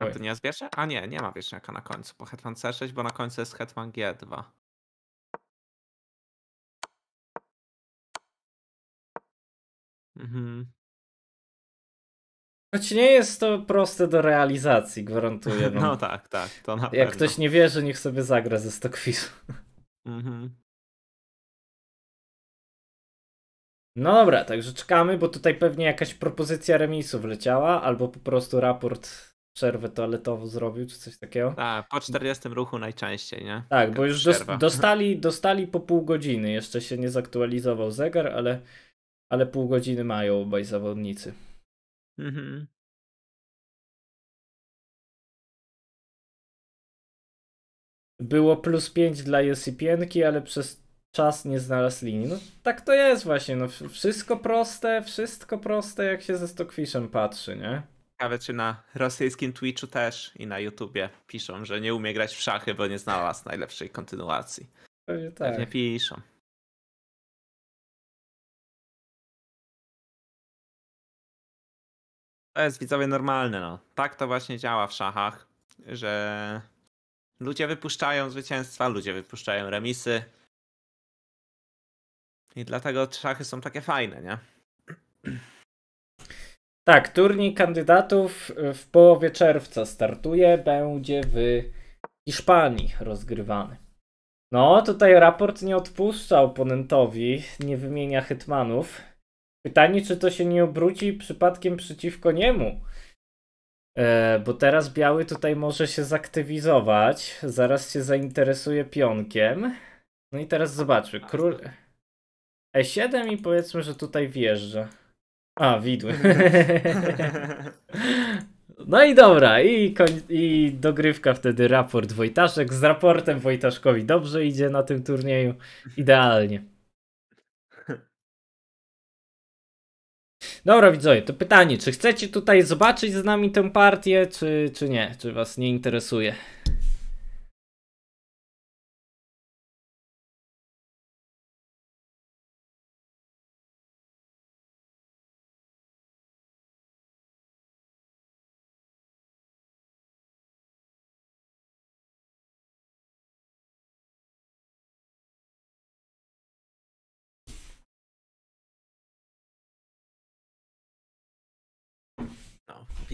No. A to nie jest wieża? A nie, nie ma wieżniaka na końcu po Hetman C6, bo na końcu jest Hetman G2. Mhm. Choć nie jest to proste do realizacji, gwarantuję. No, no tak, tak, to na Jak pewno. ktoś nie wierzy, niech sobie zagra ze Stockfishu. Mhm. No dobra, także czekamy, bo tutaj pewnie jakaś propozycja remisu wleciała, albo po prostu raport przerwę toaletową zrobił, czy coś takiego. Tak, po 40 ruchu najczęściej, nie? Tak, bo już dostali, dostali po pół godziny, jeszcze się nie zaktualizował zegar, ale, ale pół godziny mają obaj zawodnicy. Mhm. Było plus 5 dla Josypienki, ale przez czas nie znalazł linii. No tak to jest właśnie, no wszystko proste, wszystko proste jak się ze Stockfishem patrzy, nie? Ciekawe, czy na rosyjskim Twitchu też i na YouTubie piszą, że nie umie grać w szachy, bo nie znalazł najlepszej kontynuacji. Pewnie tak. Pewnie piszą. To jest widzowie normalne, no. Tak to właśnie działa w szachach, że ludzie wypuszczają zwycięstwa, ludzie wypuszczają remisy. I dlatego szachy są takie fajne, nie? Tak, turniej kandydatów w połowie czerwca startuje, będzie w Hiszpanii rozgrywany. No, tutaj raport nie odpuszcza oponentowi, nie wymienia hetmanów. Pytanie, czy to się nie obróci przypadkiem przeciwko niemu. E, bo teraz biały tutaj może się zaktywizować, zaraz się zainteresuje pionkiem. No i teraz zobaczymy. król E7 i powiedzmy, że tutaj wjeżdża. A, widły. No i dobra, i, i dogrywka wtedy raport Wojtaszek. Z raportem Wojtaszkowi dobrze idzie na tym turnieju. Idealnie. Dobra widzowie, to pytanie, czy chcecie tutaj zobaczyć z nami tę partię, czy, czy nie? Czy was nie interesuje?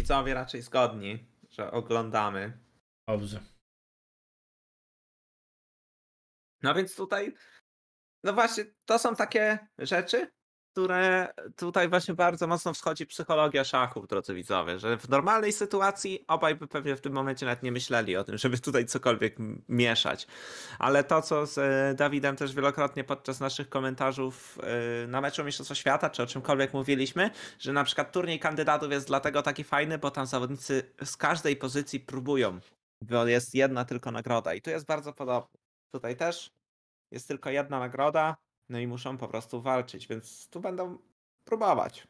widzowie raczej zgodni, że oglądamy. Dobrze. No więc tutaj, no właśnie, to są takie rzeczy, które tutaj właśnie bardzo mocno wschodzi psychologia szachów, drodzy widzowie, że w normalnej sytuacji obaj by pewnie w tym momencie nawet nie myśleli o tym, żeby tutaj cokolwiek mieszać. Ale to, co z e, Dawidem też wielokrotnie podczas naszych komentarzów e, na meczu Mistrzostwa Świata, czy o czymkolwiek mówiliśmy, że na przykład turniej kandydatów jest dlatego taki fajny, bo tam zawodnicy z każdej pozycji próbują, bo jest jedna tylko nagroda i tu jest bardzo podobnie. Tutaj też jest tylko jedna nagroda, no i muszą po prostu walczyć, więc tu będą próbować.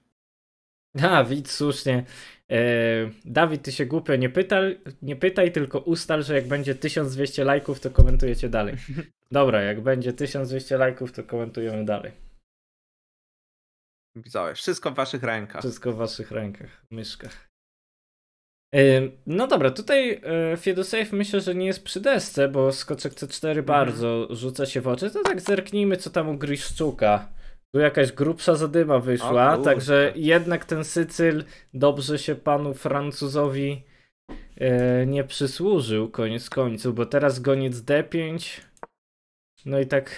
Dawid, słusznie. Eee, Dawid, ty się głupio nie, pytaj, nie pytaj, tylko ustal, że jak będzie 1200 lajków, to komentujecie dalej. Dobra, jak będzie 1200 lajków, to komentujemy dalej. Widziałeś, wszystko w waszych rękach. Wszystko w waszych rękach, myszkach. No dobra, tutaj e, Fiedosafe myślę, że nie jest przy desce, bo skoczek C4 mhm. bardzo rzuca się w oczy. To tak zerknijmy, co tam u Griszczuka. Tu jakaś grubsza zadyma wyszła, także jednak ten Sycyl dobrze się panu Francuzowi e, nie przysłużył koniec końców, bo teraz goniec D5 no i tak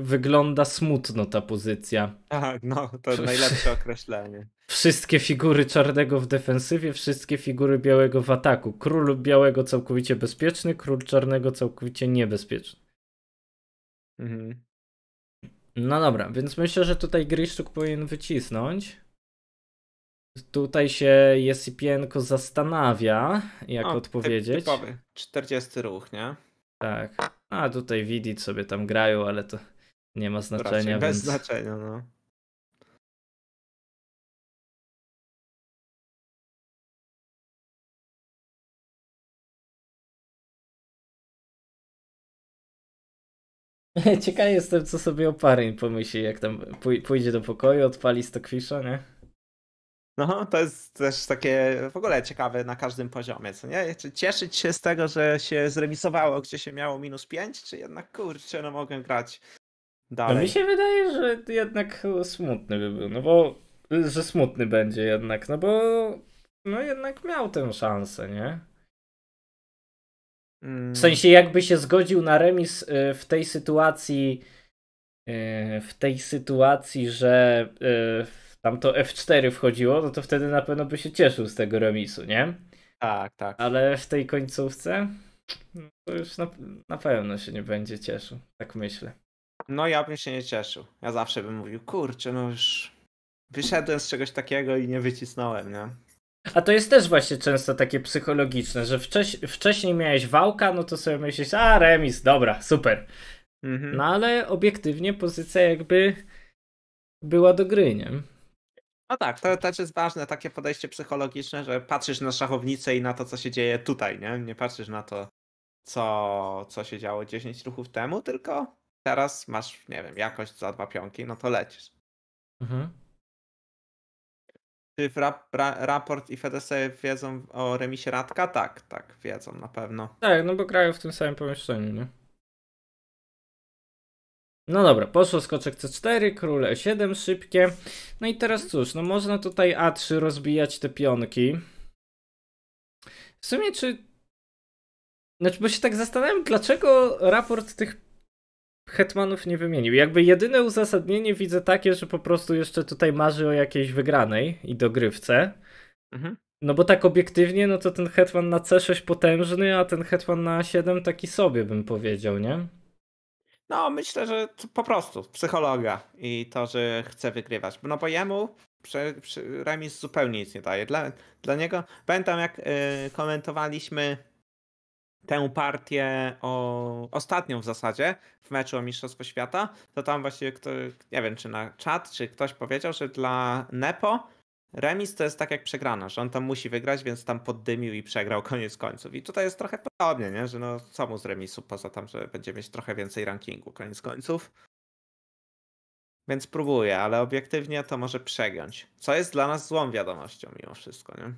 wygląda smutno ta pozycja. Tak, no to najlepsze określenie. Wszystkie figury czarnego w defensywie, wszystkie figury białego w ataku. Król białego całkowicie bezpieczny, król czarnego całkowicie niebezpieczny. Mhm. No dobra, więc myślę, że tutaj Griszczuk powinien wycisnąć. Tutaj się Jesipienko zastanawia, jak o, odpowiedzieć. Typowy 40 ruch, nie? Tak a tutaj Widit sobie tam grają, ale to nie ma znaczenia. Raczej bez więc... znaczenia, no. Ciekaw jestem, co sobie Oparin pomyśli, jak tam pójdzie do pokoju, odpali Stockfisha, nie? No, to jest też takie w ogóle ciekawe na każdym poziomie, co nie? Czy cieszyć się z tego, że się zremisowało, gdzie się miało minus 5, czy jednak kurczę, no mogę grać dalej? No mi się wydaje, że jednak smutny by był, no bo, że smutny będzie jednak, no bo, no jednak miał tę szansę, nie? Mm. W sensie jakby się zgodził na remis y, w tej sytuacji, y, w tej sytuacji, że y, tam to F4 wchodziło, no to wtedy na pewno by się cieszył z tego remisu, nie? Tak, tak. Ale w tej końcówce no to już na, na pewno się nie będzie cieszył, tak myślę. No ja bym się nie cieszył. Ja zawsze bym mówił, kurczę, no już wyszedłem z czegoś takiego i nie wycisnąłem, nie? A to jest też właśnie często takie psychologiczne, że wcześ, wcześniej miałeś wałka, no to sobie myślisz, a remis, dobra, super. Mhm. No ale obiektywnie pozycja jakby była do gry, nie? No tak, to no. też jest ważne takie podejście psychologiczne, że patrzysz na szachownicę i na to, co się dzieje tutaj, nie? Nie patrzysz na to, co, co się działo 10 ruchów temu, tylko teraz masz, nie wiem, jakość za dwa pionki, no to lecisz. Mhm. Czy rap, ra, raport i FDS wiedzą o remisie Radka? Tak, tak, wiedzą na pewno. Tak, no bo grają w tym samym pomieszczeniu, nie? No dobra, poszło skoczek C4, król E7 szybkie. No i teraz cóż, no można tutaj A3 rozbijać te pionki. W sumie czy... Znaczy, bo się tak zastanawiam, dlaczego raport tych hetmanów nie wymienił. Jakby jedyne uzasadnienie widzę takie, że po prostu jeszcze tutaj marzy o jakiejś wygranej i dogrywce. Mhm. No bo tak obiektywnie, no to ten hetman na C6 potężny, a ten hetman na A7 taki sobie bym powiedział, nie? No, myślę, że po prostu psychologa i to, że chce wygrywać. No bo jemu remis zupełnie nic nie daje. Dla, dla niego, pamiętam jak y, komentowaliśmy tę partię o, ostatnią w zasadzie w meczu o Mistrzostwo Świata, to tam właśnie, kto, nie wiem czy na czat, czy ktoś powiedział, że dla Nepo remis to jest tak jak przegrana, że on tam musi wygrać, więc tam poddymił i przegrał koniec końców. I tutaj jest trochę podobnie, nie? że no co mu z remisu, poza tym, że będzie mieć trochę więcej rankingu koniec końców. Więc próbuję, ale obiektywnie to może przegiąć. Co jest dla nas złą wiadomością mimo wszystko, nie?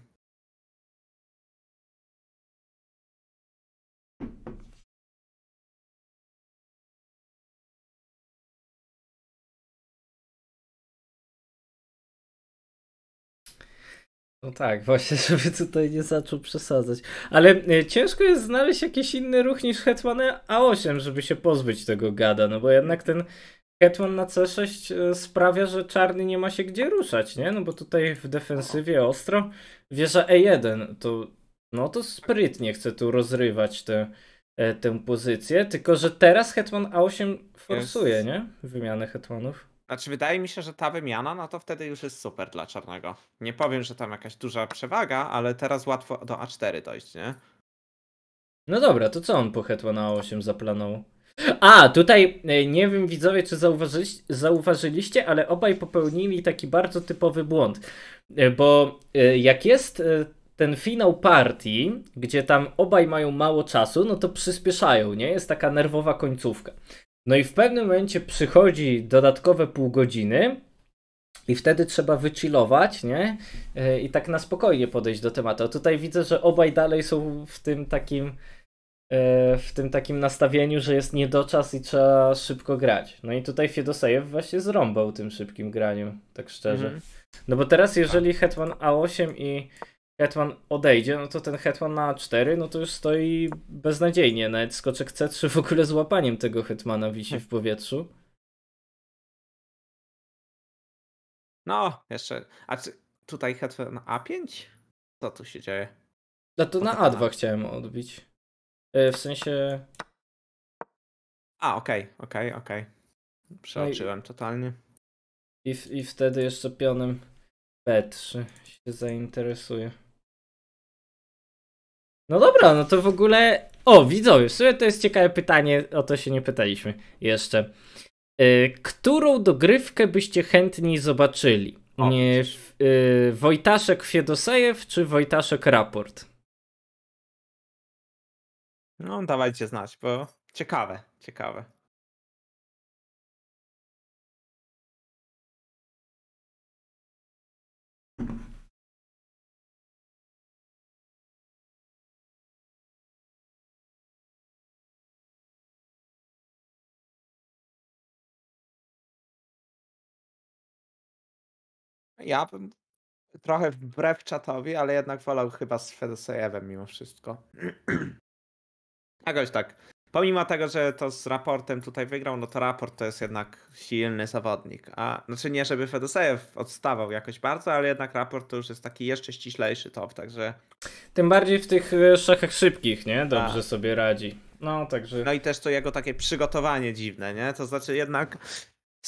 No tak, właśnie, żeby tutaj nie zaczął przesadzać. Ale e, ciężko jest znaleźć jakiś inny ruch niż Hetman A8, żeby się pozbyć tego gada, no bo jednak ten Hetman na C6 e, sprawia, że czarny nie ma się gdzie ruszać, nie? No bo tutaj w defensywie ostro wieża E1 to no to sprytnie chce tu rozrywać tę, e, tę pozycję, tylko że teraz Hetman A8 forsuje, jest... nie? Wymianę Hetmanów. Znaczy, wydaje mi się, że ta wymiana, no to wtedy już jest super dla czarnego. Nie powiem, że tam jakaś duża przewaga, ale teraz łatwo do A4 dojść, nie? No dobra, to co on po hetła na A8 zaplanął? A, tutaj e, nie wiem widzowie, czy zauważy, zauważyliście, ale obaj popełnili taki bardzo typowy błąd. E, bo e, jak jest ten finał partii, gdzie tam obaj mają mało czasu, no to przyspieszają, nie? Jest taka nerwowa końcówka. No i w pewnym momencie przychodzi dodatkowe pół godziny, i wtedy trzeba wychillować, nie? E, I tak na spokojnie podejść do tematu. A tutaj widzę, że obaj dalej są w tym takim e, w tym takim nastawieniu, że jest niedoczas i trzeba szybko grać. No i tutaj Fiedosejew właśnie zrąbał tym szybkim graniem, tak szczerze. Mm -hmm. No bo teraz jeżeli tak. Hetman A8 i hetman odejdzie, no to ten hetman na A4, no to już stoi beznadziejnie. Nawet skoczek C3 w ogóle złapaniem tego hetmana wisi w powietrzu. No, jeszcze. A czy tutaj hetman A5? Co tu się dzieje? No to na A2 na... Tak. chciałem odbić. E, w sensie. A, okej, okay, okej, okay, okej. Okay. Przeoczyłem no i... totalnie. I, w, I wtedy jeszcze pionem B3 się zainteresuje. No dobra, no to w ogóle. O, widzowie, w sumie to jest ciekawe pytanie, o to się nie pytaliśmy jeszcze. E, którą dogrywkę byście chętniej zobaczyli? O, nie, e, Wojtaszek Fiedosejew czy Wojtaszek Raport? No, dawajcie znać, bo ciekawe, ciekawe. Ja bym trochę wbrew czatowi, ale jednak wolał chyba z Fedosejewem mimo wszystko. Jakoś tak. Pomimo tego, że to z raportem tutaj wygrał, no to raport to jest jednak silny zawodnik. A znaczy nie, żeby Fedosejew odstawał jakoś bardzo, ale jednak raport to już jest taki jeszcze ściślejszy top, także. Tym bardziej w tych szachach szybkich, nie? Dobrze A. Tak. sobie radzi. No, także. No i też to jego takie przygotowanie dziwne, nie? To znaczy jednak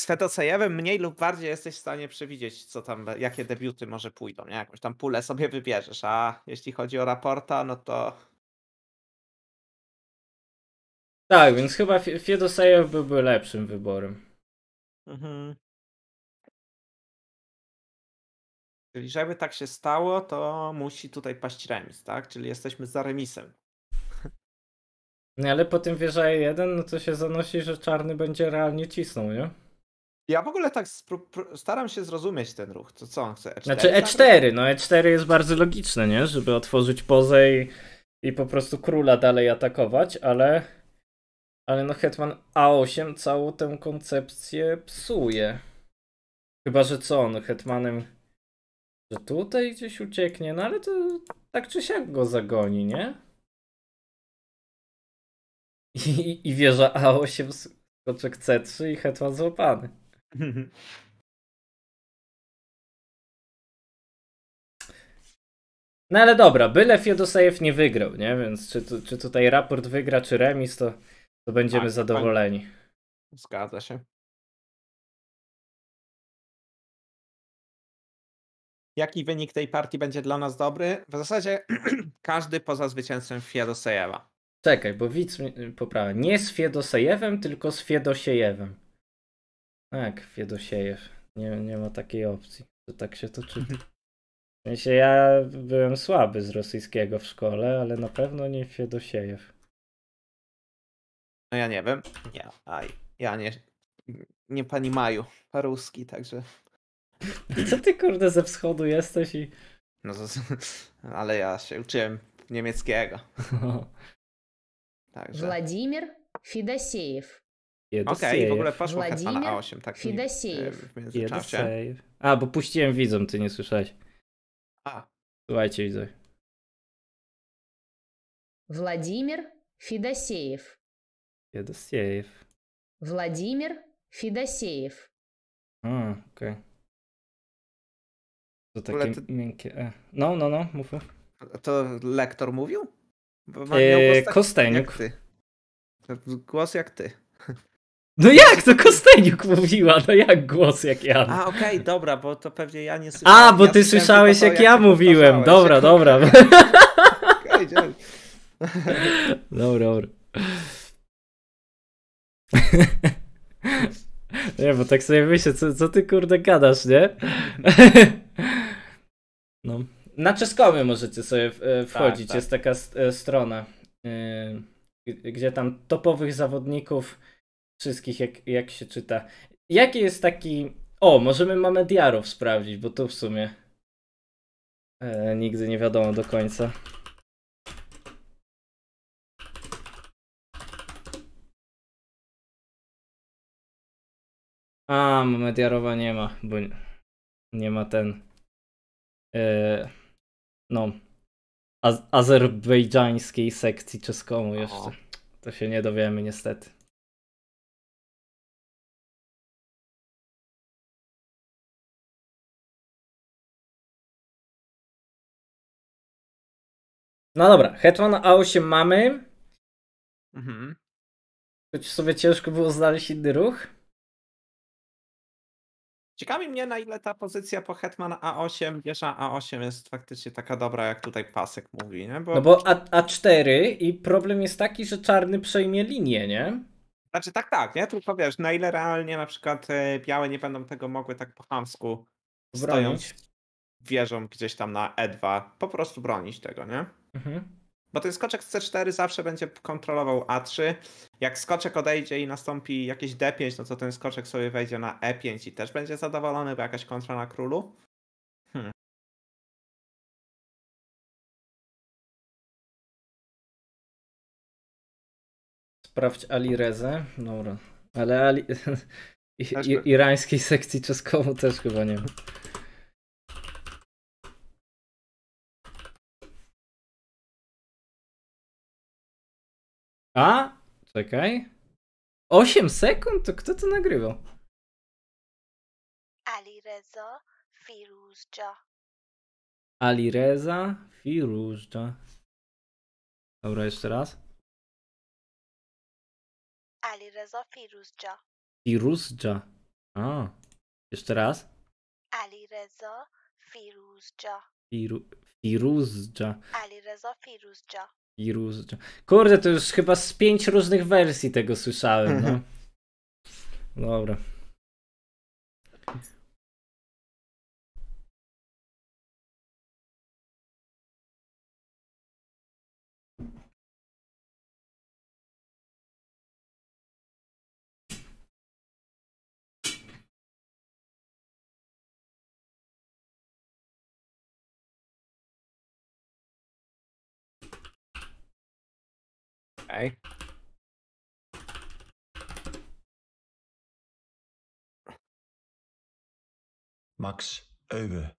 z Fedosejewem mniej lub bardziej jesteś w stanie przewidzieć, co tam, jakie debiuty może pójdą, nie? Jakąś tam pulę sobie wybierzesz, a jeśli chodzi o raporta, no to... Tak, więc chyba Fiedosejew byłby lepszym wyborem. Mhm. Czyli żeby tak się stało, to musi tutaj paść remis, tak? Czyli jesteśmy za remisem. No ale po tym wieża e jeden, no to się zanosi, że czarny będzie realnie cisnął, nie? Ja w ogóle tak staram się zrozumieć ten ruch. To co on chce? E4? Znaczy E4, no E4 jest bardzo logiczne, nie? Żeby otworzyć pozę i, i po prostu króla dalej atakować, ale ale no Hetman A8 całą tę koncepcję psuje. Chyba, że co on no Hetmanem że tutaj gdzieś ucieknie, no ale to tak czy siak go zagoni, nie? I, i wieża A8 skoczek C3 i Hetman złapany. No ale dobra, byle Fiodosejew nie wygrał, nie? Więc czy, tu, czy tutaj raport wygra, czy remis, to, to będziemy tak, zadowoleni. Zgadza się. Jaki wynik tej partii będzie dla nas dobry? W zasadzie każdy poza zwycięzcem Fiodosejewa. Czekaj, bo widz poprawia. Nie z Fiedosejewem, tylko z Fiedosiejewem. Tak, Fiedosiejew. Nie, nie ma takiej opcji. To tak się to czyta. Myślę, ja byłem słaby z rosyjskiego w szkole, ale na pewno nie Fiedosiejew. No ja nie wiem. Ja, aj, ja nie, nie pani Maju, paruski, także... Co ty kurde ze wschodu jesteś i... No ale ja się uczyłem niemieckiego. Także... Władimir Fidosiejew. Okej, okay, w ogóle poszła Władimir? A8, tak nie, w międzyczasie. A, bo puściłem widzom, ty nie słyszałeś. A. Słuchajcie, widzę. Władimir Федосеев. Федосеев. Владимир Федосеев. A, okej. Okay. To takie ty... miękkie. E. No, no, no, mówię. To lektor mówił? Bo eee, Kosteniuk. Głos jak ty. No jak? To Kosteniuk mówiła, no jak głos jak ja. A okej, okay, dobra, bo to pewnie ja nie słyszałem. A, bo ja ty słyszałeś to, jak, ja mówiłem. Dobra, dobra. dobra, dobra. nie, bo tak sobie myślę, co, co ty kurde gadasz, nie? no. Na czeskowy możecie sobie e, tak, wchodzić, tak, tak. jest taka e, strona, e, gdzie tam topowych zawodników wszystkich, jak, jak się czyta. Jaki jest taki. O, możemy diarów sprawdzić, bo tu w sumie. E, nigdy nie wiadomo do końca. A, Mamediarowa nie ma, bo nie, nie ma ten. E, no. Az azerbejdżańskiej sekcji czeskomu jeszcze. To się nie dowiemy niestety. No dobra, Hetman A8 mamy. Mhm. Choć w sobie ciężko było znaleźć inny ruch. Ciekawi mnie, na ile ta pozycja po Hetman A8, wieża A8 jest faktycznie taka dobra, jak tutaj pasek mówi, nie? Bo... No bo A, A4 i problem jest taki, że czarny przejmie linię, nie? Znaczy tak, tak, nie? Tylko wiesz, na ile realnie na przykład e, białe nie będą tego mogły tak po hamsku stojąc wieżą gdzieś tam na E2, po prostu bronić tego, nie? Mhm. Bo ten skoczek z C4 zawsze będzie kontrolował A3. Jak skoczek odejdzie i nastąpi jakieś D5, no to ten skoczek sobie wejdzie na E5 i też będzie zadowolony, bo jakaś kontra na królu. Hmm. Sprawdź Alirezę. Dobra. Ale Ali... I, i, irańskiej sekcji czeskowo też chyba nie ma. A? Czekaj. 8 sekund? To kto to nagrywał? Ali Reza Firuzja. Ali Reza Firuzja. Dobra, jeszcze raz. Ali Reza Firuzja. Firuzja. A. Jeszcze raz. Ali Reza Firuzja. Firu... Firuzja. Ali Reza Firuzja. Iru... Kurde, to już chyba z pięć różnych wersji tego słyszałem, no. Mhm. Dobra. Okay. Max Uwe.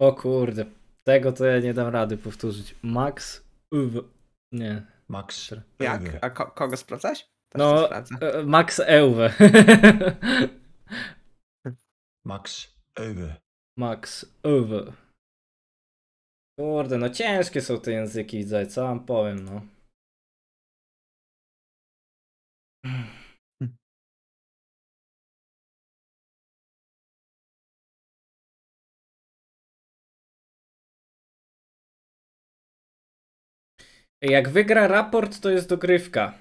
O kurde, tego to ja nie dam rady powtórzyć. Max Uwe. Nie. Max Uwe. Jak? A ko kogo sprawdzać? no, e, Max Uwe. Max Uwe. Max Uwe. Kurde, no ciężkie są te języki, widzę, co mam powiem, no. Hmm. Jak wygra raport, to jest dogrywka.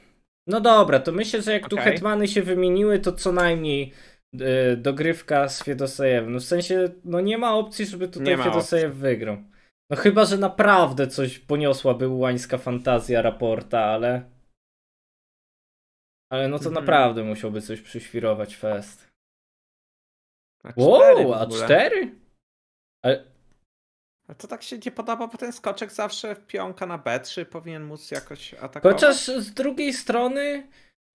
No dobra, to myślę, że jak okay. tu hetmany się wymieniły, to co najmniej yy, dogrywka z Fiedosejewem. No w sensie, no nie ma opcji, żeby tutaj Fiedosejew wygrał. No chyba, że naprawdę coś poniosłaby ułańska fantazja raporta, ale... Ale no to mhm. naprawdę musiałby coś przyświrować fest. wow, a cztery? Ale... A to tak się nie podoba, bo ten skoczek zawsze w pionka na B3 powinien móc jakoś atakować. Chociaż z drugiej strony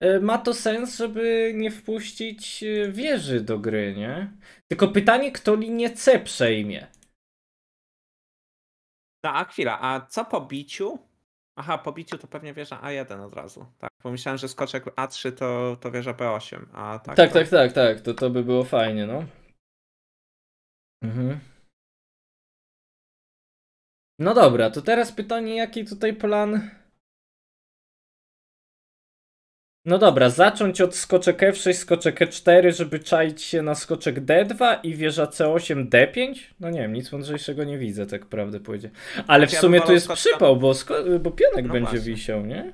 e, ma to sens, żeby nie wpuścić e, wieży do gry, nie? Tylko pytanie, kto linię C przejmie? No tak, a chwila, a co po biciu? Aha, po biciu to pewnie wieża A1 od razu. Tak, pomyślałem, że skoczek A3 to, to wieża B8, a tak. Tak, to... tak, tak, tak, to, to by było fajnie, no. Mhm. No dobra, to teraz pytanie, jaki tutaj plan No dobra, zacząć od skoczek F6, skoczek E4, żeby czaić się na skoczek D2 i wieża C8, D5? No nie wiem, nic mądrzejszego nie widzę, tak prawdę powiedzie. Ale znaczy, w sumie tu jest przypał, bo, bo pionek no będzie właśnie. wisiał, nie?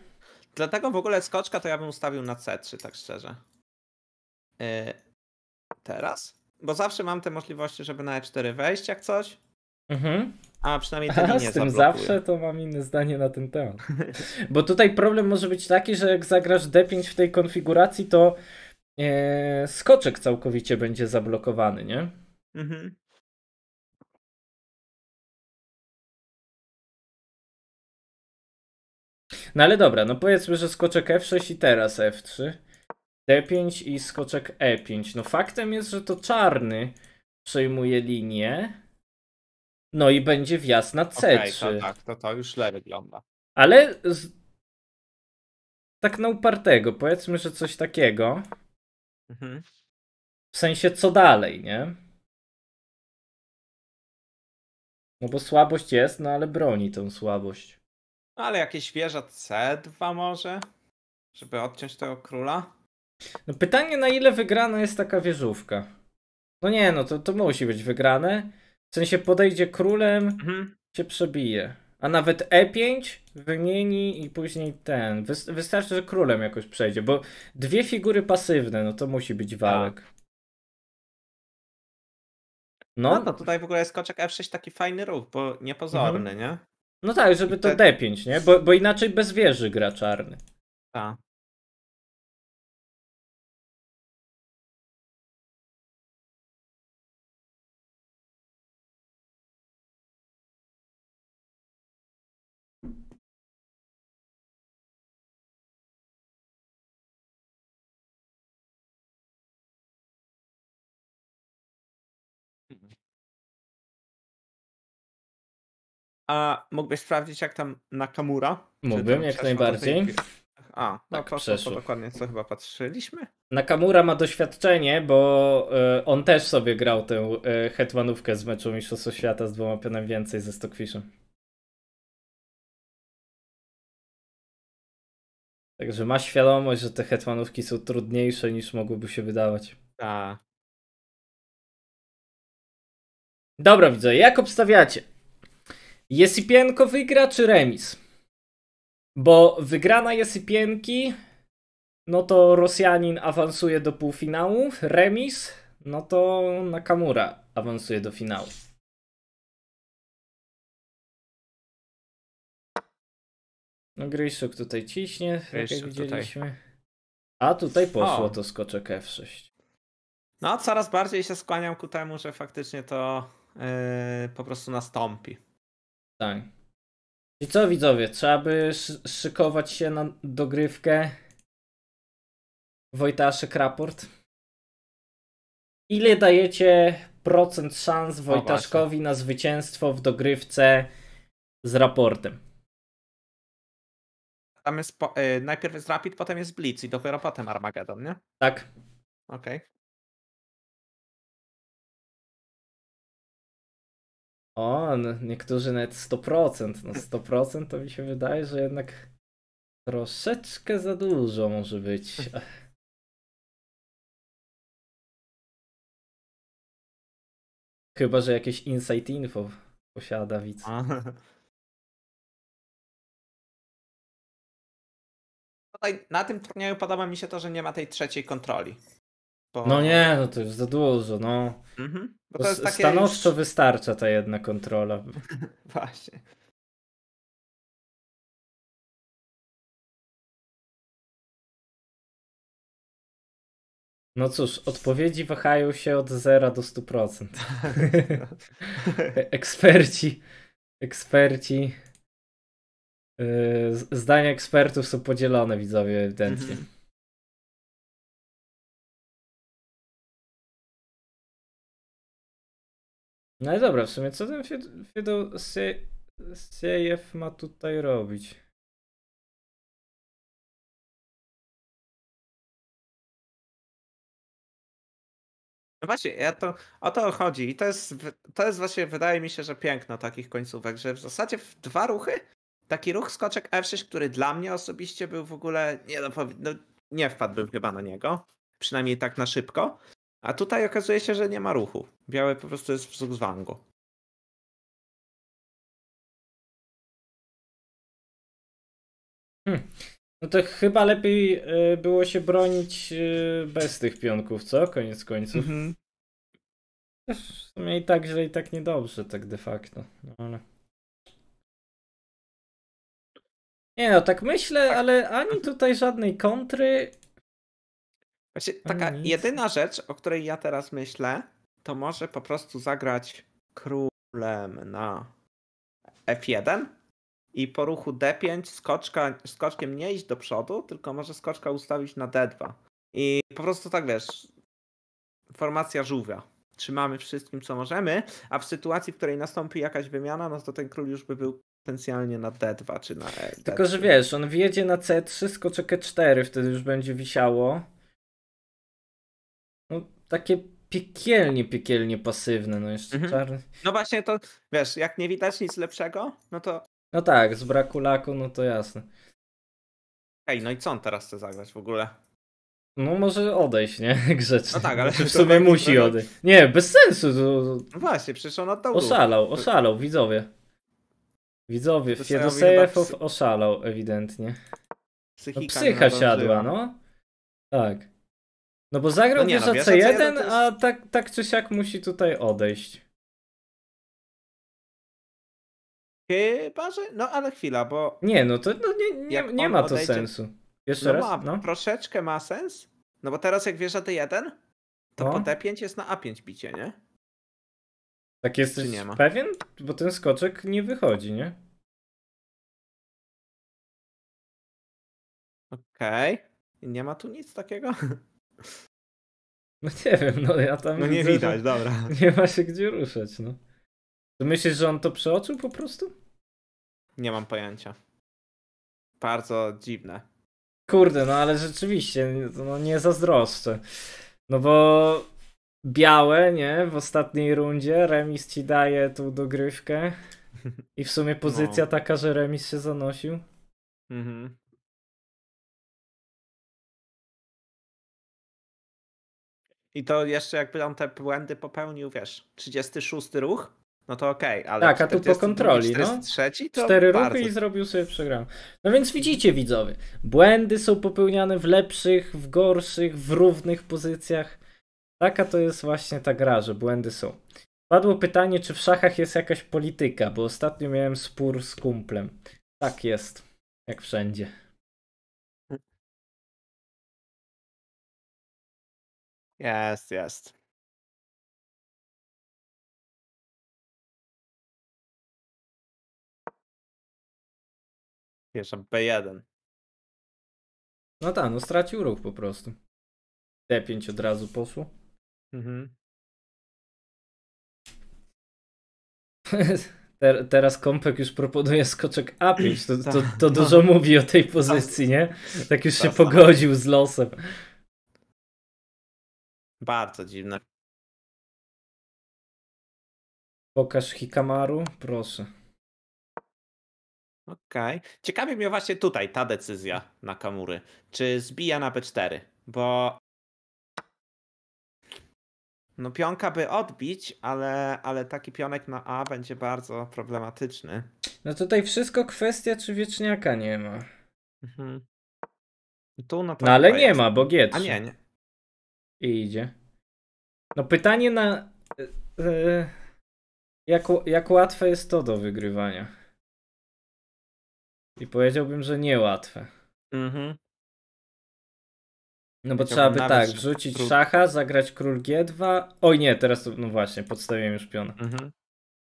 Dlatego w ogóle skoczka to ja bym ustawił na C3, tak szczerze. Yy, teraz? Bo zawsze mam te możliwości, żeby na E4 wejść jak coś. Mhm. A przynajmniej ten nie Z tym zawsze to mam inne zdanie na ten temat. Bo tutaj problem może być taki, że jak zagrasz D5 w tej konfiguracji, to e, skoczek całkowicie będzie zablokowany, nie? Mhm. No ale dobra, no powiedzmy, że skoczek F6 i teraz F3. D5 i skoczek E5. No faktem jest, że to czarny przejmuje linię. No i będzie wjazd na C3. Okay, to, tak, to to już lepiej wygląda. Ale z... tak na upartego, powiedzmy, że coś takiego. Mhm. W sensie co dalej, nie? No bo słabość jest, no ale broni tą słabość. No ale jakieś wieża C2 może? Żeby odciąć tego króla? No pytanie na ile wygrana jest taka wieżówka? No nie, no to, to musi być wygrane. W sensie podejdzie królem, mhm. przebije. A nawet E5 wymieni i później ten. wystarczy, że królem jakoś przejdzie, bo dwie figury pasywne, no to musi być tak. walek. No. no, to tutaj w ogóle jest koczek F6 taki fajny ruch, bo niepozorny, mhm. nie? No tak, żeby to D5, nie? Bo, bo inaczej bez wieży gra czarny. Tak. A mógłbyś sprawdzić, jak tam Nakamura? Mógłbym, jak najbardziej. Tej... A, no tak, patrzę, to dokładnie co chyba patrzyliśmy. Nakamura ma doświadczenie, bo y, on też sobie grał tę y, hetmanówkę z meczu Mistrzostwa Świata z dwoma pionem więcej ze Stockfishem. Także ma świadomość, że te hetmanówki są trudniejsze niż mogłoby się wydawać. Tak. Dobra, widzę, jak obstawiacie? Jesypienko wygra czy remis? Bo wygrana Jesypienki, no to Rosjanin awansuje do półfinału, remis, no to Nakamura awansuje do finału. No Gryszuk tutaj ciśnie, Gryszuk jak widzieliśmy. Tutaj. A tutaj poszło o. to skoczek F6. No, coraz bardziej się skłaniam ku temu, że faktycznie to yy, po prostu nastąpi. Tak. I co widzowie, trzeba by szykować się na dogrywkę Wojtaszek raport. Ile dajecie procent szans Wojtaszkowi na zwycięstwo w dogrywce z raportem? Tam jest po, y, najpierw jest Rapid, potem jest Blitz i dopiero potem Armageddon, nie? Tak. Okej. Okay. O, no, niektórzy nawet 100%. No 100% to mi się wydaje, że jednak troszeczkę za dużo może być. Chyba, że jakieś insight info posiada widz. No na tym turnieju podoba mi się to, że nie ma tej trzeciej kontroli. Bo... No nie, no to już za dużo, no. Mhm. No Bo to jest takie Stanowczo już... wystarcza ta jedna kontrola. Właśnie. No cóż, odpowiedzi wahają się od 0 do 100%. Tak. eksperci, eksperci, y, zdania ekspertów są podzielone, widzowie, ewidentnie. Mhm. No i dobra, w sumie co ten Fiedor Siejew ma tutaj robić? No właśnie, ja to, o to chodzi. I to jest, to jest właśnie, wydaje mi się, że piękno takich końcówek, że w zasadzie w dwa ruchy, taki ruch skoczek F6, który dla mnie osobiście był w ogóle, nie, no, nie wpadłbym chyba na niego, przynajmniej tak na szybko. A tutaj okazuje się, że nie ma ruchu. Białe po prostu jest w Zugzwangu. Hmm. No to chyba lepiej y, było się bronić y, bez tych pionków, co? Koniec końców. Mhm. W sumie i tak źle, i tak niedobrze, tak de facto. No ale... Nie no, tak myślę, tak. ale ani tutaj żadnej kontry, Właśnie taka Nic. jedyna rzecz, o której ja teraz myślę, to może po prostu zagrać królem na F1 i po ruchu D5 skoczka, skoczkiem nie iść do przodu, tylko może skoczka ustawić na D2. I po prostu tak wiesz, formacja żółwia. Trzymamy wszystkim, co możemy, a w sytuacji, w której nastąpi jakaś wymiana, no to ten król już by był potencjalnie na D2 czy na E. Tylko, że wiesz, on wjedzie na C3, skoczek E4, wtedy już będzie wisiało takie piekielnie, piekielnie pasywne, no jeszcze mhm. czarny. No właśnie to, wiesz, jak nie widać nic lepszego, no to... No tak, z braku laku, no to jasne. Ej, no i co on teraz chce zagrać w ogóle? No może odejść, nie? Grzecznie. No tak, ale... Znaczy, w sumie musi no odejść. Nie, bez sensu. To... No właśnie, przecież on oddał Oszalał, oszalał, widzowie. Widzowie, Fiedosejew chyba... oszalał ewidentnie. no, psycha siadła, no. Tak. No bo zagrał no nie, no, C1, C1 jest... a tak, tak czy siak musi tutaj odejść. Chyba, że. No ale chwila, bo. Nie, no to no, nie, nie, nie ma to odejdzie... sensu. Jeszcze no raz. Ma, no. Troszeczkę ma sens. No bo teraz jak wieża D1, to no. po d 5 jest na A5 bicie, nie? Tak jesteś nie ma? pewien? Bo ten skoczek nie wychodzi, nie? Okej. Okay. Nie ma tu nic takiego. No nie wiem, no ja tam. No nie widzę, widać, dobra. Nie ma się gdzie ruszać, no. To myślisz, że on to przeoczył po prostu? Nie mam pojęcia. Bardzo dziwne. Kurde, no ale rzeczywiście, no nie zazdroszczę. No bo białe, nie? W ostatniej rundzie remis ci daje tą dogrywkę. I w sumie pozycja no. taka, że remis się zanosił. Mhm. I to jeszcze jakby on te błędy popełnił, wiesz, 36 ruch, no to okej, okay, ale. Tak, a tu po kontroli. no? no, to 4 bardzo... ruchy i zrobił sobie przegram. No więc widzicie, widzowie, błędy są popełniane w lepszych, w gorszych, w równych pozycjach. Taka to jest właśnie ta gra, że błędy są. Padło pytanie, czy w szachach jest jakaś polityka, bo ostatnio miałem spór z kumplem. Tak jest, jak wszędzie. Jest, jest. Wiesz, B1. No tak, no stracił ruch po prostu. D5 od razu poszło. Mhm. Ter teraz Kompek już proponuje skoczek A5. To, to, to no. dużo mówi o tej pozycji, nie? Tak już się pogodził z losem. Bardzo dziwne. Pokaż Hikamaru, proszę. Okej. Okay. Ciekawi mnie właśnie tutaj ta decyzja na Kamury. Czy zbija na B4? Bo. No, pionka by odbić, ale, ale taki pionek na A będzie bardzo problematyczny. No tutaj wszystko kwestia, czy wieczniaka nie ma. Mhm. Tu no, no ale nie ma, bo G3. A nie, nie. I idzie. No pytanie na... E, e, jak, jak łatwe jest to do wygrywania? I powiedziałbym, że niełatwe. Mhm. No bo trzeba by tak, wrzucić król... szacha, zagrać król G2. Oj nie, teraz to, no właśnie, podstawiłem już piona. Mhm.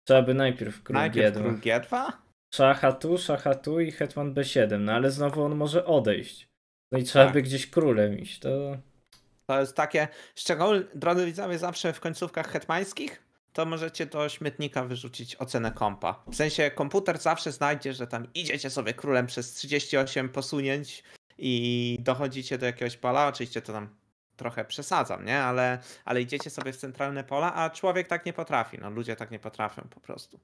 Trzeba by najpierw król najpierw G2. Król G2? Szacha tu, szacha tu i hetman B7, no ale znowu on może odejść. No i trzeba tak. by gdzieś królem iść, to... To jest takie, szczególnie, drodzy widzowie, zawsze w końcówkach hetmańskich, to możecie do śmietnika wyrzucić ocenę kompa. W sensie komputer zawsze znajdzie, że tam idziecie sobie królem przez 38 posunięć i dochodzicie do jakiegoś pola, oczywiście to tam trochę przesadzam, nie? Ale, ale idziecie sobie w centralne pola, a człowiek tak nie potrafi. No ludzie tak nie potrafią po prostu.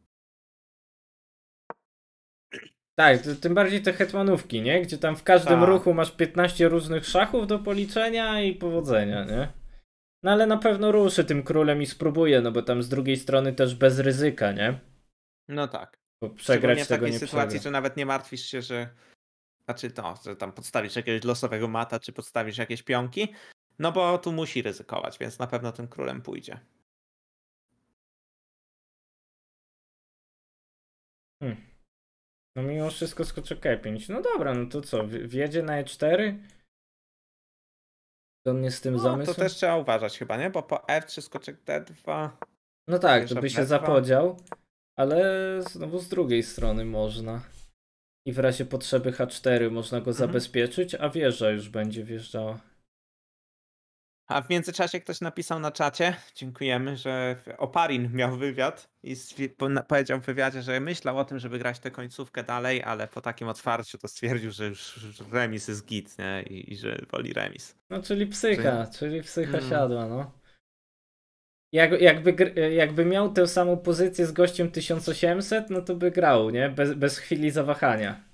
Tak, to, tym bardziej te hetmanówki, nie? Gdzie tam w każdym A. Tak. ruchu masz 15 różnych szachów do policzenia i powodzenia, nie? No ale na pewno ruszy tym królem i spróbuje, no bo tam z drugiej strony też bez ryzyka, nie? No tak. Bo przegrać tego nie w takiej sytuacji, przegra. że nawet nie martwisz się, że znaczy to, że tam podstawisz jakiegoś losowego mata, czy podstawisz jakieś pionki, no bo tu musi ryzykować, więc na pewno tym królem pójdzie. Hmm. No mimo wszystko skoczek e 5 No dobra, no to co, wjedzie na E4? Zgodnie nie z tym no, zamysłem? to też trzeba uważać chyba, nie? Bo po F e 3 skoczek D2... No tak, żeby się zapodział, ale znowu z drugiej strony można. I w razie potrzeby H4 można go mhm. zabezpieczyć, a wieża już będzie wjeżdżała. A w międzyczasie ktoś napisał na czacie, dziękujemy, że Oparin miał wywiad i powiedział w wywiadzie, że myślał o tym, żeby grać tę końcówkę dalej, ale po takim otwarciu to stwierdził, że już remis jest git nie? I, i że woli remis. No czyli psycha, czyli, czyli psycha hmm. siadła, no. Jak, jakby, jakby miał tę samą pozycję z gościem 1800, no to by grał, nie? Bez, bez chwili zawahania.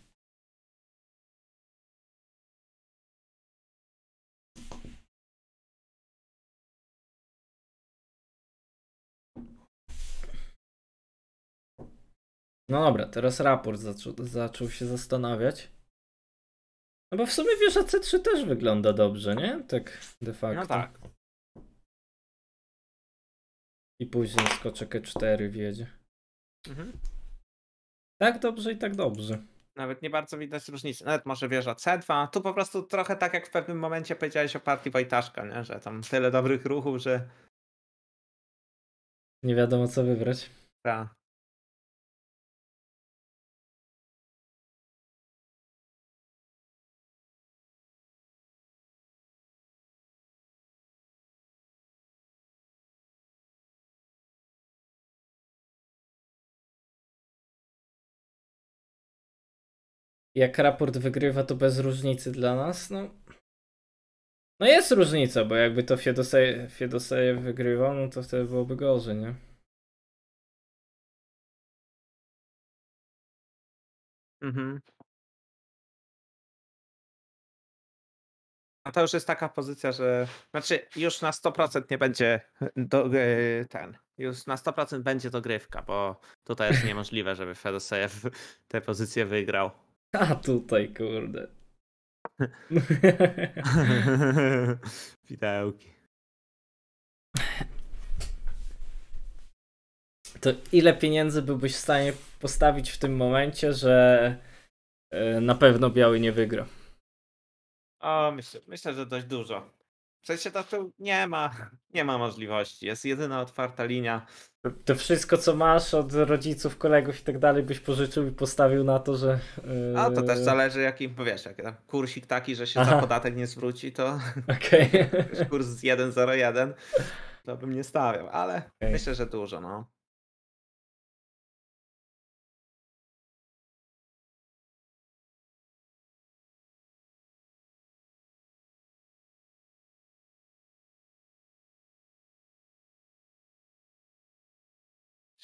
No dobra, teraz raport zaczął, zaczął się zastanawiać. No bo w sumie wieża C3 też wygląda dobrze, nie? Tak de no facto. No tak. I później skoczek E4 wjedzie. Mhm. Tak dobrze i tak dobrze. Nawet nie bardzo widać różnicy. Nawet może wieża C2. Tu po prostu trochę tak jak w pewnym momencie powiedziałeś o partii Wojtaszka, nie? że tam tyle dobrych ruchów, że... Nie wiadomo co wybrać. Tak. jak raport wygrywa, to bez różnicy dla nas, no. No jest różnica, bo jakby to Fiedoseje, wygrywał, no to wtedy byłoby gorzej, nie? Mhm. A to już jest taka pozycja, że znaczy już na 100% nie będzie do, ten. Już na 100% będzie dogrywka, bo tutaj jest niemożliwe, żeby Fedosejew tę pozycję wygrał. A tutaj, kurde. Pitałki. To ile pieniędzy byłbyś w stanie postawić w tym momencie, że e, na pewno biały nie wygra? A myślę, myślę, że dość dużo. W sensie to, nie ma, nie ma możliwości. Jest jedyna otwarta linia. To wszystko, co masz od rodziców, kolegów i tak dalej, byś pożyczył i postawił na to, że. Yy... A to też yy, zależy, jaki powiesz, jak kursik taki, że się Aha. za podatek nie zwróci, to. Okej. Okay. kurs 101 to bym nie stawiał, ale okay. myślę, że dużo, no.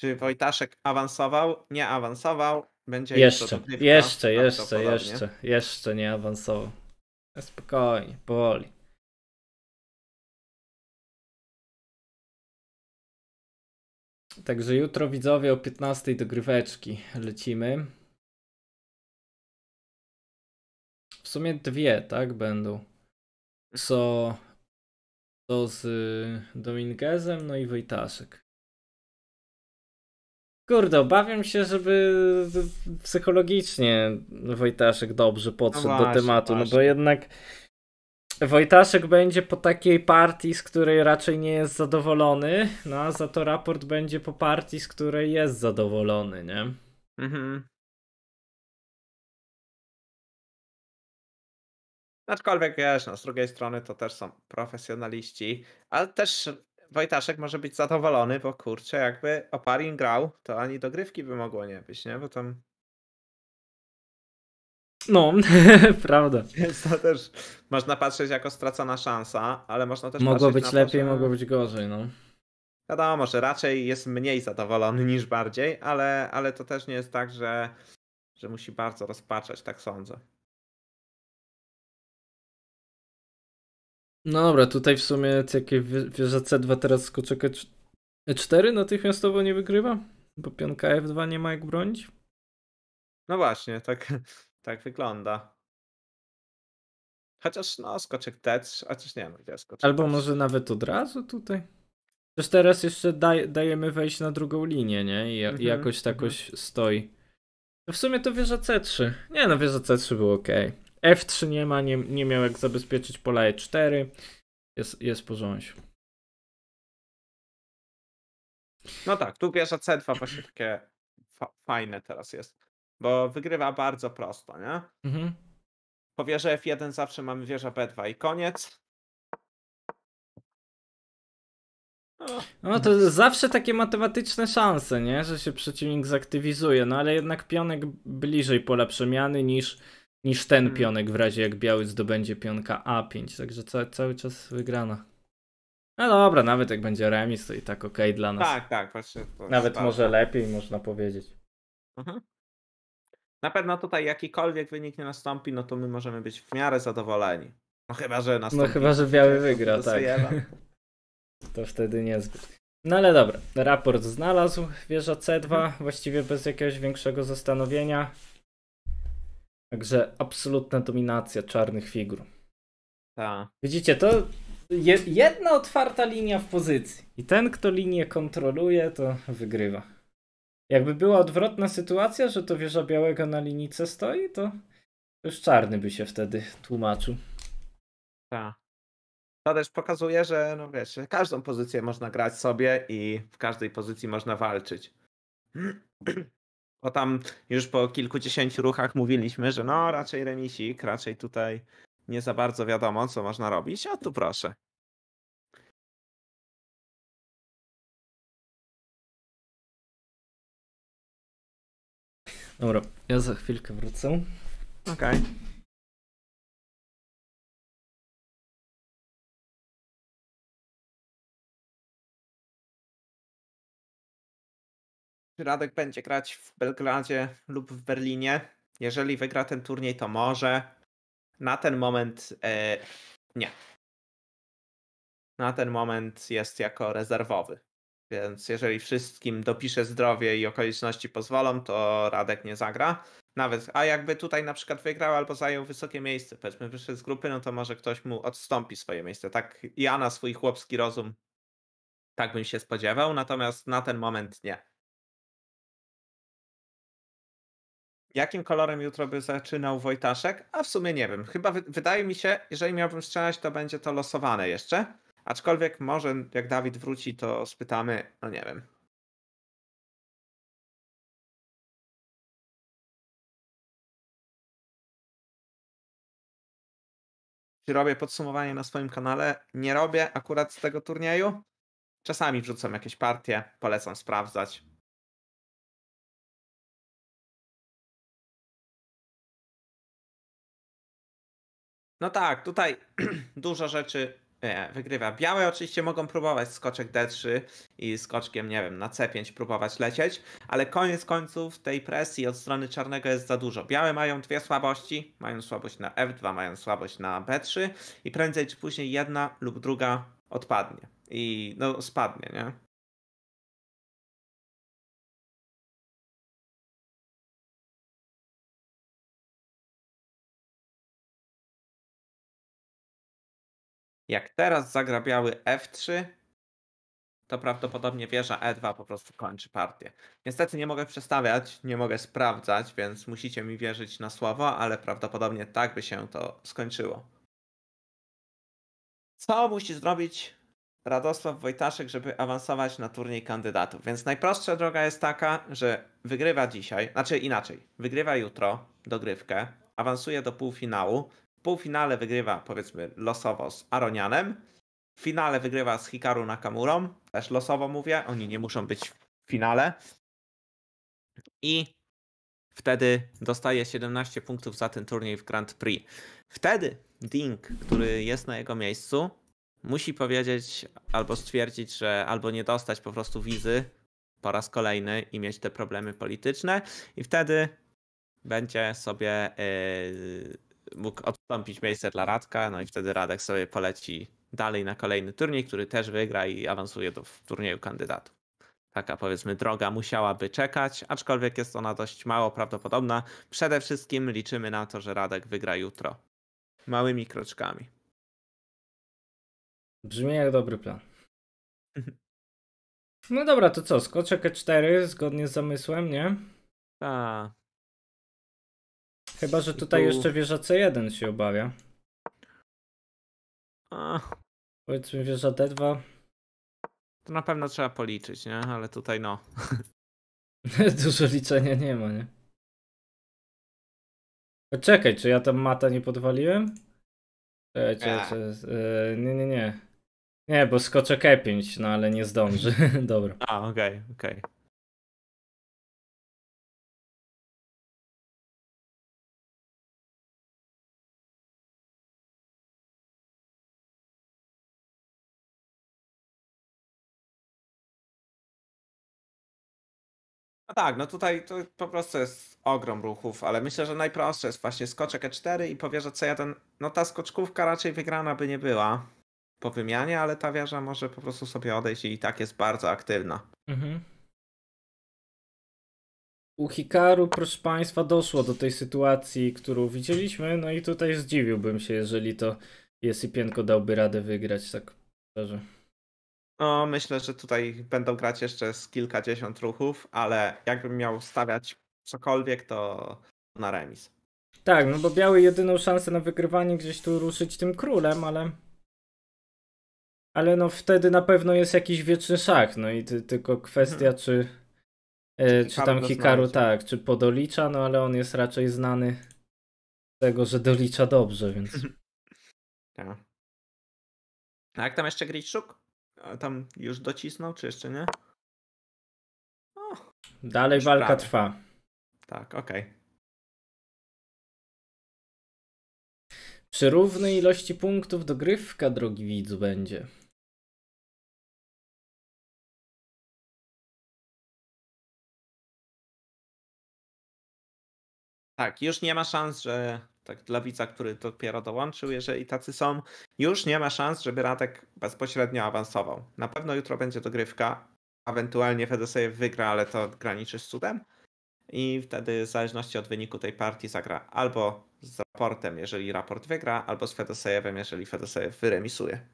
Czy Wojtaszek awansował? Nie awansował. Będzie jeszcze, dogrywka, jeszcze, jeszcze, jeszcze, jeszcze nie awansował. Spokojnie, powoli. Także jutro widzowie o 15 do gryweczki lecimy. W sumie dwie, tak, będą. Co so, to z y, Dominguezem, no i Wojtaszek. Kurde, obawiam się, żeby psychologicznie Wojtaszek dobrze podszedł no właśnie, do tematu, właśnie. no bo jednak Wojtaszek będzie po takiej partii, z której raczej nie jest zadowolony, no a za to raport będzie po partii, z której jest zadowolony, nie? Mhm. Aczkolwiek wiesz, no, z drugiej strony to też są profesjonaliści, ale też Wojtaszek może być zadowolony, bo kurczę, jakby Oparin grał, to ani dogrywki by mogło nie być, nie? Bo tam... No, prawda. Więc to też można patrzeć jako stracona szansa, ale można też Mogło być lepiej, to, że... mogło być gorzej, no. Wiadomo, że raczej jest mniej zadowolony niż bardziej, ale, ale to też nie jest tak, że, że musi bardzo rozpaczać, tak sądzę. No dobra, tutaj w sumie jakie wieża C2 teraz skoczek E4 natychmiastowo nie wygrywa, bo pionka F2 nie ma jak bronić. No właśnie, tak, tak wygląda. Chociaż no, skoczek T3, chociaż nie wiem, gdzie skoczek Albo może nawet od razu tutaj. Też teraz jeszcze daj, dajemy wejść na drugą linię, nie? I, ja, mhm, jakoś takoś mhm. stoi. No w sumie to wieża C3. Nie, no wieża C3 było ok. F3 nie ma, nie, nie miał jak zabezpieczyć pola E4. Jest, jest porządek. No tak, tu wieża C2 właśnie takie fa fajne teraz jest, bo wygrywa bardzo prosto, nie? Mhm. Po wieży F1 zawsze mamy wieża B2 i koniec. No. no to zawsze takie matematyczne szanse, nie? Że się przeciwnik zaktywizuje, no ale jednak pionek bliżej pola przemiany niż niż ten hmm. pionek w razie jak biały zdobędzie pionka A5, także ca cały czas wygrana. No dobra, nawet jak będzie remis, to i tak ok dla nas. Tak, tak, właśnie. Nawet może lepiej można powiedzieć. Mhm. Na pewno tutaj jakikolwiek wynik nie nastąpi, no to my możemy być w miarę zadowoleni. No chyba, że no nastąpi. No chyba, że biały wygra, to tak. to wtedy niezbyt. No ale dobra, raport znalazł, wieża C2, właściwie bez jakiegoś większego zastanowienia. Także absolutna dominacja czarnych figur. Ta. Widzicie, to je, jedna otwarta linia w pozycji. I ten, kto linię kontroluje, to wygrywa. Jakby była odwrotna sytuacja, że to wieża białego na linijce stoi, to już czarny by się wtedy tłumaczył. Tak. To też pokazuje, że no wiesz, każdą pozycję można grać sobie i w każdej pozycji można walczyć. Bo tam już po kilkudziesięciu ruchach mówiliśmy, że no raczej remisik, raczej tutaj nie za bardzo wiadomo, co można robić, a tu proszę. Dobra, ja za chwilkę wrócę. Okej. Okay. czy Radek będzie grać w Belgradzie lub w Berlinie. Jeżeli wygra ten turniej, to może. Na ten moment e, nie. Na ten moment jest jako rezerwowy. Więc jeżeli wszystkim dopisze zdrowie i okoliczności pozwolą, to Radek nie zagra. Nawet, a jakby tutaj na przykład wygrał albo zajął wysokie miejsce, powiedzmy wyszedł z grupy, no to może ktoś mu odstąpi swoje miejsce. Tak ja na swój chłopski rozum tak bym się spodziewał, natomiast na ten moment nie. jakim kolorem jutro by zaczynał Wojtaszek, a w sumie nie wiem. Chyba wydaje mi się, jeżeli miałbym strzelać, to będzie to losowane jeszcze. Aczkolwiek może jak Dawid wróci, to spytamy, no nie wiem. Czy robię podsumowanie na swoim kanale? Nie robię akurat z tego turnieju. Czasami wrzucam jakieś partie, polecam sprawdzać. No tak, tutaj dużo rzeczy nie, wygrywa. Białe oczywiście mogą próbować skoczek D3 i skoczkiem, nie wiem, na C5 próbować lecieć, ale koniec końców tej presji od strony czarnego jest za dużo. Białe mają dwie słabości, mają słabość na F2, mają słabość na B3 i prędzej czy później jedna lub druga odpadnie i no spadnie, nie? Jak teraz zagrabiały F3, to prawdopodobnie wieża E2 po prostu kończy partię. Niestety nie mogę przestawiać, nie mogę sprawdzać, więc musicie mi wierzyć na słowo, ale prawdopodobnie tak by się to skończyło. Co musi zrobić Radosław Wojtaszek, żeby awansować na turniej kandydatów? Więc najprostsza droga jest taka, że wygrywa dzisiaj, znaczy inaczej, wygrywa jutro dogrywkę, awansuje do półfinału, w półfinale wygrywa, powiedzmy, losowo z Aronianem. W finale wygrywa z Hikaru Nakamurą. Też losowo mówię, oni nie muszą być w finale. I wtedy dostaje 17 punktów za ten turniej w Grand Prix. Wtedy Ding, który jest na jego miejscu, musi powiedzieć albo stwierdzić, że albo nie dostać po prostu wizy po raz kolejny i mieć te problemy polityczne, i wtedy będzie sobie. Yy, mógł odstąpić miejsce dla Radka, no i wtedy Radek sobie poleci dalej na kolejny turniej, który też wygra i awansuje do turnieju kandydatów. Taka powiedzmy droga musiałaby czekać, aczkolwiek jest ona dość mało prawdopodobna. Przede wszystkim liczymy na to, że Radek wygra jutro. Małymi kroczkami. Brzmi jak dobry plan. No dobra, to co? Skoczek 4 e zgodnie z zamysłem, nie? Tak. Chyba, że tutaj tu... jeszcze wieża C1 się obawia. A. Powiedzmy wieża D2. To na pewno trzeba policzyć, nie? Ale tutaj no. Dużo liczenia nie ma, nie? Czekaj, czy ja tam mata nie podwaliłem? Czekaj, eee. nie, nie, nie. Nie, bo skoczę k 5 no ale nie zdąży. Dobra. A, okej, okay, okej. Okay. No tak, no tutaj to po prostu jest ogrom ruchów, ale myślę, że najprostsze jest właśnie skoczek E4 i co C1. No ta skoczkówka raczej wygrana by nie była po wymianie, ale ta wieża może po prostu sobie odejść i, i tak jest bardzo aktywna. Mhm. U Hikaru, proszę Państwa, doszło do tej sytuacji, którą widzieliśmy, no i tutaj zdziwiłbym się, jeżeli to Pienko dałby radę wygrać, tak szczerze. No, myślę, że tutaj będą grać jeszcze z kilkadziesiąt ruchów, ale jakbym miał stawiać cokolwiek, to na remis. Tak, no bo biały jedyną szansę na wygrywanie gdzieś tu ruszyć tym królem, ale. Ale no wtedy na pewno jest jakiś wieczny szach, no i ty, tylko kwestia, hmm. czy. E, czy tam Hikaru, tak, czy podolicza, no ale on jest raczej znany z tego, że dolicza dobrze, więc. tak. A jak tam jeszcze Griczuk? A tam już docisnął, czy jeszcze nie? O, Dalej walka prawie. trwa. Tak, okej. Okay. Przy równej ilości punktów dogrywka, drogi widzu, będzie. Tak, już nie ma szans, że tak dla widza, który dopiero dołączył, jeżeli tacy są, już nie ma szans, żeby Radek bezpośrednio awansował. Na pewno jutro będzie dogrywka, ewentualnie wtedy sobie wygra, ale to graniczy z cudem i wtedy w zależności od wyniku tej partii zagra albo z raportem, jeżeli raport wygra, albo z Fedosejewem, jeżeli Fedosejew wyremisuje.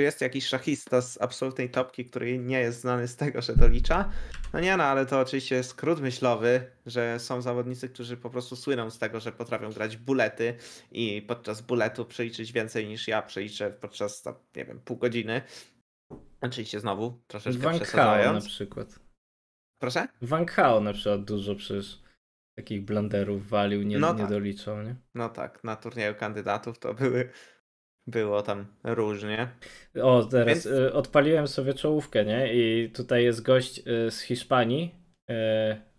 Czy jest jakiś szachista z absolutnej topki, który nie jest znany z tego, że dolicza? No nie no, ale to oczywiście jest skrót myślowy, że są zawodnicy, którzy po prostu słyną z tego, że potrafią grać bulety i podczas buletu przeliczyć więcej niż ja przeliczę podczas, nie wiem, pół godziny. Oczywiście znowu troszeczkę Van przesadzając. na przykład. Proszę? Van Kao na przykład dużo przecież takich blenderów walił, nie, no nie tak. doliczał, nie? No tak, na turnieju kandydatów to były było tam różnie. O, teraz Więc... Y, odpaliłem sobie czołówkę, nie? I tutaj jest gość y, z Hiszpanii. Y,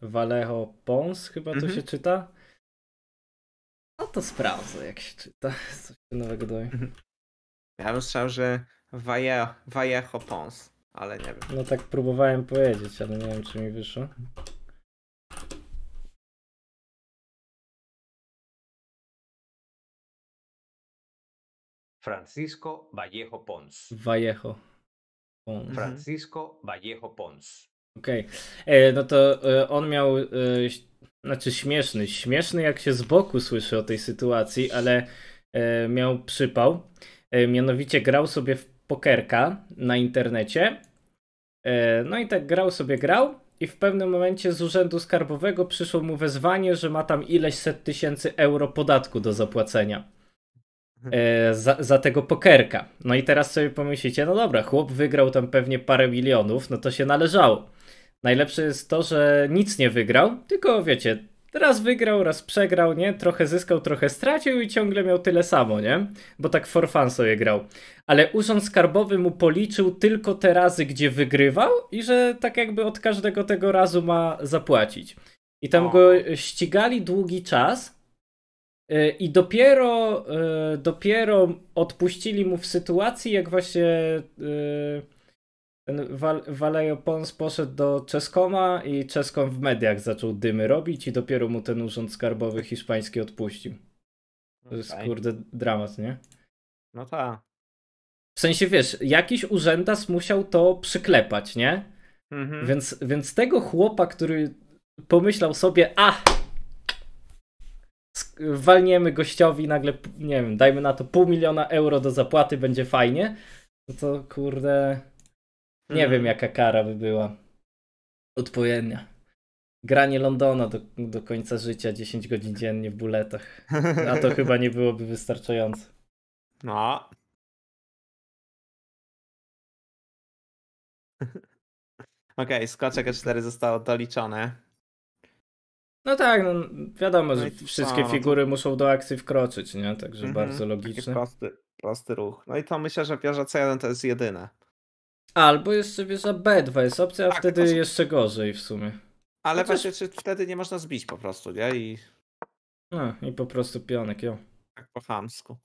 Vallejo Pons chyba to mm -hmm. się czyta. No to sprawdzę, jak się czyta. Coś się nowego dowiem. Ja myślałem, że Vallejo Pons, ale nie wiem. No tak próbowałem powiedzieć, ale nie wiem, czy mi wyszło. Francisco Vallejo Pons. Vallejo. Pons. Mhm. Francisco Vallejo Pons. Okej, okay. E, no to e, on miał, e, znaczy śmieszny, śmieszny jak się z boku słyszy o tej sytuacji, ale miał przypał. Mianowicie grał sobie w pokerka na internecie. No i tak grał sobie grał i w pewnym momencie z urzędu skarbowego przyszło mu wezwanie, że ma tam ileś set tysięcy euro podatku do zapłacenia. E, za, za tego pokerka. No i teraz sobie pomyślicie, no dobra, chłop wygrał tam pewnie parę milionów, no to się należało. Najlepsze jest to, że nic nie wygrał, tylko wiecie, raz wygrał, raz przegrał, nie? Trochę zyskał, trochę stracił i ciągle miał tyle samo, nie? Bo tak for fun sobie grał. Ale urząd skarbowy mu policzył tylko te razy, gdzie wygrywał i że tak jakby od każdego tego razu ma zapłacić. I tam go ścigali długi czas, E, I dopiero, e, dopiero odpuścili mu w sytuacji, jak właśnie e, ten Val Valerio Pons poszedł do Czeskoma i Czeskom w mediach zaczął dymy robić i dopiero mu ten urząd skarbowy hiszpański odpuścił. To jest okay. kurde dramat, nie? No tak. W sensie wiesz, jakiś urzędas musiał to przyklepać, nie? Mhm. Więc, więc tego chłopa, który pomyślał sobie, a ah, walniemy gościowi nagle, nie wiem, dajmy na to pół miliona euro do zapłaty, będzie fajnie, no to kurde, nie hmm. wiem jaka kara by była odpowiednia. Granie Londona do, do końca życia 10 godzin dziennie w buletach. A to chyba nie byłoby wystarczające. No. Okej, okay, skoczek 4 zostało doliczone. No tak, no wiadomo, że no wszystkie figury no. muszą do akcji wkroczyć, nie? Także mm bardzo logiczne. Prosty, prosty ruch. No i to myślę, że wieża C1 to jest jedyne. Albo jeszcze wieża B2 jest opcja, tak, a wtedy to... jeszcze gorzej w sumie. Ale no Chociaż... właśnie czy wtedy nie można zbić po prostu, nie? I... No i po prostu pionek, jo. Tak po chamsku.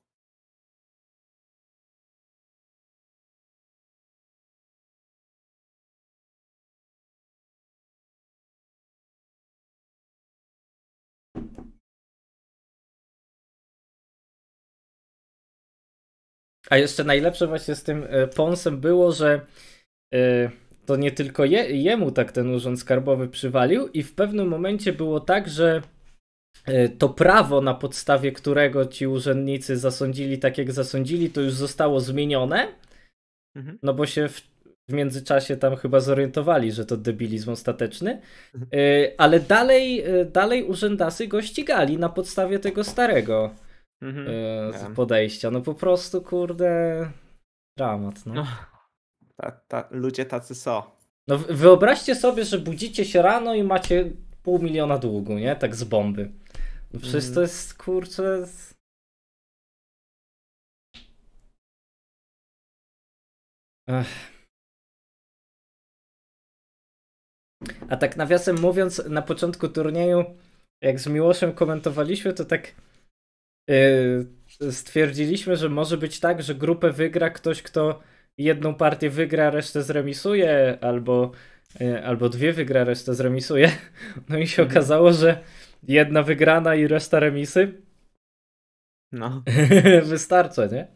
A jeszcze najlepsze właśnie z tym e, Ponsem było, że e, to nie tylko je, jemu tak ten urząd skarbowy przywalił i w pewnym momencie było tak, że e, to prawo, na podstawie którego ci urzędnicy zasądzili tak, jak zasądzili, to już zostało zmienione, mhm. no bo się w, w, międzyczasie tam chyba zorientowali, że to debilizm ostateczny, mhm. ale dalej, dalej urzędasy go ścigali na podstawie tego starego. Mhm. E, z podejścia. No po prostu, kurde, dramat. No. no. ta, ta, ludzie tacy są. No wyobraźcie sobie, że budzicie się rano i macie pół miliona długu, nie? Tak z bomby. No przecież mm. to jest, kurczę... Ech. A tak nawiasem mówiąc, na początku turnieju, jak z Miłoszem komentowaliśmy, to tak Yy, stwierdziliśmy, że może być tak, że grupę wygra ktoś, kto jedną partię wygra, resztę zremisuje, albo, yy, albo dwie wygra, resztę zremisuje. No i się mhm. okazało, że jedna wygrana i reszta remisy. No. Wystarczy, nie?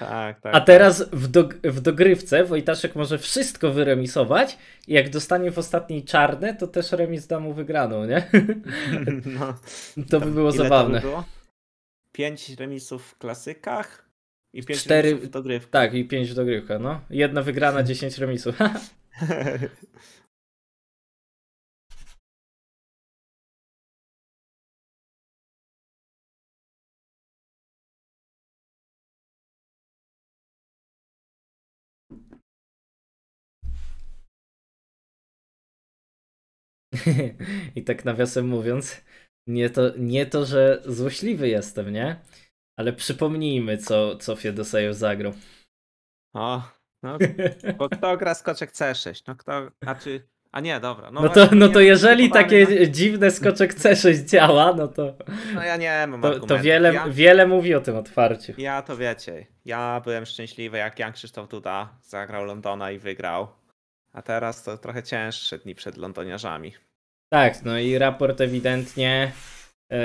Tak, tak. A tak. teraz w, do, w dogrywce Wojtaszek może wszystko wyremisować i jak dostanie w ostatniej czarne, to też remis da mu wygraną, nie? No. To by było Ile zabawne. To by było? pięć remisów w klasykach i pięć Cztery... remisów w dogrywkach. Tak, i pięć w dogrywkach, no. Jedna wygrana, dziesięć remisów. I tak nawiasem mówiąc, nie to, nie to, że złośliwy jestem, nie? Ale przypomnijmy, co, co Fiedosejew zagrał. O, no, bo kto gra skoczek C6? No kto, znaczy, a nie, dobra. No, no to, no to jeżeli takie na... No. dziwne skoczek C6 działa, no to... No ja nie mam To, to wiele, ja... wiele mówi o tym otwarciu. Ja to wiecie, ja byłem szczęśliwy jak Jan Krzysztof Duda zagrał Londona i wygrał. A teraz to trochę cięższe dni przed londoniarzami. Tak, no i raport ewidentnie yy,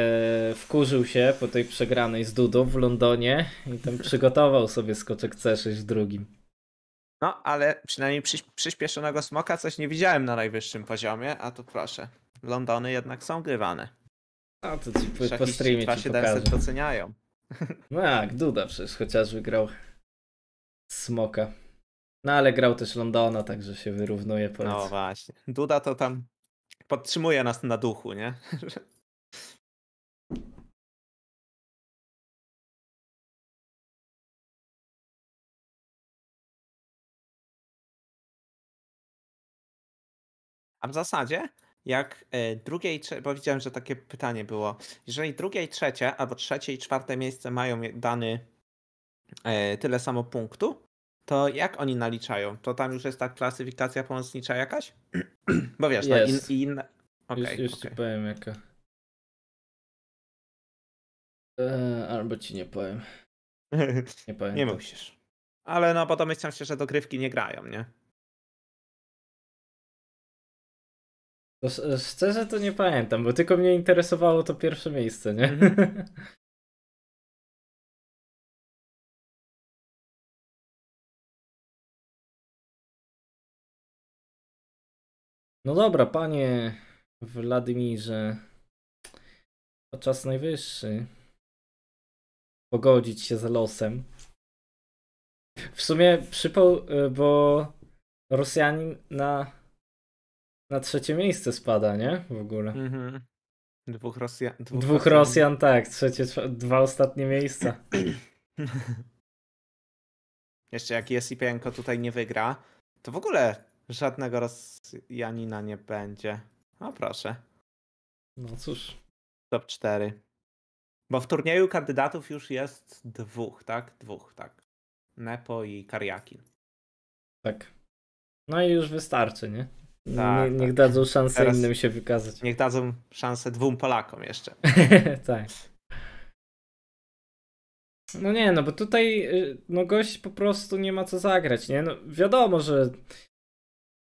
wkurzył się po tej przegranej z Dudą w Londonie i tam przygotował sobie skoczek C6 w drugim. No, ale przynajmniej przyspieszonego smoka coś nie widziałem na najwyższym poziomie, a tu proszę. Londony jednak są grywane. No to ci po, po streamie 2700 doceniają. No jak, Duda przecież chociażby grał smoka. No ale grał też Londona, także się wyrównuje po No właśnie. Duda to tam podtrzymuje nas na duchu, nie? A w zasadzie, jak e, drugie i trzecie, bo widziałem, że takie pytanie było, jeżeli drugie i trzecie, albo trzecie i czwarte miejsce mają dany e, tyle samo punktu, to jak oni naliczają? To tam już jest ta klasyfikacja pomocnicza jakaś? Bo wiesz, yes. no in... in... Okay, już, już okay. ci powiem jaka. E, albo ci nie powiem. Nie powiem. nie musisz. Ale no bo domyślam się, że dogrywki nie grają, nie? E, szczerze to nie pamiętam, bo tylko mnie interesowało to pierwsze miejsce, nie? Mhm. No dobra, panie Władimirze, to czas najwyższy pogodzić się z losem. W sumie przypał, e, bo Rosjanin na, na trzecie miejsce spada, nie? W ogóle. Mhm. Dwóch, Rosjan, dwóch, dwóch Rosjan. Rosjan, tak. Trzecie, dwa ostatnie miejsca. Jeszcze jak Jesipienko tutaj nie wygra, to w ogóle Żadnego Rosjanina nie będzie. O no proszę. No cóż. Top 4. Bo w turnieju kandydatów już jest dwóch, tak? Dwóch, tak. Nepo i Kariakin. Tak. No i już wystarczy, nie? Tak, nie niech tak. dadzą szansę Teraz innym się wykazać. Niech dadzą szansę dwóm Polakom jeszcze. tak. No nie, no bo tutaj y, no gość po prostu nie ma co zagrać, nie? No wiadomo, że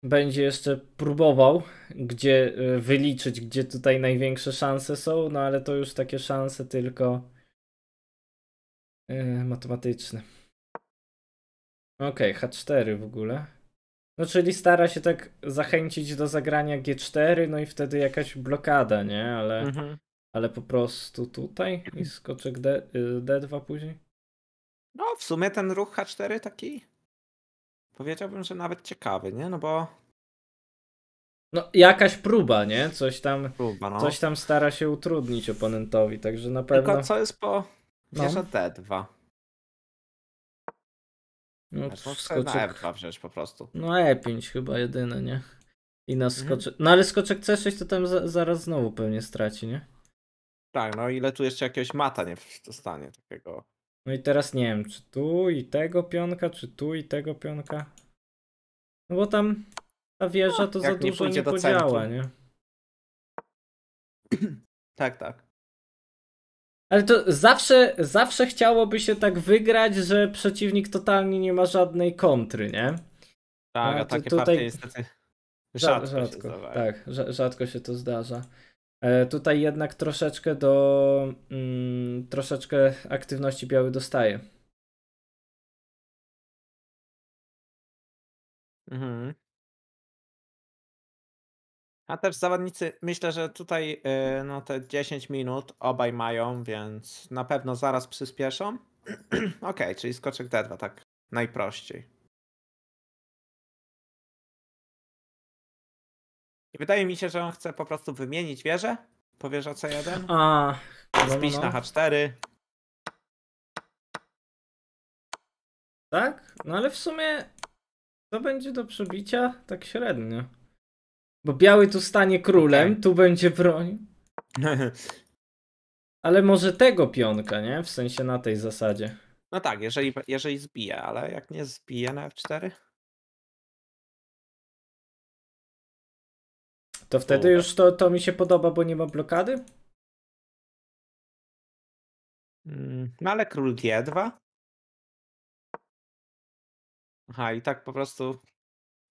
będzie jeszcze próbował, gdzie e, wyliczyć, gdzie tutaj największe szanse są, no ale to już takie szanse tylko yy, matematyczne. Okej, okay, H4 w ogóle. No czyli stara się tak zachęcić do zagrania G4, no i wtedy jakaś blokada, nie? Ale, mhm. ale po prostu tutaj i skoczek D, y, D2 później. No, w sumie ten ruch H4 taki powiedziałbym, że nawet ciekawy, nie? No bo. No, jakaś próba, nie? Coś tam, próba, no. coś tam stara się utrudnić oponentowi, także na pewno. Tylko co jest po no. wieża no. D2? No, skoczek... Na F2 wziąć po prostu. No E5 chyba jedyne, nie? I na mhm. skoczek... No ale skoczek C6 to tam za, zaraz znowu pewnie straci, nie? Tak, no ile tu jeszcze jakiegoś mata nie dostanie takiego no i teraz nie wiem, czy tu i tego pionka, czy tu i tego pionka. No bo tam ta wieża no, to no, za dużo nie, nie podziała, nie? Tak, tak. Ale to zawsze, zawsze chciałoby się tak wygrać, że przeciwnik totalnie nie ma żadnej kontry, nie? Tak, a, takie tutaj... partie niestety rzadko, rzadko się Tak, rzadko się to zdarza. E, tutaj jednak troszeczkę do mm, troszeczkę aktywności biały dostaje. Mhm. A też zawodnicy, myślę, że tutaj e, no te 10 minut obaj mają, więc na pewno zaraz przyspieszą. Okej, okay, czyli skoczek D2, tak najprościej. I wydaje mi się, że on chce po prostu wymienić wieżę po wieża C1. A, zbić no, no. no. na H4. Tak? No ale w sumie to będzie do przebicia tak średnio. Bo biały tu stanie królem, okay. tu będzie broń. Ale może tego pionka, nie? W sensie na tej zasadzie. No tak, jeżeli, jeżeli zbije, ale jak nie zbije na F4? To wtedy już to, to mi się podoba, bo nie ma blokady? Mm, no ale król G2? Aha, i tak po prostu.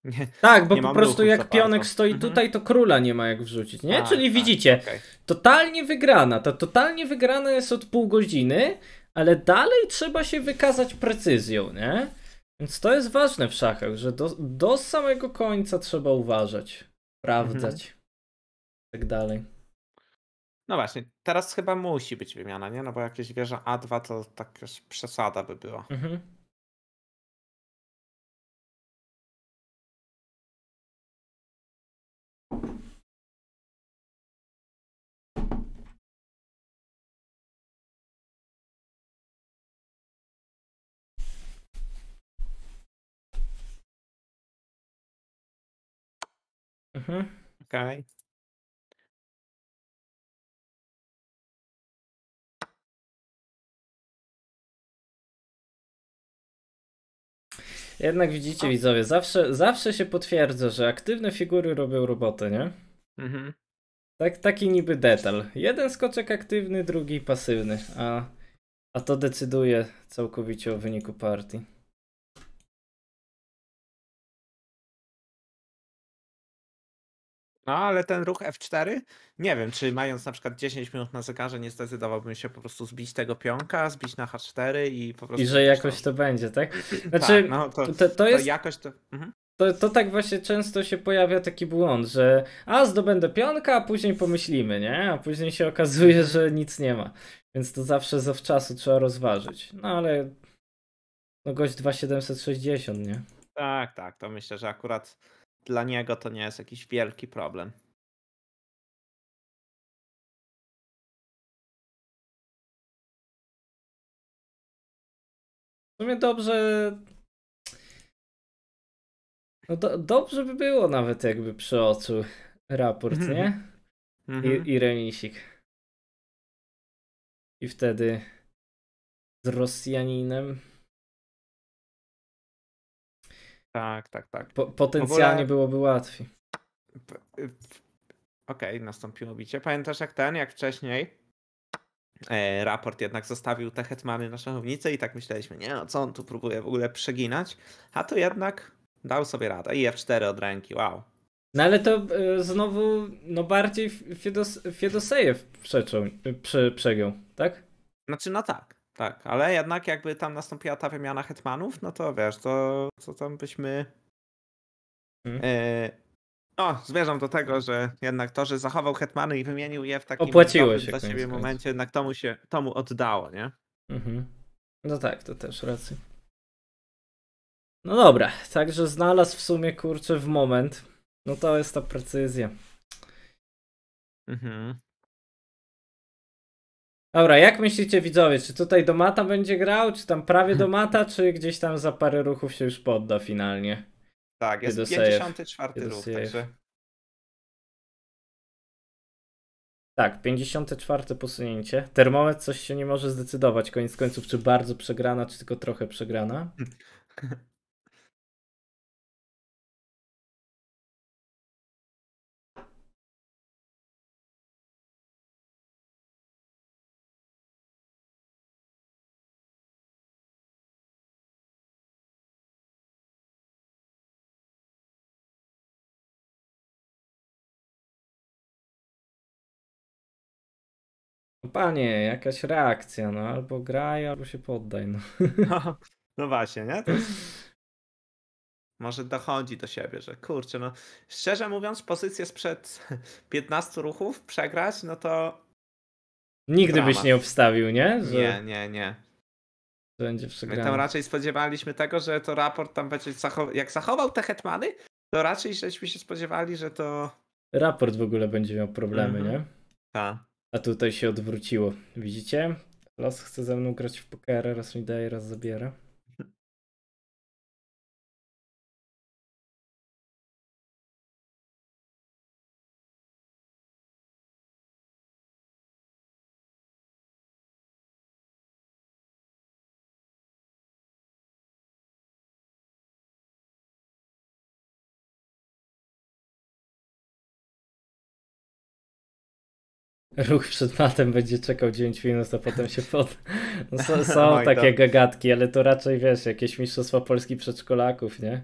Nie, tak, bo po prostu jak pionek bardzo. stoi mhm. tutaj, to króla nie ma jak wrzucić, nie? A, Czyli tak, widzicie, okay. totalnie wygrana. Ta totalnie wygrana jest od pół godziny, ale dalej trzeba się wykazać precyzją, nie? Więc to jest ważne w szachach, że do, do samego końca trzeba uważać sprawdzać mhm. tak dalej. No właśnie, teraz chyba musi być wymiana, nie? No bo jakieś wieże A2 to tak już przesada by była. Mhm. Mhm. Okej. Okay. Jednak widzicie, widzowie, zawsze, zawsze się potwierdza, że aktywne figury robią robotę, nie? Mhm. Tak, taki niby detal. Jeden skoczek aktywny, drugi pasywny, a, a to decyduje całkowicie o wyniku partii. No, ale ten ruch F4, nie wiem, czy mając na przykład 10 minut na zegarze, nie zdecydowałbym się po prostu zbić tego pionka, zbić na H4 i po prostu... I że jakoś to będzie, tak? Znaczy, tak, no, to, to, to, jest... To jakoś to... Mhm. To, to tak właśnie często się pojawia taki błąd, że a zdobędę pionka, a później pomyślimy, nie? A później się okazuje, że nic nie ma. Więc to zawsze z czasu trzeba rozważyć. No ale no gość 2760, nie? Tak, tak, to myślę, że akurat dla niego to nie jest jakiś wielki problem. W sumie dobrze. No do, dobrze by było nawet jakby oczu raport, mhm. nie? I, mhm. I remisik. I wtedy z Rosjaninem tak, tak, tak. Po, potencjalnie ogóle... byłoby łatwiej. Y, okej, okay, nastąpiło bicie. Pamiętasz jak ten, jak wcześniej e, raport jednak zostawił te hetmany na szachownicy i tak myśleliśmy, nie no co on tu próbuje w ogóle przeginać, a to jednak dał sobie radę i F4 od ręki, wow. No ale to e, znowu no bardziej Fiedos, Fiedosejew przeczął, y, prze, przegiął, tak? Znaczy no tak tak. Ale jednak jakby tam nastąpiła ta wymiana hetmanów, no to wiesz, to co tam byśmy... Hmm. Y do tego, że jednak to, że zachował hetmany i wymienił je w takim Opłaciło się dla siebie momencie, jednak mu się tomu oddało, nie? Mhm. No tak, to też racji. No dobra, także znalazł w sumie kurczę w moment. No to jest ta precyzja. Mhm. Dobra, jak myślicie widzowie, czy tutaj do mata będzie grał, czy tam prawie do hmm. mata, czy gdzieś tam za parę ruchów się już podda finalnie? Tak, jest Kiedy 54 Kiedy ruch, także... Tak, 54 posunięcie. Termometr coś się nie może zdecydować koniec końców, czy bardzo przegrana, czy tylko trochę przegrana. panie, jakaś reakcja, no albo graj, albo się poddaj. No, no, no właśnie, nie? To jest... Może dochodzi do siebie, że kurczę, no szczerze mówiąc, pozycję sprzed 15 ruchów przegrać, no to. Nigdy Dramat. byś nie obstawił, nie? Że... Nie, nie, nie. To będzie no przegrane. My tam raczej spodziewaliśmy tego, że to raport tam będzie. Zachow... Jak zachował te hetmany, to raczej żeśmy się spodziewali, że to. Raport w ogóle będzie miał problemy, mhm. nie? Tak. A tutaj się odwróciło. Widzicie? Los chce ze mną grać w pokera, raz mi daje, raz zabiera. ruch przed matem będzie czekał 9 minut, a potem się pod... No, są, są takie gagatki, ale to raczej, wiesz, jakieś mistrzostwa Polski przedszkolaków, nie?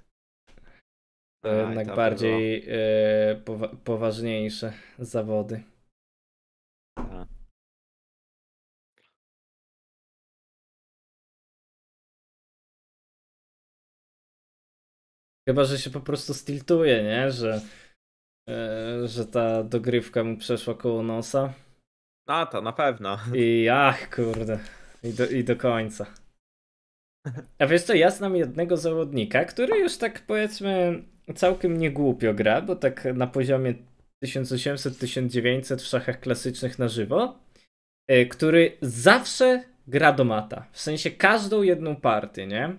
to jednak to bardziej y, powa poważniejsze zawody. Tak. Chyba, że się po prostu stiltuje, nie? Że E, że ta dogrywka mu przeszła koło nosa. A to na pewno. I ach, kurde. I do, i do końca. A wiesz co, ja znam jednego zawodnika, który już tak powiedzmy całkiem niegłupio gra, bo tak na poziomie 1800-1900 w szachach klasycznych na żywo, e, który zawsze gra do mata. W sensie każdą jedną partię, nie?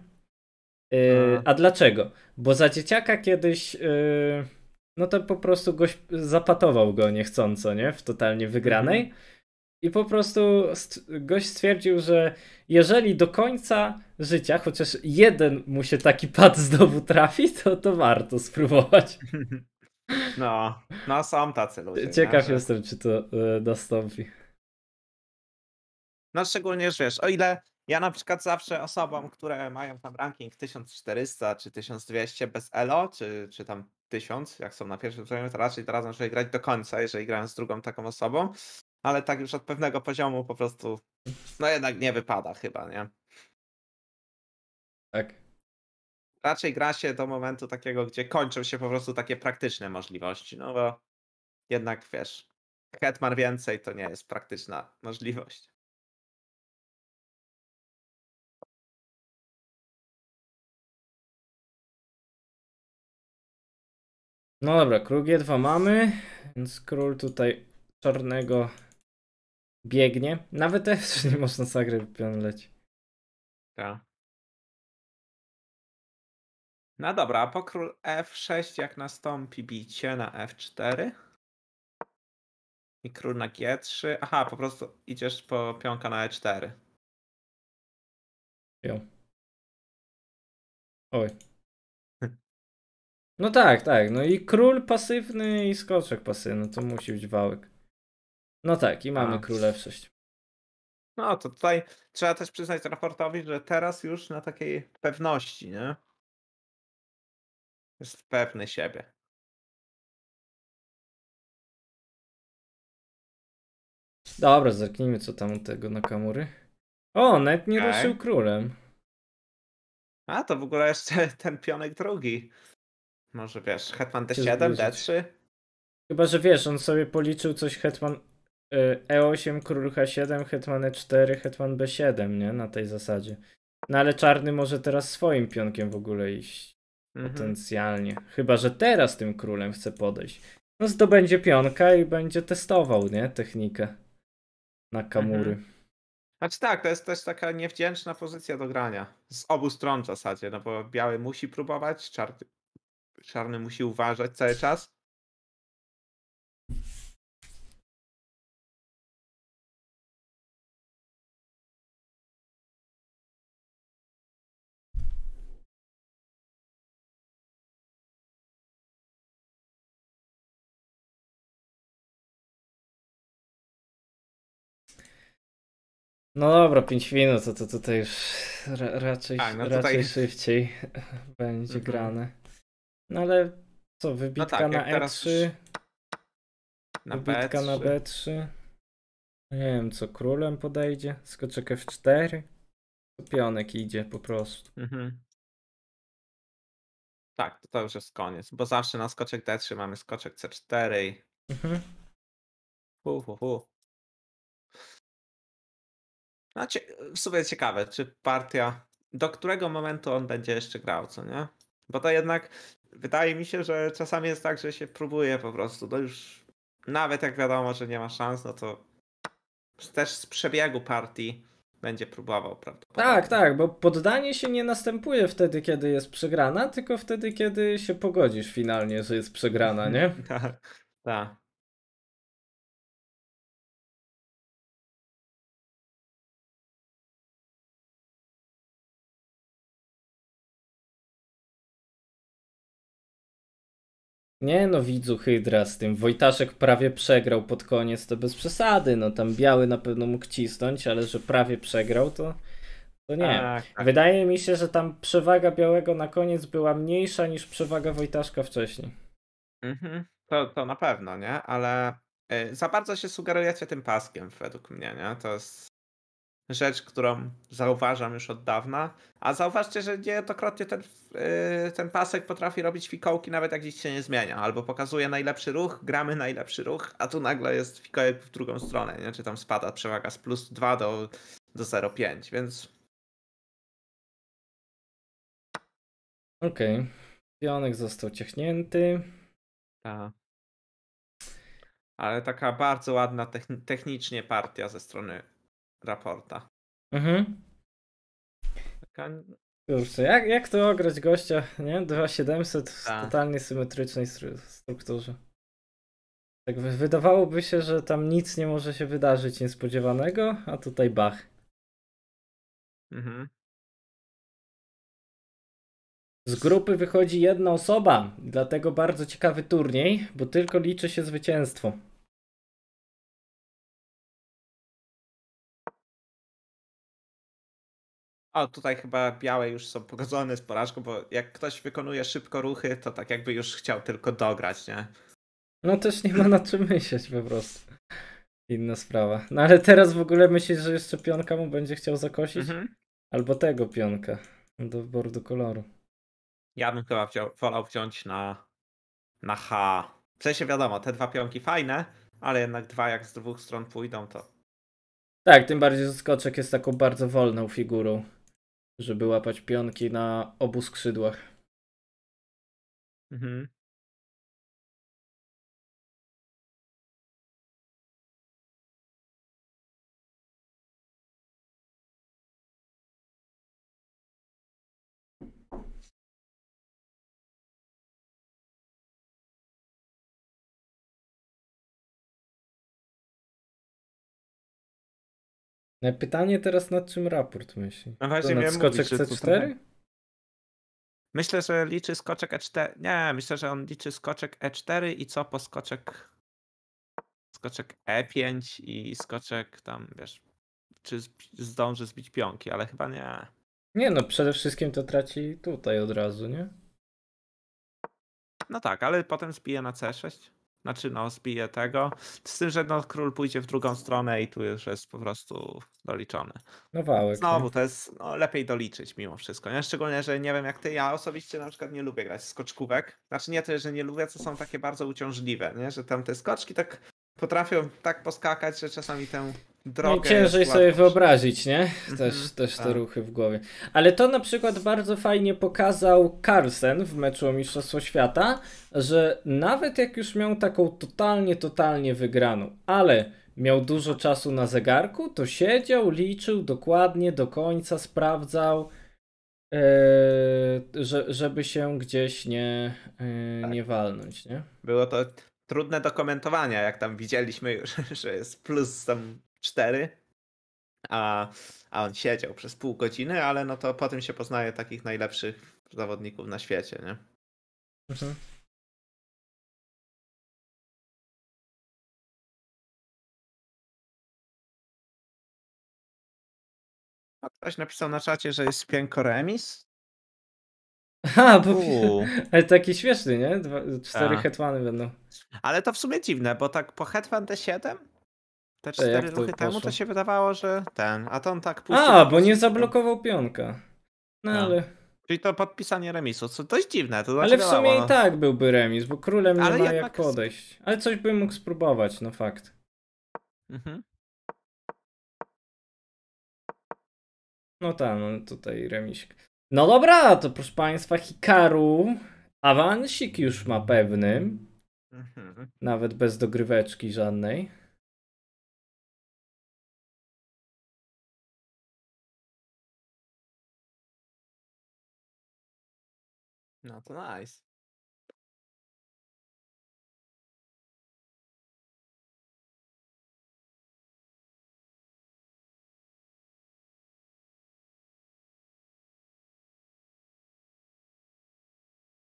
E, a, A dlaczego? Bo za dzieciaka kiedyś... Yy no to po prostu goś zapatował go niechcąco, nie? W totalnie wygranej. Mhm. I po prostu gość stwierdził, że jeżeli do końca życia chociaż jeden mu się taki pad znowu trafi, to, to warto spróbować. No, no są tacy ludzie. Ciekaw nie? jestem, czy to y, nastąpi. No szczególnie, że wiesz, o ile ja na przykład zawsze osobom, które mają tam ranking 1400 czy 1200 bez ELO, czy, czy tam tysiąc, jak są na pierwszym poziomie, to raczej teraz muszę grać do końca, jeżeli grałem z drugą taką osobą, ale tak już od pewnego poziomu po prostu, no jednak nie wypada chyba, nie? Tak. Raczej gra się do momentu takiego, gdzie kończą się po prostu takie praktyczne możliwości, no bo jednak wiesz, Hetman więcej to nie jest praktyczna możliwość. No dobra, król G2 mamy, więc król tutaj czarnego biegnie. Nawet F3 nie można zagrać, pion leci. Tak. No dobra, a po król F6 jak nastąpi bicie na F4 i król na G3, aha, po prostu idziesz po pionka na E4. Pion. Oj. No tak, tak. No i król pasywny i skoczek pasywny. No to musi być wałek. No tak, i mamy A. króla F6. No to tutaj trzeba też przyznać raportowi, że teraz już na takiej pewności, nie? Jest pewny siebie. Dobra, zerknijmy co tam u tego Nakamury. O, nawet nie okay. ruszył tak. królem. A, to w ogóle jeszcze ten pionek drugi może wiesz, Hetman D7, D3? Chyba, że wiesz, on sobie policzył coś Hetman y, E8, król H7, Hetman E4, Hetman B7, nie? Na tej zasadzie. No ale czarny może teraz swoim pionkiem w ogóle iść. Mhm. Potencjalnie. Chyba, że teraz tym królem chce podejść. No zdobędzie pionka i będzie testował, nie? Technikę na kamury. Mhm. Znaczy tak, to jest też taka niewdzięczna pozycja do grania. Z obu stron w zasadzie, no bo biały musi próbować, czarny czarny musi uważać cały czas. No dobra, 5 minut, to, to tutaj już ra raczej, A, no tutaj... raczej szybciej będzie mhm. grane. No ale co, wybitka no tak, na E3, e już... na wybitka B3. E na B3. Nie wiem, co królem podejdzie, skoczek F4, to pionek idzie po prostu. Mhm. Tak, to, to już jest koniec, bo zawsze na skoczek D3 mamy skoczek C4 i... Mhm. Hu, hu, hu. No, w sumie ciekawe, czy partia, do którego momentu on będzie jeszcze grał, co nie? Bo to jednak wydaje mi się, że czasami jest tak, że się próbuje po prostu. No już nawet jak wiadomo, że nie ma szans, no to też z przebiegu partii będzie próbował, prawdopodobnie. Tak, tak, bo poddanie się nie następuje wtedy, kiedy jest przegrana, tylko wtedy, kiedy się pogodzisz finalnie, że jest przegrana, nie? tak, tak. Nie no, widzu Hydra z tym. Wojtaszek prawie przegrał pod koniec, to bez przesady. No tam biały na pewno mógł cisnąć, ale że prawie przegrał, to, to nie. A, tak, tak. Wydaje mi się, że tam przewaga białego na koniec była mniejsza niż przewaga Wojtaszka wcześniej. Mhm. To, to na pewno, nie? Ale y, za bardzo się sugerujecie tym paskiem według mnie, nie? To jest rzecz, którą zauważam już od dawna. A zauważcie, że niejednokrotnie ten, y, ten pasek potrafi robić fikołki, nawet jak gdzieś się nie zmienia. Albo pokazuje najlepszy ruch, gramy najlepszy ruch, a tu nagle jest fikołek w drugą stronę, nie? czy tam spada przewaga z plus 2 do, do 0,5, więc... Okej. Okay. Pionek został ciechnięty. Tak. Ale taka bardzo ładna technicznie partia ze strony raporta. Mhm. Taka... Kurczę, jak, jak to ograć gościa, nie? 2700 w tak. totalnie symetrycznej strukturze. Tak wydawałoby się, że tam nic nie może się wydarzyć niespodziewanego, a tutaj bach. Mhm. Z grupy wychodzi jedna osoba, dlatego bardzo ciekawy turniej, bo tylko liczy się zwycięstwo. o tutaj chyba białe już są pogodzone z porażką, bo jak ktoś wykonuje szybko ruchy, to tak jakby już chciał tylko dograć, nie? No też nie ma na czym myśleć po prostu. Inna sprawa. No ale teraz w ogóle myślisz, że jeszcze pionka mu będzie chciał zakosić? Mhm. Albo tego pionka do bordu koloru. Ja bym chyba wziął, wolał wziąć na, na H. W sensie wiadomo, te dwa pionki fajne, ale jednak dwa jak z dwóch stron pójdą, to... Tak, tym bardziej, że skoczek jest taką bardzo wolną figurą żeby łapać pionki na obu skrzydłach. Mhm. No pytanie teraz, nad czym raport myśli? No właśnie, nad skoczek mówić, C4? Myślę, że liczy skoczek E4. Nie, myślę, że on liczy skoczek E4 i co po skoczek skoczek E5 i skoczek tam, wiesz, czy zdąży zbić pionki, ale chyba nie. Nie, no przede wszystkim to traci tutaj od razu, nie? No tak, ale potem zbije na C6. Znaczy, no, zbije tego. Z tym, że no, król pójdzie w drugą stronę i tu już jest po prostu doliczony. No wałek. Znowu, to jest no, lepiej doliczyć mimo wszystko. Nie? Szczególnie, że nie wiem jak ty, ja osobiście na przykład nie lubię grać skoczkówek. Znaczy nie to, że nie lubię, co są takie bardzo uciążliwe, nie? że tam te skoczki tak potrafią tak poskakać, że czasami tę drogę. No, ciężej sobie wyobrazić, nie? Mhm. Też, mm -hmm, też te tak. ruchy w głowie. Ale to na przykład bardzo fajnie pokazał Carlsen w meczu o Mistrzostwo Świata, że nawet jak już miał taką totalnie, totalnie wygraną, ale miał dużo czasu na zegarku, to siedział, liczył dokładnie do końca, sprawdzał, e, że, żeby się gdzieś nie, yy, tak. walnąć, nie? Było to trudne do komentowania, jak tam widzieliśmy już, że jest plus tam cztery, a, a on siedział przez pół godziny, ale no to po tym się poznaje takich najlepszych zawodników na świecie, nie? Mhm. A ktoś napisał na czacie, że jest pięko remis? Ha, bo... Ale taki śmieszny, nie? Dwa, cztery tak. hetmany będą. Ale to w sumie dziwne, bo tak po hetman D7 te e, cztery ruchy temu to się wydawało, że ten, a to on tak pusty. A, bo nie zablokował pionka. No, no, ale... Czyli to podpisanie remisu, co dość dziwne. To znaczy ale w znaczy sumie no. i tak byłby remis, bo królem ale nie ma jak podejść. Ale coś bym mógł spróbować, no fakt. Mhm. No tak, no tutaj remisik. No dobra, to proszę państwa, Hikaru awansik już ma pewnym. Mhm. Nawet bez dogryweczki żadnej. No to nice.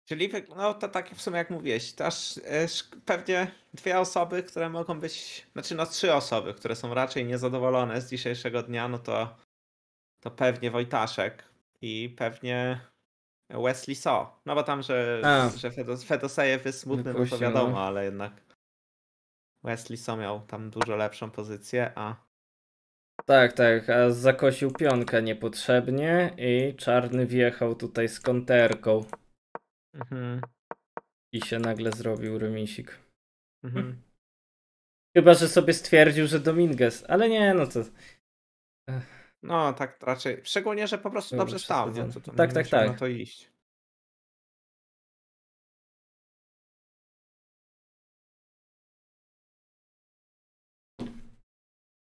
Czyli no to tak w sumie jak mówiłeś, to aż e, pewnie dwie osoby, które mogą być, znaczy no trzy osoby, które są raczej niezadowolone z dzisiejszego dnia, no to, to pewnie Wojtaszek i pewnie Wesley Saw. No bo tam, że, A. że Fedosejew jest smutny, no to wiadomo, ale jednak Wesley Saw miał tam dużo lepszą pozycję, a... Tak, tak, a zakosił pionkę niepotrzebnie i czarny wjechał tutaj z konterką. Mhm. I się nagle zrobił remisik. Mhm. Chyba, że sobie stwierdził, że Dominguez, ale nie, no to... Ech. No, tak raczej. Szczególnie, że po prostu dobrze stał, nie? To, tak, nie tak, tak. to iść.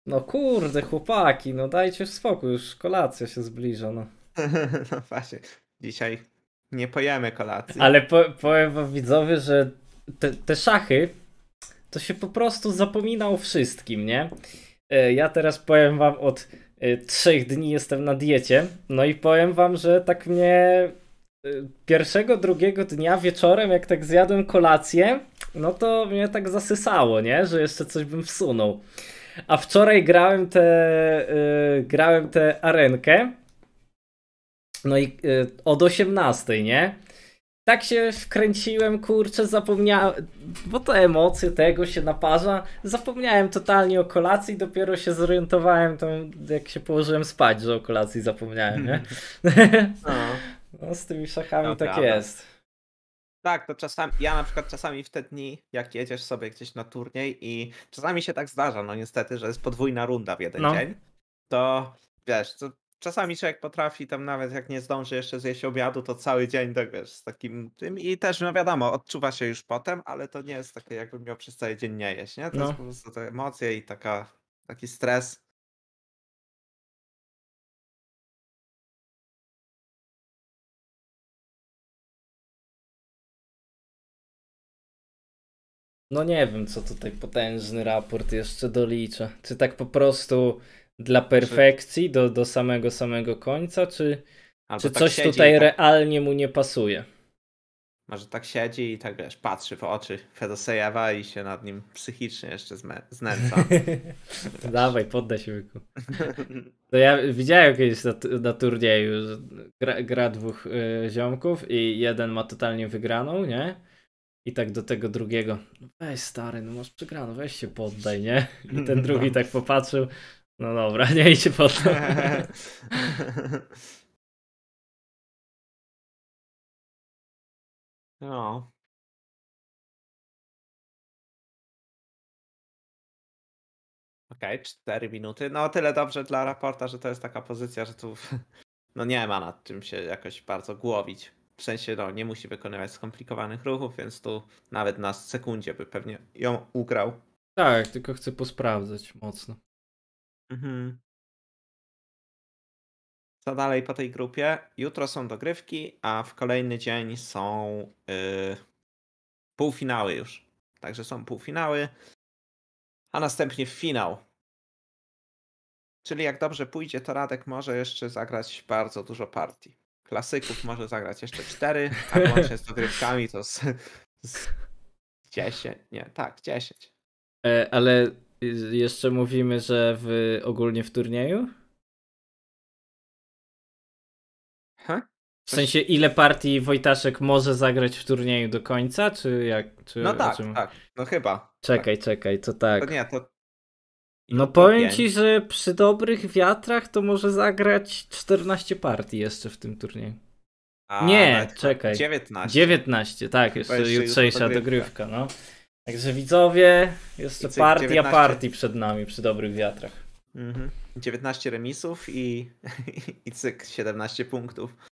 No kurde, chłopaki, no dajcie spokój, już kolacja się zbliża, no. no właśnie, dzisiaj nie pojemy kolacji. Ale po, powiem wam widzowie, że te, te szachy, to się po prostu o wszystkim, nie? E, ja teraz powiem wam od Y, trzech dni jestem na diecie. No i powiem wam, że tak mnie y, pierwszego, drugiego dnia wieczorem, jak tak zjadłem kolację, no to mnie tak zasysało, nie? Że jeszcze coś bym wsunął. A wczoraj grałem tę yy, grałem tę arenkę. No i yy, od 18, nie? tak się wkręciłem, kurczę, zapomniałem, bo to emocje tego się naparza. Zapomniałem totalnie o kolacji, dopiero się zorientowałem, tą jak się położyłem spać, że o kolacji zapomniałem, nie? Mhm. No, no z tymi szachami no, tak prawda. jest. Tak, to czasami, ja na przykład czasami w te dni, jak jedziesz sobie gdzieś na turniej i czasami się tak zdarza, no niestety, że jest podwójna runda w jeden no. dzień, to wiesz, to czasami człowiek potrafi tam nawet jak nie zdąży jeszcze zjeść obiadu, to cały dzień tak wiesz, z takim tym i też no wiadomo, odczuwa się już potem, ale to nie jest takie jakbym miał przez cały dzień nie jeść, nie? To no. jest po prostu te emocje i taka, taki stres. No nie wiem, co tutaj potężny raport jeszcze doliczę. Czy tak po prostu dla znaczy- perfekcji, do, do samego samego końca, czy, czy tak coś tutaj tak... realnie mu nie pasuje? Może tak siedzi i tak wiesz, patrzy w oczy Fedosejewa i się nad nim psychicznie jeszcze znęca. Dawaj, poddaj się wyku. To ja widziałem kiedyś na, na turnieju, że gra, gra dwóch y, ziomków i jeden ma totalnie wygraną, nie? I tak do tego drugiego, no weź stary, no masz przegraną, weź się poddaj, nie? I ten drugi tak popatrzył, no dobra, nie idzie po to. No. Okej, okay, 4 minuty. No tyle dobrze dla raporta, że to jest taka pozycja, że tu no nie ma nad czym się jakoś bardzo głowić. W sensie no, nie musi wykonywać skomplikowanych ruchów, więc tu nawet na sekundzie by pewnie ją ugrał. Tak, tylko chcę posprawdzać mocno. Mhm. Co dalej po tej grupie? Jutro są dogrywki, a w kolejny dzień są yy, półfinały już. Także są półfinały, a następnie finał. Czyli jak dobrze pójdzie, to Radek może jeszcze zagrać bardzo dużo partii. Klasyków może zagrać jeszcze cztery, a tak łącznie z dogrywkami to z, dziesięć nie, tak, dziesięć e, ale Y, jeszcze mówimy, że w, ogólnie w turnieju? Ha? W sensie, ile partii Wojtaszek może zagrać w turnieju do końca, czy jak? Czy, no tak, czym... tak, no chyba. Czekaj, tak. czekaj, to tak. To nie, to... No to powiem pięć. ci, że przy dobrych wiatrach to może zagrać 14 partii jeszcze w tym turnieju. A, nie, no, czekaj. 19. 19, tak, jeszcze, jeszcze jutrzejsza dogrywka, no. Także widzowie, jeszcze partia 19... partii przed nami przy dobrych wiatrach. Mhm. 19 remisów i, i cyk 17 punktów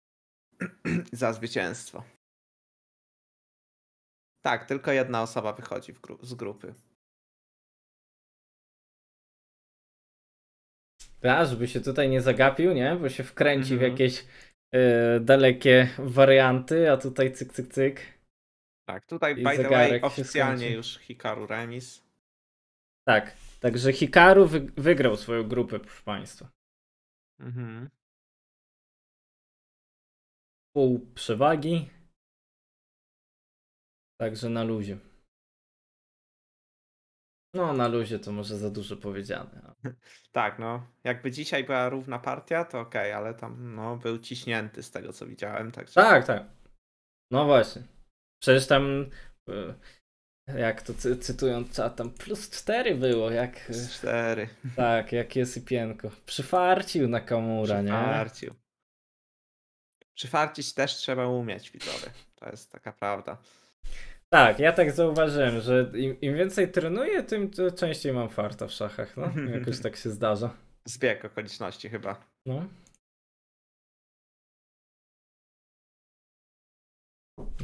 za zwycięstwo. Tak, tylko jedna osoba wychodzi gru z grupy. Tak, żeby się tutaj nie zagapił, nie? Bo się wkręci w mhm. jakieś y, dalekie warianty, a tutaj cyk, cyk, cyk. Tak, tutaj by the way oficjalnie już Hikaru remis. Tak, także Hikaru wy- wygrał swoją grupę, proszę Państwa. Mhm. Pół przewagi. Także na luzie. No, na luzie to może za dużo powiedziane. Tak, no. Jakby dzisiaj była równa partia, to okej, okay, ale tam no, był ciśnięty z tego, co widziałem. Także... Tak, tak. No właśnie. Przecież tam e, jak to cy cytując, a tam plus 4 było, jak... Plus 4. Tak, jak jest i pienko. Przyfarcił na komura, nie? Przyfarcił. Przyfarcić też trzeba umieć, widzowie. To jest taka prawda. Tak, ja tak zauważyłem, że im, im więcej trenuję, tym częściej mam farta w szachach, no. Jakoś tak się zdarza. Zbieg okoliczności chyba. No.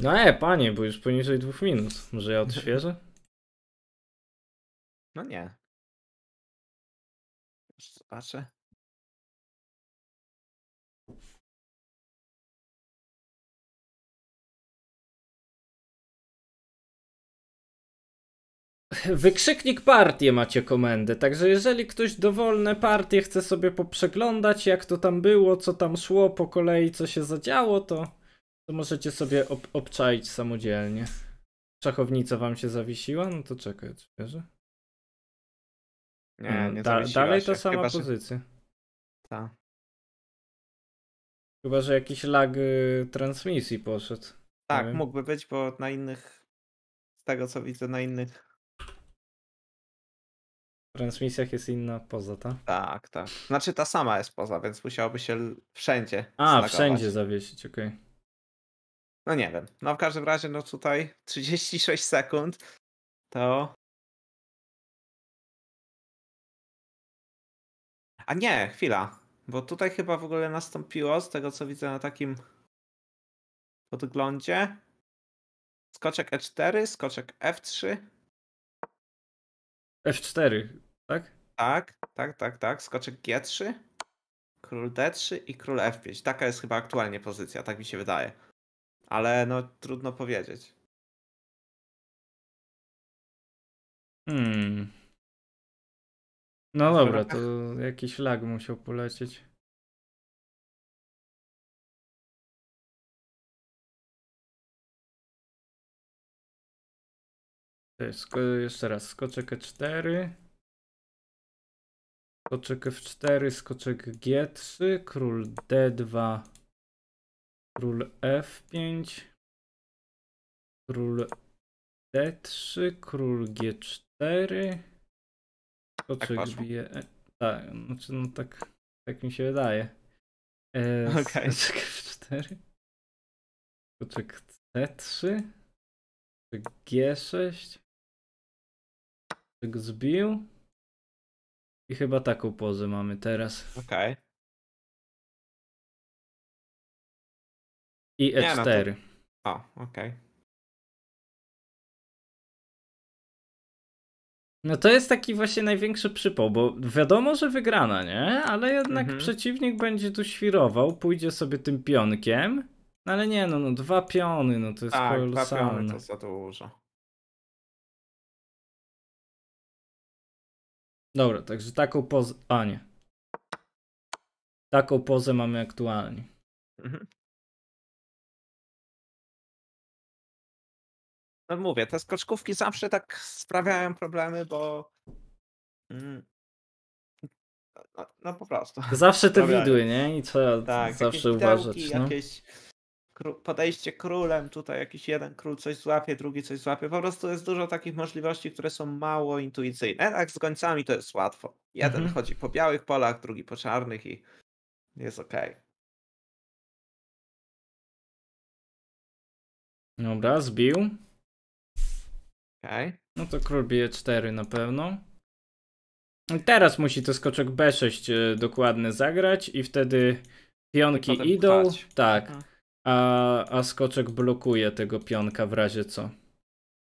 No e, panie, bo już poniżej dwóch minut. Może ja odświeżę? No nie. Zobaczę. Wykrzyknik partie macie komendę, także jeżeli ktoś dowolne partie chce sobie poprzeglądać, jak to tam było, co tam szło po kolei, co się zadziało, to to możecie sobie ob obczaić samodzielnie. Szachownica wam się zawiesiła? No to czekaj, odświeżę. Nie, nie da Dalej się. ta sama Chyba, pozycja. Że... Tak. Chyba, że jakiś lag y, transmisji poszedł. Tak, mógłby być, bo na innych, z tego co widzę, na innych transmisjach jest inna poza, tak? Tak, tak. Znaczy ta sama jest poza, więc musiałoby się wszędzie. A, slagować. wszędzie zawiesić, okej. Okay. No nie wiem. No w każdym razie, no tutaj 36 sekund to. A nie, chwila. Bo tutaj chyba w ogóle nastąpiło, z tego co widzę na takim podglądzie. Skoczek E4, skoczek F3. F4, tak? Tak, tak, tak, tak. Skoczek G3, król D3 i król F5. Taka jest chyba aktualnie pozycja, tak mi się wydaje. Ale no trudno powiedzieć. Hmm. No dobra, to jakiś lag musiał polecieć. Jest, jeszcze raz, skoczek E4. Skoczek F4, skoczek G3, król D2. Król F5, król D3, król G4. Koczek tak bije. E, tak, znaczy no tak, tak mi się wydaje. E, okay. Skoczek F4. Koczek C3. Koczek G6. Skoczek zbił. I chyba taką pozę mamy teraz. Okej. Okay. I E4. Nie, no to... E o, okej. Okay. No to jest taki właśnie największy przypał, bo wiadomo, że wygrana, nie? Ale jednak mhm. przeciwnik będzie tu świrował, pójdzie sobie tym pionkiem. No ale nie, no, no dwa piony, no to jest tak, kolosalne. dwa piony to za dużo. Dobra, także taką pozę... A nie. Taką pozę mamy aktualnie. Mhm. no mówię, te skoczkówki zawsze tak sprawiają problemy, bo mm, no, no, po prostu. Zawsze te widły, nie? I trzeba tak, zawsze uważać. Widełki, no. Jakieś podejście królem, tutaj jakiś jeden król coś złapie, drugi coś złapie. Po prostu jest dużo takich możliwości, które są mało intuicyjne. Tak z końcami to jest łatwo. Jeden mhm. chodzi po białych polach, drugi po czarnych i jest okej. Okay. Dobra, zbił. Okej. Okay. No to król bije 4 na pewno. I teraz musi to skoczek B6 e, dokładnie zagrać i wtedy pionki Potem idą. Pchać. Tak. A, a skoczek blokuje tego pionka w razie co.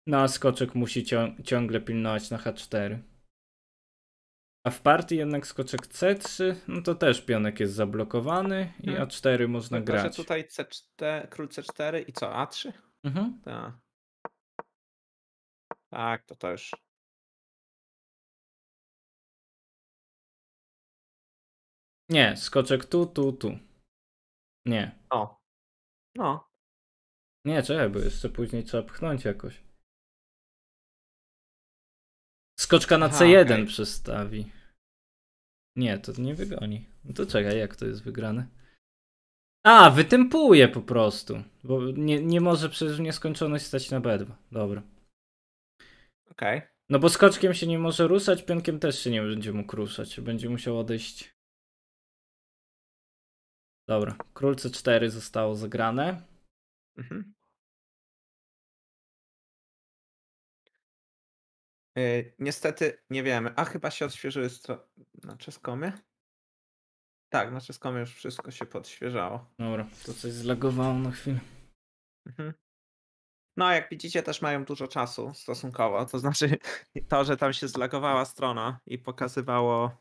No a skoczek musi cią ciągle pilnować na H4. A w partii jednak skoczek C3, no to też pionek jest zablokowany i mhm. A4 można grać. Że tutaj C4, król C4 i co, A3? Mhm. Tak. Tak, to też. Nie, skoczek tu, tu, tu. Nie. O. No. Nie, czekaj, bo jeszcze później trzeba pchnąć jakoś. Skoczka na Aha, C1 okay. przestawi. Nie, to nie wygoni. No to czekaj, jak to jest wygrane? A, wytępuje po prostu. Bo nie, nie może przez nieskończoność stać na B2. Dobra. Okej. Okay. No bo skoczkiem się nie może ruszać, pionkiem też się nie będzie mógł ruszać. Będzie musiał odejść. Dobra, król c4 zostało zagrane. Mhm. Yy, niestety nie wiemy. A chyba się odświeżyły stro... na czeskomy. Tak, na czeskomie już wszystko się podświeżało. Dobra, to coś zlagowało na chwilę. Mhm. No, jak widzicie, też mają dużo czasu stosunkowo. To znaczy, to, że tam się zlagowała strona i pokazywało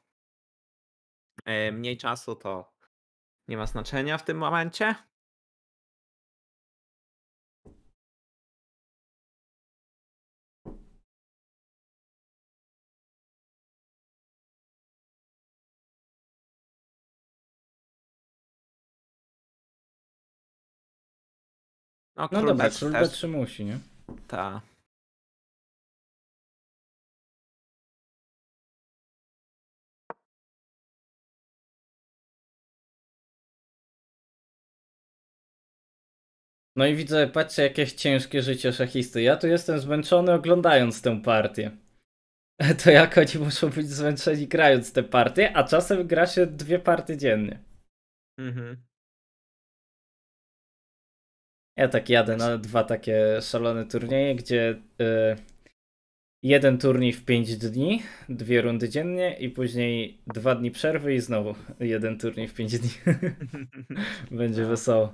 e, mniej czasu, to nie ma znaczenia w tym momencie. No, no dobra, król też... B3 musi, nie? Tak. No i widzę, patrzcie, jakieś ciężkie życie szachisty. Ja tu jestem zmęczony oglądając tę partię. To jak oni muszą być zmęczeni grając te partie, a czasem gra się dwie partie dziennie. Mhm. Ja tak jadę na dwa takie szalone turnieje, gdzie y, jeden turniej w 5 dni, dwie rundy dziennie i później dwa dni przerwy i znowu jeden turniej w 5 dni. Będzie no. wesoło.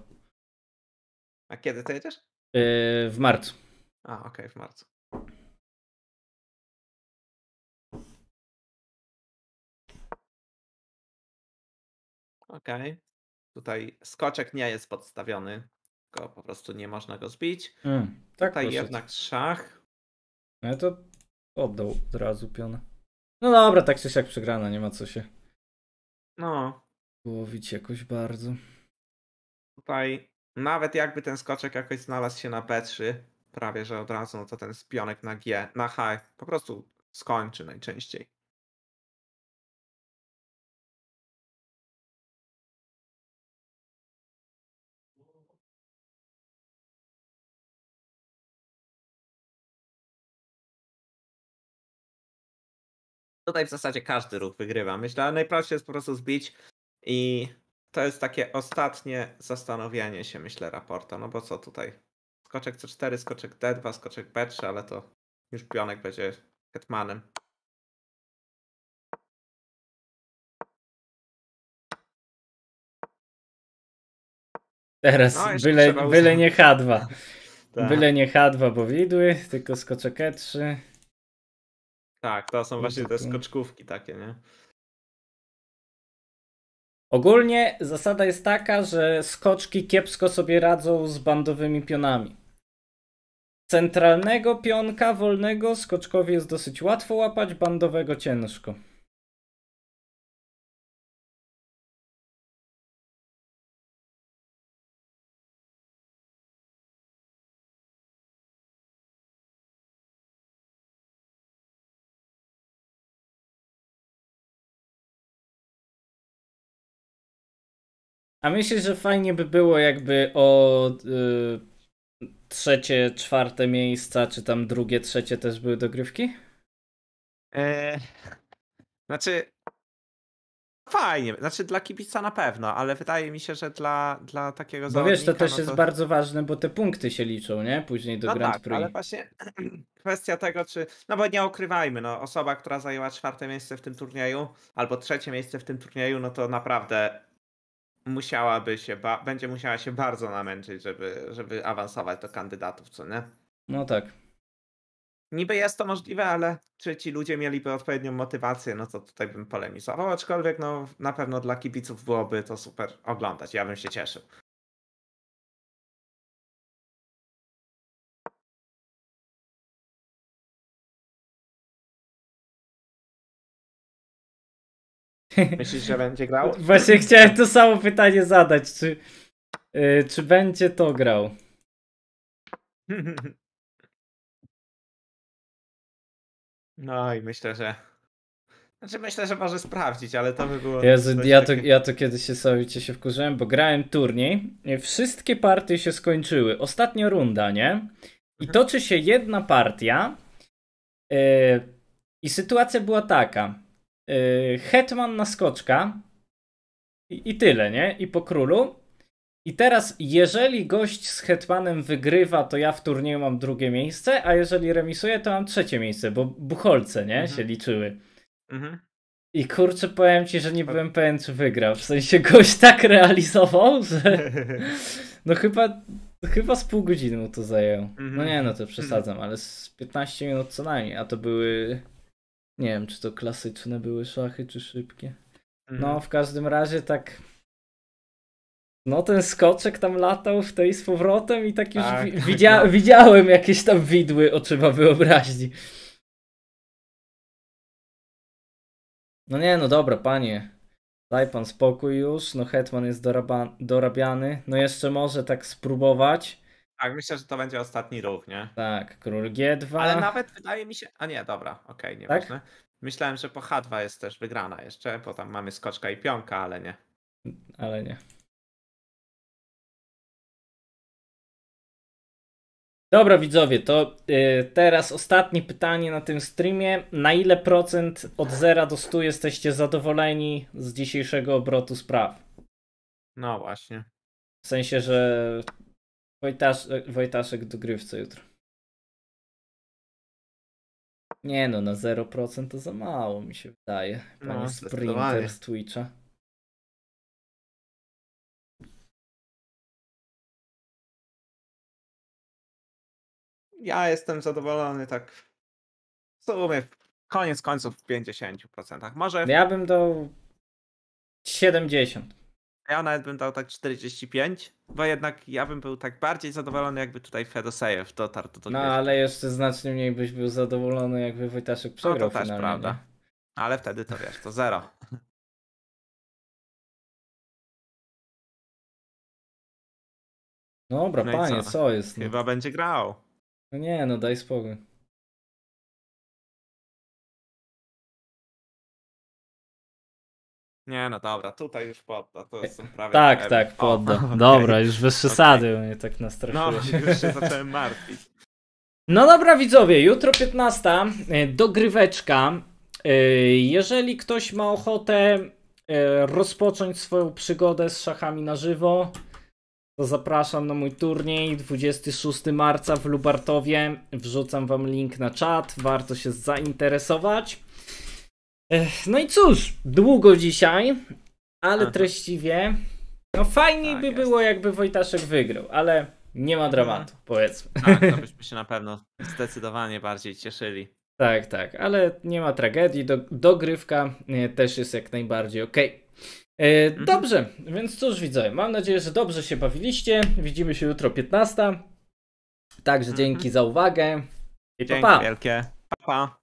A kiedy to jedziesz? Y, w marcu. A, okej, okay, w marcu. Okej. Okay. Tutaj skoczek nie jest podstawiony po prostu nie można go zbić. Mm, tak Tutaj jednak szach. No ja to oddał od razu pionę. No dobra, tak czy siak przegrana, nie ma co się no. łowić jakoś bardzo. Tutaj nawet jakby ten skoczek jakoś znalazł się na b 3 prawie że od razu, no to ten spionek na G, na H po prostu skończy najczęściej. Tutaj w zasadzie każdy ruch wygrywa. Myślę, że najprostsze jest po prostu zbić i to jest takie ostatnie zastanowienie się, myślę, raporta. No bo co tutaj? Skoczek C4, skoczek D2, skoczek B3, ale to już pionek będzie hetmanem. Teraz no, byle, tak. byle nie H2. Byle nie H2, bo widły, tylko skoczek E3. Tak, to są właśnie te skoczkówki takie, nie? Ogólnie zasada jest taka, że skoczki kiepsko sobie radzą z bandowymi pionami. Centralnego pionka wolnego skoczkowi jest dosyć łatwo łapać, bandowego ciężko. A myślę, że fajnie by było jakby o y, trzecie, czwarte miejsca, czy tam drugie, trzecie też były dogrywki? E, znaczy, Fajnie, znaczy dla kibica na pewno, ale wydaje mi się, że dla, dla takiego zawodnika... No wiesz, to też no to... jest bardzo ważne, bo te punkty się liczą, nie? Później do no Grand tak, Prix. ale właśnie kwestia tego, czy... No bo nie ukrywajmy, no osoba, która zajęła czwarte miejsce w tym turnieju albo trzecie miejsce w tym turnieju, no to naprawdę musiałaby się, będzie musiała się bardzo namęczyć, żeby, żeby awansować do kandydatów, co nie? No tak. Niby jest to możliwe, ale czy ci ludzie mieliby odpowiednią motywację, no to tutaj bym polemizował, aczkolwiek no, na pewno dla kibiców byłoby to super oglądać, ja bym się cieszył. Myślisz, że będzie grał? Właśnie chciałem to samo pytanie zadać. Czy, yy, czy będzie to grał? No i myślę, że. Znaczy myślę, że może sprawdzić, ale to by było. Jezu, ja, to, takie... ja to kiedyś się sowicie się wkurzyłem, bo grałem turniej. Y, wszystkie partie się skończyły. Ostatnia runda, nie? I mhm. toczy się jedna partia. Yy, I sytuacja była taka. Y, hetman na skoczka i, i tyle, nie? I po królu. I teraz, jeżeli gość z hetmanem wygrywa, to ja w turnieju mam drugie miejsce, a jeżeli remisuję, to mam trzecie miejsce, bo bucholce, nie? Mhm. Się liczyły. Mhm. I kurczę, powiem ci, że nie byłem pewien, czy wygrał. W sensie gość tak realizował, że. No chyba, chyba z pół godziny mu to zajęło. No mhm. nie, no to przesadzam, mhm. ale z 15 minut co najmniej, a to były nie wiem, czy to klasyczne były szachy, czy szybkie. No, mhm. w każdym razie tak. No, ten skoczek tam latał w tej z powrotem i tak już tak, wi widzia tak. widziałem jakieś tam widły oczyma wyobraźni. No nie, no dobra, panie. Daj pan spokój już. No, Hetman jest dorabiany. No, jeszcze może tak spróbować. Tak, myślę, że to będzie ostatni ruch, nie? Tak, król G2. Ale nawet wydaje mi się. A nie, dobra, okej, okay, tak? nieważne. Tak? Myślałem, że po H2 jest też wygrana jeszcze, bo tam mamy skoczka i pionka, ale nie. Ale nie. Dobra widzowie, to y, teraz ostatnie pytanie na tym streamie. Na ile procent od 0 do 100 jesteście zadowoleni z dzisiejszego obrotu spraw? No właśnie. W sensie, że Wojtasz, Wojtaszek do gry w co jutro. Nie no, na 0% to za mało mi się wydaje. Pani no, Sprinter z Twitcha. Ja jestem zadowolony tak w sumie koniec końców w 50%. Może... Ja bym do 70%. Ja nawet bym dał tak 45, bo jednak ja bym był tak bardziej zadowolony, jakby tutaj Fedosejew dotarł do No ale jeszcze znacznie mniej byś był zadowolony, jakby Wojtaszek przegrał No to też prawda. Ale wtedy to wiesz, to zero. Dobra, no panie, co? co? jest? No? Chyba będzie grał. No nie, no daj spokój. Nie, no dobra, tutaj już podda, to jest prawie... Tak, tak, tak podda. okay. Dobra, już wyższe okay. mnie tak no, nastraszyły. No, już się zacząłem martwić. No dobra widzowie, jutro 15, e, dogryweczka. E, jeżeli ktoś ma ochotę e, rozpocząć swoją przygodę z szachami na żywo, to zapraszam na mój turniej 26 marca w Lubartowie. Wrzucam wam link na czat, warto się zainteresować. No i cóż, długo dzisiaj, ale Aha. treściwie. No fajniej tak, by jest. było, jakby Wojtaszek wygrał, ale nie ma mhm. dramatu, powiedzmy. Tak, to byśmy się na pewno zdecydowanie bardziej cieszyli. Tak, tak, ale nie ma tragedii. Do, dogrywka e, też jest jak najbardziej ok. E, mhm. Dobrze, więc cóż widzowie, mam nadzieję, że dobrze się bawiliście. Widzimy się jutro 15. Także mhm. dzięki za uwagę. I dzięki pa, wielkie. Pa, pa.